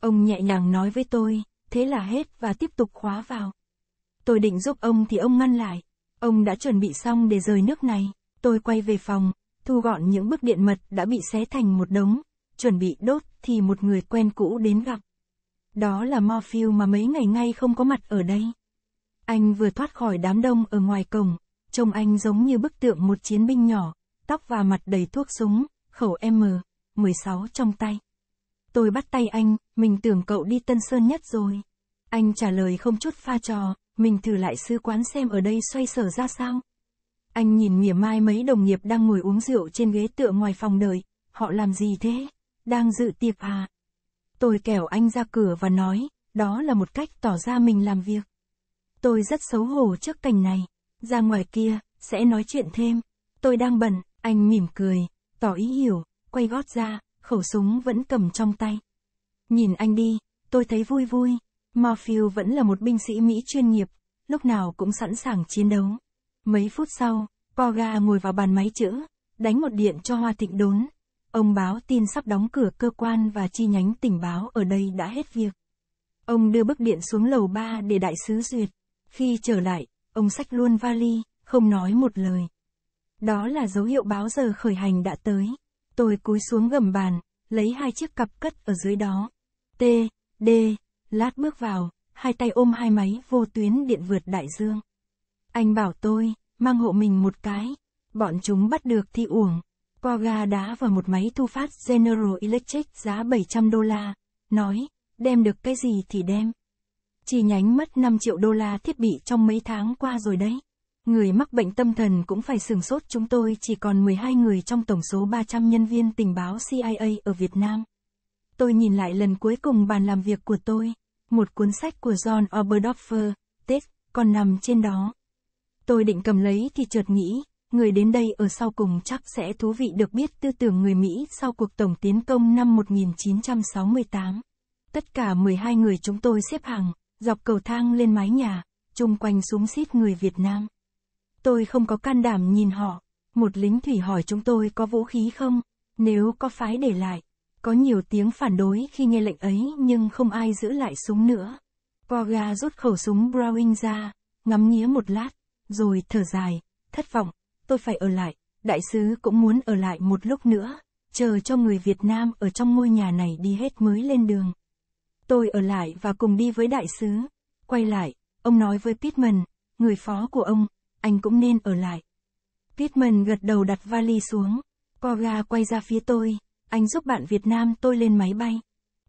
Ông nhẹ nhàng nói với tôi, thế là hết và tiếp tục khóa vào. Tôi định giúp ông thì ông ngăn lại. Ông đã chuẩn bị xong để rời nước này. Tôi quay về phòng, thu gọn những bức điện mật đã bị xé thành một đống, chuẩn bị đốt thì một người quen cũ đến gặp. Đó là Morphew mà mấy ngày ngay không có mặt ở đây. Anh vừa thoát khỏi đám đông ở ngoài cổng, trông anh giống như bức tượng một chiến binh nhỏ, tóc và mặt đầy thuốc súng, khẩu M16 trong tay. Tôi bắt tay anh, mình tưởng cậu đi Tân Sơn nhất rồi. Anh trả lời không chút pha trò, mình thử lại sư quán xem ở đây xoay sở ra sao. Anh nhìn mỉa mai mấy đồng nghiệp đang ngồi uống rượu trên ghế tựa ngoài phòng đợi, họ làm gì thế? Đang dự tiệc à? Tôi kẻo anh ra cửa và nói, đó là một cách tỏ ra mình làm việc. Tôi rất xấu hổ trước cảnh này. Ra ngoài kia, sẽ nói chuyện thêm. Tôi đang bận anh mỉm cười, tỏ ý hiểu, quay gót ra, khẩu súng vẫn cầm trong tay. Nhìn anh đi, tôi thấy vui vui. Morphew vẫn là một binh sĩ Mỹ chuyên nghiệp, lúc nào cũng sẵn sàng chiến đấu. Mấy phút sau, Corga ngồi vào bàn máy chữ, đánh một điện cho Hoa Thịnh đốn. Ông báo tin sắp đóng cửa cơ quan và chi nhánh tình báo ở đây đã hết việc. Ông đưa bức điện xuống lầu 3 để đại sứ duyệt. Khi trở lại, ông sách luôn vali, không nói một lời. Đó là dấu hiệu báo giờ khởi hành đã tới. Tôi cúi xuống gầm bàn, lấy hai chiếc cặp cất ở dưới đó. T, D, lát bước vào, hai tay ôm hai máy vô tuyến điện vượt đại dương. Anh bảo tôi, mang hộ mình một cái. Bọn chúng bắt được thì uổng. ga đá vào một máy thu phát General Electric giá 700 đô la. Nói, đem được cái gì thì đem chi nhánh mất 5 triệu đô la thiết bị trong mấy tháng qua rồi đấy. Người mắc bệnh tâm thần cũng phải sừng sốt chúng tôi chỉ còn 12 người trong tổng số 300 nhân viên tình báo CIA ở Việt Nam. Tôi nhìn lại lần cuối cùng bàn làm việc của tôi, một cuốn sách của John Oberdorfer, Tết, còn nằm trên đó. Tôi định cầm lấy thì chợt nghĩ, người đến đây ở sau cùng chắc sẽ thú vị được biết tư tưởng người Mỹ sau cuộc tổng tiến công năm 1968. Tất cả 12 người chúng tôi xếp hàng, dọc cầu thang lên mái nhà, chung quanh súng xít người Việt Nam. Tôi không có can đảm nhìn họ, một lính thủy hỏi chúng tôi có vũ khí không, nếu có phái để lại. Có nhiều tiếng phản đối khi nghe lệnh ấy nhưng không ai giữ lại súng nữa. Poga rút khẩu súng Browning ra, ngắm nghía một lát, rồi thở dài, thất vọng, tôi phải ở lại, đại sứ cũng muốn ở lại một lúc nữa, chờ cho người Việt Nam ở trong ngôi nhà này đi hết mới lên đường. Tôi ở lại và cùng đi với đại sứ. Quay lại, ông nói với Pittman, người phó của ông, anh cũng nên ở lại. Pittman gật đầu đặt vali xuống. Corga quay ra phía tôi, anh giúp bạn Việt Nam tôi lên máy bay.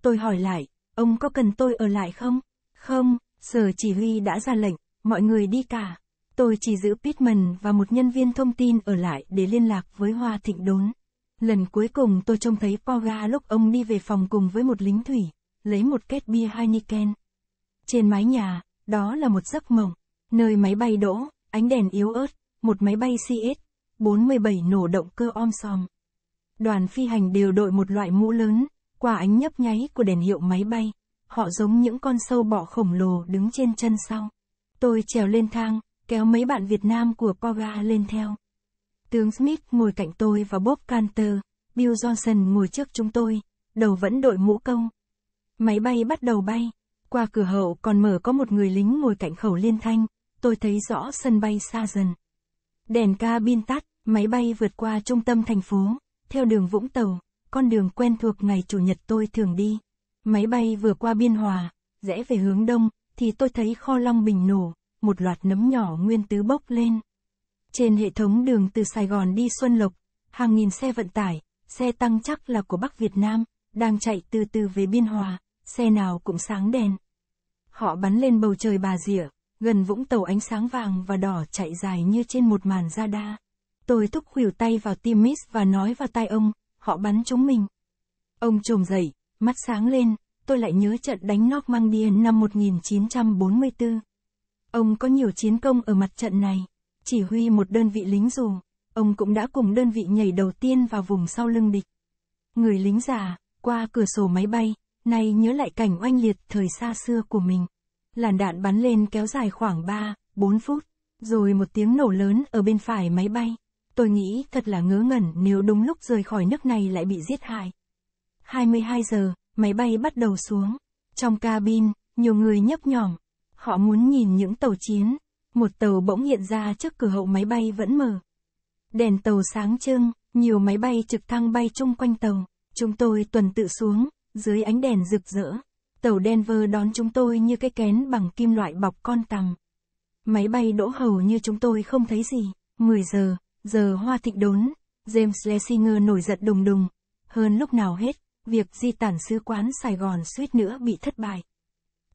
Tôi hỏi lại, ông có cần tôi ở lại không? Không, sở chỉ huy đã ra lệnh, mọi người đi cả. Tôi chỉ giữ Pittman và một nhân viên thông tin ở lại để liên lạc với Hoa Thịnh Đốn. Lần cuối cùng tôi trông thấy Poga lúc ông đi về phòng cùng với một lính thủy lấy một két bia Heineken. Trên mái nhà, đó là một giấc mộng, nơi máy bay đỗ, ánh đèn yếu ớt, một máy bay CS-47 nổ động cơ om sòm. Đoàn phi hành đều đội một loại mũ lớn, qua ánh nhấp nháy của đèn hiệu máy bay, họ giống những con sâu bọ khổng lồ đứng trên chân sau. Tôi trèo lên thang, kéo mấy bạn Việt Nam của Poga lên theo. Tướng Smith ngồi cạnh tôi và Bob Cantor, Bill Johnson ngồi trước chúng tôi, đầu vẫn đội mũ công, Máy bay bắt đầu bay. Qua cửa hậu còn mở có một người lính ngồi cạnh khẩu liên thanh, tôi thấy rõ sân bay xa dần. Đèn cabin tắt, máy bay vượt qua trung tâm thành phố, theo đường Vũng Tàu, con đường quen thuộc ngày Chủ nhật tôi thường đi. Máy bay vừa qua Biên Hòa, rẽ về hướng đông, thì tôi thấy kho Long Bình nổ, một loạt nấm nhỏ nguyên tứ bốc lên. Trên hệ thống đường từ Sài Gòn đi Xuân Lộc, hàng nghìn xe vận tải, xe tăng chắc là của Bắc Việt Nam, đang chạy từ từ về Biên Hòa xe nào cũng sáng đèn. Họ bắn lên bầu trời Bà Rịa, gần vũng tàu ánh sáng vàng và đỏ chạy dài như trên một màn da radar. Tôi thúc khuỷu tay vào tim Miss và nói vào tai ông, họ bắn chúng mình. Ông trồm dậy, mắt sáng lên, tôi lại nhớ trận đánh nóc Mang điên năm 1944. Ông có nhiều chiến công ở mặt trận này, chỉ huy một đơn vị lính dù, ông cũng đã cùng đơn vị nhảy đầu tiên vào vùng sau lưng địch. Người lính già, qua cửa sổ máy bay, Nay nhớ lại cảnh oanh liệt thời xa xưa của mình. Làn đạn bắn lên kéo dài khoảng 3, 4 phút, rồi một tiếng nổ lớn ở bên phải máy bay. Tôi nghĩ thật là ngớ ngẩn nếu đúng lúc rời khỏi nước này lại bị giết hại. 22 giờ, máy bay bắt đầu xuống. Trong cabin, nhiều người nhấp nhỏm. Họ muốn nhìn những tàu chiến. Một tàu bỗng hiện ra trước cửa hậu máy bay vẫn mở. Đèn tàu sáng trưng, nhiều máy bay trực thăng bay chung quanh tàu. Chúng tôi tuần tự xuống, dưới ánh đèn rực rỡ. Tàu Denver đón chúng tôi như cái kén bằng kim loại bọc con tằm. Máy bay đỗ hầu như chúng tôi không thấy gì. 10 giờ, giờ hoa thịnh đốn, James Lessinger nổi giận đùng đùng. Hơn lúc nào hết, việc di tản sứ quán Sài Gòn suýt nữa bị thất bại.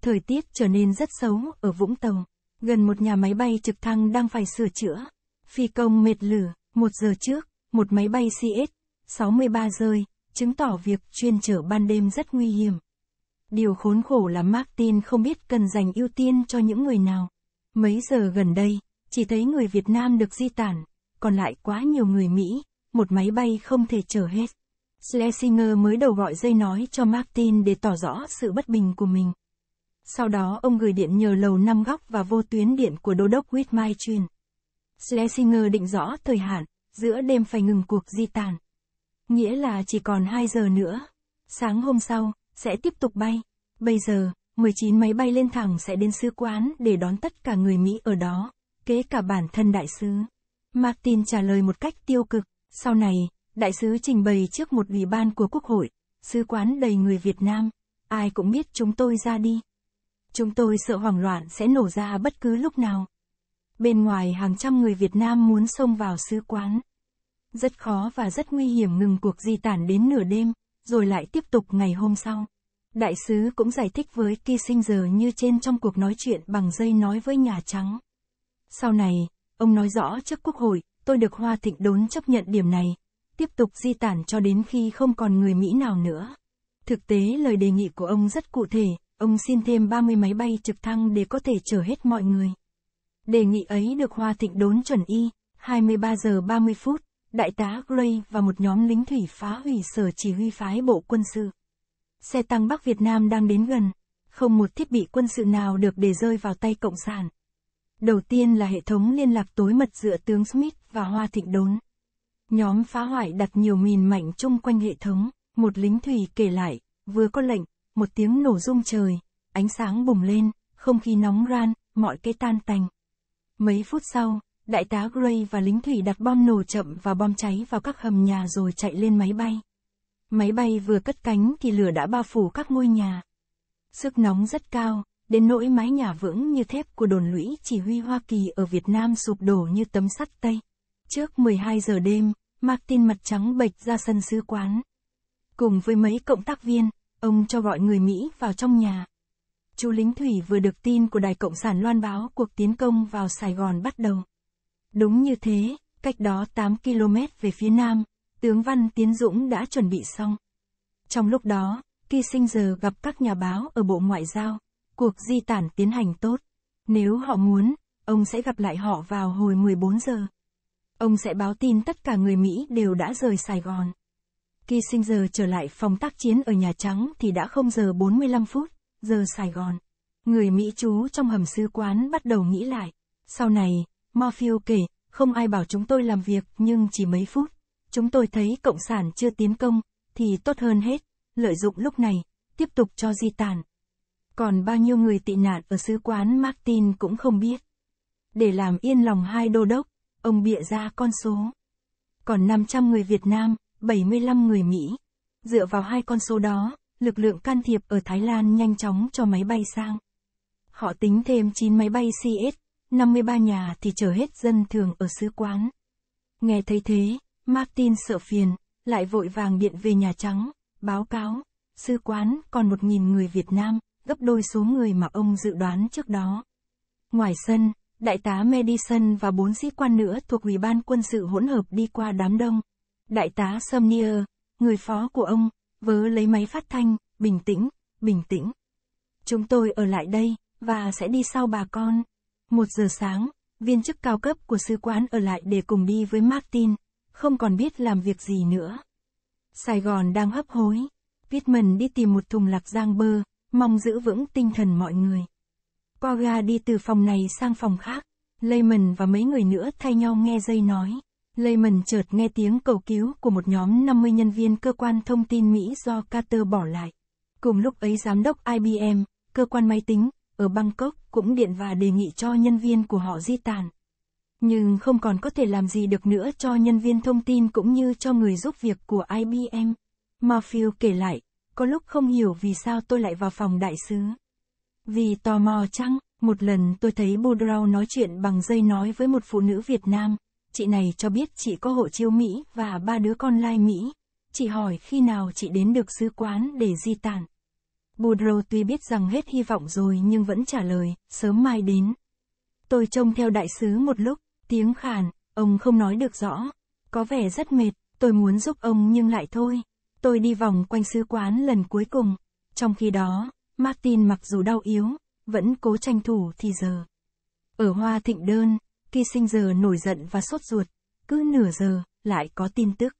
Thời tiết trở nên rất xấu ở Vũng Tàu. Gần một nhà máy bay trực thăng đang phải sửa chữa. Phi công mệt lử, một giờ trước, một máy bay CS-63 rơi, chứng tỏ việc chuyên chở ban đêm rất nguy hiểm. Điều khốn khổ là Martin không biết cần dành ưu tiên cho những người nào. Mấy giờ gần đây, chỉ thấy người Việt Nam được di tản, còn lại quá nhiều người Mỹ, một máy bay không thể chở hết. Schlesinger mới đầu gọi dây nói cho Martin để tỏ rõ sự bất bình của mình. Sau đó ông gửi điện nhờ lầu năm góc và vô tuyến điện của đô đốc Whitmire truyền. Schlesinger định rõ thời hạn, giữa đêm phải ngừng cuộc di tản. Nghĩa là chỉ còn 2 giờ nữa. Sáng hôm sau, sẽ tiếp tục bay. Bây giờ, 19 máy bay lên thẳng sẽ đến sứ quán để đón tất cả người Mỹ ở đó, kể cả bản thân đại sứ. Martin trả lời một cách tiêu cực. Sau này, đại sứ trình bày trước một ủy ban của Quốc hội, sứ quán đầy người Việt Nam. Ai cũng biết chúng tôi ra đi. Chúng tôi sợ hoảng loạn sẽ nổ ra bất cứ lúc nào. Bên ngoài hàng trăm người Việt Nam muốn xông vào sứ quán. Rất khó và rất nguy hiểm ngừng cuộc di tản đến nửa đêm, rồi lại tiếp tục ngày hôm sau. Đại sứ cũng giải thích với Kissinger như trên trong cuộc nói chuyện bằng dây nói với Nhà Trắng. Sau này, ông nói rõ trước Quốc hội, tôi được Hoa Thịnh Đốn chấp nhận điểm này, tiếp tục di tản cho đến khi không còn người Mỹ nào nữa. Thực tế lời đề nghị của ông rất cụ thể, ông xin thêm 30 máy bay trực thăng để có thể chở hết mọi người. Đề nghị ấy được Hoa Thịnh Đốn chuẩn y, 23 giờ 30 phút, đại tá Gray và một nhóm lính thủy phá hủy sở chỉ huy phái bộ quân sự. Xe tăng Bắc Việt Nam đang đến gần, không một thiết bị quân sự nào được để rơi vào tay Cộng sản. Đầu tiên là hệ thống liên lạc tối mật giữa tướng Smith và Hoa Thịnh Đốn. Nhóm phá hoại đặt nhiều mìn mảnh chung quanh hệ thống, một lính thủy kể lại, vừa có lệnh, một tiếng nổ rung trời, ánh sáng bùng lên, không khí nóng ran, mọi cây tan tành. Mấy phút sau, đại tá Gray và lính thủy đặt bom nổ chậm và bom cháy vào các hầm nhà rồi chạy lên máy bay. Máy bay vừa cất cánh thì lửa đã bao phủ các ngôi nhà. Sức nóng rất cao, đến nỗi mái nhà vững như thép của đồn lũy chỉ huy Hoa Kỳ ở Việt Nam sụp đổ như tấm sắt tây. Trước 12 giờ đêm, Martin mặt trắng bệch ra sân sứ quán. Cùng với mấy cộng tác viên, ông cho gọi người Mỹ vào trong nhà. Chú lính thủy vừa được tin của Đài Cộng sản loan báo cuộc tiến công vào Sài Gòn bắt đầu. Đúng như thế, cách đó 8 km về phía nam, tướng Văn Tiến Dũng đã chuẩn bị xong. Trong lúc đó, Kissinger gặp các nhà báo ở Bộ Ngoại giao, cuộc di tản tiến hành tốt. Nếu họ muốn, ông sẽ gặp lại họ vào hồi 14 giờ. Ông sẽ báo tin tất cả người Mỹ đều đã rời Sài Gòn. Kissinger trở lại phòng tác chiến ở Nhà Trắng thì đã không giờ 45 phút, giờ Sài Gòn. Người Mỹ trú trong hầm sư quán bắt đầu nghĩ lại. Sau này, Morphew kể, không ai bảo chúng tôi làm việc nhưng chỉ mấy phút. Chúng tôi thấy Cộng sản chưa tiến công, thì tốt hơn hết, lợi dụng lúc này, tiếp tục cho di tản. Còn bao nhiêu người tị nạn ở sứ quán Martin cũng không biết. Để làm yên lòng hai đô đốc, ông bịa ra con số. Còn 500 người Việt Nam, 75 người Mỹ. Dựa vào hai con số đó, lực lượng can thiệp ở Thái Lan nhanh chóng cho máy bay sang. Họ tính thêm 9 máy bay CS 53 nhà thì chờ hết dân thường ở sứ quán. Nghe thấy thế, Martin sợ phiền, lại vội vàng điện về Nhà Trắng, báo cáo, sứ quán còn 1.000 người Việt Nam, gấp đôi số người mà ông dự đoán trước đó. Ngoài sân, đại tá Madison và bốn sĩ quan nữa thuộc Ủy ban quân sự hỗn hợp đi qua đám đông. Đại tá Sumner, người phó của ông, vớ lấy máy phát thanh, bình tĩnh, bình tĩnh. Chúng tôi ở lại đây, và sẽ đi sau bà con một giờ sáng, viên chức cao cấp của sứ quán ở lại để cùng đi với Martin, không còn biết làm việc gì nữa. Sài Gòn đang hấp hối. Pittman đi tìm một thùng lạc giang bơ, mong giữ vững tinh thần mọi người. Quagga đi từ phòng này sang phòng khác. Layman và mấy người nữa thay nhau nghe dây nói. Layman chợt nghe tiếng cầu cứu của một nhóm 50 nhân viên cơ quan thông tin Mỹ do Carter bỏ lại. Cùng lúc ấy giám đốc IBM, cơ quan máy tính, ở Bangkok cũng điện và đề nghị cho nhân viên của họ di tản. Nhưng không còn có thể làm gì được nữa cho nhân viên thông tin cũng như cho người giúp việc của IBM. Mafield kể lại, có lúc không hiểu vì sao tôi lại vào phòng đại sứ. Vì tò mò chăng, một lần tôi thấy Bodrau nói chuyện bằng dây nói với một phụ nữ Việt Nam. Chị này cho biết chị có hộ chiếu Mỹ và ba đứa con lai Mỹ. Chị hỏi khi nào chị đến được sứ quán để di tản. Budro tuy biết rằng hết hy vọng rồi nhưng vẫn trả lời, sớm mai đến. Tôi trông theo đại sứ một lúc, tiếng khàn, ông không nói được rõ. Có vẻ rất mệt, tôi muốn giúp ông nhưng lại thôi. Tôi đi vòng quanh sứ quán lần cuối cùng. Trong khi đó, Martin mặc dù đau yếu, vẫn cố tranh thủ thì giờ. Ở Hoa Thịnh Đơn, khi sinh giờ nổi giận và sốt ruột, cứ nửa giờ, lại có tin tức.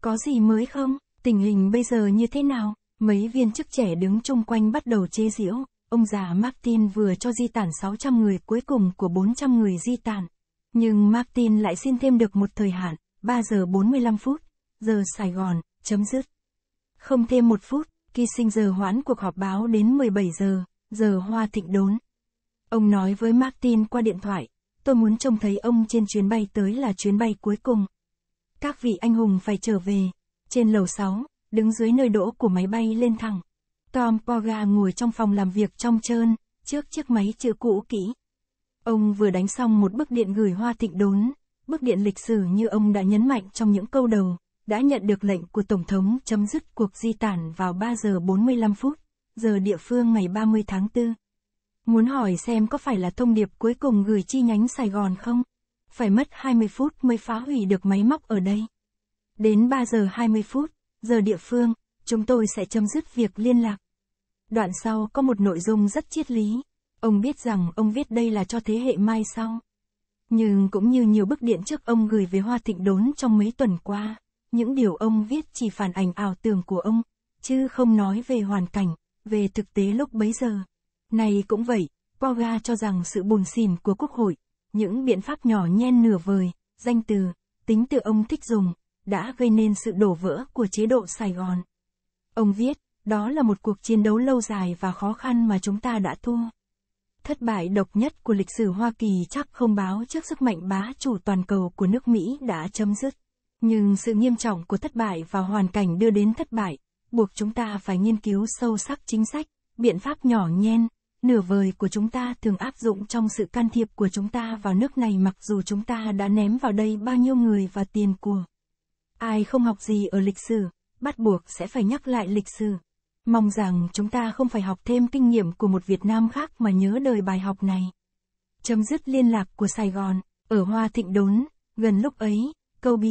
Có gì mới không? Tình hình bây giờ như thế nào? Mấy viên chức trẻ đứng chung quanh bắt đầu chế giễu, ông già Martin vừa cho di tản 600 người cuối cùng của 400 người di tản. Nhưng Martin lại xin thêm được một thời hạn, 3 giờ 45 phút, giờ Sài Gòn, chấm dứt. Không thêm một phút, khi sinh giờ hoãn cuộc họp báo đến 17 giờ, giờ hoa thịnh đốn. Ông nói với Martin qua điện thoại, tôi muốn trông thấy ông trên chuyến bay tới là chuyến bay cuối cùng. Các vị anh hùng phải trở về. Trên lầu 6, đứng dưới nơi đỗ của máy bay lên thẳng. Tom Poga ngồi trong phòng làm việc trong trơn, trước chiếc máy chữ cũ kỹ. Ông vừa đánh xong một bức điện gửi hoa Thịnh đốn, bức điện lịch sử như ông đã nhấn mạnh trong những câu đầu, đã nhận được lệnh của Tổng thống chấm dứt cuộc di tản vào 3 giờ 45 phút, giờ địa phương ngày 30 tháng 4. Muốn hỏi xem có phải là thông điệp cuối cùng gửi chi nhánh Sài Gòn không? Phải mất 20 phút mới phá hủy được máy móc ở đây. Đến 3 giờ 20 phút, giờ địa phương, chúng tôi sẽ chấm dứt việc liên lạc. Đoạn sau có một nội dung rất triết lý. Ông biết rằng ông viết đây là cho thế hệ mai sau. Nhưng cũng như nhiều bức điện trước ông gửi về Hoa Thịnh Đốn trong mấy tuần qua, những điều ông viết chỉ phản ảnh ảo tưởng của ông, chứ không nói về hoàn cảnh, về thực tế lúc bấy giờ. Này cũng vậy, Poga cho rằng sự buồn xỉn của Quốc hội, những biện pháp nhỏ nhen nửa vời, danh từ, tính từ ông thích dùng, đã gây nên sự đổ vỡ của chế độ Sài Gòn. Ông viết, đó là một cuộc chiến đấu lâu dài và khó khăn mà chúng ta đã thua. Thất bại độc nhất của lịch sử Hoa Kỳ chắc không báo trước sức mạnh bá chủ toàn cầu của nước Mỹ đã chấm dứt. Nhưng sự nghiêm trọng của thất bại và hoàn cảnh đưa đến thất bại, buộc chúng ta phải nghiên cứu sâu sắc chính sách, biện pháp nhỏ nhen, nửa vời của chúng ta thường áp dụng trong sự can thiệp của chúng ta vào nước này mặc dù chúng ta đã ném vào đây bao nhiêu người và tiền của. Ai không học gì ở lịch sử, bắt buộc sẽ phải nhắc lại lịch sử. Mong rằng chúng ta không phải học thêm kinh nghiệm của một Việt Nam khác mà nhớ đời bài học này. Chấm dứt liên lạc của Sài Gòn, ở Hoa Thịnh Đốn, gần lúc ấy, Kobe,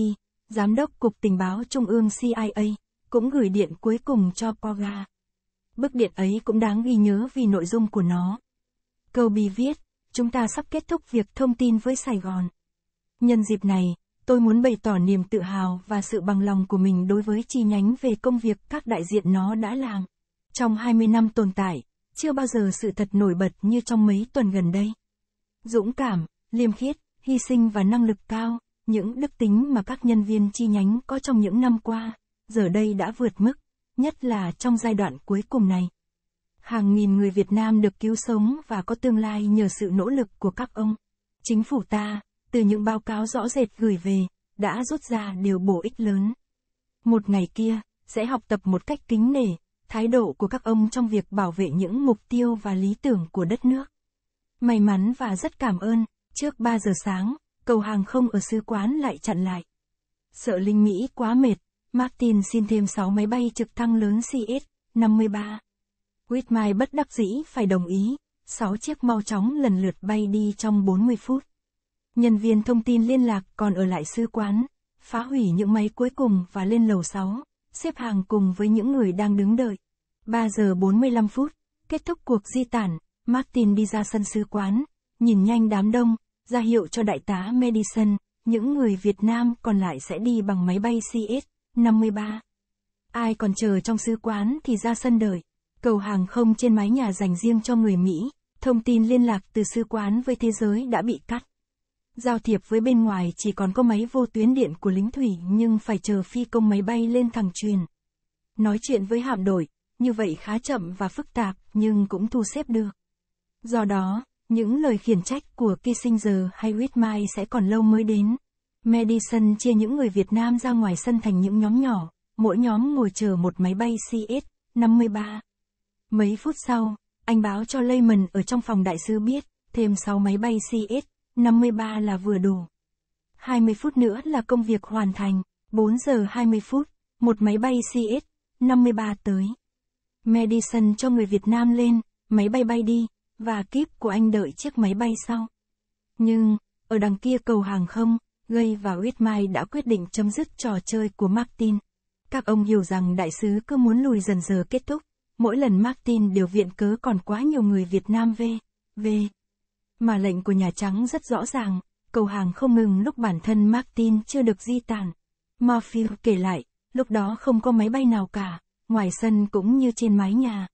Giám đốc Cục Tình báo Trung ương CIA, cũng gửi điện cuối cùng cho Poga. Bức điện ấy cũng đáng ghi nhớ vì nội dung của nó. Kobe viết, chúng ta sắp kết thúc việc thông tin với Sài Gòn. Nhân dịp này, tôi muốn bày tỏ niềm tự hào và sự bằng lòng của mình đối với chi nhánh về công việc các đại diện nó đã làm. Trong 20 năm tồn tại, chưa bao giờ sự thật nổi bật như trong mấy tuần gần đây. Dũng cảm, liêm khiết, hy sinh và năng lực cao, những đức tính mà các nhân viên chi nhánh có trong những năm qua, giờ đây đã vượt mức, nhất là trong giai đoạn cuối cùng này. Hàng nghìn người Việt Nam được cứu sống và có tương lai nhờ sự nỗ lực của các ông. Chính phủ ta, từ những báo cáo rõ rệt gửi về, đã rút ra điều bổ ích lớn. Một ngày kia, sẽ học tập một cách kính nể, thái độ của các ông trong việc bảo vệ những mục tiêu và lý tưởng của đất nước. May mắn và rất cảm ơn, trước 3 giờ sáng, cầu hàng không ở sứ quán lại chặn lại. Sợ Linh Mỹ quá mệt, Martin xin thêm 6 máy bay trực thăng lớn CS-53. Whitmire bất đắc dĩ phải đồng ý, 6 chiếc mau chóng lần lượt bay đi trong 40 phút nhân viên thông tin liên lạc còn ở lại sư quán, phá hủy những máy cuối cùng và lên lầu 6, xếp hàng cùng với những người đang đứng đợi. 3 giờ 45 phút, kết thúc cuộc di tản, Martin đi ra sân sứ quán, nhìn nhanh đám đông, ra hiệu cho đại tá Madison, những người Việt Nam còn lại sẽ đi bằng máy bay CS-53. Ai còn chờ trong sứ quán thì ra sân đợi. Cầu hàng không trên mái nhà dành riêng cho người Mỹ, thông tin liên lạc từ sứ quán với thế giới đã bị cắt. Giao thiệp với bên ngoài chỉ còn có máy vô tuyến điện của lính thủy nhưng phải chờ phi công máy bay lên thẳng truyền. Nói chuyện với hạm đội, như vậy khá chậm và phức tạp nhưng cũng thu xếp được. Do đó, những lời khiển trách của Kissinger hay Whitmire sẽ còn lâu mới đến. Madison chia những người Việt Nam ra ngoài sân thành những nhóm nhỏ, mỗi nhóm ngồi chờ một máy bay CS-53. Mấy phút sau, anh báo cho Lehman ở trong phòng đại sứ biết, thêm 6 máy bay CS 53 là vừa đủ. 20 phút nữa là công việc hoàn thành, 4 giờ 20 phút, một máy bay CS-53 tới. Madison cho người Việt Nam lên, máy bay bay đi, và kíp của anh đợi chiếc máy bay sau. Nhưng, ở đằng kia cầu hàng không, gây và Whitmire đã quyết định chấm dứt trò chơi của Martin. Các ông hiểu rằng đại sứ cứ muốn lùi dần giờ kết thúc, mỗi lần Martin đều viện cớ còn quá nhiều người Việt Nam về, về. Mà lệnh của Nhà Trắng rất rõ ràng, cầu hàng không ngừng lúc bản thân Martin chưa được di tản. Murphy kể lại, lúc đó không có máy bay nào cả, ngoài sân cũng như trên mái nhà.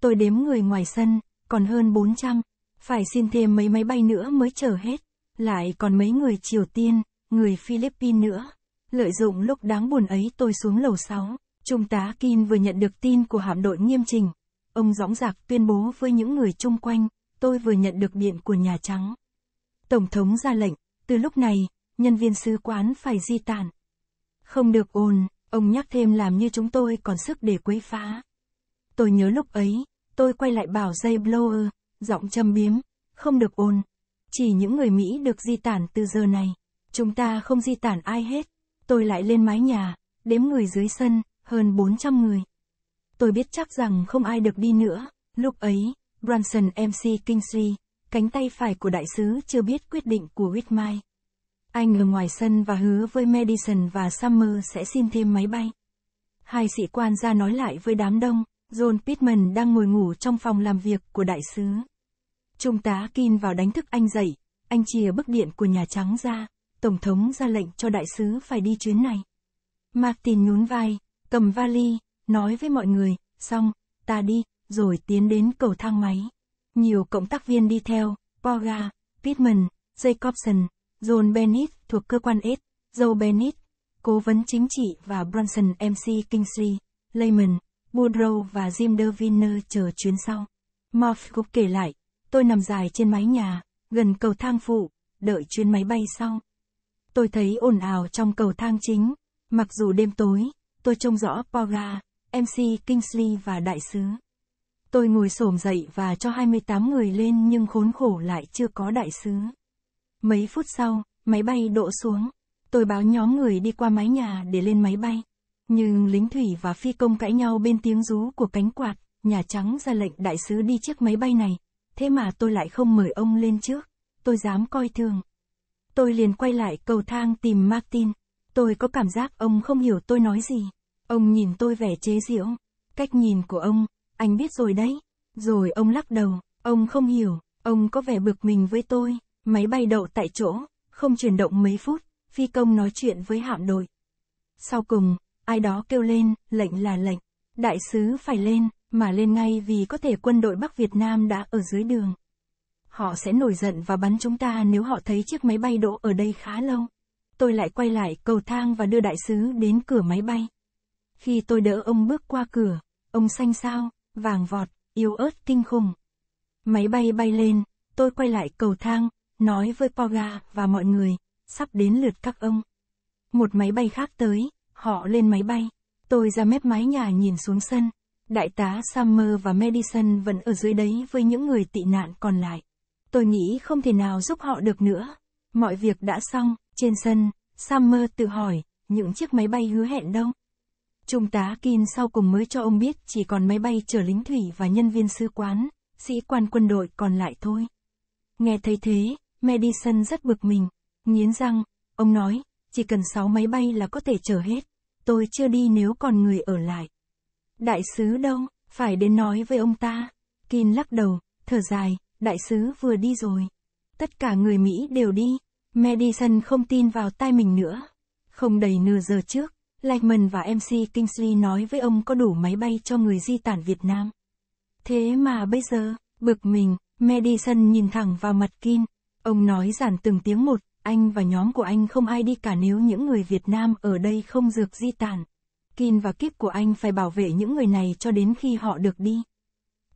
Tôi đếm người ngoài sân, còn hơn 400, phải xin thêm mấy máy bay nữa mới chờ hết, lại còn mấy người Triều Tiên, người Philippines nữa. Lợi dụng lúc đáng buồn ấy tôi xuống lầu 6, Trung tá Kim vừa nhận được tin của hạm đội nghiêm trình. Ông dõng dạc tuyên bố với những người chung quanh, tôi vừa nhận được điện của Nhà Trắng. Tổng thống ra lệnh, từ lúc này, nhân viên sứ quán phải di tản. Không được ồn, ông nhắc thêm làm như chúng tôi còn sức để quấy phá. Tôi nhớ lúc ấy, tôi quay lại bảo dây blower, giọng châm biếm, không được ồn. Chỉ những người Mỹ được di tản từ giờ này. Chúng ta không di tản ai hết. Tôi lại lên mái nhà, đếm người dưới sân, hơn 400 người. Tôi biết chắc rằng không ai được đi nữa, lúc ấy, Branson MC Kingsley, cánh tay phải của đại sứ chưa biết quyết định của Whitmire. Anh ở ngoài sân và hứa với Madison và Summer sẽ xin thêm máy bay. Hai sĩ quan ra nói lại với đám đông, John Pittman đang ngồi ngủ trong phòng làm việc của đại sứ. Trung tá Kin vào đánh thức anh dậy, anh chìa bức điện của Nhà Trắng ra, Tổng thống ra lệnh cho đại sứ phải đi chuyến này. Martin nhún vai, cầm vali, nói với mọi người, xong, ta đi, rồi tiến đến cầu thang máy. Nhiều cộng tác viên đi theo, Borga, Pittman, Jacobson, John Bennett thuộc cơ quan S, Joe Bennett, cố vấn chính trị và Bronson MC Kingsley, layman, Boudreau và Jim Deviner chờ chuyến sau. Morph cũng kể lại, tôi nằm dài trên mái nhà, gần cầu thang phụ, đợi chuyến máy bay sau. Tôi thấy ồn ào trong cầu thang chính, mặc dù đêm tối, tôi trông rõ poga, MC Kingsley và đại sứ. Tôi ngồi xổm dậy và cho 28 người lên nhưng khốn khổ lại chưa có đại sứ. Mấy phút sau, máy bay đổ xuống. Tôi báo nhóm người đi qua mái nhà để lên máy bay. Nhưng lính thủy và phi công cãi nhau bên tiếng rú của cánh quạt, Nhà Trắng ra lệnh đại sứ đi chiếc máy bay này. Thế mà tôi lại không mời ông lên trước. Tôi dám coi thường. Tôi liền quay lại cầu thang tìm Martin. Tôi có cảm giác ông không hiểu tôi nói gì. Ông nhìn tôi vẻ chế giễu. Cách nhìn của ông, anh biết rồi đấy. Rồi ông lắc đầu, ông không hiểu, ông có vẻ bực mình với tôi. Máy bay đậu tại chỗ, không chuyển động mấy phút, phi công nói chuyện với hạm đội. Sau cùng, ai đó kêu lên, lệnh là lệnh. Đại sứ phải lên, mà lên ngay vì có thể quân đội Bắc Việt Nam đã ở dưới đường. Họ sẽ nổi giận và bắn chúng ta nếu họ thấy chiếc máy bay đỗ ở đây khá lâu. Tôi lại quay lại cầu thang và đưa đại sứ đến cửa máy bay. Khi tôi đỡ ông bước qua cửa, ông xanh sao, vàng vọt, yếu ớt kinh khủng. Máy bay bay lên, tôi quay lại cầu thang, nói với Poga và mọi người, sắp đến lượt các ông. Một máy bay khác tới, họ lên máy bay, tôi ra mép mái nhà nhìn xuống sân. Đại tá Summer và Madison vẫn ở dưới đấy với những người tị nạn còn lại. Tôi nghĩ không thể nào giúp họ được nữa. Mọi việc đã xong, trên sân, Summer tự hỏi, những chiếc máy bay hứa hẹn đâu? Trung tá Kim sau cùng mới cho ông biết chỉ còn máy bay chở lính thủy và nhân viên sứ quán, sĩ quan quân đội còn lại thôi. Nghe thấy thế, Madison rất bực mình, nghiến răng, ông nói, chỉ cần 6 máy bay là có thể chở hết, tôi chưa đi nếu còn người ở lại. Đại sứ đâu, phải đến nói với ông ta. Kim lắc đầu, thở dài, đại sứ vừa đi rồi. Tất cả người Mỹ đều đi. Madison không tin vào tai mình nữa. Không đầy nửa giờ trước, Lightman và MC Kingsley nói với ông có đủ máy bay cho người di tản Việt Nam. Thế mà bây giờ, bực mình, Madison nhìn thẳng vào mặt Kim. Ông nói giản từng tiếng một, anh và nhóm của anh không ai đi cả nếu những người Việt Nam ở đây không dược di tản. Kim và kiếp của anh phải bảo vệ những người này cho đến khi họ được đi.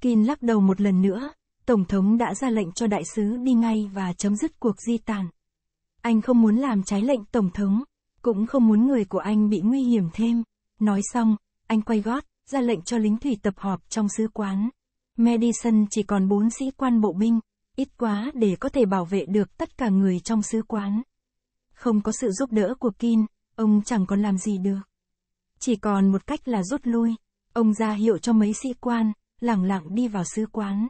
Kim lắc đầu một lần nữa, Tổng thống đã ra lệnh cho đại sứ đi ngay và chấm dứt cuộc di tản. Anh không muốn làm trái lệnh Tổng thống cũng không muốn người của anh bị nguy hiểm thêm. Nói xong, anh quay gót, ra lệnh cho lính thủy tập họp trong sứ quán. Madison chỉ còn bốn sĩ quan bộ binh, ít quá để có thể bảo vệ được tất cả người trong sứ quán. Không có sự giúp đỡ của Kin, ông chẳng còn làm gì được. Chỉ còn một cách là rút lui, ông ra hiệu cho mấy sĩ quan, lẳng lặng đi vào sứ quán.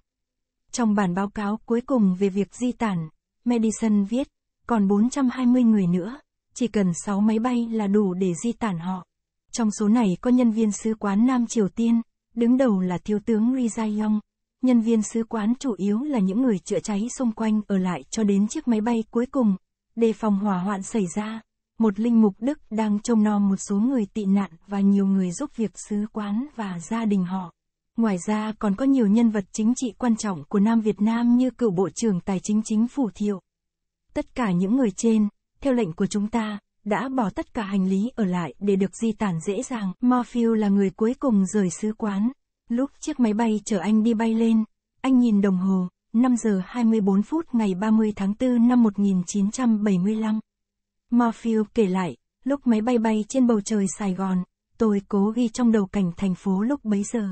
Trong bản báo cáo cuối cùng về việc di tản, Madison viết, còn 420 người nữa chỉ cần 6 máy bay là đủ để di tản họ. Trong số này có nhân viên sứ quán Nam Triều Tiên, đứng đầu là thiếu tướng Ri Jae-yong. Nhân viên sứ quán chủ yếu là những người chữa cháy xung quanh ở lại cho đến chiếc máy bay cuối cùng, đề phòng hỏa hoạn xảy ra. Một linh mục Đức đang trông nom một số người tị nạn và nhiều người giúp việc sứ quán và gia đình họ. Ngoài ra còn có nhiều nhân vật chính trị quan trọng của Nam Việt Nam như cựu Bộ trưởng Tài chính Chính phủ Thiệu. Tất cả những người trên, theo lệnh của chúng ta, đã bỏ tất cả hành lý ở lại để được di tản dễ dàng. Morphew là người cuối cùng rời sứ quán. Lúc chiếc máy bay chở anh đi bay lên, anh nhìn đồng hồ, 5 giờ 24 phút ngày 30 tháng 4 năm 1975. Morphew kể lại, lúc máy bay bay trên bầu trời Sài Gòn, tôi cố ghi trong đầu cảnh thành phố lúc bấy giờ.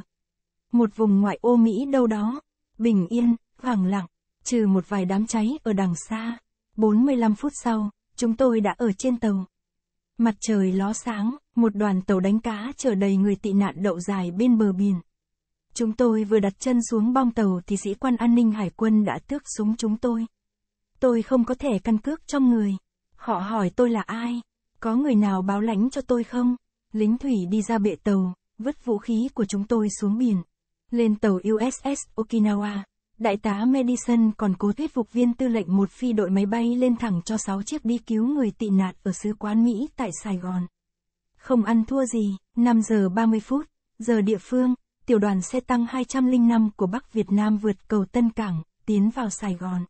Một vùng ngoại ô Mỹ đâu đó, bình yên, hoàng lặng, trừ một vài đám cháy ở đằng xa. 45 phút sau, chúng tôi đã ở trên tàu. Mặt trời ló sáng, một đoàn tàu đánh cá chở đầy người tị nạn đậu dài bên bờ biển. Chúng tôi vừa đặt chân xuống bong tàu thì sĩ quan an ninh hải quân đã tước súng chúng tôi. Tôi không có thẻ căn cước trong người. Họ hỏi tôi là ai? Có người nào báo lãnh cho tôi không? Lính thủy đi ra bệ tàu, vứt vũ khí của chúng tôi xuống biển. Lên tàu USS Okinawa. Đại tá Madison còn cố thuyết phục viên tư lệnh một phi đội máy bay lên thẳng cho 6 chiếc đi cứu người tị nạn ở sứ quán Mỹ tại Sài Gòn. Không ăn thua gì, 5 giờ 30 phút, giờ địa phương, tiểu đoàn xe tăng 205 của Bắc Việt Nam vượt cầu Tân Cảng, tiến vào Sài Gòn.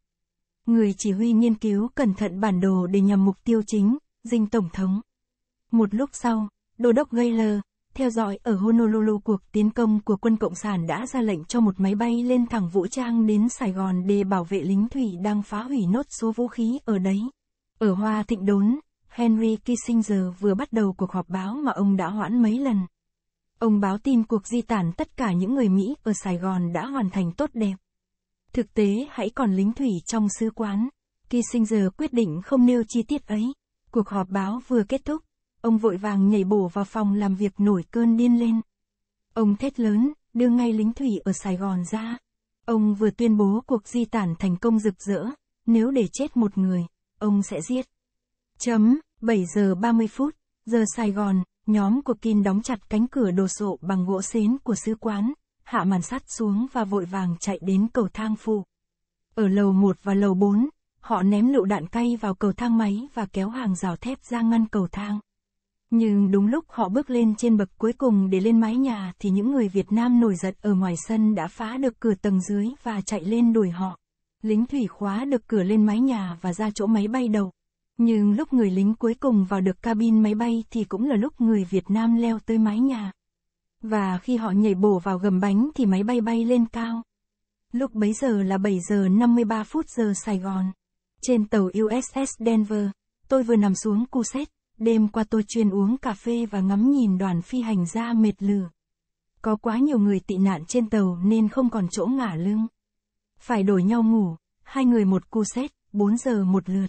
Người chỉ huy nghiên cứu cẩn thận bản đồ để nhằm mục tiêu chính, dinh Tổng thống. Một lúc sau, Đô đốc Gaylor, theo dõi ở Honolulu cuộc tiến công của quân Cộng sản đã ra lệnh cho một máy bay lên thẳng vũ trang đến Sài Gòn để bảo vệ lính thủy đang phá hủy nốt số vũ khí ở đấy. Ở Hoa Thịnh Đốn, Henry Kissinger vừa bắt đầu cuộc họp báo mà ông đã hoãn mấy lần. Ông báo tin cuộc di tản tất cả những người Mỹ ở Sài Gòn đã hoàn thành tốt đẹp. Thực tế hãy còn lính thủy trong sứ quán. Kissinger quyết định không nêu chi tiết ấy. Cuộc họp báo vừa kết thúc, Ông vội vàng nhảy bổ vào phòng làm việc nổi cơn điên lên. Ông thét lớn, đưa ngay lính thủy ở Sài Gòn ra. Ông vừa tuyên bố cuộc di tản thành công rực rỡ, nếu để chết một người, ông sẽ giết. Chấm, 7 giờ 30 phút, giờ Sài Gòn, nhóm của Kim đóng chặt cánh cửa đồ sộ bằng gỗ xến của sứ quán, hạ màn sắt xuống và vội vàng chạy đến cầu thang phụ. Ở lầu 1 và lầu 4, họ ném lựu đạn cay vào cầu thang máy và kéo hàng rào thép ra ngăn cầu thang. Nhưng đúng lúc họ bước lên trên bậc cuối cùng để lên mái nhà thì những người Việt Nam nổi giận ở ngoài sân đã phá được cửa tầng dưới và chạy lên đuổi họ. Lính thủy khóa được cửa lên mái nhà và ra chỗ máy bay đầu. Nhưng lúc người lính cuối cùng vào được cabin máy bay thì cũng là lúc người Việt Nam leo tới mái nhà. Và khi họ nhảy bổ vào gầm bánh thì máy bay bay lên cao. Lúc bấy giờ là 7 giờ 53 phút giờ Sài Gòn. Trên tàu USS Denver, tôi vừa nằm xuống cu xét Đêm qua tôi chuyên uống cà phê và ngắm nhìn đoàn phi hành gia mệt lử. Có quá nhiều người tị nạn trên tàu nên không còn chỗ ngả lưng. Phải đổi nhau ngủ, hai người một cu xét, bốn giờ một lượt.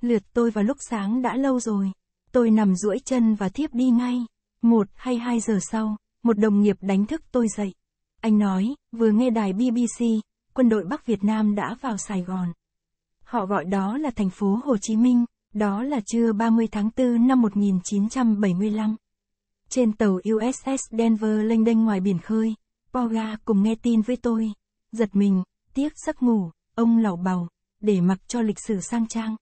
Lượt tôi vào lúc sáng đã lâu rồi. Tôi nằm duỗi chân và thiếp đi ngay. Một hay hai giờ sau, một đồng nghiệp đánh thức tôi dậy. Anh nói, vừa nghe đài BBC, quân đội Bắc Việt Nam đã vào Sài Gòn. Họ gọi đó là thành phố Hồ Chí Minh. Đó là trưa 30 tháng 4 năm 1975. Trên tàu USS Denver lênh đênh ngoài biển khơi, Poga cùng nghe tin với tôi. Giật mình, tiếc giấc ngủ, ông lẩu bầu, để mặc cho lịch sử sang trang.